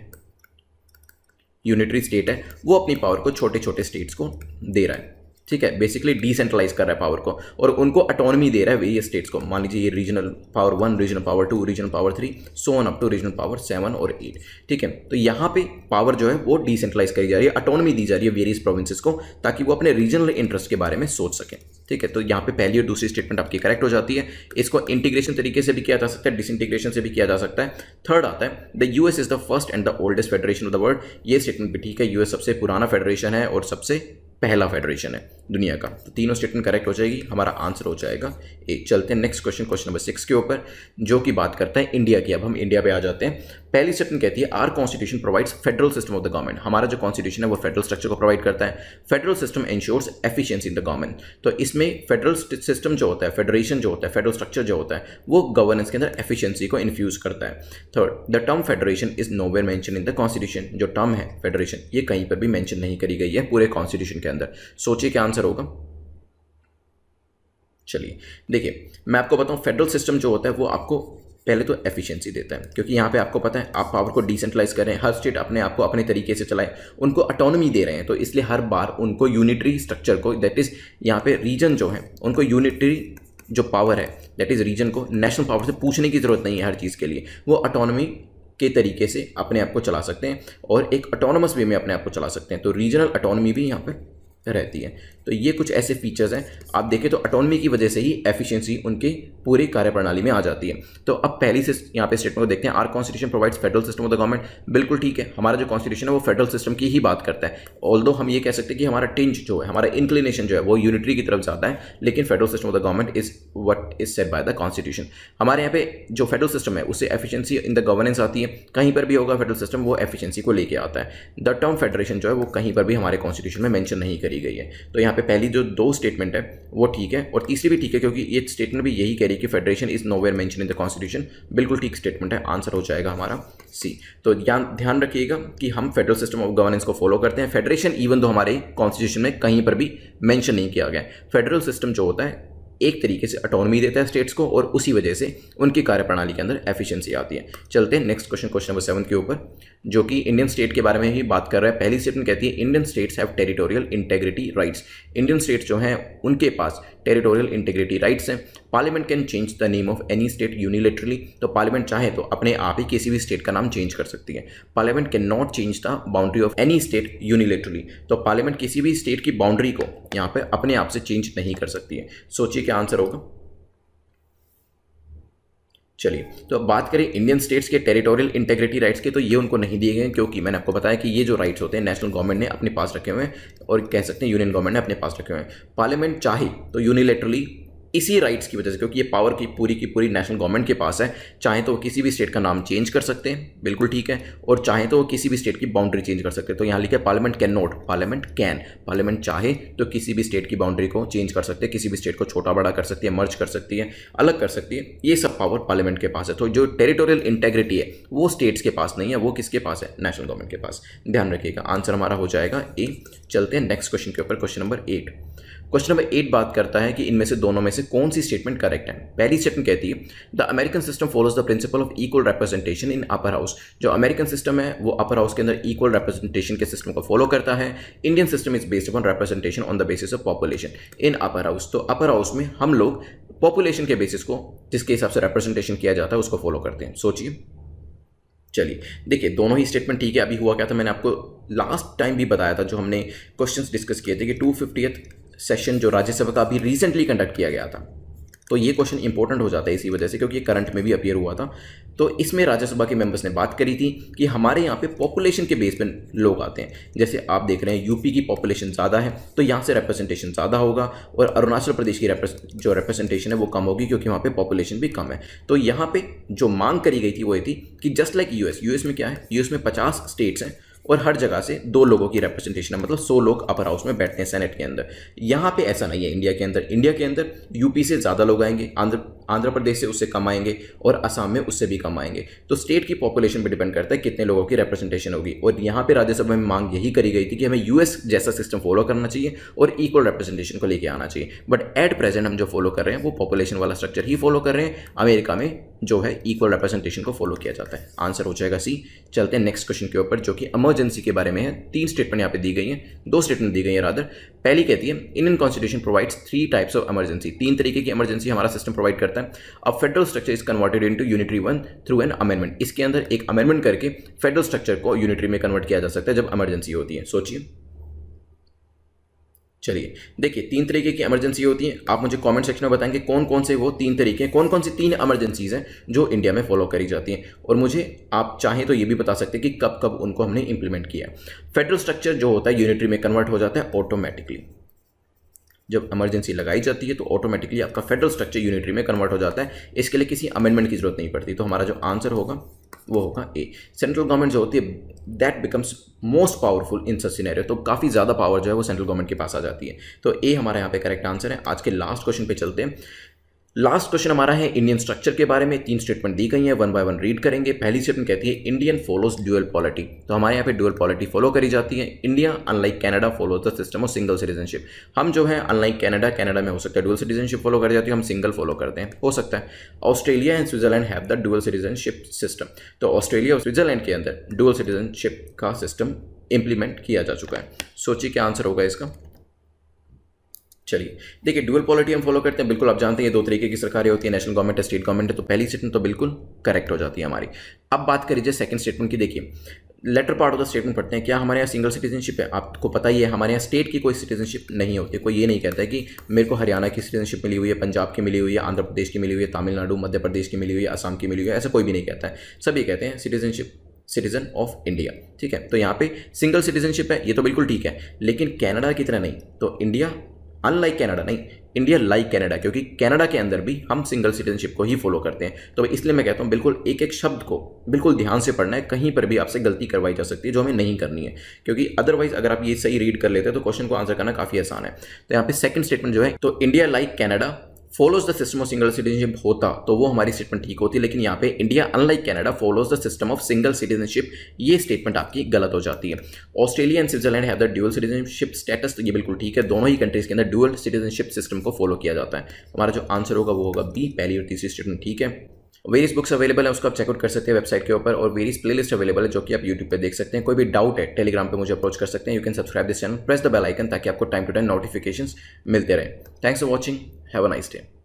यूनिटरी स्टेट है वो अपनी पावर को छोटे छोटे स्टेट्स को दे रहा है ठीक है बेसिकली डिसेंट्रलाइज कर रहा है पावर को और उनको अटोनमी दे रहा है वेरियस स्टेट्स को मान लीजिए ये regional power one regional power two regional power three so one up to regional power seven और एट ठीक है तो यहाँ पे पावर जो है वो डिसेंट्रलाइज करी जा रही है अटोनमी दी जा रही है वेरियस प्रोविंसेस को ताकि वो अपने रीजनल इंटरेस्ट के बारे में सोच सकें ठीक है तो यहाँ पे पहली और दूसरी स्टेटमेंट आपकी करेक्ट हो जाती है इसको इंटीग्रेशन तरीके से भी किया जा सकता है डिसइंटीग्रेशन से भी किया जा सकता है थर्ड आता है the US is the first and the oldest federation of the world ये स्टेटमेंट भी ठीक है यूएस सबसे पुराना फेडरेशन है और सबसे पहला फेडरेशन है दुनिया का तो तीनों स्टेटमेंट करेक्ट हो जाएगी हमारा आंसर हो जाएगा एक चलते हैं next question question number six के ऊपर जो कि बात करता है इंडिया की अब हम इंडिया पे आ जाते हैं पहली सेक्शन कहती है our constitution provides federal system of the government हमारा जो कॉन्स्टिट्यूशन है वो फेडरल स्ट्रक्चर को प्रोवाइड करता है federal system ensures efficiency in the government तो इसमें फेडरल सिस्टम जो होता है फेडरेशन जो होता है फेडरल स्ट्रक्चर जो होता है वो गवर्नेंस के अंदर एफिशिएंसी को इन्फ्यूज करता है third the term federation is no mention in the constitution जो टर्म है फेडरेशन ये कहीं पर भी मैंशन नहीं करी गई है पूरे कॉन्स्टिट्यूशन के अंदर सोचिए क्या आंसर होगा चलिए देखिए मैं आपको बताऊं फेडरल सिस्टम जो होता है वो आपको पहले तो एफिशिएंसी देता है क्योंकि यहाँ पे आपको पता है आप पावर को डिसेंट्रलाइज करें हर स्टेट अपने आप को अपने तरीके से चलाएं उनको अटोनमी दे रहे हैं तो इसलिए हर बार उनको यूनिटरी स्ट्रक्चर को दैट इज़ यहाँ पे रीजन जो है उनको यूनिटरी जो पावर है दैट इज़ रीजन को नेशनल पावर से पूछने की ज़रूरत नहीं है हर चीज़ के लिए वो अटोनमी के तरीके से अपने आप को चला सकते हैं और एक अटोनमस वे में अपने आप को चला सकते हैं तो रीजनल अटोनमी भी यहाँ पर रहती है तो ये कुछ ऐसे फीचर्स हैं आप देखें तो अटोनमी की वजह से ही एफिशिएंसी उनके पूरे कार्यप्रणाली में आ जाती है तो अब पहली से यहाँ पे स्टेटमेंट को देखते हैं our constitution provides federal system of the government बिल्कुल ठीक है हमारा जो कॉन्स्टिट्यूशन है वो फेडरल सिस्टम की ही बात करता है ऑल हम ये कह सकते हैं कि हमारा टिंज जो है हमारा इंक्लिनेशन जो है वो यूनिटरी की तरफ जाता है लेकिन federal system of the government is what is set by the constitution हमारे यहाँ पे जो फेडरल सिस्टम है उससे एफिशियंसी इन द गवर्नेंस आती है कहीं पर भी होगा फेडरल सिस्टम वो एफिशियंसी को लेकर आता है द टर्म फेडरेशन जो है वो कहीं पर भी हमारे कॉन्स्टिट्यूशन में मैंशन नहीं करें करी गई है तो यहाँ पे पहली जो दो स्टेटमेंट है वो ठीक है और तीसरी भी ठीक है क्योंकि ये स्टेटमेंट भी यही कह रही है कि federation is nowhere mention in the constitution बिल्कुल ठीक स्टेटमेंट है आंसर हो जाएगा हमारा सी तो ध्यान रखिएगा कि हम फेडरल सिस्टम ऑफ गवर्नेंस को फॉलो करते हैं फेडरेशन इवन दो हमारे कॉन्स्टिट्यूशन में कहीं पर भी मैंशन नहीं किया गया फेडरल सिस्टम जो होता है एक तरीके से अटोनमी देता है स्टेट्स को और उसी वजह से उनकी कार्यप्रणाली के अंदर एफिशिएंसी आती है चलते हैं next question question number seven के ऊपर जो कि इंडियन स्टेट के बारे में ही बात कर रहा है पहली स्टेटमेंट कहती है Indian states have territorial integrity rights Indian states जो हैं उनके पास टेरिटोरियल इंटीग्रिटी राइट्स हैं parliament can change the name of any state unilaterally तो पार्लियामेंट चाहे तो अपने आप ही किसी भी स्टेट का नाम चेंज कर सकती है parliament can not change the boundary of any state unilaterally तो पार्लियामेंट किसी भी स्टेट की बाउंड्री को यहाँ पर अपने आप से चेंज नहीं कर सकती है सोचिए क्या आंसर होगा चलिए तो अब बात करें इंडियन स्टेट्स के टेरिटोरियल इंटेग्रिटी राइट्स के तो ये उनको नहीं दिए गए क्योंकि मैंने आपको बताया कि ये जो राइट्स होते हैं नेशनल गवर्नमेंट ने अपने पास रखे हुए हैं और कह सकते हैं यूनियन गवर्नमेंट ने अपने पास रखे हुए हैं पार्लियामेंट चाहे तो यूनिलेटरली इसी राइट्स की वजह से क्योंकि ये पावर की पूरी की पूरी नेशनल गवर्नमेंट के पास है चाहे तो वो किसी भी स्टेट का नाम चेंज कर सकते हैं बिल्कुल ठीक है और चाहे तो वो किसी भी स्टेट की बाउंड्री चेंज कर सकते हैं तो यहाँ लिखा है parliament can not parliament can parliament चाहे तो किसी भी स्टेट की बाउंड्री को चेंज कर सकते हैं किसी भी स्टेट को छोटा बड़ा कर सकती है मर्ज कर सकती है अलग कर सकती है ये सब पावर पार्लियामेंट के पास है तो जो टेरिटोरियल इंटेग्रिटी है वो स्टेट्स के पास नहीं है वो किसके पास है नेशनल गवर्नमेंट के पास ध्यान रखिएगा आंसर हमारा हो जाएगा ए चलते हैं नेक्स्ट क्वेश्चन के ऊपर question number eight question number eight बात करता है कि इनमें से दोनों में से कौन सी स्टेटमेंट करेक्ट है पहली स्टेटमेंट कहती है the American system follows the principle of equal representation in upper house जो अमेरिकन सिस्टम है वो अपर हाउस के अंदर इक्वल रिप्रेजेंटेशन के सिस्टम को फॉलो करता है Indian system is based upon representation on the basis of population in upper house तो अपर हाउस में हम लोग पॉपुलेशन के बेसिस को जिसके हिसाब से रिप्रेजेंटेशन किया जाता है उसको फॉलो करते हैं सोचिए चलिए देखिए दोनों ही स्टेटमेंट ठीक है अभी हुआ क्या था मैंने आपको लास्ट टाइम भी बताया था जो हमने क्वेश्चंस डिस्कस किए थे कि टू फिफ्टी सेशन जो राज्यसभा का अभी रिसेंटली कंडक्ट किया गया था तो ये क्वेश्चन इंपॉर्टेंट हो जाता है इसी वजह से क्योंकि ये करंट में भी अपियर हुआ था तो इसमें राज्यसभा के मेंबर्स ने बात करी थी कि हमारे यहाँ पे पॉपुलेशन के बेस पर लोग आते हैं जैसे आप देख रहे हैं यूपी की पॉपुलेशन ज़्यादा है तो यहाँ से रिप्रेजेंटेशन ज़्यादा होगा और अरुणाचल प्रदेश की जो रिप्रेजेंटेशन है वो कम होगी क्योंकि वहाँ पर पॉपुलेशन भी कम है तो यहाँ पर जो मांग करी गई थी वो ये थी कि जस्ट लाइक यू यूएस में क्या है यू में पचास स्टेट्स हैं और हर जगह से दो लोगों की रिप्रेजेंटेशन है मतलब सौ लोग अपर हाउस में बैठते हैं सेनेट के अंदर यहाँ पे ऐसा नहीं है इंडिया के अंदर इंडिया के अंदर यूपी से ज़्यादा लोग आएंगे आंध्र आंध्र प्रदेश से उससे कम आएंगे और असम में उससे भी कम आएंगे तो स्टेट की पॉपुलेशन पर डिपेंड करता है कितने लोगों की रिप्रेजेंटेशन होगी और यहाँ पर राज्यसभा में मांग यही करी गई थी कि हमें यूएस जैसा सिस्टम फॉलो करना चाहिए और इक्वल रिप्रेजेंटेशन को लेकर आना चाहिए बट एट प्रेजेंट हम जो फॉलो कर रहे हैं वो पॉपुलेशन वाला स्ट्रक्चर ही फॉलो कर रहे हैं अमेरिका में जो है इक्वल रिप्रेजेंटेशन को फॉलो किया जाता है आंसर हो जाएगा सी चलते हैं नेक्स्ट क्वेश्चन के ऊपर जो कि इमरजेंसी के बारे में है तीन स्टेटमेंट यहाँ पे दी गई हैं दो स्टेटमेंट दी गई हैं रादर पहली कहती है Indian constitution provides three types of emergency तीन तरीके की इमरजेंसी हमारा सिस्टम प्रोवाइड करता है अब federal structure is converted to unitary one through an amendment इसके अंदर एक अमेंडमेंट करके फेडरल स्ट्रक्चर को यूनिटरी में कन्वर्ट किया जा सकता है जब इमरजेंसी होती है सोचिए चलिए देखिए तीन तरीके की इमरजेंसी होती है आप मुझे कमेंट सेक्शन में बताएंगे कौन कौन से वो तीन तरीके हैं कौन कौन सी तीन इमरजेंसीज़ हैं जो इंडिया में फॉलो करी जाती हैं और मुझे आप चाहें तो ये भी बता सकते हैं कि कब कब उनको हमने इंप्लीमेंट किया फेडरल स्ट्रक्चर जो होता है यूनिटरी में कन्वर्ट हो जाता है ऑटोमेटिकली जब इमरजेंसी लगाई जाती है तो ऑटोमेटिकली आपका फेडरल स्ट्रक्चर यूनिटरी में कन्वर्ट हो जाता है इसके लिए किसी अमेंडमेंट की जरूरत नहीं पड़ती तो हमारा जो आंसर होगा वो होगा ए सेंट्रल गवर्नमेंट जो होती है that becomes most powerful in such scenario तो काफ़ी ज़्यादा पावर जो है वो सेंट्रल गवर्नमेंट के पास आ जाती है तो ए हमारे यहाँ पे करेक्ट आंसर है आज के लास्ट क्वेश्चन पे चलते हैं लास्ट क्वेश्चन हमारा है इंडियन स्ट्रक्चर के बारे में तीन स्टेटमेंट दी गई हैं वन बाय वन रीड करेंगे पहली स्टेटमेंट कहती है इंडियन फॉलोज ड्यूअल पॉलिटी तो हमारे यहाँ पे ड्यूअल पॉलिटी फॉलो करी जाती है India unlike Canada follow the system of single citizenship हम जो है अनलाइक कनाडा कनाडा में हो सकता है डुअल सिटीजनशिप फॉलो कर जाती है हम सिंगल फॉलो करते हैं हो सकता है Australia and Switzerland have the dual citizenship system तो ऑस्ट्रेलिया और स्विट्जरलैंड के अंदर डुअल सिटीजनशिप का सिस्टम इंप्लीमेंट किया जा चुका है सोचिए क्या आंसर होगा इसका चलिए देखिए डुअल पॉलिटी हम फॉलो करते हैं बिल्कुल आप जानते हैं दो तरीके की सरकारें होती है नेशनल गवर्नमेंट है स्टेट गवर्नमेंट है तो पहली स्टेटमेंट तो बिल्कुल करेक्ट हो जाती है हमारी अब बात करिए सेकंड स्टेटमेंट की देखिए latter part of the statement पढ़ते हैं क्या हमारे यहाँ सिंगल सिटीजनशिप है आपको पता ही है हमारे यहाँ स्टेट की कोई सिटीजनशिप नहीं होती कोई ये नहीं कहता है कि मेरे को हरियाणा की सिटीजनशिप मिली हुई है पंजाब की मिली हुई है आंध्र प्रदेश की मिली हुई है तमिलनाडु मध्य प्रदेश की मिली हुई है आसाम की मिली हुई है ऐसा कोई भी नहीं कहता है सभी कहते हैं सिटीजनशिप सिटीजन ऑफ इंडिया ठीक है तो यहाँ पे सिंगल सिटीजनशिप है ये तो बिल्कुल ठीक है लेकिन कनाडा की तरह नहीं तो इंडिया अनलाइक कैनेडा नहीं इंडिया लाइक कैनेडा क्योंकि कैनेडा के अंदर भी हम सिंगल सिटीजनशिप को ही फॉलो करते हैं तो इसलिए मैं कहता हूँ बिल्कुल एक एक शब्द को बिल्कुल ध्यान से पढ़ना है कहीं पर भी आपसे गलती करवाई जा सकती है जो हमें नहीं करनी है क्योंकि अदरवाइज अगर आप ये सही रीड कर लेते हैं तो क्वेश्चन को आंसर करना काफ़ी आसान है तो यहाँ पे सेकंड स्टेटमेंट जो है तो India like Canada follows the system of single citizenship होता तो वो हमारी स्टेटमेंट ठीक होती लेकिन यहाँ पे India unlike Canada follows the system of single citizenship ये स्टेटमेंट आपकी गलत हो जाती है Australia and Switzerland have the dual citizenship status तो ये बिल्कुल ठीक है दोनों ही कंट्रीज के अंदर ड्यूअल सिटीजनशिप सिस्टम को फॉलो किया जाता है हमारा जो आंसर होगा वो होगा बी पहली और तीसरी स्टेटमेंट ठीक है वेरियस बुक्स अवेलेबल है उसको आप चेकआउट कर सकते हैं वेबसाइट के ऊपर और वेरियस प्लेलिस्ट अवेलेबल है जो कि आप यूट्यूब पे देख सकते हैं कोई भी डाउट है टेलीग्राम पे मुझे अप्रोच कर सकते हैं you can subscribe this channel press the bell icon ताकि आपको टाइम टू टाइम नोटिफिकेशन मिलते रहे thanks for watching Have a nice day.